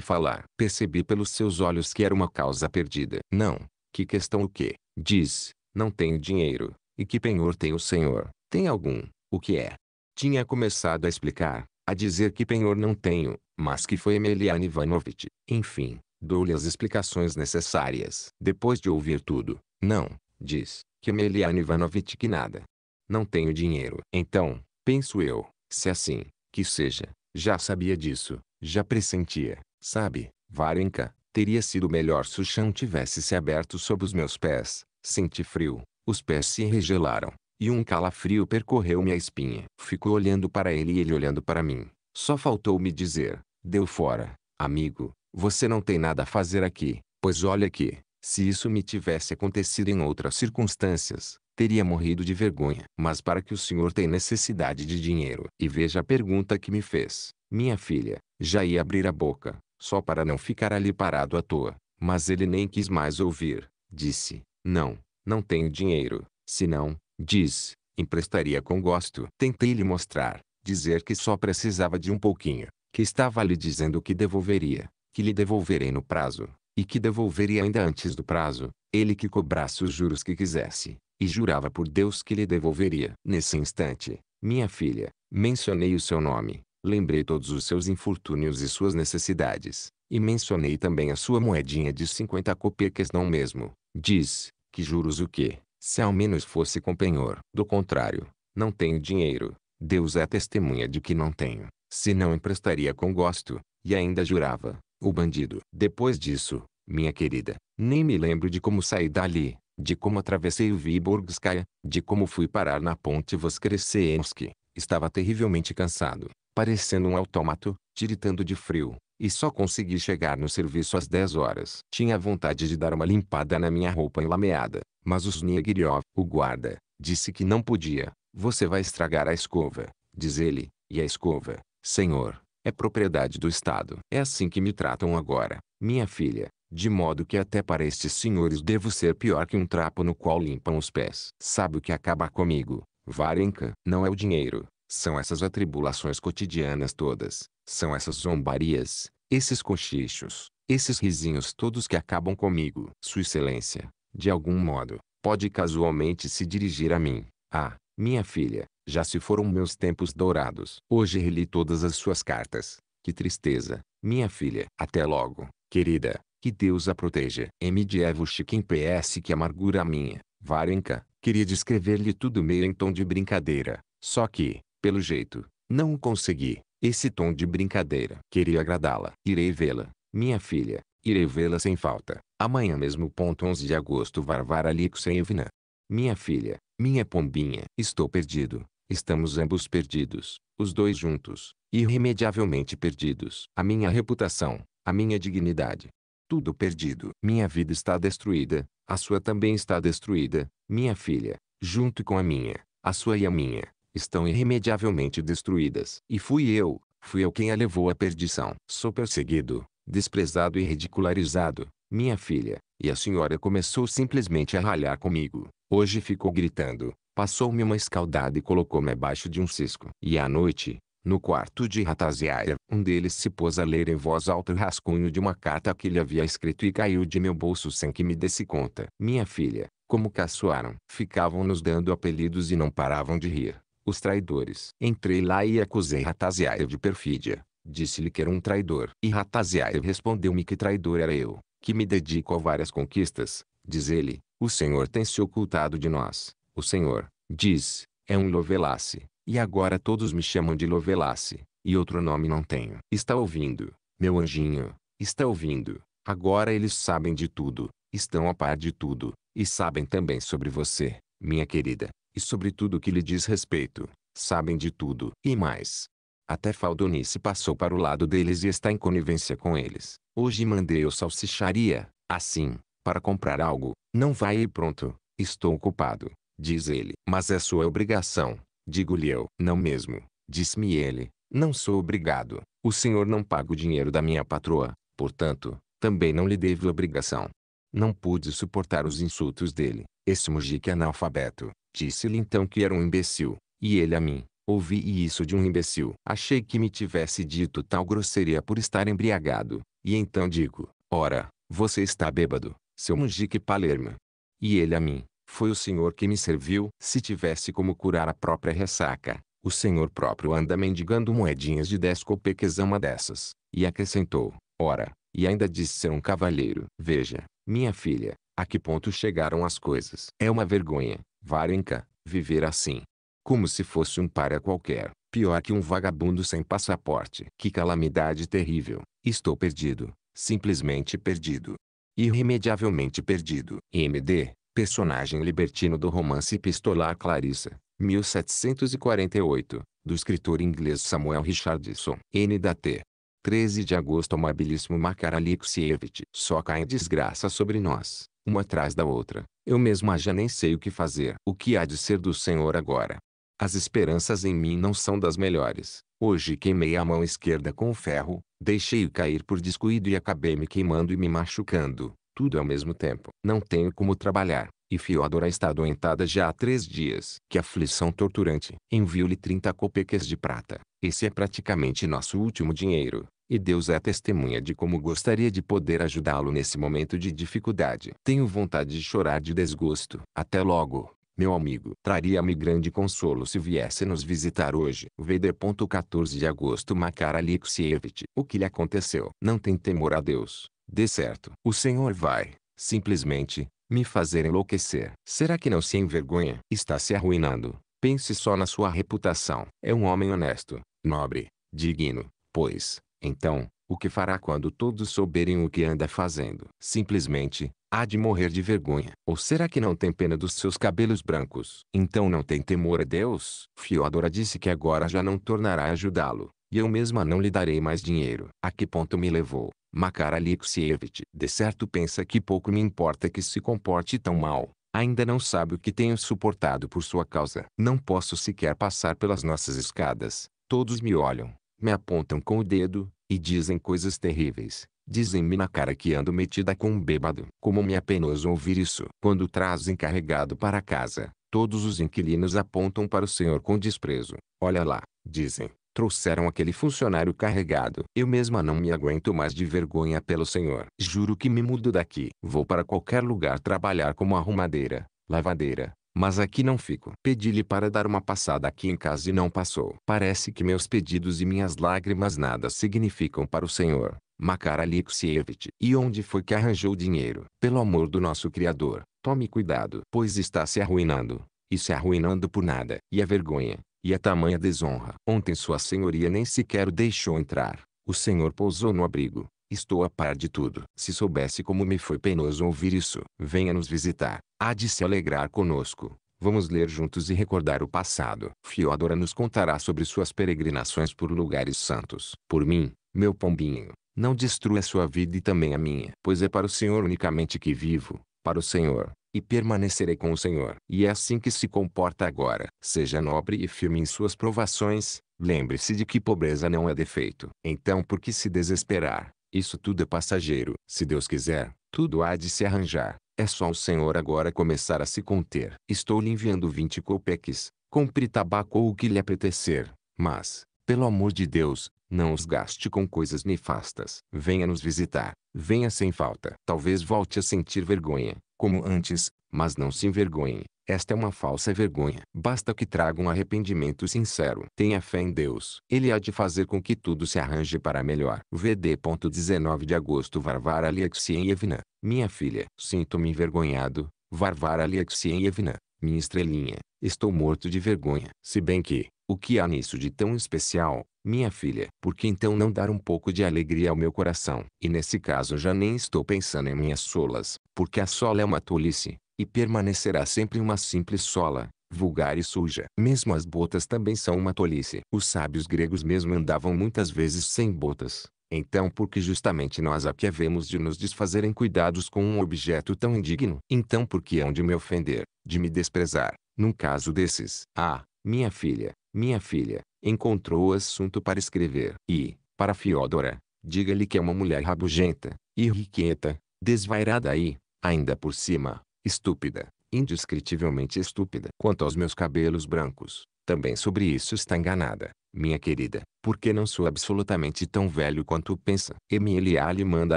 falar. Percebi pelos seus olhos que era uma causa perdida. Não, que questão o quê? Diz, não tenho dinheiro, e que penhor tem o senhor? Tem algum, o que é? Tinha começado a explicar, a dizer que penhor não tenho, mas que foi Emelian Ivanovitch. Enfim, dou-lhe as explicações necessárias. Depois de ouvir tudo, não, diz, que Emelian Ivanovitch que nada. Não tenho dinheiro. Então, penso eu, se assim, que seja, já sabia disso, já pressentia, sabe, Varenka, teria sido melhor se o chão tivesse se aberto sob os meus pés, senti frio, os pés se regelaram, e um calafrio percorreu minha espinha. Fico olhando para ele e ele olhando para mim. Só faltou me dizer, Deu fora. Amigo, você não tem nada a fazer aqui, pois olha que, se isso me tivesse acontecido em outras circunstâncias, teria morrido de vergonha. Mas para que o senhor tem necessidade de dinheiro? E veja a pergunta que me fez. Minha filha, já ia abrir a boca, só para não ficar ali parado à toa. Mas ele nem quis mais ouvir. Disse, não, não tenho dinheiro. Se não, diz, emprestaria com gosto. Tentei lhe mostrar, dizer que só precisava de um pouquinho que estava lhe dizendo que devolveria, que lhe devolverei no prazo, e que devolveria ainda antes do prazo, ele que cobrasse os juros que quisesse, e jurava por Deus que lhe devolveria. Nesse instante, minha filha, mencionei o seu nome, lembrei todos os seus infortúnios e suas necessidades, e mencionei também a sua moedinha de 50 copeques não mesmo. Diz, que juros o quê? Se ao menos fosse com penhor. Do contrário, não tenho dinheiro. Deus é testemunha de que não tenho se não emprestaria com gosto, e ainda jurava, o bandido. Depois disso, minha querida, nem me lembro de como saí dali, de como atravessei o Viborgskaya, de como fui parar na ponte Voskresensky. Estava terrivelmente cansado, parecendo um autômato, tiritando de frio, e só consegui chegar no serviço às 10 horas. Tinha vontade de dar uma limpada na minha roupa enlameada, mas o Snigiryov, o guarda, disse que não podia. Você vai estragar a escova, diz ele, e a escova, Senhor, é propriedade do Estado. É assim que me tratam agora, minha filha, de modo que até para estes senhores devo ser pior que um trapo no qual limpam os pés. Sabe o que acaba comigo, Varenka? Não é o dinheiro, são essas atribulações cotidianas todas, são essas zombarias, esses cochichos, esses risinhos todos que acabam comigo. Sua Excelência, de algum modo, pode casualmente se dirigir a mim. Ah, minha filha, já se foram meus tempos dourados. Hoje reli todas as suas cartas. Que tristeza, minha filha. Até logo, querida. Que Deus a proteja. M. de Evo PS Que amargura minha. Varenka, queria descrever-lhe tudo meio em tom de brincadeira. Só que, pelo jeito, não o consegui. Esse tom de brincadeira. Queria agradá-la. Irei vê-la, minha filha. Irei vê-la sem falta. Amanhã mesmo. Ponto 11 de agosto. Varvara Alexeyevna. Minha filha, minha pombinha. Estou perdido. Estamos ambos perdidos, os dois juntos, irremediavelmente perdidos. A minha reputação, a minha dignidade, tudo perdido. Minha vida está destruída, a sua também está destruída, minha filha, junto com a minha, a sua e a minha, estão irremediavelmente destruídas. E fui eu, fui eu quem a levou à perdição. Sou perseguido, desprezado e ridicularizado, minha filha, e a senhora começou simplesmente a ralhar comigo. Hoje ficou gritando, Passou-me uma escaldada e colocou-me abaixo de um cisco. E à noite, no quarto de Ratasiaia, um deles se pôs a ler em voz alta o rascunho de uma carta que lhe havia escrito e caiu de meu bolso sem que me desse conta. Minha filha, como caçoaram. Ficavam nos dando apelidos e não paravam de rir. Os traidores. Entrei lá e acusei Ratasiaia de perfídia. Disse-lhe que era um traidor. E Ratasiaia respondeu-me que traidor era eu, que me dedico a várias conquistas. Diz ele, o Senhor tem se ocultado de nós. O Senhor, diz, é um Lovelace, e agora todos me chamam de Lovelace, e outro nome não tenho. Está ouvindo, meu anjinho, está ouvindo. Agora eles sabem de tudo, estão a par de tudo, e sabem também sobre você, minha querida, e sobre tudo que lhe diz respeito. Sabem de tudo, e mais. Até Faldonice passou para o lado deles e está em conivência com eles. Hoje mandei o salsicharia, assim, para comprar algo. Não vai e pronto, estou ocupado. Diz ele, mas é sua obrigação. Digo-lhe eu, não mesmo. Diz-me ele, não sou obrigado. O senhor não paga o dinheiro da minha patroa, portanto, também não lhe devo obrigação. Não pude suportar os insultos dele. Esse mujique analfabeto, disse-lhe então que era um imbecil, e ele a mim. Ouvi isso de um imbecil. Achei que me tivesse dito tal grosseria por estar embriagado. E então digo, ora, você está bêbado, seu mujique palerma. E ele a mim, foi o Senhor que me serviu. Se tivesse como curar a própria ressaca, o Senhor próprio anda mendigando moedinhas de dez copeques a uma dessas. E acrescentou, ora, e ainda disse ser um cavalheiro. Veja, minha filha, a que ponto chegaram as coisas. É uma vergonha, Varenka, viver assim. Como se fosse um para qualquer, pior que um vagabundo sem passaporte. Que calamidade terrível. Estou perdido, simplesmente perdido. Irremediavelmente perdido. MD, personagem libertino do romance epistolar Clarissa, 1748, do escritor inglês Samuel Richardson, N. T. 13 de agosto Amabilíssimo Makar Alexievich. Só cai a desgraça sobre nós, uma atrás da outra. Eu mesma já nem sei o que fazer. O que há de ser do Senhor agora? As esperanças em mim não são das melhores. Hoje queimei a mão esquerda com o ferro, deixei-o cair por descuido e acabei me queimando e me machucando tudo ao mesmo tempo. Não tenho como trabalhar. E Fiodora está adoentada já há três dias. Que aflição torturante. Envio-lhe 30 copeques de prata. Esse é praticamente nosso último dinheiro. E Deus é testemunha de como gostaria de poder ajudá-lo nesse momento de dificuldade. Tenho vontade de chorar de desgosto. Até logo, meu amigo. Traria-me grande consolo se viesse nos visitar hoje. VD. 14 de agosto Makar Alexievich. O que lhe aconteceu? Não tem temor a Deus. De certo, o Senhor vai, simplesmente, me fazer enlouquecer. Será que não se envergonha? Está se arruinando. Pense só na sua reputação. É um homem honesto, nobre, digno. Pois, então, o que fará quando todos souberem o que anda fazendo? Simplesmente, há de morrer de vergonha. Ou será que não tem pena dos seus cabelos brancos? Então não tem temor a Deus? Fiodora disse que agora já não tornará a ajudá-lo, e eu mesma não lhe darei mais dinheiro. A que ponto me levou? Makar Alexievich, de certo pensa que pouco me importa que se comporte tão mal. Ainda não sabe o que tenho suportado por sua causa. Não posso sequer passar pelas nossas escadas. Todos me olham, me apontam com o dedo, e dizem coisas terríveis. Dizem-me na cara que ando metida com um bêbado. Como me é penoso ouvir isso. Quando traz encarregado para casa, todos os inquilinos apontam para o senhor com desprezo. Olha lá, dizem, Trouxeram aquele funcionário carregado. Eu mesma não me aguento mais de vergonha pelo senhor. Juro que me mudo daqui. Vou para qualquer lugar trabalhar como arrumadeira, lavadeira, mas aqui não fico. Pedi-lhe para dar uma passada aqui em casa e não passou. Parece que meus pedidos e minhas lágrimas nada significam para o senhor. Makar Alexievich. E onde foi que arranjou o dinheiro? Pelo amor do nosso Criador, tome cuidado, pois está se arruinando. E se arruinando por nada. E a é vergonha, e a tamanha desonra. Ontem sua senhoria nem sequer o deixou entrar. O senhor pousou no abrigo. Estou a par de tudo. Se soubesse como me foi penoso ouvir isso. Venha nos visitar. Há de se alegrar conosco. Vamos ler juntos e recordar o passado. Fiodora nos contará sobre suas peregrinações por lugares santos. Por mim, meu pombinho, não destrua sua vida e também a minha, pois é para o Senhor unicamente que vivo, para o Senhor, e permanecerei com o Senhor. E é assim que se comporta agora. Seja nobre e firme em suas provações, lembre-se de que pobreza não é defeito. Então por que se desesperar? Isso tudo é passageiro. Se Deus quiser, tudo há de se arranjar. É só o Senhor agora começar a se conter. Estou lhe enviando 20 copeques, compre tabaco ou o que lhe apetecer, mas, pelo amor de Deus, não os gaste com coisas nefastas. Venha nos visitar. Venha sem falta. Talvez volte a sentir vergonha, como antes, mas não se envergonhe. Esta é uma falsa vergonha. Basta que traga um arrependimento sincero. Tenha fé em Deus. Ele há de fazer com que tudo se arranje para melhor. VD. 19 de agosto Varvara Alexeyevna, minha filha. Sinto-me envergonhado, Varvara Alexeyevna, minha estrelinha. Estou morto de vergonha. Se bem que, o que há nisso de tão especial, minha filha? Por que então não dar um pouco de alegria ao meu coração? E nesse caso já nem estou pensando em minhas solas, porque a sola é uma tolice, e permanecerá sempre uma simples sola, vulgar e suja. Mesmo as botas também são uma tolice. Os sábios gregos mesmo andavam muitas vezes sem botas. Então por que justamente nós aqui havemos de nos desfazer em cuidados com um objeto tão indigno? Então por que hão de me ofender, de me desprezar, num caso desses? Ah, minha filha, minha filha, encontrou assunto para escrever. E, para Fiodora, diga-lhe que é uma mulher rabugenta, irrequieta, desvairada e, ainda por cima, estúpida, indescritivelmente estúpida. Quanto aos meus cabelos brancos, também sobre isso está enganada, minha querida, porque não sou absolutamente tão velho quanto pensa. Emilia lhe manda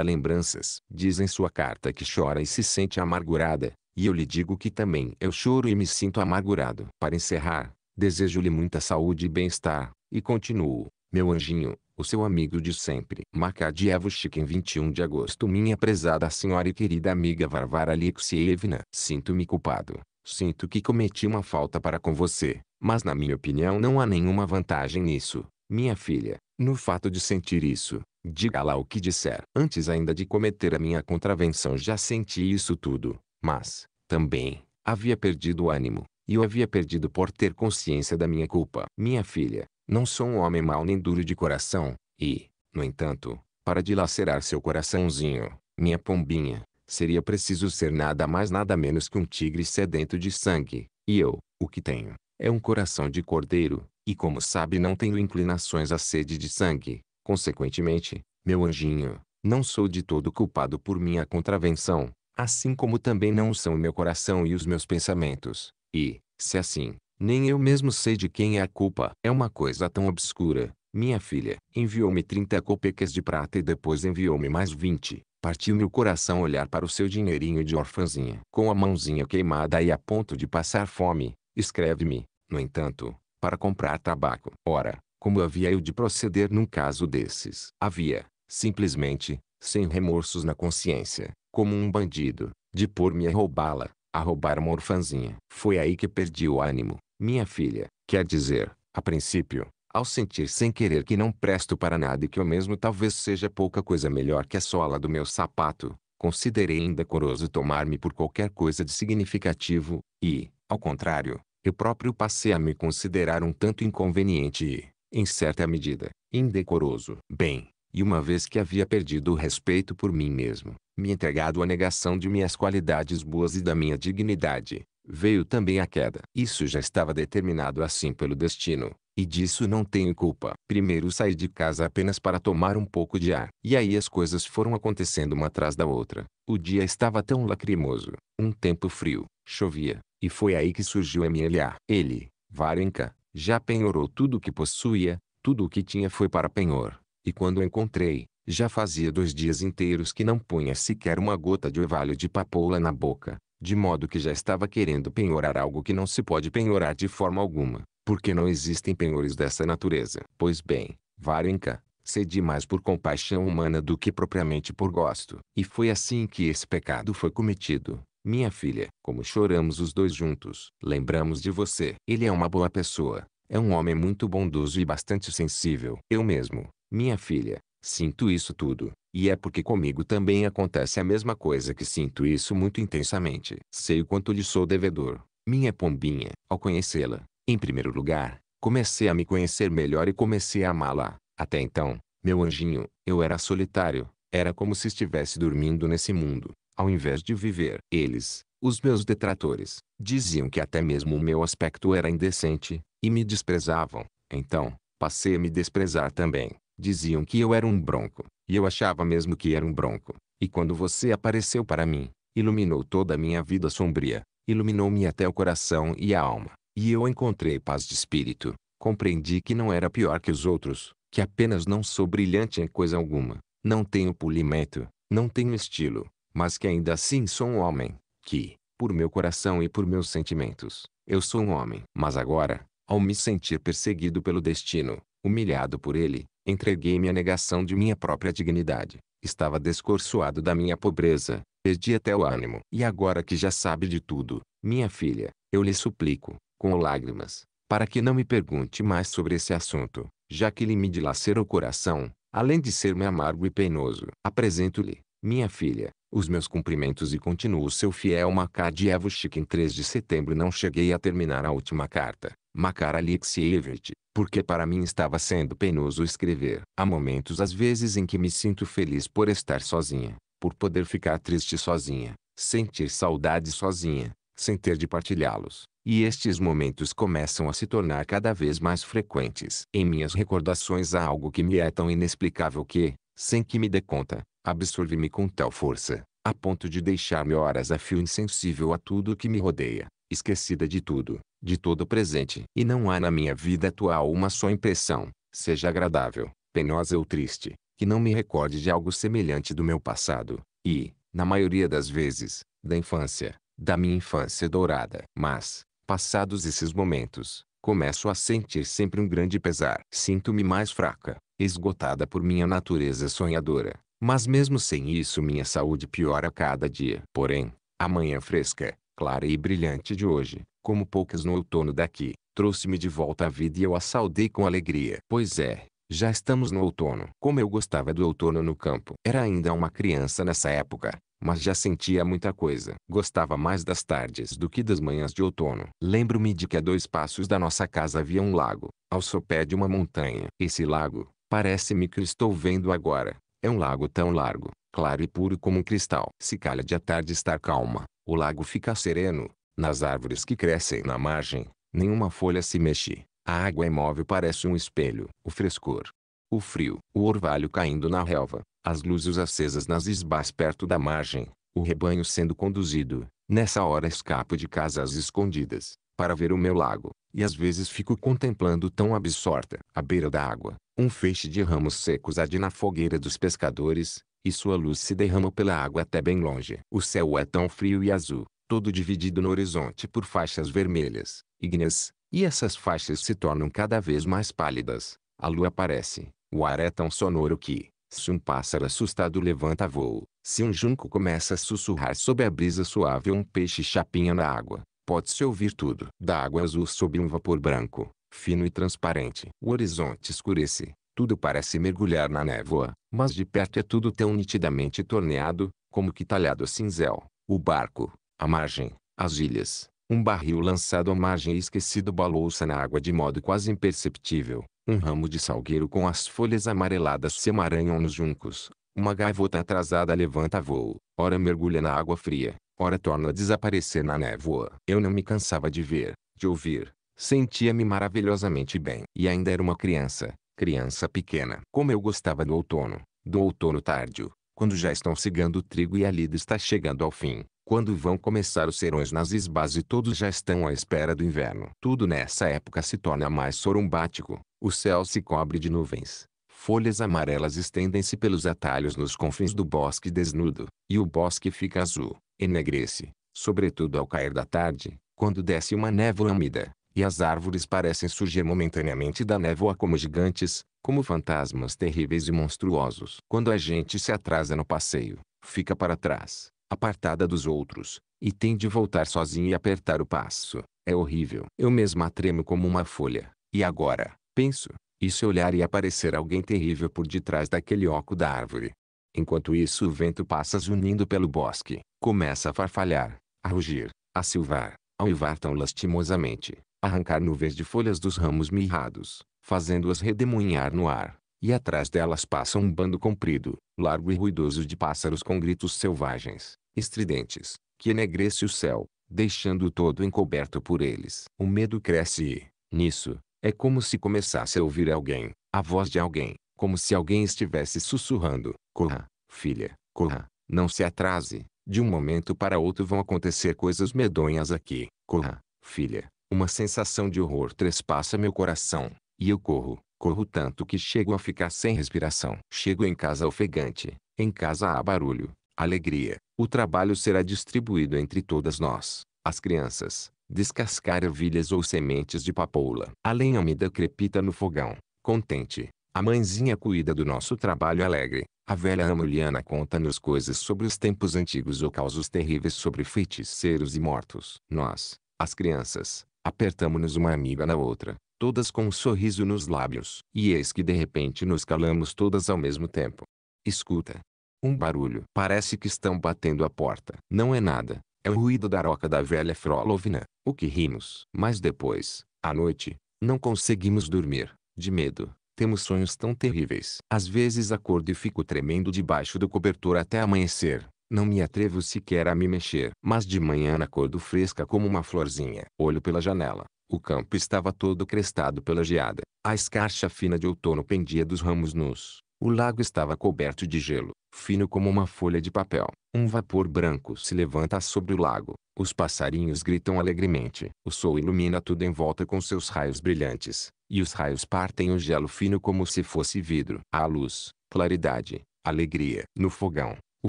lembranças. Diz em sua carta que chora e se sente amargurada, e eu lhe digo que também eu choro e me sinto amargurado. Para encerrar, Desejo-lhe muita saúde e bem-estar, e continuo, meu anjinho, o seu amigo de sempre. Makadievushik em 21 de agosto Minha prezada senhora e querida amiga Varvara Alexievna. Sinto-me culpado. Sinto que cometi uma falta para com você, mas na minha opinião não há nenhuma vantagem nisso, minha filha. No fato de sentir isso, diga lá o que disser. Antes ainda de cometer a minha contravenção já senti isso tudo, mas, também, havia perdido o ânimo e eu havia perdido por ter consciência da minha culpa. Minha filha, não sou um homem mau nem duro de coração, e, no entanto, para dilacerar seu coraçãozinho, minha pombinha, seria preciso ser nada mais nada menos que um tigre sedento de sangue, e eu, o que tenho, é um coração de cordeiro, e como sabe não tenho inclinações à sede de sangue, consequentemente, meu anjinho, não sou de todo culpado por minha contravenção, assim como também não são meu coração e os meus pensamentos. E, se assim, nem eu mesmo sei de quem é a culpa. É uma coisa tão obscura. Minha filha enviou-me 30 copeques de prata e depois enviou-me mais 20. Partiu-me o coração olhar para o seu dinheirinho de orfanzinha Com a mãozinha queimada e a ponto de passar fome, escreve-me, no entanto, para comprar tabaco. Ora, como havia eu de proceder num caso desses? Havia, simplesmente, sem remorsos na consciência, como um bandido, de pôr-me a roubá-la a roubar uma orfanzinha. Foi aí que perdi o ânimo. Minha filha, quer dizer, a princípio, ao sentir sem querer que não presto para nada e que eu mesmo talvez seja pouca coisa melhor que a sola do meu sapato, considerei indecoroso tomar-me por qualquer coisa de significativo, e, ao contrário, eu próprio passei a me considerar um tanto inconveniente e, em certa medida, indecoroso. Bem, e uma vez que havia perdido o respeito por mim mesmo, me entregado à negação de minhas qualidades boas e da minha dignidade, veio também a queda. Isso já estava determinado assim pelo destino, e disso não tenho culpa. Primeiro saí de casa apenas para tomar um pouco de ar. E aí as coisas foram acontecendo uma atrás da outra. O dia estava tão lacrimoso, um tempo frio, chovia, e foi aí que surgiu MLA. Ele, Varenka, já penhorou tudo o que possuía, tudo o que tinha foi para penhor. E quando o encontrei, já fazia dois dias inteiros que não punha sequer uma gota de orvalho de papoula na boca, de modo que já estava querendo penhorar algo que não se pode penhorar de forma alguma, porque não existem penhores dessa natureza. Pois bem, Varenka, cedi mais por compaixão humana do que propriamente por gosto. E foi assim que esse pecado foi cometido. Minha filha, como choramos os dois juntos, lembramos de você. Ele é uma boa pessoa, é um homem muito bondoso e bastante sensível. Eu mesmo, minha filha, sinto isso tudo, e é porque comigo também acontece a mesma coisa que sinto isso muito intensamente. Sei o quanto lhe sou devedor, minha pombinha. Ao conhecê-la, em primeiro lugar, comecei a me conhecer melhor e comecei a amá-la. Até então, meu anjinho, eu era solitário, era como se estivesse dormindo nesse mundo, ao invés de viver. Eles, os meus detratores, diziam que até mesmo o meu aspecto era indecente, e me desprezavam. Então, passei a me desprezar também. Diziam que eu era um bronco, e eu achava mesmo que era um bronco. E quando você apareceu para mim, iluminou toda a minha vida sombria, iluminou-me até o coração e a alma, e eu encontrei paz de espírito. Compreendi que não era pior que os outros, que apenas não sou brilhante em coisa alguma, não tenho polimento, não tenho estilo, mas que ainda assim sou um homem, que, por meu coração e por meus sentimentos, eu sou um homem. Mas agora, ao me sentir perseguido pelo destino, Humilhado por ele, entreguei-me à negação de minha própria dignidade. Estava descorçoado da minha pobreza, perdi até o ânimo. E agora que já sabe de tudo, minha filha, eu lhe suplico, com lágrimas, para que não me pergunte mais sobre esse assunto, já que ele me dilacera o coração, além de ser-me amargo e penoso. Apresento-lhe, minha filha, os meus cumprimentos e continuo seu fiel Macá de Evo Chique. Em 3 de setembro não cheguei a terminar a última carta. Makar Alexievich, porque para mim estava sendo penoso escrever. Há momentos às vezes em que me sinto feliz por estar sozinha, por poder ficar triste sozinha, sentir saudade sozinha, sem ter de partilhá-los. E estes momentos começam a se tornar cada vez mais frequentes. Em minhas recordações há algo que me é tão inexplicável que, sem que me dê conta, absorve-me com tal força, a ponto de deixar-me horas a fio insensível a tudo que me rodeia esquecida de tudo, de todo o presente. E não há na minha vida atual uma só impressão, seja agradável, penosa ou triste, que não me recorde de algo semelhante do meu passado, e, na maioria das vezes, da infância, da minha infância dourada. Mas, passados esses momentos, começo a sentir sempre um grande pesar. Sinto-me mais fraca, esgotada por minha natureza sonhadora. Mas mesmo sem isso minha saúde piora cada dia. Porém, a manhã fresca, clara e brilhante de hoje, como poucas no outono daqui, trouxe-me de volta à vida e eu a saudei com alegria. Pois é, já estamos no outono. Como eu gostava do outono no campo. Era ainda uma criança nessa época, mas já sentia muita coisa. Gostava mais das tardes do que das manhãs de outono. Lembro-me de que a dois passos da nossa casa havia um lago, ao sopé de uma montanha. Esse lago, parece-me que estou vendo agora, é um lago tão largo, claro e puro como um cristal. Se calha de a tarde estar calma, o lago fica sereno, nas árvores que crescem na margem, nenhuma folha se mexe, a água imóvel é parece um espelho, o frescor. O frio, o orvalho caindo na relva, as luzes acesas nas esbás perto da margem, o rebanho sendo conduzido, nessa hora escapo de casa às escondidas, para ver o meu lago, e às vezes fico contemplando tão absorta, à beira da água, um feixe de ramos secos arde na fogueira dos pescadores, e sua luz se derrama pela água até bem longe. O céu é tão frio e azul, todo dividido no horizonte por faixas vermelhas, ígneas, e essas faixas se tornam cada vez mais pálidas. A lua aparece, o ar é tão sonoro que, se um pássaro assustado levanta voo, se um junco começa a sussurrar sob a brisa suave ou um peixe chapinha na água, pode-se ouvir tudo. Da água azul sob um vapor branco, fino e transparente. O horizonte escurece, tudo parece mergulhar na névoa, mas de perto é tudo tão nitidamente torneado, como que talhado a cinzel. O barco, a margem, as ilhas, um barril lançado à margem e esquecido balouça na água de modo quase imperceptível. Um ramo de salgueiro com as folhas amareladas se emaranham nos juncos. Uma gaivota atrasada levanta voo, ora mergulha na água fria, ora torna a desaparecer na névoa. Eu não me cansava de ver, de ouvir. Sentia-me maravilhosamente bem. E ainda era uma criança. Criança pequena. Como eu gostava do outono, do outono tardio, quando já estão cegando o trigo e a lida está chegando ao fim, quando vão começar os serões nas esbás e todos já estão à espera do inverno. Tudo nessa época se torna mais sorumbático, o céu se cobre de nuvens, folhas amarelas estendem-se pelos atalhos nos confins do bosque desnudo, e o bosque fica azul, enegrece, sobretudo ao cair da tarde, quando desce uma névoa úmida, e as árvores parecem surgir momentaneamente da névoa como gigantes, como fantasmas terríveis e monstruosos. Quando a gente se atrasa no passeio, fica para trás, apartada dos outros, e tem de voltar sozinho e apertar o passo. É horrível. Eu mesma tremo como uma folha. E agora, penso, e se olhar e aparecer alguém terrível por detrás daquele oco da árvore? Enquanto isso o vento passa zunindo pelo bosque, começa a farfalhar, a rugir, a silvar, a uivar tão lastimosamente, arrancar nuvens de folhas dos ramos mirrados, fazendo-as redemoinhar no ar, e atrás delas passa um bando comprido, largo e ruidoso de pássaros com gritos selvagens, estridentes, que enegrece o céu, deixando-o todo encoberto por eles. O medo cresce e, nisso, é como se começasse a ouvir alguém, a voz de alguém, como se alguém estivesse sussurrando: Corra, filha, corra, não se atrase, de um momento para outro vão acontecer coisas medonhas aqui, corra, filha, uma sensação de horror trespassa meu coração, e eu corro, corro tanto que chego a ficar sem respiração. Chego em casa ofegante, em casa há barulho, alegria. O trabalho será distribuído entre todas nós, as crianças, descascar ervilhas ou sementes de papoula. A lenha úmida crepita no fogão, contente. A mãezinha cuida do nosso trabalho alegre. A velha Amuliana conta-nos coisas sobre os tempos antigos ou causos terríveis sobre feiticeiros e mortos. Nós, as crianças, Apertamos-nos uma amiga na outra, todas com um sorriso nos lábios. E eis que de repente nos calamos todas ao mesmo tempo. Escuta. Um barulho. Parece que estão batendo a porta. Não é nada. É o ruído da roca da velha Frolovna. O que rimos. Mas depois, à noite, não conseguimos dormir. De medo. Temos sonhos tão terríveis. Às vezes acordo e fico tremendo debaixo do cobertor até amanhecer. Não me atrevo sequer a me mexer. Mas de manhã acordo fresca como uma florzinha. Olho pela janela. O campo estava todo crestado pela geada. A escarcha fina de outono pendia dos ramos nus. O lago estava coberto de gelo, fino como uma folha de papel. Um vapor branco se levanta sobre o lago. Os passarinhos gritam alegremente. O sol ilumina tudo em volta com seus raios brilhantes, e os raios partem o gelo fino como se fosse vidro. Há luz, claridade, alegria. No fogão, o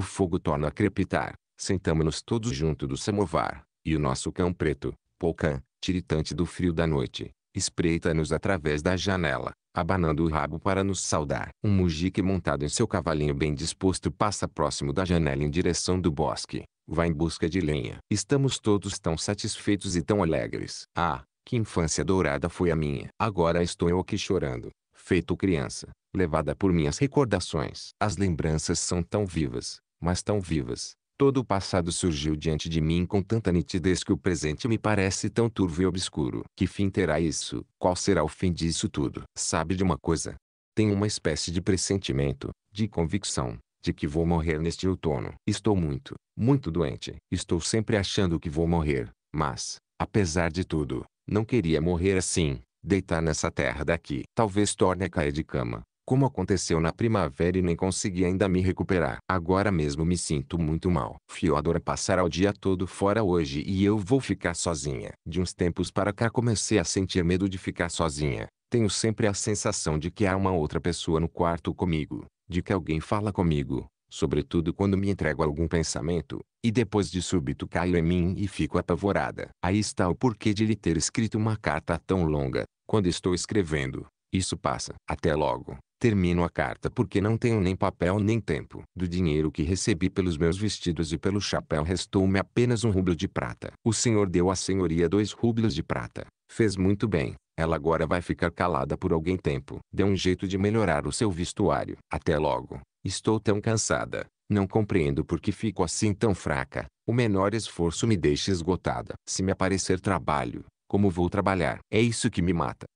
fogo torna a crepitar. Sentamo-nos todos junto do samovar. E o nosso cão preto, Poucan, tiritante do frio da noite, espreita-nos através da janela, abanando o rabo para nos saudar. Um mujique montado em seu cavalinho bem disposto passa próximo da janela em direção do bosque. Vai em busca de lenha. Estamos todos tão satisfeitos e tão alegres. Ah, que infância dourada foi a minha. Agora estou eu aqui chorando, feito criança, levada por minhas recordações. As lembranças são tão vivas, mas tão vivas. Todo o passado surgiu diante de mim com tanta nitidez que o presente me parece tão turvo e obscuro. Que fim terá isso? Qual será o fim disso tudo? Sabe de uma coisa? Tenho uma espécie de pressentimento, de convicção, de que vou morrer neste outono. Estou muito, muito doente. Estou sempre achando que vou morrer, mas, apesar de tudo, não queria morrer assim, deitar nessa terra daqui. Talvez torne a cair de cama, como aconteceu na primavera e nem consegui ainda me recuperar. Agora mesmo me sinto muito mal. Fiodora passará o dia todo fora hoje e eu vou ficar sozinha. De uns tempos para cá comecei a sentir medo de ficar sozinha. Tenho sempre a sensação de que há uma outra pessoa no quarto comigo, de que alguém fala comigo, sobretudo quando me entrego algum pensamento, e depois de súbito caio em mim e fico apavorada. Aí está o porquê de lhe ter escrito uma carta tão longa, quando estou escrevendo. Isso passa. Até logo. Termino a carta porque não tenho nem papel nem tempo. Do dinheiro que recebi pelos meus vestidos e pelo chapéu restou-me apenas um rublo de prata. O senhor deu à senhoria dois rublos de prata. Fez muito bem. Ela agora vai ficar calada por algum tempo. Dê um jeito de melhorar o seu vestuário. Até logo. Estou tão cansada. Não compreendo por que fico assim tão fraca. O menor esforço me deixa esgotada. Se me aparecer trabalho, como vou trabalhar? É isso que me mata.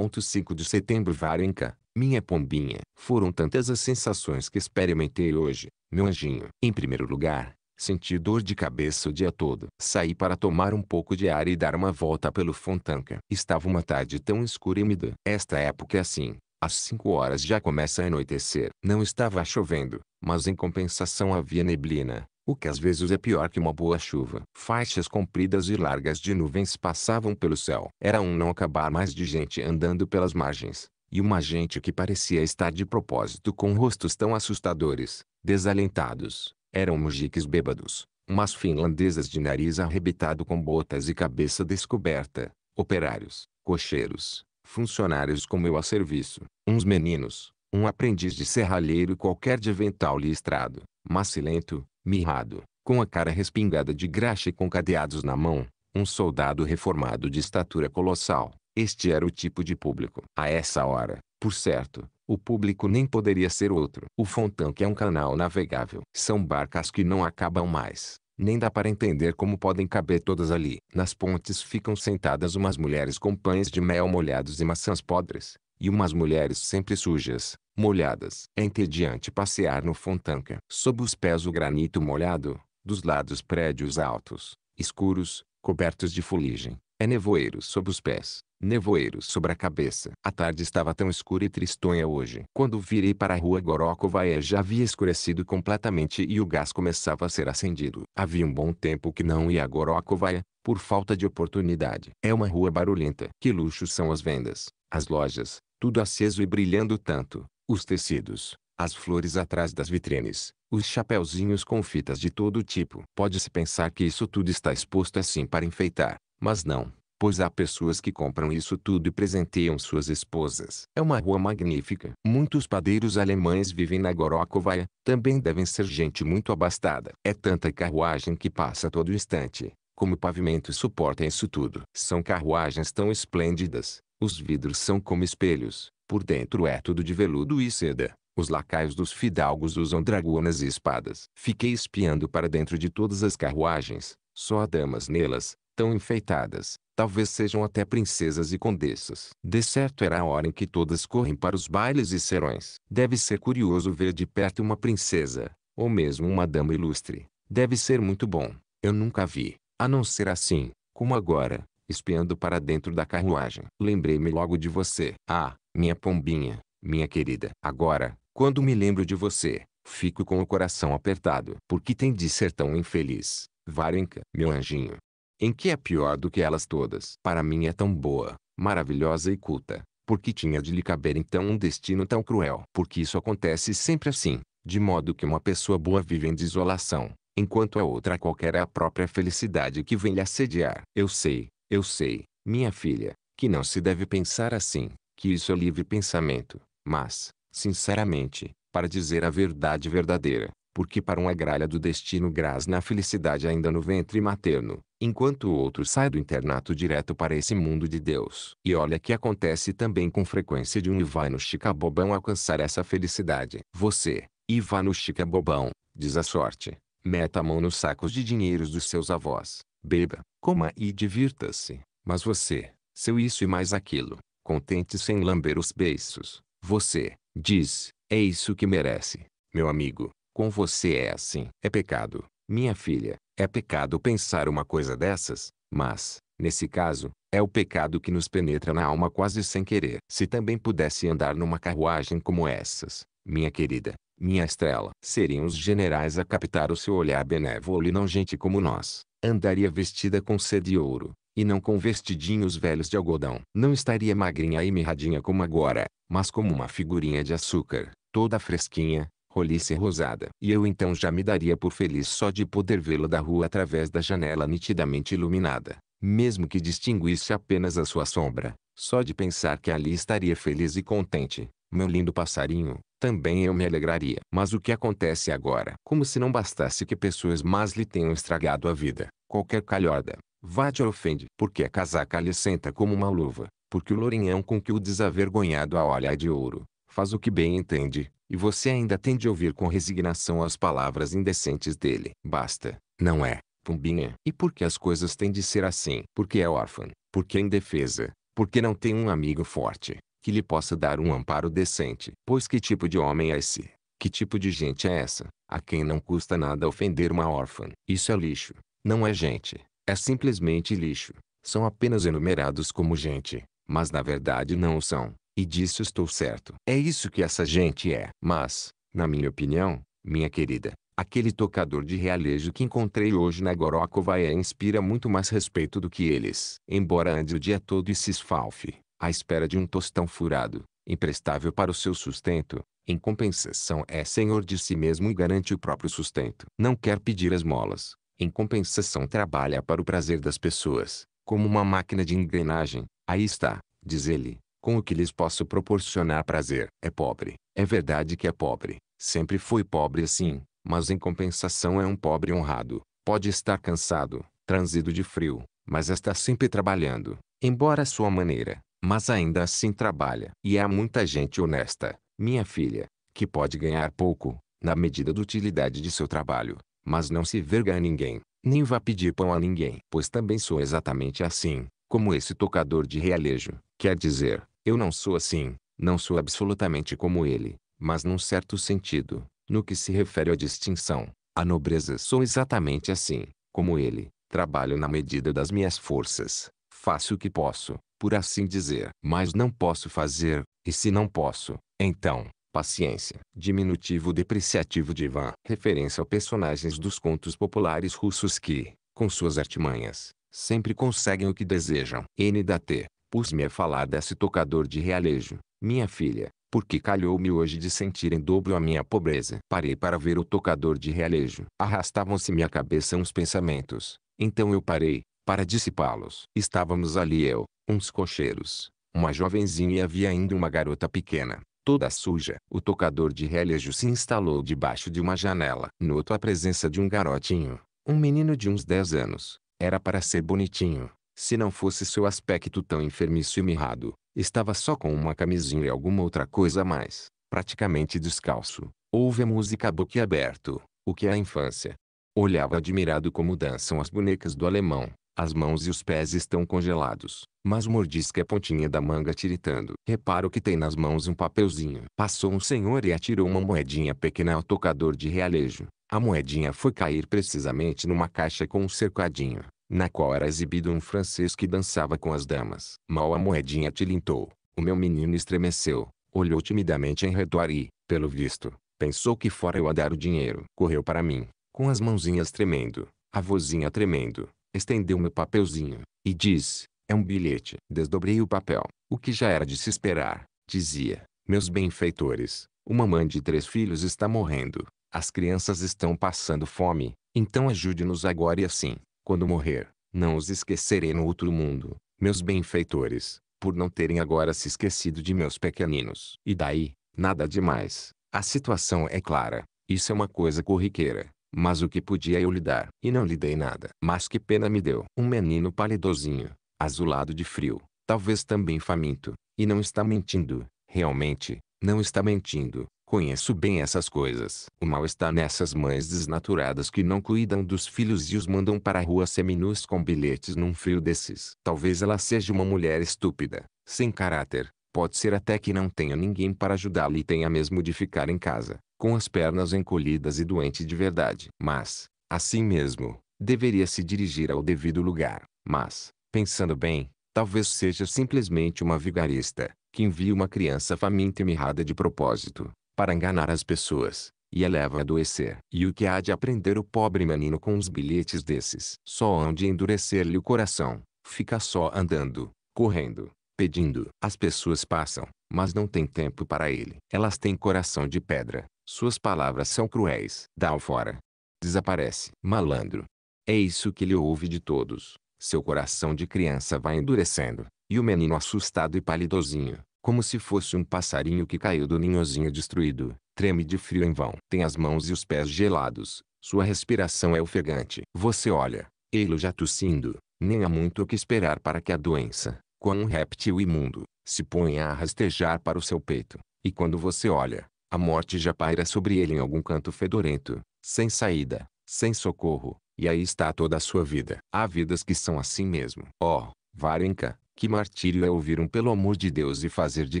5 de setembro Varenka, minha pombinha, foram tantas as sensações que experimentei hoje, meu anjinho. Em primeiro lugar, senti dor de cabeça o dia todo. Saí para tomar um pouco de ar e dar uma volta pelo Fontanca. Estava uma tarde tão escura e úmida. Esta época é assim. Às 5 horas já começa a anoitecer. Não estava chovendo, mas em compensação havia neblina, o que às vezes é pior que uma boa chuva. Faixas compridas e largas de nuvens passavam pelo céu. Era um não acabar mais de gente andando pelas margens. E uma gente que parecia estar de propósito com rostos tão assustadores, desalentados, eram mujiques bêbados, umas finlandesas de nariz arrebitado com botas e cabeça descoberta, operários, cocheiros, funcionários como eu a serviço, uns meninos, um aprendiz de serralheiro e qualquer de avental listrado, macilento, mirrado, com a cara respingada de graxa e com cadeados na mão, um soldado reformado de estatura colossal, este era o tipo de público. A essa hora, por certo, o público nem poderia ser outro. O Fontanque é um canal navegável. São barcas que não acabam mais. Nem dá para entender como podem caber todas ali. Nas pontes ficam sentadas umas mulheres com pães de mel molhados e maçãs podres. E umas mulheres sempre sujas, molhadas. É entediante passear no Fontanca. Sob os pés o granito molhado, dos lados prédios altos, escuros, cobertos de fuligem. É nevoeiro sob os pés. Nevoeiro sobre a cabeça. A tarde estava tão escura e tristonha hoje. Quando virei para a rua Gorokovaé eh, já havia escurecido completamente e o gás começava a ser acendido. Havia um bom tempo que não ia a Gorokovaé, eh, por falta de oportunidade. É uma rua barulhenta. Que luxo são as vendas, as lojas, tudo aceso e brilhando tanto. Os tecidos, as flores atrás das vitrines, os chapéuzinhos com fitas de todo tipo. Pode-se pensar que isso tudo está exposto assim para enfeitar, mas não pois há pessoas que compram isso tudo e presenteiam suas esposas. É uma rua magnífica. Muitos padeiros alemães vivem na Gorokovaya, também devem ser gente muito abastada. É tanta carruagem que passa a todo instante, como o pavimento suporta isso tudo. São carruagens tão esplêndidas, os vidros são como espelhos, por dentro é tudo de veludo e seda. Os lacaios dos fidalgos usam dragonas e espadas. Fiquei espiando para dentro de todas as carruagens, só há damas nelas, tão enfeitadas, talvez sejam até princesas e condessas. De certo era a hora em que todas correm para os bailes e serões. Deve ser curioso ver de perto uma princesa, ou mesmo uma dama ilustre. Deve ser muito bom. Eu nunca vi, a não ser assim, como agora, espiando para dentro da carruagem. Lembrei-me logo de você. Ah, minha pombinha, minha querida. Agora, quando me lembro de você, fico com o coração apertado. Por que tem de ser tão infeliz? Varenka, meu anjinho, em que é pior do que elas todas. Para mim é tão boa, maravilhosa e culta, porque tinha de lhe caber então um destino tão cruel. Porque isso acontece sempre assim, de modo que uma pessoa boa vive em desolação, enquanto a outra qualquer é a própria felicidade que vem lhe assediar. Eu sei, eu sei, minha filha, que não se deve pensar assim, que isso é livre pensamento, mas, sinceramente, para dizer a verdade verdadeira, porque para um agralha gralha do destino graz na felicidade ainda no ventre materno, enquanto o outro sai do internato direto para esse mundo de Deus. E olha que acontece também com frequência de um Ivano Chicabobão alcançar essa felicidade. Você, Ivano Chicabobão, diz a sorte, meta a mão nos sacos de dinheiros dos seus avós, beba, coma e divirta-se. Mas você, seu isso e mais aquilo, contente-se em lamber os beiços. Você, diz, é isso que merece, meu amigo. Com você é assim. É pecado, minha filha. É pecado pensar uma coisa dessas, mas, nesse caso, é o pecado que nos penetra na alma quase sem querer. Se também pudesse andar numa carruagem como essas, minha querida, minha estrela, seriam os generais a captar o seu olhar benévolo e não gente como nós. Andaria vestida com sede de ouro, e não com vestidinhos velhos de algodão. Não estaria magrinha e mirradinha como agora, mas como uma figurinha de açúcar, toda fresquinha, polícia rosada. E eu então já me daria por feliz só de poder vê-lo da rua através da janela nitidamente iluminada, mesmo que distinguisse apenas a sua sombra. Só de pensar que ali estaria feliz e contente, meu lindo passarinho, também eu me alegraria. Mas o que acontece agora? Como se não bastasse que pessoas más lhe tenham estragado a vida, qualquer calhorda, vá te ofende, porque a casaca lhe senta como uma luva, porque o lourinhão com que o desavergonhado a olha é de ouro, faz o que bem entende, e você ainda tem de ouvir com resignação as palavras indecentes dele. Basta, não é, Pumbinha? E por que as coisas têm de ser assim? Porque é órfã, porque é indefesa, porque não tem um amigo forte, que lhe possa dar um amparo decente. Pois que tipo de homem é esse? Que tipo de gente é essa? A quem não custa nada ofender uma órfã. Isso é lixo. Não é gente. É simplesmente lixo. São apenas enumerados como gente, mas na verdade não o são. E disso estou certo. É isso que essa gente é. Mas, na minha opinião, minha querida, aquele tocador de realejo que encontrei hoje na Gorokovaia inspira muito mais respeito do que eles. Embora ande o dia todo e se esfalfe, à espera de um tostão furado, imprestável para o seu sustento, em compensação é senhor de si mesmo e garante o próprio sustento. Não quer pedir as molas. Em compensação trabalha para o prazer das pessoas, como uma máquina de engrenagem. Aí está, diz ele, com o que lhes posso proporcionar prazer. É pobre. É verdade que é pobre. Sempre foi pobre assim, mas em compensação é um pobre honrado. Pode estar cansado, transido de frio, mas está sempre trabalhando, embora à sua maneira, mas ainda assim trabalha. E há muita gente honesta, minha filha, que pode ganhar pouco, na medida da utilidade de seu trabalho, mas não se verga a ninguém, nem vá pedir pão a ninguém, pois também sou exatamente assim, como esse tocador de realejo. Quer dizer, eu não sou assim, não sou absolutamente como ele, mas num certo sentido, no que se refere à distinção, à nobreza sou exatamente assim, como ele, trabalho na medida das minhas forças, faço o que posso, por assim dizer, mas não posso fazer, e se não posso, então, paciência. Diminutivo depreciativo de Ivan. Referência a personagens dos contos populares russos que, com suas artimanhas, sempre conseguem o que desejam. N T. Pus-me a falar desse tocador de realejo, minha filha, porque calhou-me hoje de sentir em dobro a minha pobreza. Parei para ver o tocador de realejo. Arrastavam-se minha cabeça uns pensamentos, então eu parei, para dissipá-los. Estávamos ali eu, uns cocheiros, uma jovenzinha e havia ainda uma garota pequena, toda suja. O tocador de realejo se instalou debaixo de uma janela. Noto a presença de um garotinho, um menino de uns 10 anos. Era para ser bonitinho, se não fosse seu aspecto tão enfermiço e mirrado, estava só com uma camisinha e alguma outra coisa a mais, praticamente descalço. Houve a música boquiaberto, o que é a infância. Olhava admirado como dançam as bonecas do alemão. As mãos e os pés estão congelados, mas mordisca a pontinha da manga tiritando. Reparo que tem nas mãos um papelzinho. Passou um senhor e atirou uma moedinha pequena ao tocador de realejo. A moedinha foi cair precisamente numa caixa com um cercadinho na qual era exibido um francês que dançava com as damas. Mal a moedinha tilintou, o meu menino estremeceu, olhou timidamente em redor e, pelo visto, pensou que fora eu a dar o dinheiro. Correu para mim, com as mãozinhas tremendo, a vozinha tremendo, estendeu meu papelzinho, e diz, é um bilhete. Desdobrei o papel, o que já era de se esperar, dizia, meus benfeitores, uma mãe de três filhos está morrendo, as crianças estão passando fome, então ajude-nos agora e assim, quando morrer, não os esquecerei no outro mundo, meus benfeitores, por não terem agora se esquecido de meus pequeninos. E daí, nada demais. A situação é clara. Isso é uma coisa corriqueira. Mas o que podia eu lhe dar? E não lhe dei nada. Mas que pena me deu. Um menino palidozinho, azulado de frio, talvez também faminto. E não está mentindo. Realmente, não está mentindo. Conheço bem essas coisas. O mal está nessas mães desnaturadas que não cuidam dos filhos e os mandam para a rua seminus com bilhetes num frio desses. Talvez ela seja uma mulher estúpida, sem caráter. Pode ser até que não tenha ninguém para ajudá-la e tenha mesmo de ficar em casa, com as pernas encolhidas e doente de verdade. Mas, assim mesmo, deveria se dirigir ao devido lugar. Mas, pensando bem, talvez seja simplesmente uma vigarista, que envia uma criança faminta e mirrada de propósito, para enganar as pessoas, e a leva a adoecer. E o que há de aprender o pobre menino com uns bilhetes desses? Só hão de endurecer-lhe o coração, fica só andando, correndo, pedindo. As pessoas passam, mas não tem tempo para ele. Elas têm coração de pedra, suas palavras são cruéis. Dá-o fora. Desaparece. Malandro. É isso que ele ouve de todos. Seu coração de criança vai endurecendo, e o menino assustado e palidozinho, como se fosse um passarinho que caiu do ninhozinho destruído, treme de frio em vão. Tem as mãos e os pés gelados, sua respiração é ofegante. Você olha, ele já tossindo, nem há muito o que esperar para que a doença, quão um réptil imundo, se ponha a rastejar para o seu peito. E quando você olha, a morte já paira sobre ele em algum canto fedorento, sem saída, sem socorro, e aí está toda a sua vida. Há vidas que são assim mesmo. Oh, Varenka, que martírio é ouvir um pelo amor de Deus e fazer de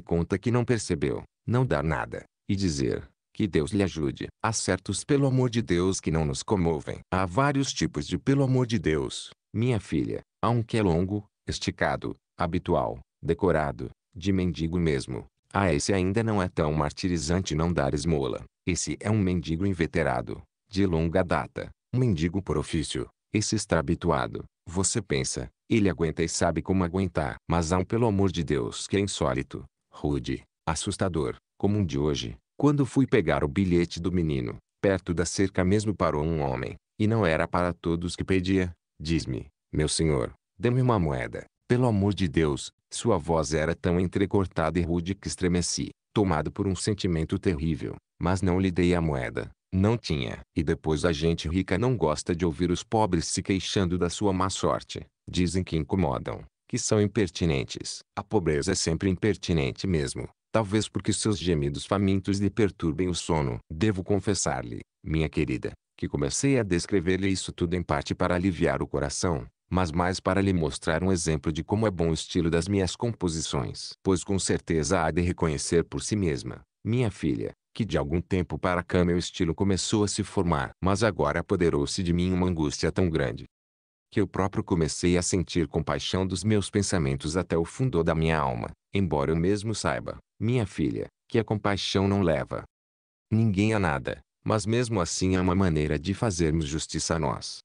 conta que não percebeu, não dar nada, e dizer, que Deus lhe ajude. Há certos pelo amor de Deus que não nos comovem. Há vários tipos de pelo amor de Deus, minha filha. Há um que é longo, esticado, habitual, decorado, de mendigo mesmo. Ah, esse ainda não é tão martirizante não dar esmola. Esse é um mendigo inveterado, de longa data, um mendigo por ofício. Esse está habituado. Você pensa, ele aguenta e sabe como aguentar. Mas há um pelo amor de Deus que é insólito, rude, assustador, como um de hoje. Quando fui pegar o bilhete do menino, perto da cerca mesmo parou um homem, e não era para todos que pedia. Diz-me, meu senhor, dê-me uma moeda. Pelo amor de Deus, sua voz era tão entrecortada e rude que estremeci, tomado por um sentimento terrível. Mas não lhe dei a moeda. Não tinha. E depois a gente rica não gosta de ouvir os pobres se queixando da sua má sorte. Dizem que incomodam, que são impertinentes. A pobreza é sempre impertinente mesmo, talvez porque seus gemidos famintos lhe perturbem o sono. Devo confessar-lhe, minha querida, que comecei a descrever-lhe isso tudo em parte para aliviar o coração, mas mais para lhe mostrar um exemplo de como é bom o estilo das minhas composições. Pois com certeza há de reconhecer por si mesma, minha filha, que de algum tempo para cá meu estilo começou a se formar. Mas agora apoderou-se de mim uma angústia tão grande, que eu próprio comecei a sentir compaixão dos meus pensamentos até o fundo da minha alma, embora eu mesmo saiba, minha filha, que a compaixão não leva ninguém a nada, mas mesmo assim é uma maneira de fazermos justiça a nós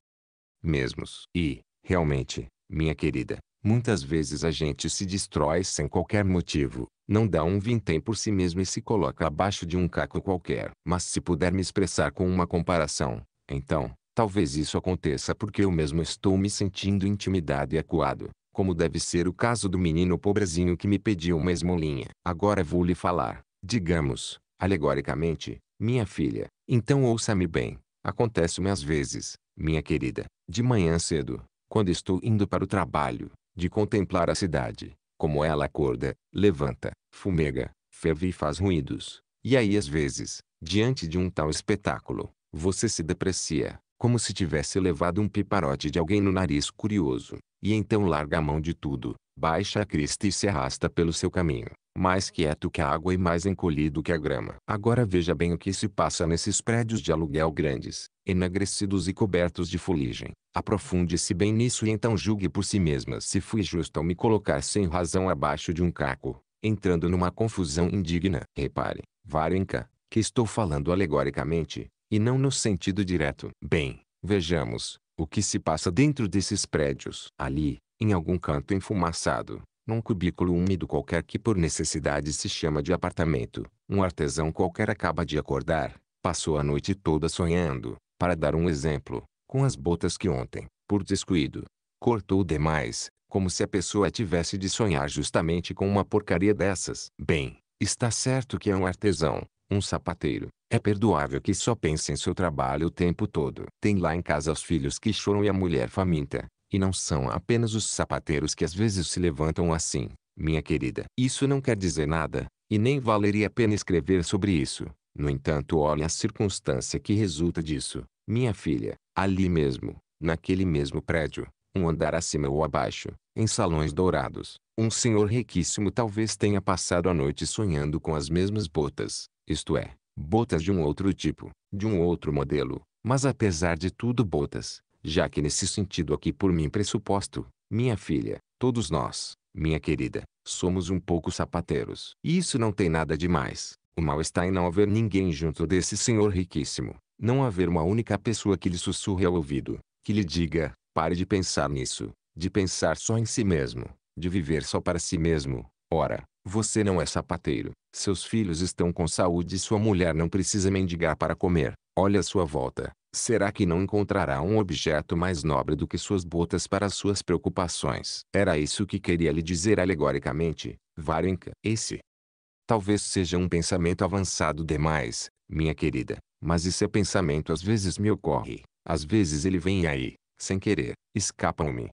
mesmos. E, realmente, minha querida, muitas vezes a gente se destrói sem qualquer motivo, não dá um vintém por si mesmo e se coloca abaixo de um caco qualquer. Mas se puder me expressar com uma comparação, então, Talvez isso aconteça porque eu mesmo estou me sentindo intimidado e acuado, como deve ser o caso do menino pobrezinho que me pediu uma esmolinha. Agora vou lhe falar, digamos, alegoricamente, minha filha, então ouça-me bem. Acontece-me às vezes, minha querida, de manhã cedo, quando estou indo para o trabalho, de contemplar a cidade, como ela acorda, levanta, fumega, ferve e faz ruídos. E aí às vezes, diante de um tal espetáculo, você se deprecia, como se tivesse levado um piparote de alguém no nariz curioso, e então larga a mão de tudo, baixa a crista e se arrasta pelo seu caminho, mais quieto que a água e mais encolhido que a grama. Agora veja bem o que se passa nesses prédios de aluguel grandes, enagrecidos e cobertos de fuligem. Aprofunde-se bem nisso e então julgue por si mesma se fui justo ao me colocar sem razão abaixo de um caco, entrando numa confusão indigna. Repare, Varenka, que estou falando alegoricamente, e não no sentido direto. Bem, vejamos o que se passa dentro desses prédios. Ali, em algum canto enfumaçado, num cubículo úmido qualquer que por necessidade se chama de apartamento, um artesão qualquer acaba de acordar, passou a noite toda sonhando, para dar um exemplo, com as botas que ontem, por descuido, cortou demais, como se a pessoa tivesse de sonhar justamente com uma porcaria dessas. Bem, está certo que é um artesão, um sapateiro. É perdoável que só pense em seu trabalho o tempo todo. Tem lá em casa os filhos que choram e a mulher faminta. E não são apenas os sapateiros que às vezes se levantam assim, minha querida. Isso não quer dizer nada, e nem valeria a pena escrever sobre isso. No entanto, olhe a circunstância que resulta disso. Minha filha, ali mesmo, naquele mesmo prédio, um andar acima ou abaixo, em salões dourados, um senhor riquíssimo talvez tenha passado a noite sonhando com as mesmas botas, isto é, botas de um outro tipo, de um outro modelo, mas apesar de tudo botas, já que nesse sentido aqui por mim pressuposto, minha filha, todos nós, minha querida, somos um pouco sapateiros. E isso não tem nada de mais. O mal está em não haver ninguém junto desse senhor riquíssimo, não haver uma única pessoa que lhe sussurre ao ouvido, que lhe diga, pare de pensar nisso, de pensar só em si mesmo, de viver só para si mesmo, Ora, você não é sapateiro, seus filhos estão com saúde e sua mulher não precisa mendigar para comer. Olhe à sua volta. Será que não encontrará um objeto mais nobre do que suas botas para suas preocupações? Era isso que queria lhe dizer alegoricamente, Varenka. Esse talvez seja um pensamento avançado demais, minha querida, mas esse pensamento às vezes me ocorre. Às vezes ele vem aí, sem querer, escapam-me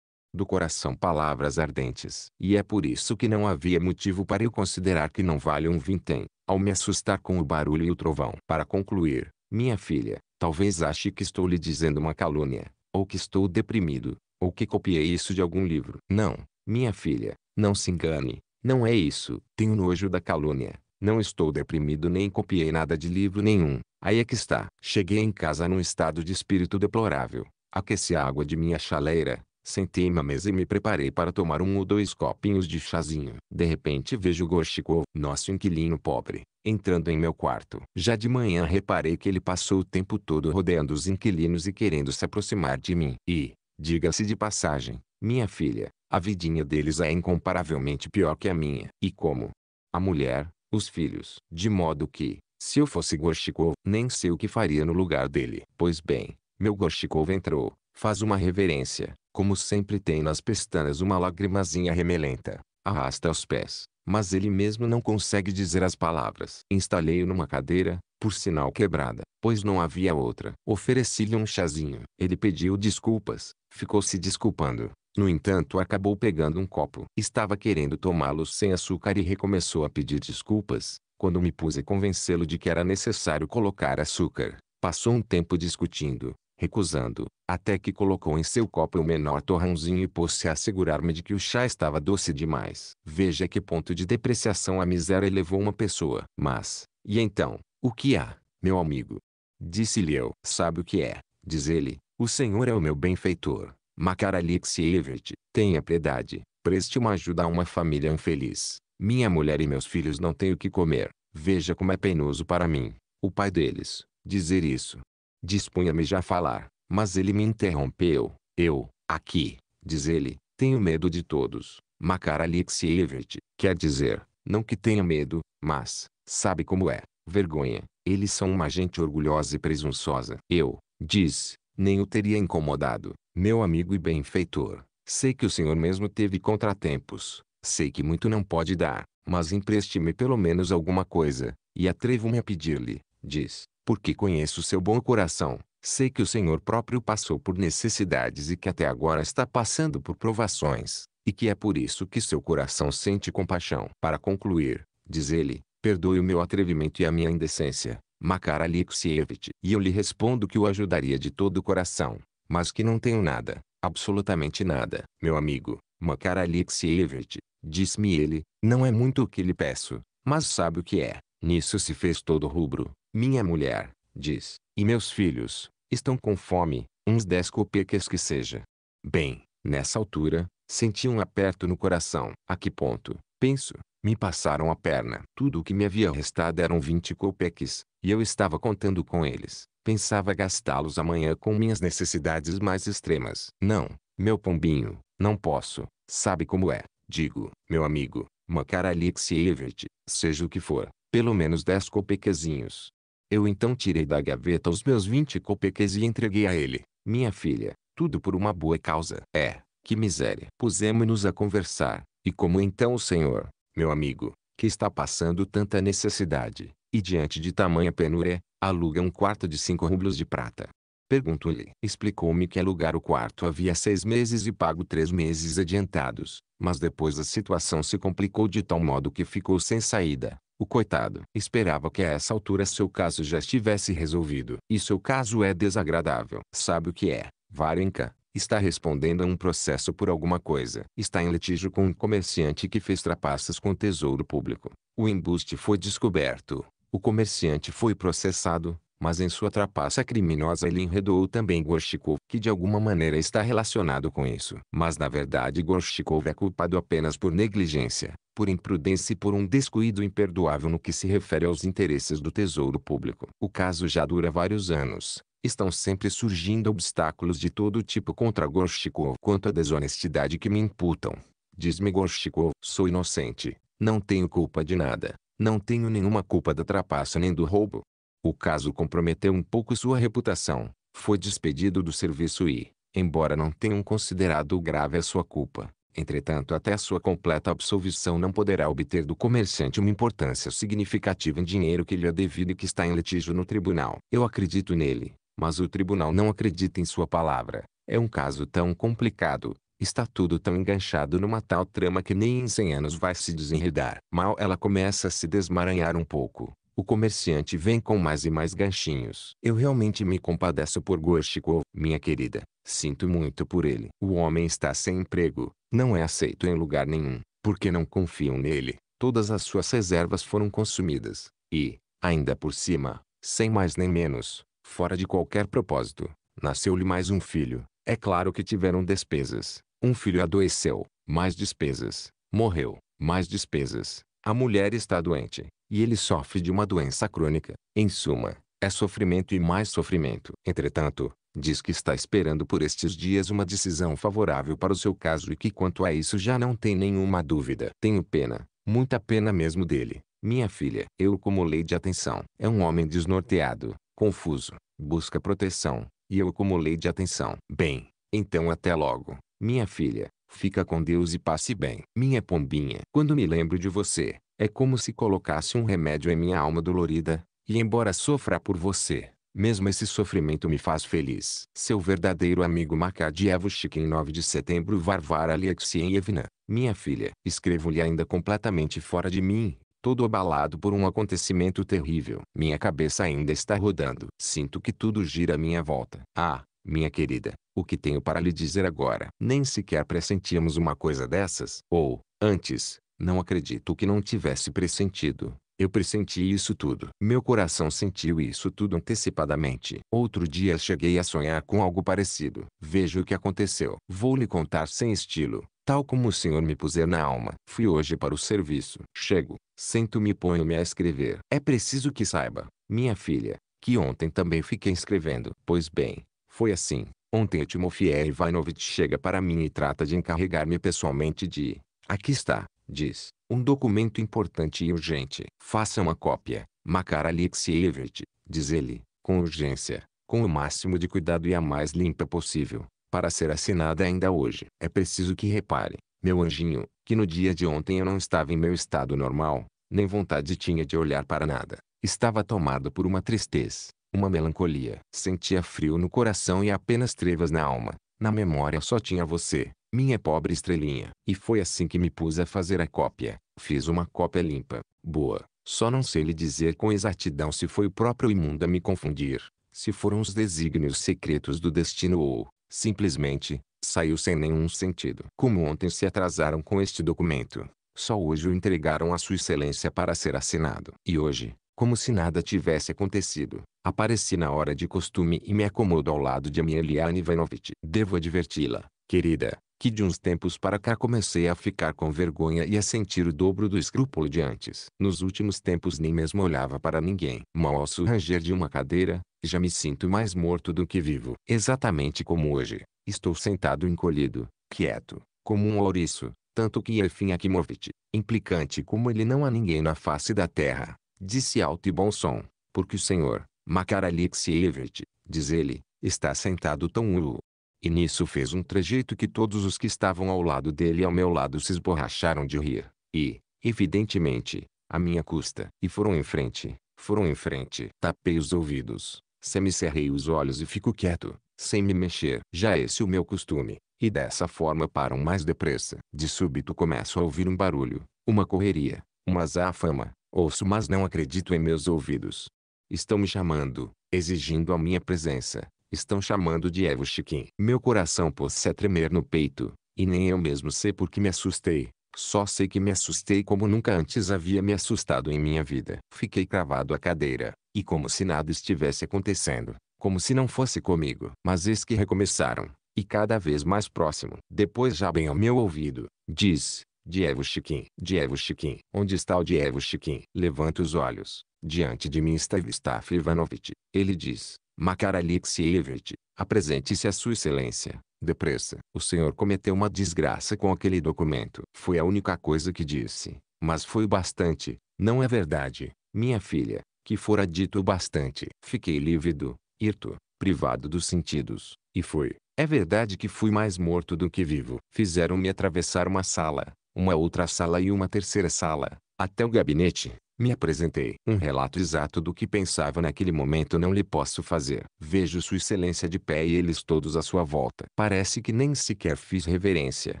do coração palavras ardentes. E é por isso que não havia motivo para eu considerar que não vale um vintém, ao me assustar com o barulho e o trovão. Para concluir, minha filha, talvez ache que estou lhe dizendo uma calúnia, ou que estou deprimido, ou que copiei isso de algum livro. Não, minha filha, não se engane, não é isso. Tenho nojo da calúnia. Não estou deprimido nem copiei nada de livro nenhum. Aí é que está. Cheguei em casa num estado de espírito deplorável. Aqueci a água de minha chaleira, Sentei-me à mesa e me preparei para tomar um ou dois copinhos de chazinho. De repente vejo Gorchikov, nosso inquilino pobre, entrando em meu quarto. Já de manhã reparei que ele passou o tempo todo rodeando os inquilinos e querendo se aproximar de mim. E, diga-se de passagem, minha filha, a vidinha deles é incomparavelmente pior que a minha. E como? A mulher, os filhos. De modo que, se eu fosse Gorshikov, nem sei o que faria no lugar dele. Pois bem, meu Gorshikov entrou, faz uma reverência, como sempre tem nas pestanas uma lagrimazinha remelenta, arrasta os pés, mas ele mesmo não consegue dizer as palavras. Instalei-o numa cadeira, por sinal quebrada, pois não havia outra. Ofereci-lhe um chazinho. Ele pediu desculpas, ficou se desculpando. No entanto, acabou pegando um copo. Estava querendo tomá-lo sem açúcar e recomeçou a pedir desculpas, quando me pus a convencê-lo de que era necessário colocar açúcar. Passou um tempo discutindo, recusando, até que colocou em seu copo o menor torrãozinho e pôs-se a assegurar-me de que o chá estava doce demais. Veja que ponto de depreciação a miséria levou uma pessoa. Mas, e então, o que há, meu amigo? Disse-lhe eu. Sabe o que é? Diz ele, o Senhor é o meu benfeitor. Makar Alexievich, tenha piedade, preste uma ajuda a uma família infeliz. Minha mulher e meus filhos não têm o que comer. Veja como é penoso para mim, o pai deles, dizer isso. Dispunha-me já a falar, mas ele me interrompeu. Eu, aqui, diz ele, tenho medo de todos. Makar Alexievich, quer dizer, não que tenha medo, mas, sabe como é, vergonha. Eles são uma gente orgulhosa e presunçosa. Eu, diz, nem o teria incomodado, meu amigo e benfeitor. Sei que o senhor mesmo teve contratempos. Sei que muito não pode dar, mas empreste-me pelo menos alguma coisa, e atrevo-me a pedir-lhe, diz, porque conheço seu bom coração. Sei que o Senhor próprio passou por necessidades e que até agora está passando por provações, e que é por isso que seu coração sente compaixão. Para concluir, diz ele, perdoe o meu atrevimento e a minha indecência, Makar Alexievich. E eu lhe respondo que o ajudaria de todo o coração, mas que não tenho nada, absolutamente nada. Meu amigo, Makar Alexievich, diz me ele, não é muito o que lhe peço, mas sabe o que é. Nisso se fez todo rubro. Minha mulher, diz, e meus filhos, estão com fome, uns dez copeques que seja. Bem, nessa altura, senti um aperto no coração. A que ponto, penso, me passaram a perna. Tudo o que me havia restado eram vinte copeques, e eu estava contando com eles. Pensava gastá-los amanhã com minhas necessidades mais extremas. Não, meu pombinho, não posso. Sabe como é? Digo, meu amigo, Alexievich, seja o que for, pelo menos 10 copequezinhos. Eu então tirei da gaveta os meus 20 copeques e entreguei a ele. Minha filha, tudo por uma boa causa. É, que miséria. Pusemos-nos a conversar, e como então o senhor, meu amigo, que está passando tanta necessidade, e diante de tamanha penúria, aluga um quarto de cinco rublos de prata. Pergunto-lhe. Explicou-me que alugar o quarto havia seis meses e pago três meses adiantados, mas depois a situação se complicou de tal modo que ficou sem saída. O coitado esperava que a essa altura seu caso já estivesse resolvido. E seu caso é desagradável. Sabe o que é? Varenka está respondendo a um processo por alguma coisa. Está em litígio com um comerciante que fez trapaças com o tesouro público. O embuste foi descoberto. O comerciante foi processado, mas em sua trapaça criminosa ele enredou também Gorshkov, que de alguma maneira está relacionado com isso. Mas na verdade Gorshkov é culpado apenas por negligência, por imprudência e por um descuido imperdoável no que se refere aos interesses do tesouro público. O caso já dura vários anos. Estão sempre surgindo obstáculos de todo tipo contra Gorshkov. Quanto à desonestidade que me imputam, diz-me Gorshkov, sou inocente, não tenho culpa de nada. Não tenho nenhuma culpa da trapaça nem do roubo. O caso comprometeu um pouco sua reputação. Foi despedido do serviço e, embora não tenham considerado grave a sua culpa, entretanto até sua completa absolvição não poderá obter do comerciante uma importância significativa em dinheiro que lhe é devido e que está em litígio no tribunal. Eu acredito nele, mas o tribunal não acredita em sua palavra. É um caso tão complicado, está tudo tão enganchado numa tal trama que nem em 100 anos vai se desenredar. Mal ela começa a se desmaranhar um pouco, o comerciante vem com mais e mais ganchinhos. Eu realmente me compadeço por Gorchikov, minha querida. Sinto muito por ele. O homem está sem emprego, não é aceito em lugar nenhum, porque não confiam nele. Todas as suas reservas foram consumidas, e, ainda por cima, sem mais nem menos, fora de qualquer propósito, nasceu-lhe mais um filho. É claro que tiveram despesas. Um filho adoeceu, mais despesas. Morreu, mais despesas. A mulher está doente, e ele sofre de uma doença crônica. Em suma, é sofrimento e mais sofrimento. Entretanto, diz que está esperando por estes dias uma decisão favorável para o seu caso e que quanto a isso já não tem nenhuma dúvida. Tenho pena, muita pena mesmo dele. Minha filha, eu acumulei de atenção. É um homem desnorteado, confuso, busca proteção, e eu acumulei de atenção. Bem, então até logo, minha filha, fica com Deus e passe bem. Minha pombinha, quando me lembro de você, é como se colocasse um remédio em minha alma dolorida, e embora sofra por você, mesmo esse sofrimento me faz feliz. Seu verdadeiro amigo em 9 de setembro Varvara Alexeyevna, minha filha. Escrevo-lhe ainda completamente fora de mim, todo abalado por um acontecimento terrível. Minha cabeça ainda está rodando. Sinto que tudo gira à minha volta. Ah, minha querida, o que tenho para lhe dizer agora? Nem sequer pressentíamos uma coisa dessas. Ou, antes, não acredito que não tivesse pressentido. Eu pressenti isso tudo. Meu coração sentiu isso tudo antecipadamente. Outro dia cheguei a sonhar com algo parecido. Veja o que aconteceu. Vou lhe contar sem estilo, tal como o senhor me puser na alma. Fui hoje para o serviço. Chego, sento-me e ponho-me a escrever. É preciso que saiba, minha filha, que ontem também fiquei escrevendo. Pois bem, foi assim. Ontem Timofey Ivanovitch chega para mim e trata de encarregar-me pessoalmente de... Aqui está diz, um documento importante e urgente. Faça uma cópia, Makar Alexievich, diz ele, com urgência, com o máximo de cuidado e a mais limpa possível, para ser assinada ainda hoje. É preciso que repare, meu anjinho, que no dia de ontem eu não estava em meu estado normal, nem vontade tinha de olhar para nada. Estava tomado por uma tristeza, uma melancolia. Sentia frio no coração e apenas trevas na alma. Na memória só tinha você minha pobre estrelinha. E foi assim que me pus a fazer a cópia. Fiz uma cópia limpa, boa. Só não sei lhe dizer com exatidão se foi o próprio imundo a me confundir, se foram os desígnios secretos do destino ou, simplesmente, saiu sem nenhum sentido. Como ontem se atrasaram com este documento, só hoje o entregaram a Sua Excelência para ser assinado. E hoje, como se nada tivesse acontecido, apareci na hora de costume e me acomodo ao lado de Amelia Ivanovitch. Devo adverti-la, Querida, que de uns tempos para cá comecei a ficar com vergonha e a sentir o dobro do escrúpulo de antes. Nos últimos tempos nem mesmo olhava para ninguém. Mal ao ranger de uma cadeira, já me sinto mais morto do que vivo. Exatamente como hoje, estou sentado encolhido, quieto, como um ouriço, tanto que Efim Akimovich, implicante como ele não há ninguém na face da terra, disse alto e bom som, porque o senhor, Makar Alexievich, diz ele, está sentado tão nulo, e nisso fez um trejeito que todos os que estavam ao lado dele e ao meu lado se esborracharam de rir. E, evidentemente, à minha custa. E foram em frente, foram em frente. Tapei os ouvidos, semicerrei os olhos e fico quieto, sem me mexer. Já esse é o meu costume, e dessa forma param mais depressa. De súbito começo a ouvir um barulho, uma correria, uma zafama. Ouço mas não acredito em meus ouvidos. Estão me chamando, exigindo a minha presença. Estão chamando de Evushkin. Meu coração pôs-se a tremer no peito, e nem eu mesmo sei por que me assustei. Só sei que me assustei como nunca antes havia me assustado em minha vida. Fiquei cravado à cadeira, e como se nada estivesse acontecendo, como se não fosse comigo. Mas eis que recomeçaram, e cada vez mais próximo. Depois já bem ao meu ouvido, diz, Dievo Chiquim, Dievo Chiquim, onde está o Dievo Chiquim? Levanta os olhos, diante de mim está Vistaf Ivanovitch. Ele diz, Macaralix Alexievich, apresente-se a sua excelência, depressa. O senhor cometeu uma desgraça com aquele documento. Foi a única coisa que disse, mas foi bastante, não é verdade, minha filha, que fora dito bastante. Fiquei lívido, irto, privado dos sentidos, e foi. É verdade que fui mais morto do que vivo. Fizeram-me atravessar uma sala, uma outra sala e uma terceira sala, até o gabinete, me apresentei. Um relato exato do que pensava naquele momento não lhe posso fazer. Vejo Sua Excelência de pé e eles todos à sua volta. Parece que nem sequer fiz reverência.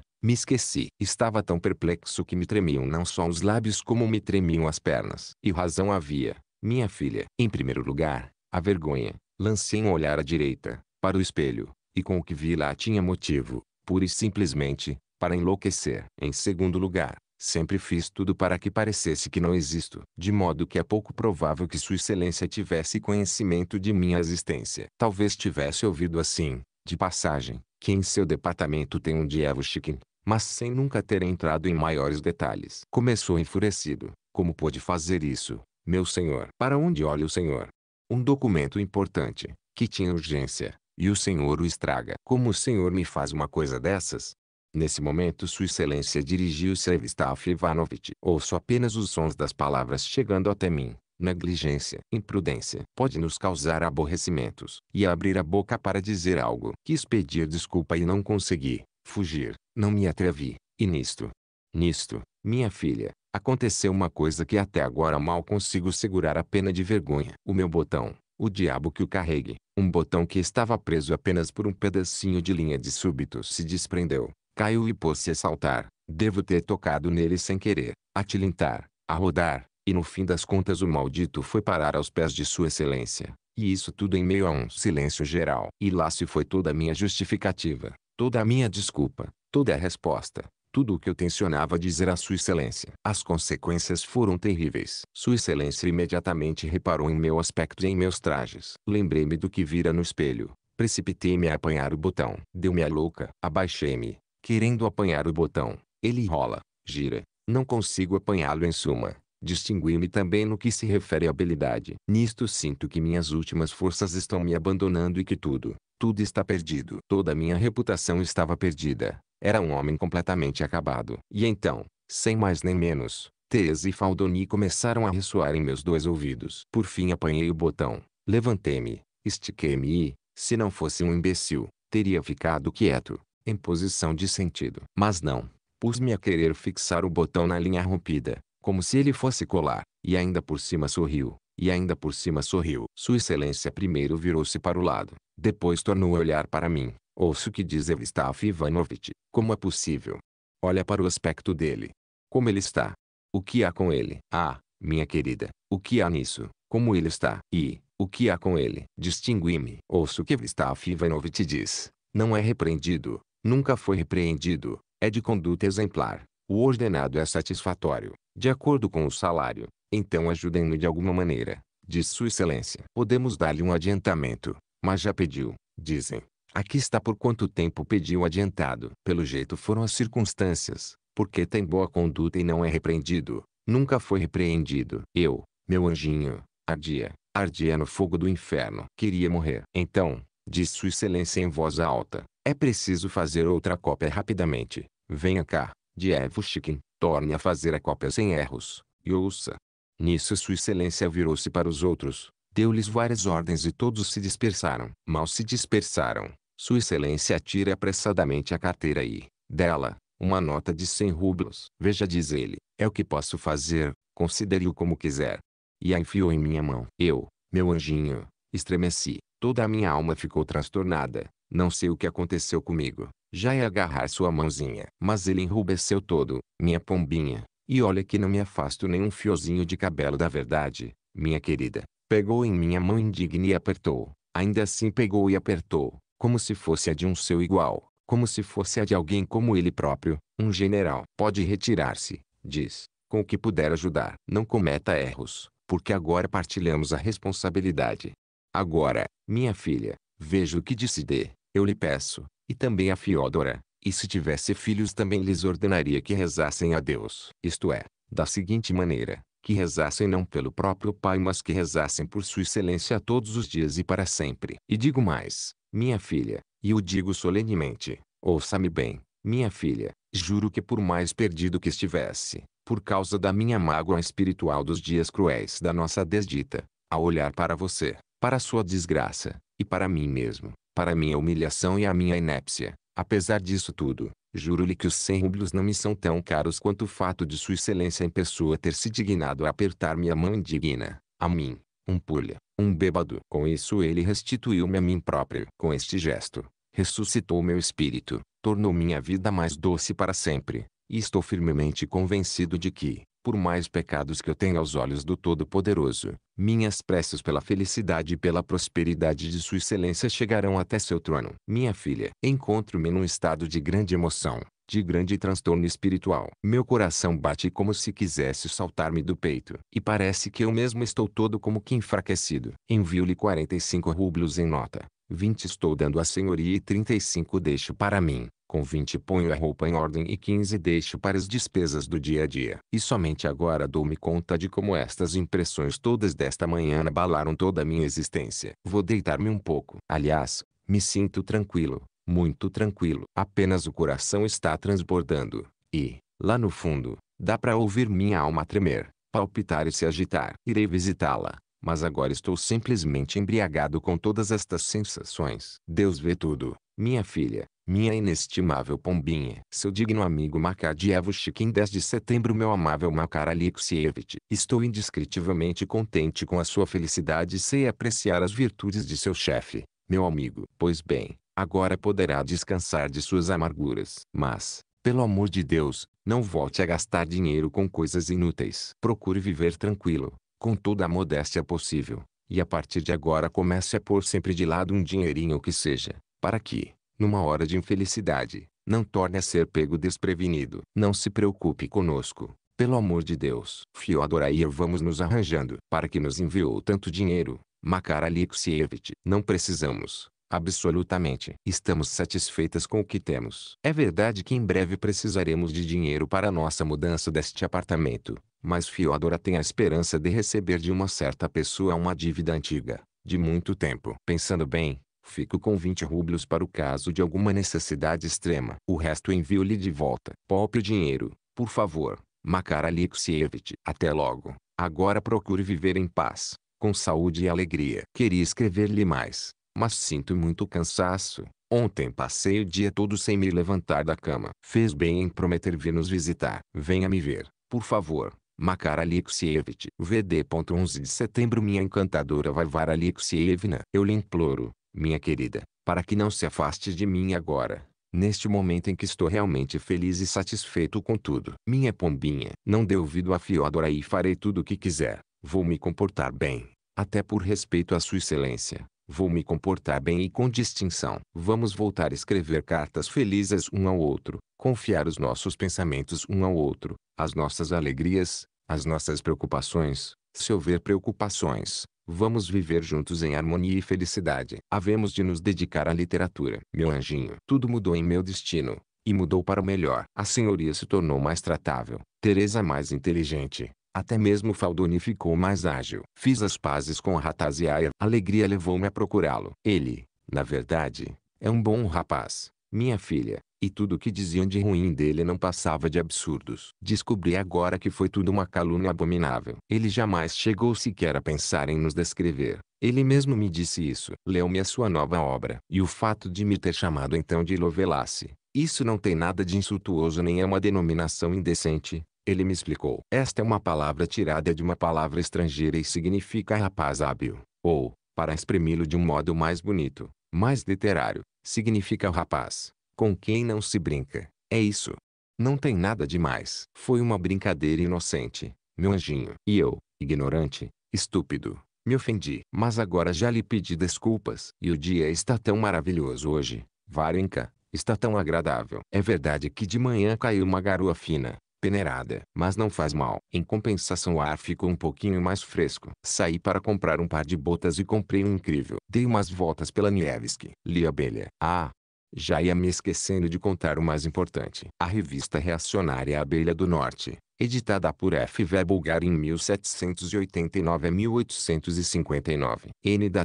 Me esqueci. Estava tão perplexo que me tremiam não só os lábios como me tremiam as pernas. E razão havia. Minha filha. Em primeiro lugar, a vergonha. Lancei um olhar à direita, para o espelho, e com o que vi lá tinha motivo, pura e simplesmente, para enlouquecer. Em segundo lugar, Sempre fiz tudo para que parecesse que não existo, de modo que é pouco provável que Sua Excelência tivesse conhecimento de minha existência. Talvez tivesse ouvido assim, de passagem, que em seu departamento tem um Chicken. mas sem nunca ter entrado em maiores detalhes. Começou enfurecido. Como pôde fazer isso, meu senhor? Para onde olha o senhor? Um documento importante, que tinha urgência, e o senhor o estraga. Como o senhor me faz uma coisa dessas? Nesse momento sua excelência dirigiu-se a Evstaf Ivanovitch. Ouço apenas os sons das palavras chegando até mim. Negligência, imprudência, pode nos causar aborrecimentos. E abrir a boca para dizer algo. Quis pedir desculpa e não consegui. Fugir, não me atrevi. E nisto, nisto, minha filha, aconteceu uma coisa que até agora mal consigo segurar a pena de vergonha. O meu botão, o diabo que o carregue, um botão que estava preso apenas por um pedacinho de linha de súbito se desprendeu Caiu e pôs-se a saltar. Devo ter tocado nele sem querer, a tilintar, a rodar, e no fim das contas o maldito foi parar aos pés de Sua Excelência. E isso tudo em meio a um silêncio geral. E lá se foi toda a minha justificativa, toda a minha desculpa, toda a resposta, tudo o que eu tencionava dizer a Sua Excelência. As consequências foram terríveis. Sua Excelência imediatamente reparou em meu aspecto e em meus trajes. Lembrei-me do que vira no espelho. Precipitei-me a apanhar o botão. Deu-me a louca. Abaixei-me, Querendo apanhar o botão, ele rola, gira. Não consigo apanhá-lo em suma. Distingui-me também no que se refere à habilidade. Nisto sinto que minhas últimas forças estão me abandonando e que tudo, tudo está perdido. Toda minha reputação estava perdida. Era um homem completamente acabado. E então, sem mais nem menos, Tese e Faldoni começaram a ressoar em meus dois ouvidos. Por fim apanhei o botão, levantei-me, estiquei-me e, se não fosse um imbecil, teria ficado quieto em posição de sentido. Mas não, pus-me a querer fixar o botão na linha rompida, como se ele fosse colar, e ainda por cima sorriu, e ainda por cima sorriu. Sua Excelência primeiro virou-se para o lado, depois tornou a olhar para mim. Ouço que diz Evstaf Ivanovitch, como é possível? Olha para o aspecto dele. Como ele está? O que há com ele? Ah, minha querida, o que há nisso? Como ele está? E, o que há com ele? Distingui-me. Ouço que Evstaf Ivanovitch diz. Não é repreendido, nunca foi repreendido, é de conduta exemplar, o ordenado é satisfatório, de acordo com o salário, então ajudem-no de alguma maneira, diz Sua Excelência. Podemos dar-lhe um adiantamento, mas já pediu, dizem. Aqui está por quanto tempo pediu adiantado. Pelo jeito foram as circunstâncias, porque tem boa conduta e não é repreendido, nunca foi repreendido. Eu, meu anjinho, ardia, ardia no fogo do inferno. Queria morrer. Então, disse Sua Excelência em voz alta. É preciso fazer outra cópia rapidamente. Venha cá, Dievushkin, torne a fazer a cópia sem erros, e ouça. Nisso Sua Excelência virou-se para os outros, deu-lhes várias ordens e todos se dispersaram. Mal se dispersaram, Sua Excelência tira apressadamente a carteira e, dela, uma nota de 100 rublos. Veja, diz ele, é o que posso fazer, considere-o como quiser. E a enfiou em minha mão. Eu, meu anjinho, estremeci. Toda a minha alma ficou transtornada. Não sei o que aconteceu comigo. Já ia é agarrar sua mãozinha. Mas ele enrubesceu todo, minha pombinha. E olha que não me afasto nenhum fiozinho de cabelo da verdade, minha querida. Pegou em minha mão indigna e apertou. Ainda assim pegou e apertou, como se fosse a de um seu igual, como se fosse a de alguém como ele próprio, um general. Pode retirar-se, diz, com o que puder ajudar. Não cometa erros, porque agora partilhamos a responsabilidade. Agora, minha filha, veja o que disse D, eu lhe peço, e também a Fiódora, e se tivesse filhos também lhes ordenaria que rezassem a Deus. Isto é, da seguinte maneira, que rezassem não pelo próprio Pai mas que rezassem por sua excelência todos os dias e para sempre. E digo mais, minha filha, e o digo solenemente, ouça-me bem, minha filha, juro que por mais perdido que estivesse, por causa da minha mágoa espiritual dos dias cruéis da nossa desdita, ao olhar para você, para sua desgraça, e para mim mesmo, para minha humilhação e a minha inépcia. Apesar disso tudo, juro-lhe que os cem rublos não me são tão caros quanto o fato de sua excelência em pessoa ter se dignado a apertar minha mão indigna, a mim, um pulha, um bêbado. Com isso ele restituiu-me a mim próprio. Com este gesto, ressuscitou meu espírito, tornou minha vida mais doce para sempre, e estou firmemente convencido de que, por mais pecados que eu tenha aos olhos do Todo-Poderoso, minhas preces pela felicidade e pela prosperidade de Sua Excelência chegarão até seu trono. Minha filha, encontro-me num estado de grande emoção, de grande transtorno espiritual. Meu coração bate como se quisesse saltar-me do peito, e parece que eu mesmo estou todo como que enfraquecido. Envio-lhe 45 rublos em nota. 20 estou dando à senhoria e 35 deixo para mim. Com 20 ponho a roupa em ordem e 15 deixo para as despesas do dia a dia. E somente agora dou-me conta de como estas impressões todas desta manhã abalaram toda a minha existência. Vou deitar-me um pouco. Aliás, me sinto tranquilo, muito tranquilo. Apenas o coração está transbordando. E, lá no fundo, dá para ouvir minha alma tremer, palpitar e se agitar. Irei visitá-la. Mas agora estou simplesmente embriagado com todas estas sensações. Deus vê tudo, minha filha. Minha inestimável pombinha. Seu digno amigo Makadievo Chiquim 10 de setembro Meu amável Makar Alexievich. Estou indescritivelmente contente com a sua felicidade e sei apreciar as virtudes de seu chefe, meu amigo. Pois bem, agora poderá descansar de suas amarguras. Mas, pelo amor de Deus, não volte a gastar dinheiro com coisas inúteis. Procure viver tranquilo, com toda a modéstia possível. E a partir de agora comece a pôr sempre de lado um dinheirinho que seja, para que numa hora de infelicidade, não torne a ser pego desprevenido. Não se preocupe conosco, pelo amor de Deus. Fiodor e eu vamos nos arranjando. Para que nos enviou tanto dinheiro, Makar Alexievich. Não precisamos, absolutamente. Estamos satisfeitas com o que temos. É verdade que em breve precisaremos de dinheiro para nossa mudança deste apartamento. Mas Fiodora tem a esperança de receber de uma certa pessoa uma dívida antiga, de muito tempo. Pensando bem, Fico com 20 rublos para o caso de alguma necessidade extrema. O resto envio-lhe de volta. Poupe o dinheiro, por favor, Makar Alexievich. Até logo. Agora procure viver em paz, com saúde e alegria. Queria escrever-lhe mais, mas sinto muito cansaço. Ontem passei o dia todo sem me levantar da cama. Fez bem em prometer vir nos visitar. Venha me ver, por favor. Makar Alexievich. VD. 11 de setembro Minha encantadora Varvara Alexievna. Né? Eu lhe imploro, minha querida, para que não se afaste de mim agora, neste momento em que estou realmente feliz e satisfeito com tudo. Minha pombinha, não dê ouvido a Fiodora e farei tudo o que quiser. Vou me comportar bem, até por respeito à sua excelência. Vou me comportar bem e com distinção. Vamos voltar a escrever cartas felizes um ao outro, confiar os nossos pensamentos um ao outro, as nossas alegrias, as nossas preocupações, se houver preocupações, Vamos viver juntos em harmonia e felicidade. Havemos de nos dedicar à literatura. Meu anjinho, tudo mudou em meu destino, e mudou para o melhor. A senhoria se tornou mais tratável, Teresa mais inteligente, até mesmo Faldoni ficou mais ágil. Fiz as pazes com Ratazia. Alegria levou-me a procurá-lo. Ele, na verdade, é um bom rapaz. Minha filha, e tudo o que diziam de ruim dele não passava de absurdos. Descobri agora que foi tudo uma calúnia abominável. Ele jamais chegou sequer a pensar em nos descrever. Ele mesmo me disse isso. Leu-me a sua nova obra. E o fato de me ter chamado então de Lovelace. Isso não tem nada de insultuoso nem é uma denominação indecente. Ele me explicou. Esta é uma palavra tirada de uma palavra estrangeira e significa rapaz hábil. Ou, para exprimi-lo de um modo mais bonito, mais literário, significa rapaz. Com quem não se brinca. É isso. Não tem nada de mais. Foi uma brincadeira inocente, meu anjinho. E eu, ignorante, estúpido, me ofendi. Mas agora já lhe pedi desculpas. E o dia está tão maravilhoso hoje, Varenka. Está tão agradável. É verdade que de manhã caiu uma garoa fina, peneirada. Mas não faz mal. Em compensação o ar ficou um pouquinho mais fresco. Saí para comprar um par de botas e comprei um incrível. Dei umas voltas pela Nievski. Li abelha. Ah, já ia me esquecendo de contar o mais importante. A revista reacionária Abelha do Norte, editada por F. V. Bulgar em 1789 a 1859.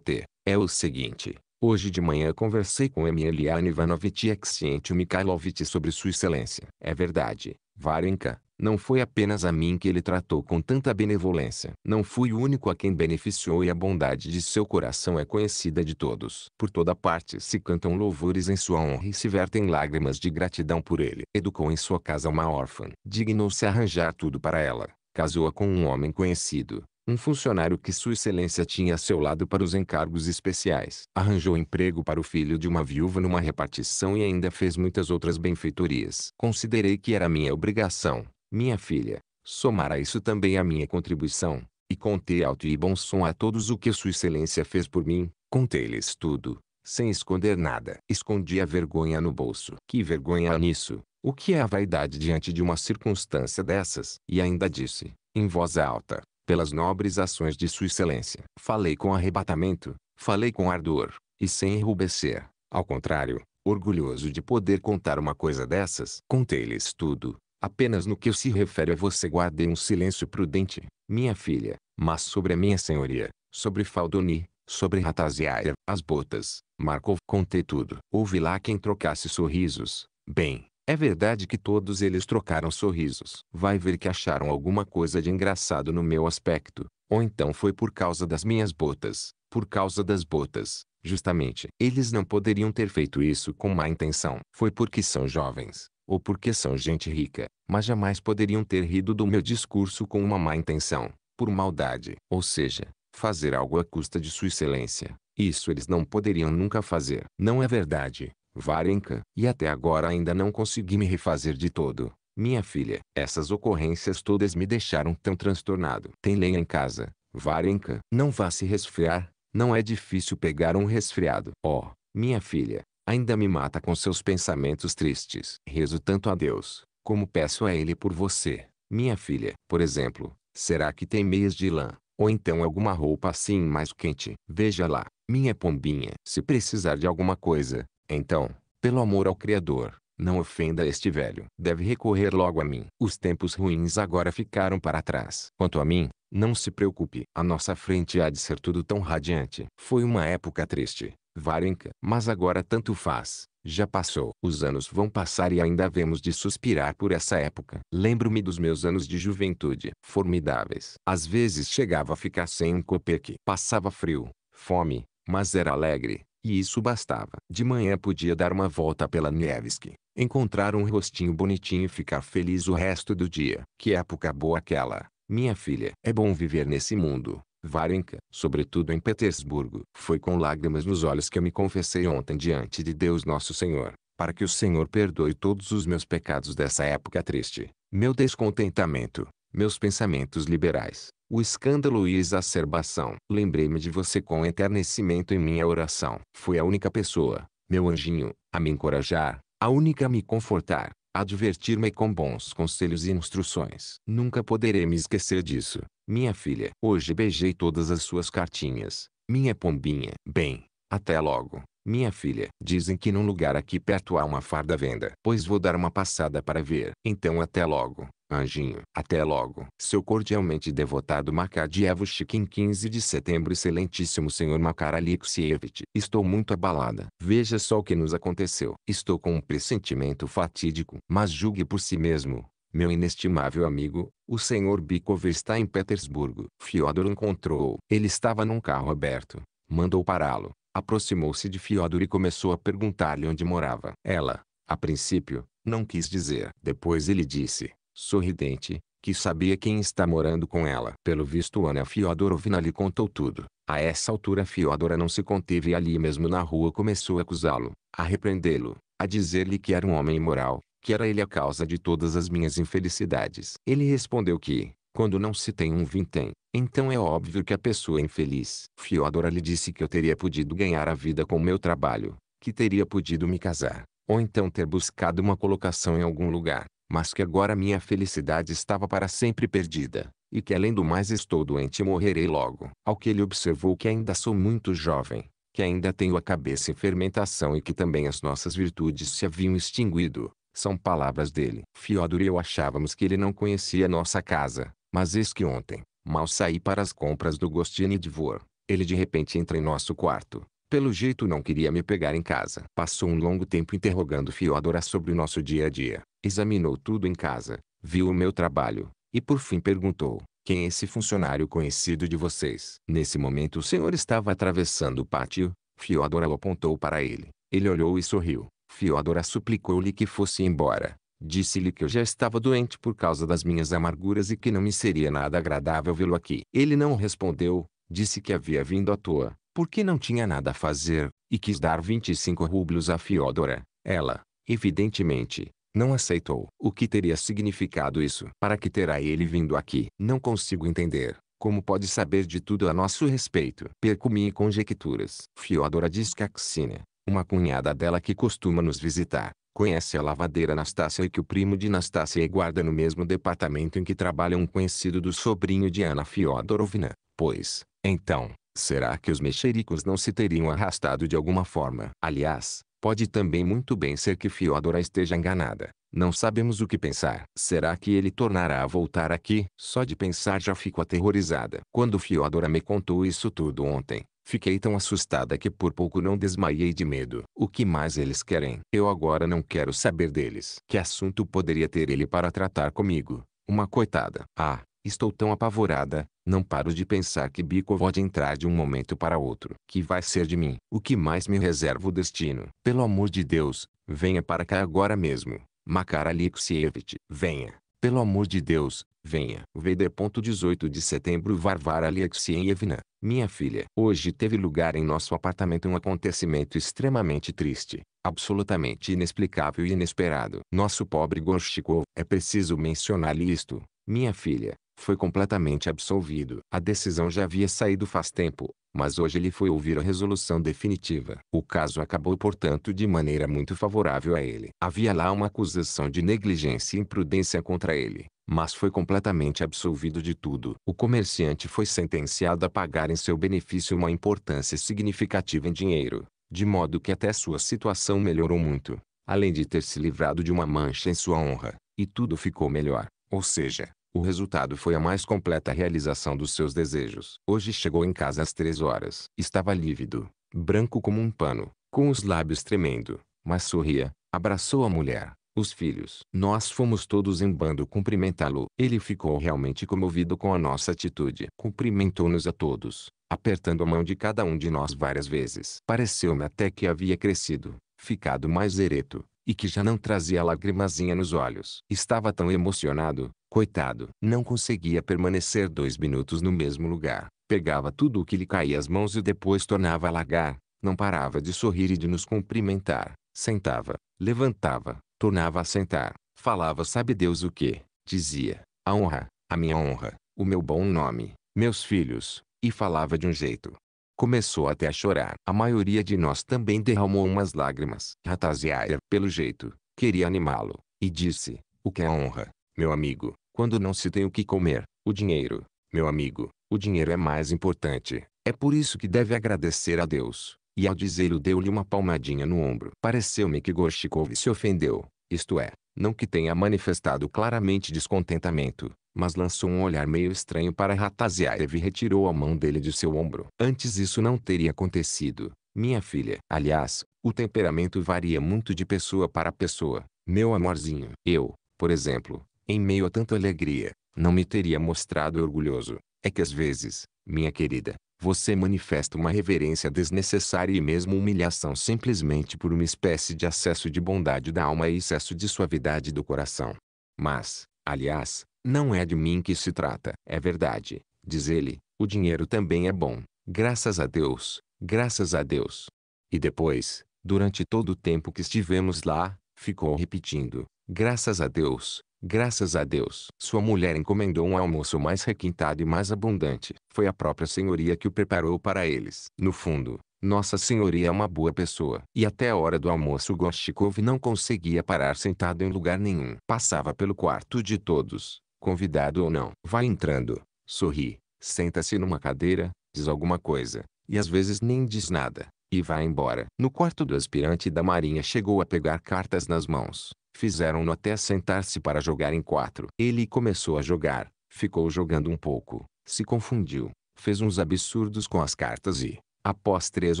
T., é o seguinte. Hoje de manhã conversei com M. Ivanovitch Ivanovich e Exciente Mikhailovitch sobre sua excelência. É verdade, Varenka, não foi apenas a mim que ele tratou com tanta benevolência. Não fui o único a quem beneficiou e a bondade de seu coração é conhecida de todos. Por toda parte se cantam louvores em sua honra e se vertem lágrimas de gratidão por ele. Educou em sua casa uma órfã. Dignou-se arranjar tudo para ela. Casou-a com um homem conhecido um funcionário que Sua Excelência tinha a seu lado para os encargos especiais. Arranjou emprego para o filho de uma viúva numa repartição e ainda fez muitas outras benfeitorias. Considerei que era minha obrigação, minha filha, somar a isso também a minha contribuição, e contei alto e bom som a todos o que Sua Excelência fez por mim, contei-lhes tudo, sem esconder nada. Escondi a vergonha no bolso. Que vergonha há nisso? O que é a vaidade diante de uma circunstância dessas? E ainda disse, em voz alta, pelas nobres ações de Sua Excelência. Falei com arrebatamento, falei com ardor, e sem enrubescer. Ao contrário, orgulhoso de poder contar uma coisa dessas, contei-lhes tudo, Apenas no que se refere a você guardei um silêncio prudente, minha filha, mas sobre a minha senhoria, sobre Faldoni, sobre Rataziara, as botas, Marcou contei tudo. Houve lá quem trocasse sorrisos. Bem, é verdade que todos eles trocaram sorrisos. Vai ver que acharam alguma coisa de engraçado no meu aspecto. Ou então foi por causa das minhas botas. Por causa das botas, justamente. Eles não poderiam ter feito isso com má intenção. Foi porque são jovens ou porque são gente rica, mas jamais poderiam ter rido do meu discurso com uma má intenção, por maldade. Ou seja, fazer algo à custa de sua excelência. Isso eles não poderiam nunca fazer. Não é verdade, Varenka. E até agora ainda não consegui me refazer de todo. Minha filha, essas ocorrências todas me deixaram tão transtornado. Tem lenha em casa, Varenka. Não vá se resfriar. Não é difícil pegar um resfriado. Oh, minha filha, ainda me mata com seus pensamentos tristes. Rezo tanto a Deus, como peço a Ele por você, minha filha. Por exemplo, será que tem meias de lã, ou então alguma roupa assim mais quente? Veja lá, minha pombinha. Se precisar de alguma coisa, então, pelo amor ao Criador, não ofenda este velho. Deve recorrer logo a mim. Os tempos ruins agora ficaram para trás. Quanto a mim, não se preocupe. A nossa frente há de ser tudo tão radiante. Foi uma época triste, Varenka. Mas agora tanto faz, já passou. Os anos vão passar e ainda vemos de suspirar por essa época. Lembro-me dos meus anos de juventude, formidáveis. Às vezes chegava a ficar sem um copeque, Passava frio, fome, mas era alegre, e isso bastava. De manhã podia dar uma volta pela Nevsky, encontrar um rostinho bonitinho e ficar feliz o resto do dia. Que época boa aquela, minha filha. É bom viver nesse mundo Varenka, sobretudo em Petersburgo. Foi com lágrimas nos olhos que eu me confessei ontem diante de Deus Nosso Senhor, para que o Senhor perdoe todos os meus pecados dessa época triste, meu descontentamento, meus pensamentos liberais, o escândalo e a exacerbação. Lembrei-me de você com enternecimento em minha oração. Foi a única pessoa, meu anjinho, a me encorajar, a única a me confortar, advertir-me com bons conselhos e instruções. Nunca poderei me esquecer disso, minha filha. Hoje beijei todas as suas cartinhas, minha pombinha. Bem, até logo. Minha filha, dizem que num lugar aqui perto há uma farda venda. Pois vou dar uma passada para ver. Então até logo, anjinho. Até logo. Seu cordialmente devotado Makadievo Chiquim 15 de setembro Excelentíssimo senhor Makar Alexievich. Estou muito abalada. Veja só o que nos aconteceu. Estou com um pressentimento fatídico. Mas julgue por si mesmo. Meu inestimável amigo, o senhor Bikov está em Petersburgo. Fyodor encontrou. Ele estava num carro aberto. Mandou pará-lo aproximou-se de Fiodor e começou a perguntar-lhe onde morava. Ela, a princípio, não quis dizer. Depois ele disse, sorridente, que sabia quem está morando com ela. Pelo visto Ana Fiodorovna lhe contou tudo. A essa altura Fiodora não se conteve e ali mesmo na rua começou a acusá-lo, a repreendê-lo, a dizer-lhe que era um homem imoral, que era ele a causa de todas as minhas infelicidades. Ele respondeu que, quando não se tem um vintém, então é óbvio que a pessoa infeliz. Fiodora lhe disse que eu teria podido ganhar a vida com meu trabalho, que teria podido me casar, ou então ter buscado uma colocação em algum lugar, mas que agora minha felicidade estava para sempre perdida, e que além do mais estou doente e morrerei logo. Ao que ele observou que ainda sou muito jovem, que ainda tenho a cabeça em fermentação e que também as nossas virtudes se haviam extinguido. São palavras dele. Fiodor e eu achávamos que ele não conhecia nossa casa, mas eis que ontem, mal saí para as compras do Gostini de Vor, ele de repente entra em nosso quarto. Pelo jeito não queria me pegar em casa. Passou um longo tempo interrogando Fiodora sobre o nosso dia a dia. Examinou tudo em casa, viu o meu trabalho, e por fim perguntou, quem é esse funcionário conhecido de vocês? Nesse momento o senhor estava atravessando o pátio, Fiodora apontou para ele. Ele olhou e sorriu. Fiodora suplicou-lhe que fosse embora, Disse-lhe que eu já estava doente por causa das minhas amarguras e que não me seria nada agradável vê-lo aqui. Ele não respondeu, disse que havia vindo à toa, porque não tinha nada a fazer, e quis dar 25 rublos a Fiódora. Ela, evidentemente, não aceitou. O que teria significado isso? Para que terá ele vindo aqui? Não consigo entender. Como pode saber de tudo a nosso respeito? Perco-me conjecturas. Fiódora diz que Axina, uma cunhada dela que costuma nos visitar, Conhece a lavadeira Anastácia e que o primo de Anastácia guarda no mesmo departamento em que trabalha um conhecido do sobrinho de Ana Fiodorovna. Pois, então, será que os mexericos não se teriam arrastado de alguma forma? Aliás, pode também muito bem ser que Fiodora esteja enganada. Não sabemos o que pensar. Será que ele tornará a voltar aqui? Só de pensar já fico aterrorizada. Quando Fiodora me contou isso tudo ontem, Fiquei tão assustada que por pouco não desmaiei de medo. O que mais eles querem? Eu agora não quero saber deles. Que assunto poderia ter ele para tratar comigo? Uma coitada. Ah, estou tão apavorada, não paro de pensar que Bico pode entrar de um momento para outro. Que vai ser de mim? O que mais me reserva o destino? Pelo amor de Deus, venha para cá agora mesmo. Makar Alexievich, venha. Pelo amor de Deus, venha. VD.18 de setembro Varvara Alexievna. Minha filha, hoje teve lugar em nosso apartamento um acontecimento extremamente triste, absolutamente inexplicável e inesperado. Nosso pobre Gorshikov, é preciso mencionar-lhe isto, minha filha, foi completamente absolvido. A decisão já havia saído faz tempo, mas hoje ele foi ouvir a resolução definitiva. O caso acabou, portanto, de maneira muito favorável a ele. Havia lá uma acusação de negligência e imprudência contra ele mas foi completamente absolvido de tudo. O comerciante foi sentenciado a pagar em seu benefício uma importância significativa em dinheiro, de modo que até sua situação melhorou muito, além de ter se livrado de uma mancha em sua honra, e tudo ficou melhor, ou seja, o resultado foi a mais completa realização dos seus desejos. Hoje chegou em casa às três horas. Estava lívido, branco como um pano, com os lábios tremendo, mas sorria, abraçou a mulher, os filhos. Nós fomos todos em bando cumprimentá-lo. Ele ficou realmente comovido com a nossa atitude. Cumprimentou-nos a todos, apertando a mão de cada um de nós várias vezes. Pareceu-me até que havia crescido, ficado mais ereto, e que já não trazia lagrimazinha nos olhos. Estava tão emocionado, coitado. Não conseguia permanecer dois minutos no mesmo lugar. Pegava tudo o que lhe caía às mãos e depois tornava a lagar Não parava de sorrir e de nos cumprimentar. Sentava, levantava, tornava a sentar, falava sabe Deus o que, dizia, a honra, a minha honra, o meu bom nome, meus filhos, e falava de um jeito. Começou até a chorar. A maioria de nós também derramou umas lágrimas. Rataziaia, pelo jeito, queria animá-lo, e disse, o que é honra, meu amigo, quando não se tem o que comer, o dinheiro, meu amigo, o dinheiro é mais importante. É por isso que deve agradecer a Deus. E ao dizê-lo deu-lhe uma palmadinha no ombro. Pareceu-me que Gorshkov se ofendeu isto é, não que tenha manifestado claramente descontentamento, mas lançou um olhar meio estranho para Rataziaev e retirou a mão dele de seu ombro. Antes isso não teria acontecido, minha filha. Aliás, o temperamento varia muito de pessoa para pessoa, meu amorzinho. Eu, por exemplo, em meio a tanta alegria, não me teria mostrado orgulhoso. É que às vezes, minha querida, você manifesta uma reverência desnecessária e mesmo humilhação simplesmente por uma espécie de acesso de bondade da alma e excesso de suavidade do coração. Mas, aliás, não é de mim que se trata. É verdade, diz ele, o dinheiro também é bom, graças a Deus, graças a Deus. E depois, durante todo o tempo que estivemos lá, ficou repetindo, graças a Deus, Graças a Deus, sua mulher encomendou um almoço mais requintado e mais abundante. Foi a própria senhoria que o preparou para eles. No fundo, nossa senhoria é uma boa pessoa. E até a hora do almoço Gorshkov não conseguia parar sentado em lugar nenhum. Passava pelo quarto de todos, convidado ou não. Vai entrando, sorri, senta-se numa cadeira, diz alguma coisa, e às vezes nem diz nada, e vai embora. No quarto do aspirante da marinha chegou a pegar cartas nas mãos. Fizeram-no até sentar-se para jogar em quatro. Ele começou a jogar, ficou jogando um pouco, se confundiu, fez uns absurdos com as cartas e, após três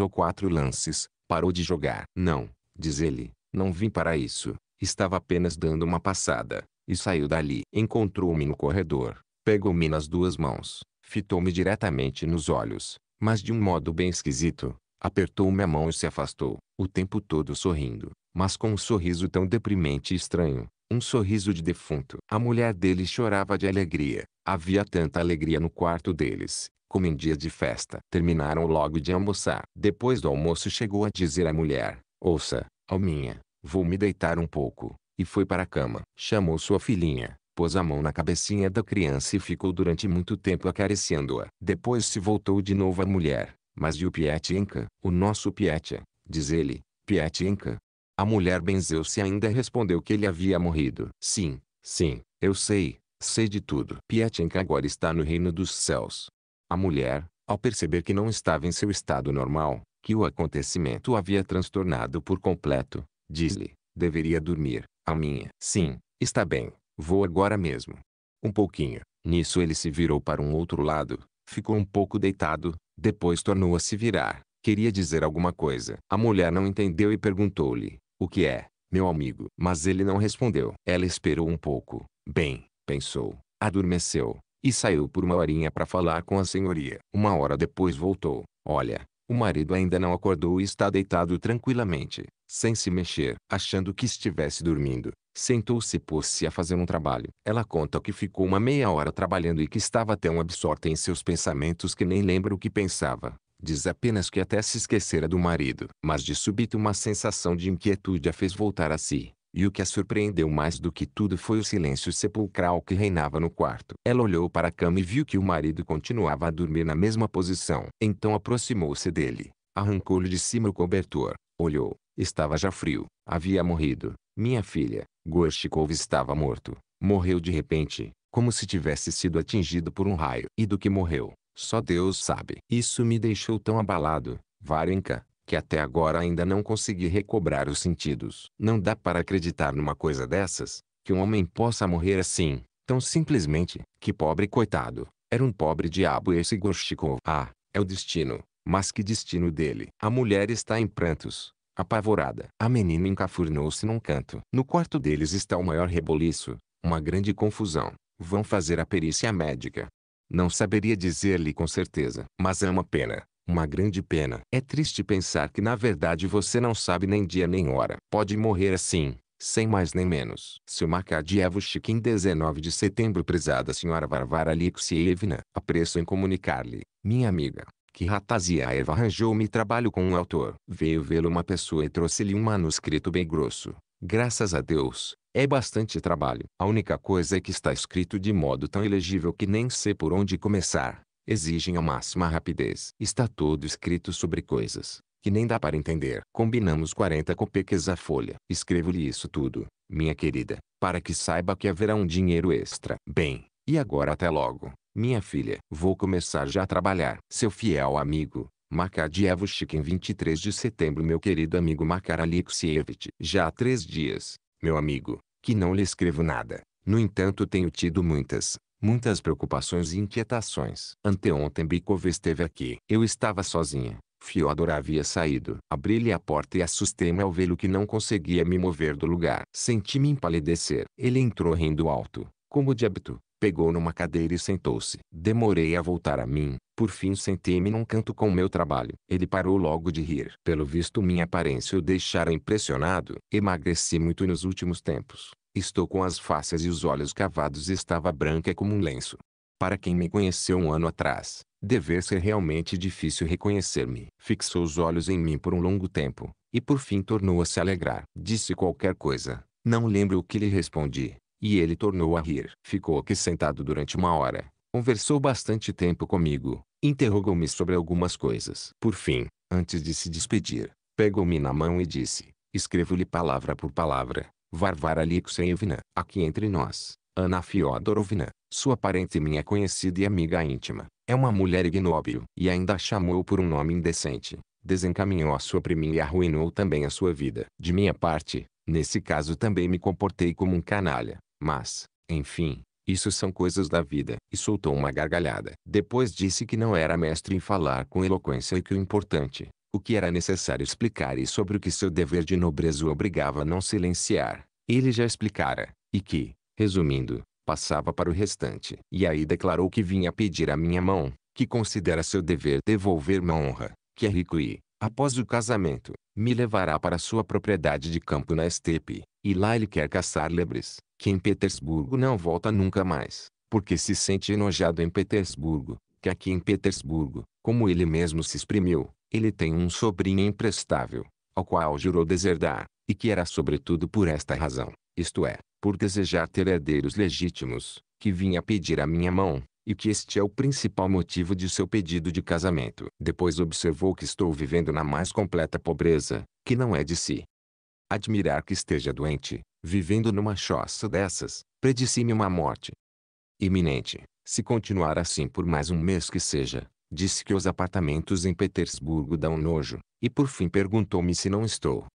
ou quatro lances, parou de jogar. Não, diz ele, não vim para isso. Estava apenas dando uma passada, e saiu dali. Encontrou-me no corredor, pegou-me nas duas mãos, fitou-me diretamente nos olhos, mas de um modo bem esquisito, apertou-me a mão e se afastou, o tempo todo sorrindo mas com um sorriso tão deprimente e estranho, um sorriso de defunto. A mulher dele chorava de alegria. Havia tanta alegria no quarto deles, como em dia de festa. Terminaram logo de almoçar. Depois do almoço chegou a dizer à mulher, Ouça, Alminha, vou me deitar um pouco. E foi para a cama. Chamou sua filhinha, pôs a mão na cabecinha da criança e ficou durante muito tempo acariciando-a. Depois se voltou de novo à mulher. Mas e o Pietinka? O nosso Pietia, diz ele, Pietinka, a mulher benzeu-se e ainda respondeu que ele havia morrido. Sim, sim, eu sei, sei de tudo. Pietchenko agora está no reino dos céus. A mulher, ao perceber que não estava em seu estado normal, que o acontecimento o havia transtornado por completo, diz-lhe, deveria dormir, a minha. Sim, está bem, vou agora mesmo. Um pouquinho. Nisso ele se virou para um outro lado, ficou um pouco deitado, depois tornou a se virar. Queria dizer alguma coisa. A mulher não entendeu e perguntou-lhe, o que é, meu amigo? Mas ele não respondeu. Ela esperou um pouco. Bem, pensou, adormeceu, e saiu por uma horinha para falar com a senhoria. Uma hora depois voltou. Olha, o marido ainda não acordou e está deitado tranquilamente, sem se mexer, achando que estivesse dormindo. Sentou-se e pôs-se a fazer um trabalho. Ela conta que ficou uma meia hora trabalhando e que estava tão absorta em seus pensamentos que nem lembra o que pensava. Diz apenas que até se esquecera do marido. Mas de súbito uma sensação de inquietude a fez voltar a si. E o que a surpreendeu mais do que tudo foi o silêncio sepulcral que reinava no quarto. Ela olhou para a cama e viu que o marido continuava a dormir na mesma posição. Então aproximou-se dele, arrancou-lhe de cima o cobertor, olhou, estava já frio, havia morrido. Minha filha, Gorshkov estava morto. Morreu de repente, como se tivesse sido atingido por um raio. E do que morreu? Só Deus sabe. Isso me deixou tão abalado, Varenka, que até agora ainda não consegui recobrar os sentidos. Não dá para acreditar numa coisa dessas, que um homem possa morrer assim, tão simplesmente. Que pobre coitado. Era um pobre diabo esse Gorshikov. Ah, é o destino. Mas que destino dele. A mulher está em prantos, apavorada. A menina encafurnou-se num canto. No quarto deles está o maior reboliço, uma grande confusão. Vão fazer a perícia médica. Não saberia dizer-lhe com certeza, mas é uma pena. Uma grande pena. É triste pensar que na verdade você não sabe nem dia nem hora. Pode morrer assim, sem mais nem menos. Seu Kadievushik em 19 de setembro prezada senhora Varvara Alexievna, apreço em comunicar-lhe, minha amiga, que Rataziaeva arranjou-me trabalho com um autor. Veio vê-lo uma pessoa e trouxe-lhe um manuscrito bem grosso. Graças a Deus, é bastante trabalho. A única coisa é que está escrito de modo tão ilegível que nem sei por onde começar. Exigem a máxima rapidez. Está todo escrito sobre coisas que nem dá para entender. Combinamos 40 copeques a folha. Escrevo-lhe isso tudo, minha querida, para que saiba que haverá um dinheiro extra. Bem, e agora até logo, minha filha. Vou começar já a trabalhar. Seu fiel amigo, em 23 de setembro Meu querido amigo Makar Alexievich. Já há três dias, meu amigo, que não lhe escrevo nada. No entanto tenho tido muitas, muitas preocupações e inquietações. Anteontem Bikov esteve aqui. Eu estava sozinha. Fiodor havia saído. Abri-lhe a porta e assustei-me ao vê-lo que não conseguia me mover do lugar. Senti-me empalidecer. Ele entrou rindo alto, como de hábito, Pegou numa cadeira e sentou-se. Demorei a voltar a mim, por fim sentei-me num canto com meu trabalho. Ele parou logo de rir. Pelo visto minha aparência o deixara impressionado. Emagreci muito nos últimos tempos. Estou com as faces e os olhos cavados e estava branca como um lenço. Para quem me conheceu um ano atrás, dever ser realmente difícil reconhecer-me. Fixou os olhos em mim por um longo tempo, e por fim tornou a se alegrar. Disse qualquer coisa, não lembro o que lhe respondi, e ele tornou a rir. Ficou aqui sentado durante uma hora. Conversou bastante tempo comigo. Interrogou-me sobre algumas coisas. Por fim, antes de se despedir, pegou-me na mão e disse: Escrevo-lhe palavra por palavra. Varvara Alexeyevna, aqui entre nós, Ana Fyodorovna, sua parente minha conhecida e amiga íntima, é uma mulher ignóbil. E ainda chamou por um nome indecente. Desencaminhou a sua priminha e arruinou também a sua vida. De minha parte, nesse caso também me comportei como um canalha. Mas, enfim, isso são coisas da vida. E soltou uma gargalhada. Depois disse que não era mestre em falar com eloquência e que o importante, o que era necessário explicar e sobre o que seu dever de nobreza o obrigava a não silenciar, ele já explicara, e que, resumindo, passava para o restante. E aí declarou que vinha pedir a minha mão, que considera seu dever devolver-me a honra, que é rico e, após o casamento, me levará para sua propriedade de campo na estepe, e lá ele quer caçar lebres, que em Petersburgo não volta nunca mais, porque se sente enojado em Petersburgo, que aqui em Petersburgo, como ele mesmo se exprimiu, ele tem um sobrinho imprestável, ao qual jurou deserdar, e que era sobretudo por esta razão, isto é, por desejar ter herdeiros legítimos, que vinha pedir a minha mão, e que este é o principal motivo de seu pedido de casamento. Depois observou que estou vivendo na mais completa pobreza, que não é de si. Admirar que esteja doente, vivendo numa choça dessas, predisse-me uma morte. Iminente, se continuar assim por mais um mês que seja, disse que os apartamentos em Petersburgo dão nojo, e por fim perguntou-me se não estou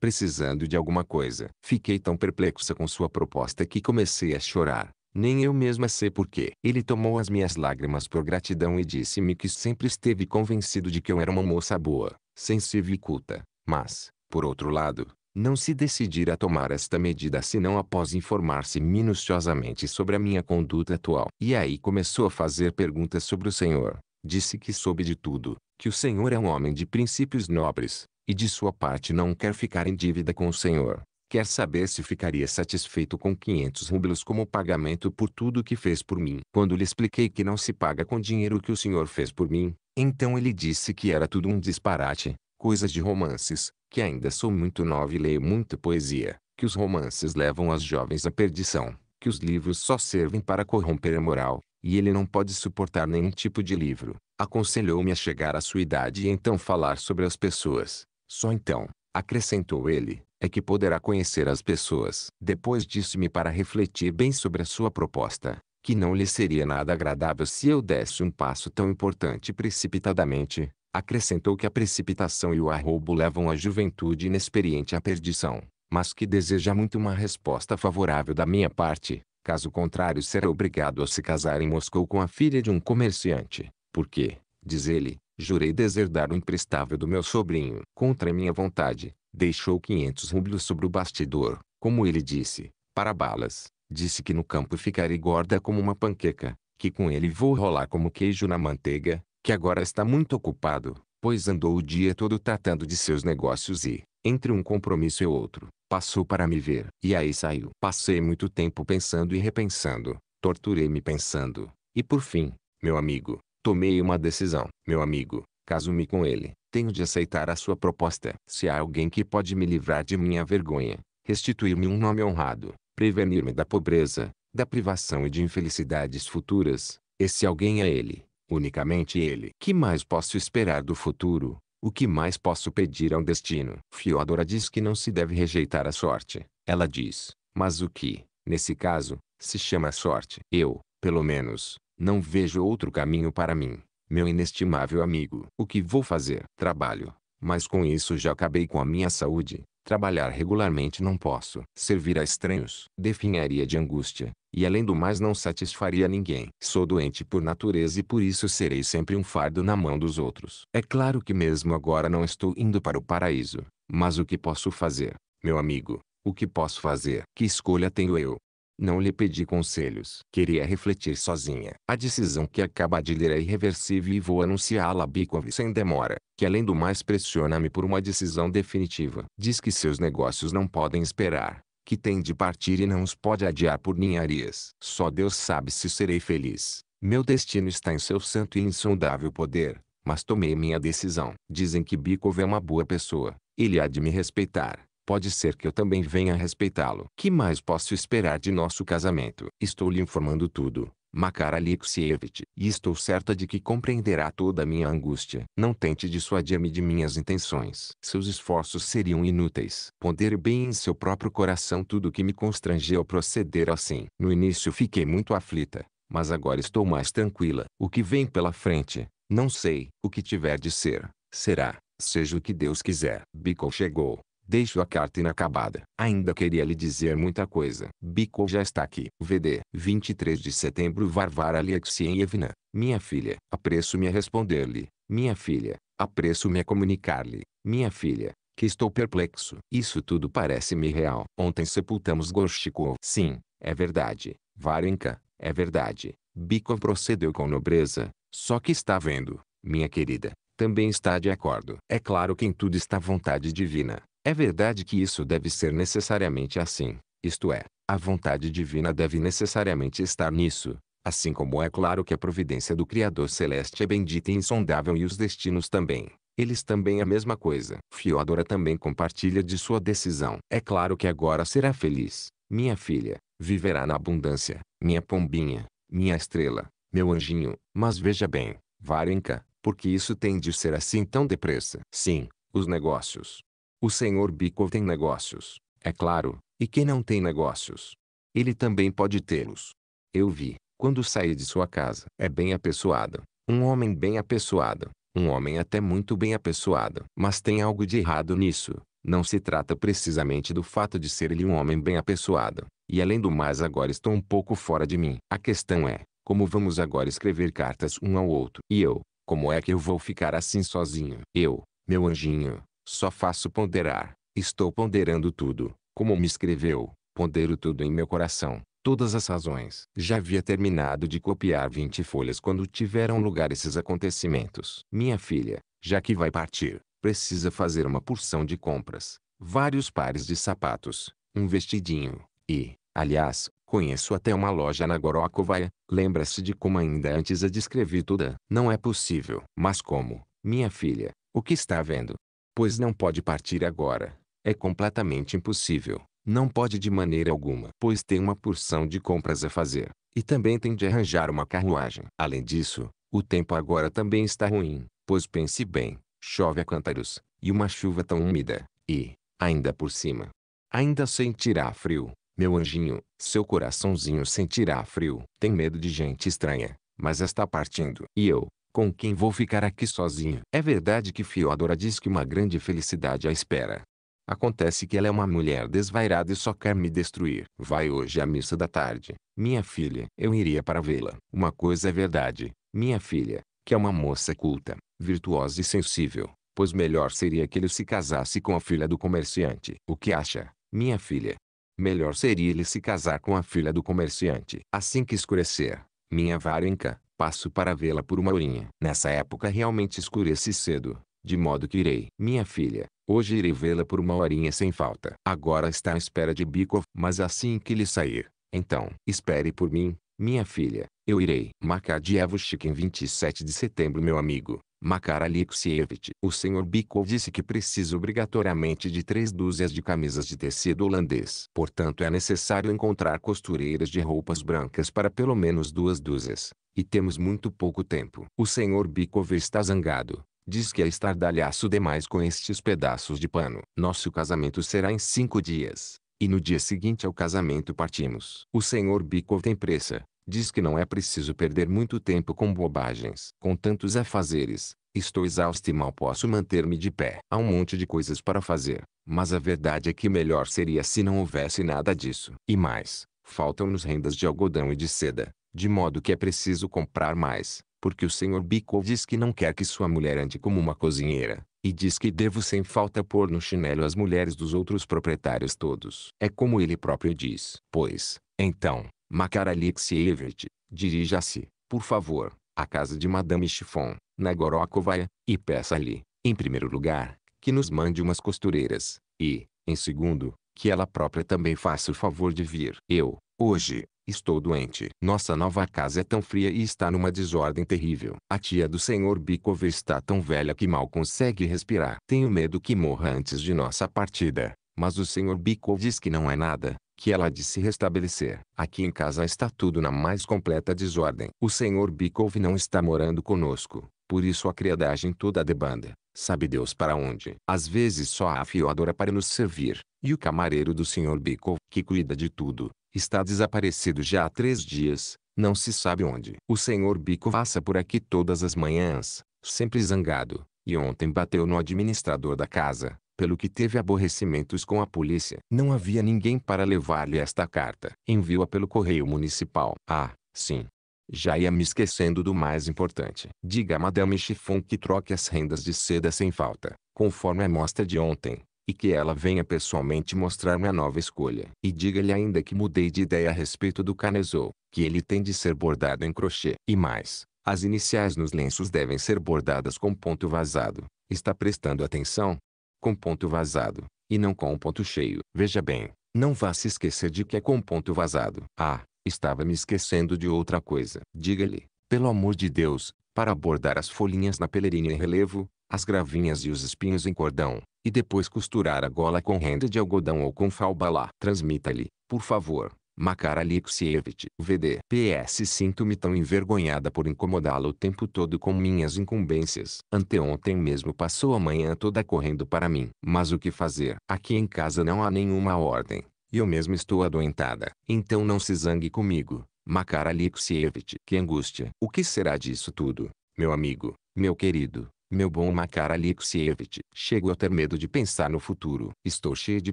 precisando de alguma coisa. Fiquei tão perplexa com sua proposta que comecei a chorar, nem eu mesma sei porquê. Ele tomou as minhas lágrimas por gratidão e disse-me que sempre esteve convencido de que eu era uma moça boa, sensível e culta. Mas, por outro lado, não se decidira a tomar esta medida senão após informar-se minuciosamente sobre a minha conduta atual. E aí começou a fazer perguntas sobre o Senhor. Disse que soube de tudo, que o Senhor é um homem de princípios nobres, e de sua parte não quer ficar em dívida com o Senhor quer saber se ficaria satisfeito com 500 rublos como pagamento por tudo que fez por mim. Quando lhe expliquei que não se paga com dinheiro o que o senhor fez por mim, então ele disse que era tudo um disparate, coisas de romances, que ainda sou muito nova e leio muita poesia, que os romances levam as jovens à perdição, que os livros só servem para corromper a moral, e ele não pode suportar nenhum tipo de livro. Aconselhou-me a chegar à sua idade e então falar sobre as pessoas. Só então, acrescentou ele, é que poderá conhecer as pessoas. Depois disse-me para refletir bem sobre a sua proposta, que não lhe seria nada agradável se eu desse um passo tão importante precipitadamente. Acrescentou que a precipitação e o arrobo levam a juventude inexperiente à perdição, mas que deseja muito uma resposta favorável da minha parte. Caso contrário, será obrigado a se casar em Moscou com a filha de um comerciante, porque, diz ele, jurei deserdar o imprestável do meu sobrinho. Contra minha vontade, Deixou 500 rublos sobre o bastidor, como ele disse, para balas. Disse que no campo ficarei gorda como uma panqueca, que com ele vou rolar como queijo na manteiga, que agora está muito ocupado, pois andou o dia todo tratando de seus negócios e, entre um compromisso e outro, passou para me ver. E aí saiu. Passei muito tempo pensando e repensando, torturei-me pensando, e por fim, meu amigo, tomei uma decisão. Meu amigo, caso-me com ele. Tenho de aceitar a sua proposta. Se há alguém que pode me livrar de minha vergonha, restituir-me um nome honrado, prevenir-me da pobreza, da privação e de infelicidades futuras, esse alguém é ele, unicamente ele. Que mais posso esperar do futuro? O que mais posso pedir ao destino? Fiodora diz que não se deve rejeitar a sorte. Ela diz, mas o que, nesse caso, se chama sorte? Eu, pelo menos, não vejo outro caminho para mim. Meu inestimável amigo, o que vou fazer? Trabalho. Mas com isso já acabei com a minha saúde. Trabalhar regularmente não posso. Servir a estranhos. Definharia de angústia. E além do mais não satisfaria ninguém. Sou doente por natureza e por isso serei sempre um fardo na mão dos outros. É claro que mesmo agora não estou indo para o paraíso. Mas o que posso fazer, meu amigo? O que posso fazer? Que escolha tenho eu? Não lhe pedi conselhos. Queria refletir sozinha. A decisão que acaba de ler é irreversível e vou anunciá-la a Bicov sem demora, que além do mais pressiona-me por uma decisão definitiva. Diz que seus negócios não podem esperar, que tem de partir e não os pode adiar por ninharias. Só Deus sabe se serei feliz. Meu destino está em seu santo e insondável poder, mas tomei minha decisão. Dizem que Bicov é uma boa pessoa. Ele há de me respeitar pode ser que eu também venha a respeitá-lo. Que mais posso esperar de nosso casamento? Estou lhe informando tudo, Makar Alexievich, e estou certa de que compreenderá toda a minha angústia. Não tente dissuadir-me de minhas intenções. Seus esforços seriam inúteis. Pondere bem em seu próprio coração tudo o que me constrangeu proceder assim. No início fiquei muito aflita, mas agora estou mais tranquila. O que vem pela frente, não sei. O que tiver de ser, será. Seja o que Deus quiser. Bicol chegou, Deixo a carta inacabada. Ainda queria lhe dizer muita coisa. Bico já está aqui. VD. 23 de setembro Varvara Alexeyevna. Minha filha. Apreço-me a responder-lhe. Minha filha. Apreço-me a comunicar-lhe. Minha filha. Que estou perplexo. Isso tudo parece-me real. Ontem sepultamos Gorshikov. Sim, é verdade. Varenka, é verdade. Bico procedeu com nobreza. Só que está vendo, minha querida, também está de acordo. É claro que em tudo está vontade divina. É verdade que isso deve ser necessariamente assim, isto é, a vontade divina deve necessariamente estar nisso, assim como é claro que a providência do Criador Celeste é bendita e insondável e os destinos também. Eles também a mesma coisa. Fiodora também compartilha de sua decisão. É claro que agora será feliz. Minha filha, viverá na abundância. Minha pombinha, minha estrela, meu anjinho. Mas veja bem, Varenka, porque isso tem de ser assim tão depressa? Sim, os negócios, o senhor Bicol tem negócios, é claro, e quem não tem negócios? Ele também pode tê-los. Eu vi, quando saí de sua casa, é bem apessoado, Um homem bem apessoado, um homem até muito bem apessoado. Mas tem algo de errado nisso. Não se trata precisamente do fato de ser ele um homem bem apessoado. E além do mais agora estou um pouco fora de mim. A questão é, como vamos agora escrever cartas um ao outro? E eu, como é que eu vou ficar assim sozinho? Eu, meu anjinho, só faço ponderar. Estou ponderando tudo. Como me escreveu, pondero tudo em meu coração. Todas as razões. Já havia terminado de copiar 20 folhas quando tiveram lugar esses acontecimentos. Minha filha, já que vai partir, precisa fazer uma porção de compras. Vários pares de sapatos, um vestidinho, e, aliás, Conheço até uma loja na Gorokovaya. Lembra-se de como ainda antes a descrevi toda. Não é possível. Mas como, minha filha, o que está vendo? pois não pode partir agora. É completamente impossível. Não pode de maneira alguma, pois tem uma porção de compras a fazer. E também tem de arranjar uma carruagem. Além disso, o tempo agora também está ruim, pois pense bem, chove a cântaros, e uma chuva tão úmida, e, ainda por cima, ainda sentirá frio. Meu anjinho, seu coraçãozinho sentirá frio. Tem medo de gente estranha, mas está partindo. E eu, com quem vou ficar aqui sozinho? É verdade que Fiodora diz que uma grande felicidade a espera. Acontece que ela é uma mulher desvairada e só quer me destruir. Vai hoje à missa da tarde, minha filha. Eu iria para vê-la. Uma coisa é verdade, minha filha, que é uma moça culta, virtuosa e sensível, pois melhor seria que ele se casasse com a filha do comerciante. O que acha, minha filha? Melhor seria ele se casar com a filha do comerciante. Assim que escurecer, minha varenca, Passo para vê-la por uma horinha. Nessa época realmente escurece cedo, de modo que irei. Minha filha, hoje irei vê-la por uma horinha sem falta. Agora está à espera de Bikov, mas assim que ele sair, então, espere por mim, minha filha, eu irei. Makadyevchik em 27 de setembro meu amigo. Makar Alexievich. O senhor Bikov disse que precisa obrigatoriamente de três dúzias de camisas de tecido holandês. Portanto é necessário encontrar costureiras de roupas brancas para pelo menos duas dúzias. E temos muito pouco tempo. O senhor Bikov está zangado. Diz que é estardalhaço demais com estes pedaços de pano. Nosso casamento será em cinco dias. E no dia seguinte ao casamento partimos. O senhor Bikov tem pressa. Diz que não é preciso perder muito tempo com bobagens. Com tantos afazeres, estou exausto e mal posso manter-me de pé. Há um monte de coisas para fazer, mas a verdade é que melhor seria se não houvesse nada disso. E mais, faltam-nos rendas de algodão e de seda, de modo que é preciso comprar mais, porque o senhor Bico diz que não quer que sua mulher ande como uma cozinheira, e diz que devo sem falta pôr no chinelo as mulheres dos outros proprietários todos. É como ele próprio diz. Pois, então, Makar Alexeyevich, dirija-se, por favor, à casa de Madame Chiffon, na Gorokovaya, e peça-lhe, em primeiro lugar, que nos mande umas costureiras, e, em segundo, que ela própria também faça o favor de vir. Eu, hoje, estou doente. Nossa nova casa é tão fria e está numa desordem terrível. A tia do senhor Bikov está tão velha que mal consegue respirar. Tenho medo que morra antes de nossa partida, mas o senhor Bikov diz que não é nada que ela de se restabelecer. Aqui em casa está tudo na mais completa desordem. O senhor Bikov não está morando conosco, por isso a criadagem toda a debanda. Sabe Deus para onde. Às vezes só há a Fiodora para nos servir, e o camareiro do senhor Bikov, que cuida de tudo, está desaparecido já há três dias, não se sabe onde. O senhor Bicov passa por aqui todas as manhãs, sempre zangado, e ontem bateu no administrador da casa, pelo que teve aborrecimentos com a polícia. Não havia ninguém para levar-lhe esta carta. Enviou-a pelo correio municipal. Ah, sim. Já ia me esquecendo do mais importante. Diga a Madame Chiffon que troque as rendas de seda sem falta, conforme a mostra de ontem, e que ela venha pessoalmente mostrar-me a nova escolha. E diga-lhe ainda que mudei de ideia a respeito do canesou, que ele tem de ser bordado em crochê. E mais, as iniciais nos lenços devem ser bordadas com ponto vazado. Está prestando atenção? com ponto vazado, e não com ponto cheio. Veja bem, não vá se esquecer de que é com ponto vazado. Ah, estava me esquecendo de outra coisa. Diga-lhe, pelo amor de Deus, para abordar as folhinhas na pelerina em relevo, as gravinhas e os espinhos em cordão, e depois costurar a gola com renda de algodão ou com falbalá. Transmita-lhe, por favor, Makar Alexievich, VD. PS Sinto-me tão envergonhada por incomodá-lo o tempo todo com minhas incumbências. Anteontem mesmo passou a manhã toda correndo para mim. Mas o que fazer? Aqui em casa não há nenhuma ordem. E eu mesmo estou adoentada. Então não se zangue comigo. Makar Alexievich. Que angústia. O que será disso tudo, meu amigo, meu querido? Meu bom Makar Alexievich, chego a ter medo de pensar no futuro. Estou cheio de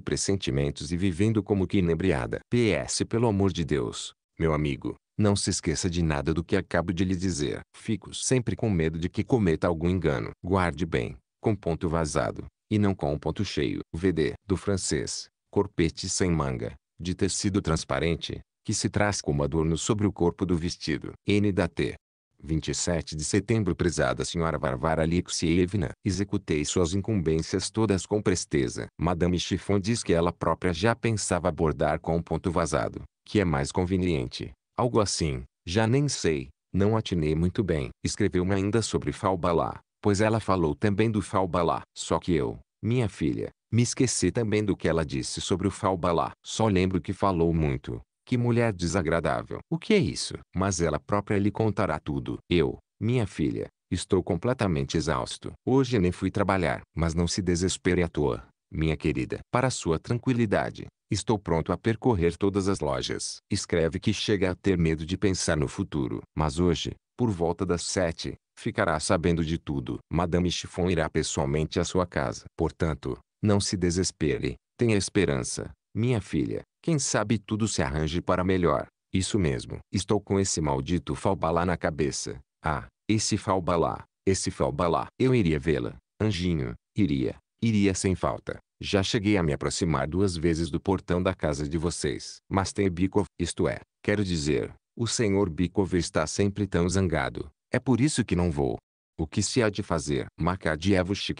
pressentimentos e vivendo como que inebriada. PS Pelo amor de Deus, meu amigo, não se esqueça de nada do que acabo de lhe dizer. Fico sempre com medo de que cometa algum engano. Guarde bem, com ponto vazado, e não com ponto cheio. VD, do francês, corpete sem manga, de tecido transparente, que se traz como adorno sobre o corpo do vestido. N da T. 27 de setembro prezada senhora Varvara Alexievna, executei suas incumbências todas com presteza. Madame Chiffon diz que ela própria já pensava abordar com um ponto vazado, que é mais conveniente. Algo assim, já nem sei, não atinei muito bem. Escreveu-me ainda sobre Falbalá, pois ela falou também do Falbalá. Só que eu, minha filha, me esqueci também do que ela disse sobre o Falbalá. Só lembro que falou muito, que mulher desagradável! O que é isso? Mas ela própria lhe contará tudo. Eu, minha filha, estou completamente exausto. Hoje nem fui trabalhar. Mas não se desespere à toa, minha querida. Para sua tranquilidade, Estou pronto a percorrer todas as lojas. Escreve que chega a ter medo de pensar no futuro. Mas hoje, por volta das sete, ficará sabendo de tudo. Madame Chiffon irá pessoalmente à sua casa. Portanto, não se desespere. Tenha esperança, minha filha. Quem sabe tudo se arranje para melhor. Isso mesmo. Estou com esse maldito Falbalá na cabeça. Ah, esse Falbalá, esse Falbalá. Eu iria vê-la, anjinho, iria, iria sem falta. Já cheguei a me aproximar duas vezes do portão da casa de vocês. Mas tem Bikov, isto é, quero dizer, o senhor Bikov está sempre tão zangado. É por isso que não vou. O que se há de fazer?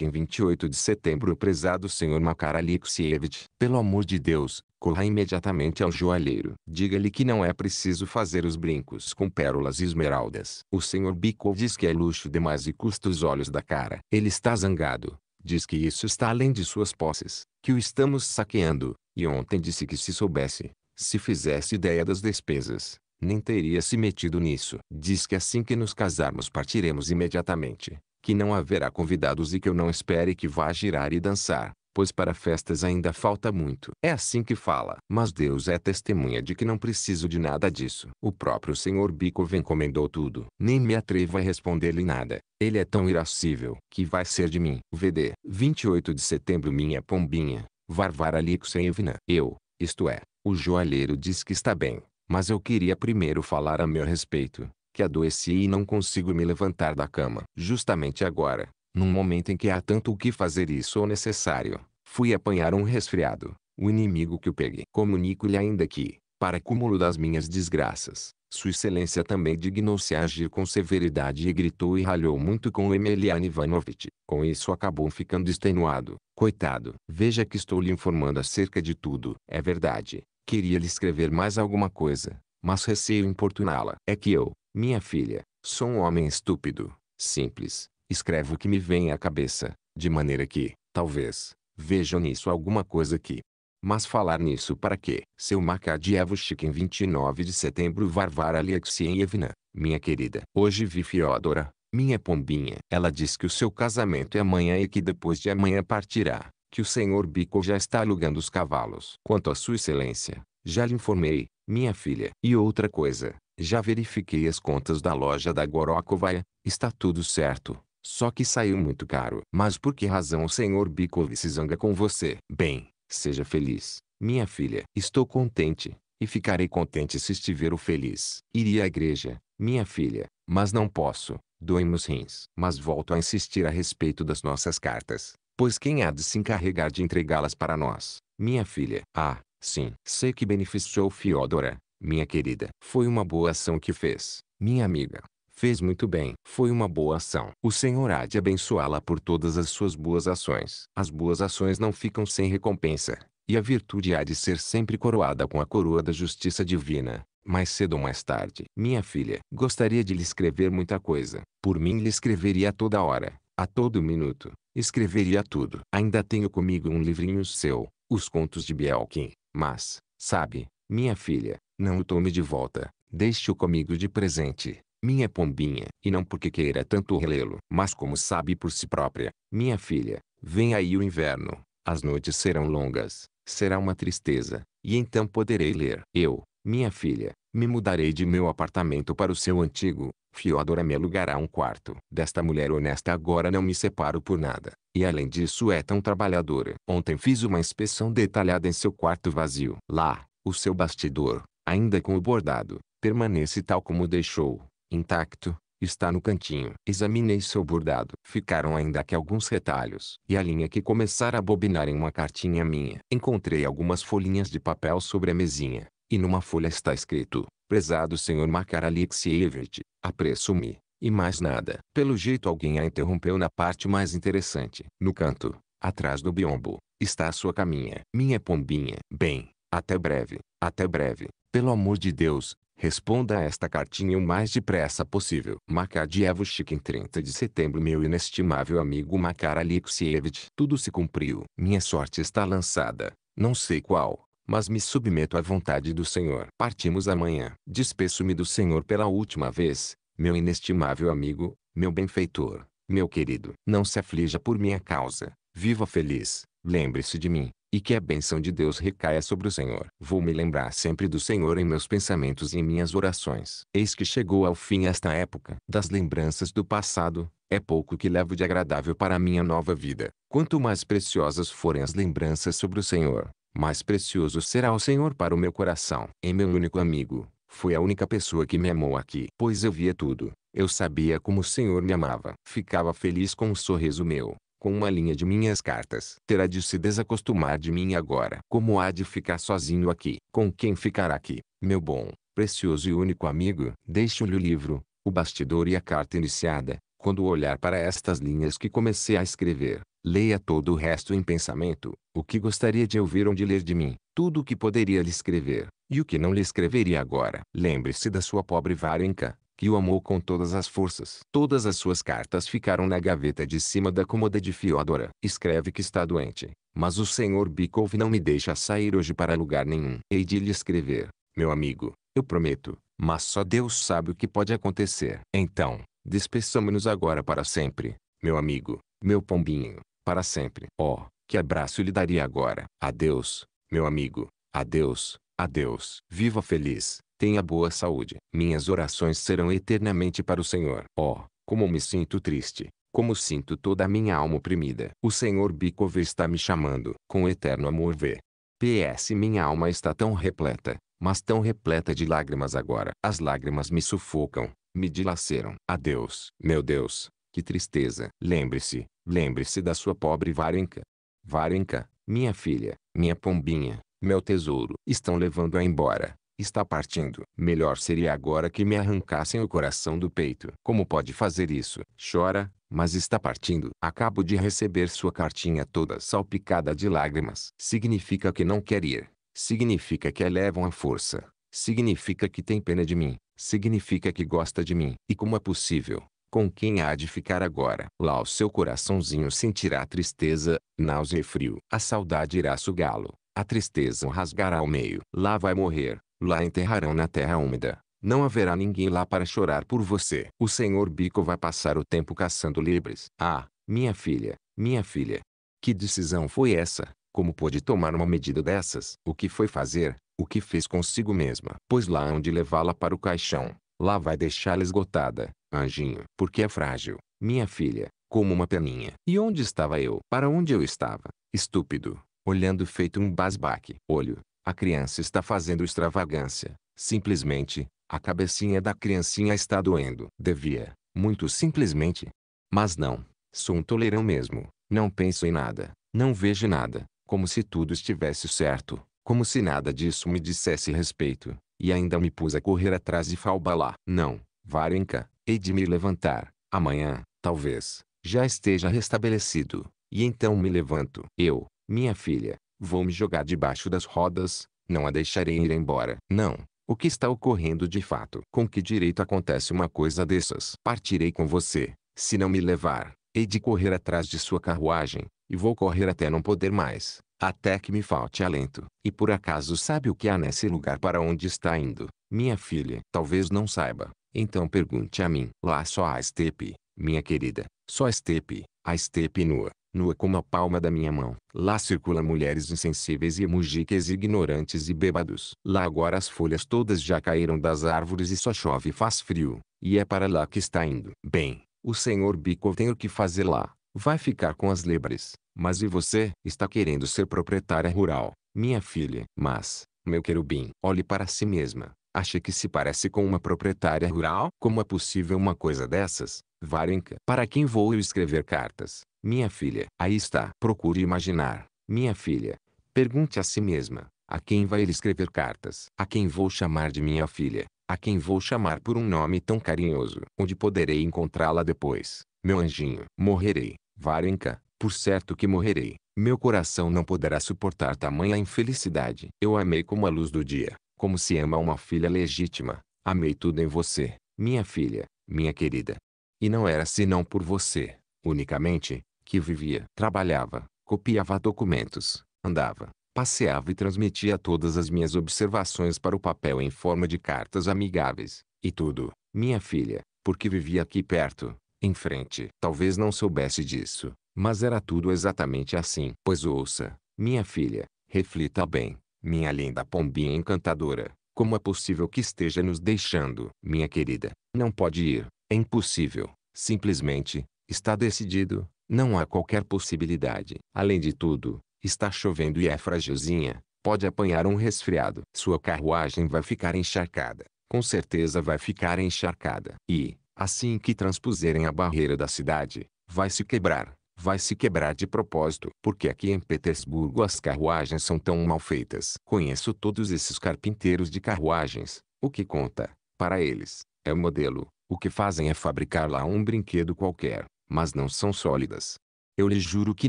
em 28 de setembro O prezado senhor Makar Alexievich, pelo amor de Deus, corra imediatamente ao joalheiro. Diga-lhe que não é preciso fazer os brincos com pérolas e esmeraldas. O senhor Bikov diz que é luxo demais e custa os olhos da cara. Ele está zangado. Diz que isso está além de suas posses, que o estamos saqueando, e ontem disse que se soubesse, se fizesse ideia das despesas, nem teria se metido nisso. Diz que assim que nos casarmos partiremos imediatamente, que não haverá convidados e que eu não espere que vá girar e dançar, pois para festas ainda falta muito. É assim que fala. Mas Deus é testemunha de que não preciso de nada disso. O próprio Senhor vem encomendou tudo. Nem me atrevo a responder-lhe nada. Ele é tão irascível que vai ser de mim. VD 28 de setembro Minha pombinha, Varvara Alexeyevna. Eu, isto é, o joalheiro diz que está bem mas eu queria primeiro falar a meu respeito, que adoeci e não consigo me levantar da cama. Justamente agora, num momento em que há tanto o que fazer e isso é necessário, fui apanhar um resfriado, o inimigo que o pegue. Comunico-lhe ainda que, para cúmulo das minhas desgraças, sua excelência também dignou-se a agir com severidade e gritou e ralhou muito com Emelian Ivanovitch. Com isso acabou ficando extenuado. Coitado. Veja que estou lhe informando acerca de tudo. É verdade. Queria lhe escrever mais alguma coisa, mas receio importuná-la. É que eu, minha filha, sou um homem estúpido, simples, escrevo o que me vem à cabeça, de maneira que, talvez, vejam nisso alguma coisa que. Mas falar nisso para quê? Seu em 29 de setembro Varvara Alexeyevna, minha querida. Hoje vi Fiodora, minha pombinha. Ela diz que o seu casamento é amanhã e que depois de amanhã partirá que o senhor Bico já está alugando os cavalos. Quanto a sua excelência, já lhe informei, minha filha. E outra coisa, já verifiquei as contas da loja da Gorokovaia, está tudo certo. Só que saiu muito caro. Mas por que razão o senhor Bico se zanga com você? Bem, seja feliz, minha filha. Estou contente, e ficarei contente se estiver o feliz. Iria à igreja, minha filha, mas não posso. Doem rins. Mas volto a insistir a respeito das nossas cartas. Pois quem há de se encarregar de entregá-las para nós? Minha filha. Ah, sim. Sei que beneficiou Fiodora, minha querida. Foi uma boa ação que fez, minha amiga. Fez muito bem. Foi uma boa ação. O Senhor há de abençoá-la por todas as suas boas ações. As boas ações não ficam sem recompensa. E a virtude há de ser sempre coroada com a coroa da justiça divina mais cedo ou mais tarde. Minha filha, gostaria de lhe escrever muita coisa. Por mim lhe escreveria a toda hora, a todo minuto. Escreveria tudo. Ainda tenho comigo um livrinho seu, Os Contos de Bielkin. Mas, sabe, minha filha, não o tome de volta. Deixe-o comigo de presente, minha pombinha. E não porque queira tanto relê-lo, mas como sabe por si própria. Minha filha, vem aí o inverno. As noites serão longas, será uma tristeza, e então poderei ler. Eu, minha filha, me mudarei de meu apartamento para o seu antigo. Fiodora me alugará um quarto. Desta mulher honesta agora não me separo por nada. E além disso é tão trabalhadora. Ontem fiz uma inspeção detalhada em seu quarto vazio. Lá, o seu bastidor, ainda com o bordado, permanece tal como deixou, intacto, está no cantinho. Examinei seu bordado. Ficaram ainda aqui alguns retalhos. E a linha que começara a bobinar em uma cartinha minha. Encontrei algumas folhinhas de papel sobre a mesinha e numa folha está escrito, prezado senhor Makar Alexievich, apresso-me, e mais nada. Pelo jeito alguém a interrompeu na parte mais interessante. No canto, atrás do biombo, está a sua caminha. Minha pombinha. Bem, até breve, até breve. Pelo amor de Deus, responda a esta cartinha o mais depressa possível. Makadievo em 30 de setembro meu inestimável amigo Makar Alexievich. Tudo se cumpriu. Minha sorte está lançada. Não sei qual, mas me submeto à vontade do Senhor. Partimos amanhã. Despeço-me do Senhor pela última vez, meu inestimável amigo, meu benfeitor, meu querido. Não se aflija por minha causa. Viva feliz. Lembre-se de mim, e que a bênção de Deus recaia sobre o Senhor. Vou me lembrar sempre do Senhor em meus pensamentos e em minhas orações. Eis que chegou ao fim esta época. Das lembranças do passado, é pouco que levo de agradável para a minha nova vida. Quanto mais preciosas forem as lembranças sobre o Senhor, mais precioso será o Senhor para o meu coração. em meu único amigo, foi a única pessoa que me amou aqui. Pois eu via tudo, eu sabia como o Senhor me amava. Ficava feliz com um sorriso meu, com uma linha de minhas cartas. Terá de se desacostumar de mim agora. Como há de ficar sozinho aqui? Com quem ficará aqui, meu bom, precioso e único amigo? Deixo-lhe o livro, o bastidor e a carta iniciada, quando olhar para estas linhas que comecei a escrever, Leia todo o resto em pensamento, o que gostaria de ouvir ou de ler de mim, tudo o que poderia lhe escrever, e o que não lhe escreveria agora. Lembre-se da sua pobre Varenka, que o amou com todas as forças. Todas as suas cartas ficaram na gaveta de cima da cômoda de Fiodora. Escreve que está doente, mas o senhor Bikov não me deixa sair hoje para lugar nenhum. Hei de lhe escrever, meu amigo, eu prometo, mas só Deus sabe o que pode acontecer. Então, despeçamos-nos agora para sempre, meu amigo, meu pombinho para sempre. Oh, que abraço lhe daria agora. Adeus, meu amigo. Adeus, adeus. Viva feliz, tenha boa saúde. Minhas orações serão eternamente para o Senhor. Oh, como me sinto triste. Como sinto toda a minha alma oprimida. O Senhor Bicover está me chamando. Com eterno amor vê. P.S. Minha alma está tão repleta, mas tão repleta de lágrimas agora. As lágrimas me sufocam, me dilaceram. Adeus, meu Deus, que tristeza! Lembre-se, lembre-se da sua pobre Varenka. Varenka, minha filha, minha pombinha, meu tesouro. Estão levando-a embora. Está partindo. Melhor seria agora que me arrancassem o coração do peito. Como pode fazer isso? Chora, mas está partindo. Acabo de receber sua cartinha toda salpicada de lágrimas. Significa que não quer ir. Significa que a levam à força. Significa que tem pena de mim. Significa que gosta de mim. E como é possível? com quem há de ficar agora. Lá o seu coraçãozinho sentirá tristeza, náusea e frio. A saudade irá sugá-lo, a tristeza o rasgará ao meio. Lá vai morrer, lá enterrarão na terra úmida. Não haverá ninguém lá para chorar por você. O senhor Bico vai passar o tempo caçando livres. Ah, minha filha, minha filha. Que decisão foi essa? Como pôde tomar uma medida dessas? O que foi fazer? O que fez consigo mesma? Pois lá hão de levá-la para o caixão. Lá vai deixá-la esgotada, anjinho. Porque é frágil, minha filha, como uma peninha. E onde estava eu? Para onde eu estava? Estúpido, olhando feito um basbaque. Olho, a criança está fazendo extravagância. Simplesmente, a cabecinha da criancinha está doendo. Devia, muito simplesmente. Mas não, sou um toleirão mesmo. Não penso em nada, não vejo nada, como se tudo estivesse certo, como se nada disso me dissesse respeito, e ainda me pus a correr atrás de Falbalá. Não, Varenka, hei de me levantar. Amanhã, talvez, já esteja restabelecido. E então me levanto. Eu, minha filha, vou me jogar debaixo das rodas. Não a deixarei ir embora. Não. O que está ocorrendo de fato? Com que direito acontece uma coisa dessas? Partirei com você. Se não me levar, hei de correr atrás de sua carruagem e vou correr até não poder mais, até que me falte alento. E por acaso sabe o que há nesse lugar para onde está indo? Minha filha, talvez não saiba. Então pergunte a mim. Lá só há estepe, minha querida. Só estepe, a estepe nua, nua como a palma da minha mão. Lá circulam mulheres insensíveis e mujiques ignorantes e bêbados. Lá agora as folhas todas já caíram das árvores e só chove e faz frio. E é para lá que está indo. Bem, o senhor Bico tem o que fazer lá vai ficar com as lebres. Mas e você? Está querendo ser proprietária rural, minha filha. Mas, meu querubim, olhe para si mesma. Acha que se parece com uma proprietária rural? Como é possível uma coisa dessas? Varenka, para quem vou eu escrever cartas? Minha filha, aí está. Procure imaginar. Minha filha, pergunte a si mesma. A quem vai ele escrever cartas? A quem vou chamar de minha filha? A quem vou chamar por um nome tão carinhoso? Onde poderei encontrá-la depois? Meu anjinho, morrerei. Varenka, por certo que morrerei. Meu coração não poderá suportar tamanha infelicidade. Eu amei como a luz do dia, como se ama uma filha legítima. Amei tudo em você, minha filha, minha querida. E não era senão por você, unicamente, que vivia. Trabalhava, copiava documentos, andava, passeava e transmitia todas as minhas observações para o papel em forma de cartas amigáveis. E tudo, minha filha, porque vivia aqui perto, em frente. Talvez não soubesse disso, mas era tudo exatamente assim. Pois ouça, minha filha, reflita bem, minha linda pombinha encantadora, como é possível que esteja nos deixando? Minha querida, não pode ir, é impossível, simplesmente, está decidido, não há qualquer possibilidade. Além de tudo, está chovendo e é frágilzinha. pode apanhar um resfriado. Sua carruagem vai ficar encharcada, com certeza vai ficar encharcada. E, Assim que transpuserem a barreira da cidade, vai se quebrar, vai se quebrar de propósito, porque aqui em Petersburgo as carruagens são tão mal feitas. Conheço todos esses carpinteiros de carruagens, o que conta, para eles, é o modelo, o que fazem é fabricar lá um brinquedo qualquer, mas não são sólidas. Eu lhe juro que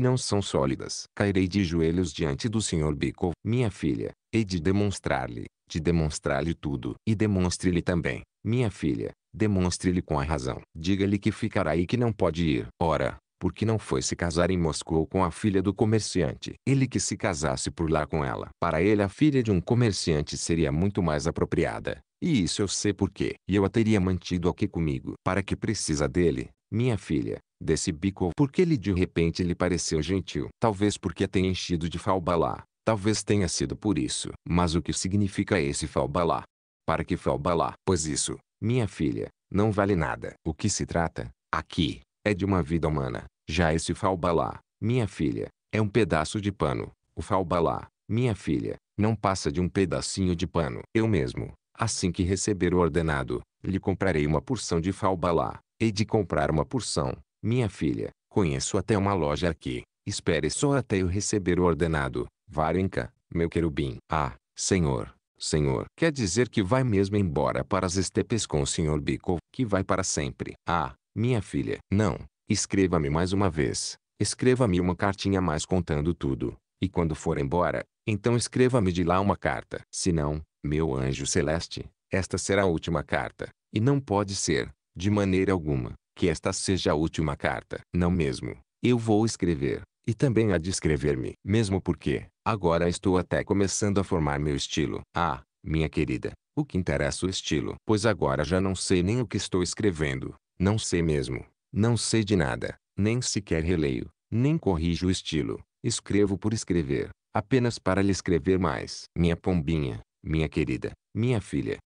não são sólidas. Cairei de joelhos diante do Sr. Bico, minha filha, e de demonstrar-lhe, de demonstrar-lhe tudo. E demonstre-lhe também, minha filha, demonstre-lhe com a razão. Diga-lhe que ficará e que não pode ir. Ora, por que não foi se casar em Moscou com a filha do comerciante. Ele que se casasse por lá com ela. Para ele a filha de um comerciante seria muito mais apropriada. E isso eu sei porquê. E eu a teria mantido aqui comigo. Para que precisa dele, minha filha, desse bico? Porque ele de repente lhe pareceu gentil. Talvez porque a tenha enchido de falbalá. Talvez tenha sido por isso. Mas o que significa esse Falbalá? Para que Falbalá? Pois isso, minha filha, não vale nada. O que se trata, aqui, é de uma vida humana. Já esse Falbalá, minha filha, é um pedaço de pano. O Falbalá, minha filha, não passa de um pedacinho de pano. Eu mesmo, assim que receber o ordenado, lhe comprarei uma porção de Falbalá. Hei de comprar uma porção, minha filha. Conheço até uma loja aqui. Espere só até eu receber o ordenado. Varenka, meu querubim. Ah, senhor, senhor. Quer dizer que vai mesmo embora para as estepes com o senhor Bikov, que vai para sempre. Ah, minha filha. Não, escreva-me mais uma vez. Escreva-me uma cartinha mais contando tudo. E quando for embora, então escreva-me de lá uma carta. Se não, meu anjo celeste, esta será a última carta. E não pode ser, de maneira alguma, que esta seja a última carta. Não mesmo. Eu vou escrever, e também há de escrever-me. Mesmo porque, Agora estou até começando a formar meu estilo. Ah, minha querida, o que interessa o estilo? Pois agora já não sei nem o que estou escrevendo. Não sei mesmo. Não sei de nada. Nem sequer releio. Nem corrijo o estilo. Escrevo por escrever. Apenas para lhe escrever mais. Minha pombinha, minha querida, minha filha,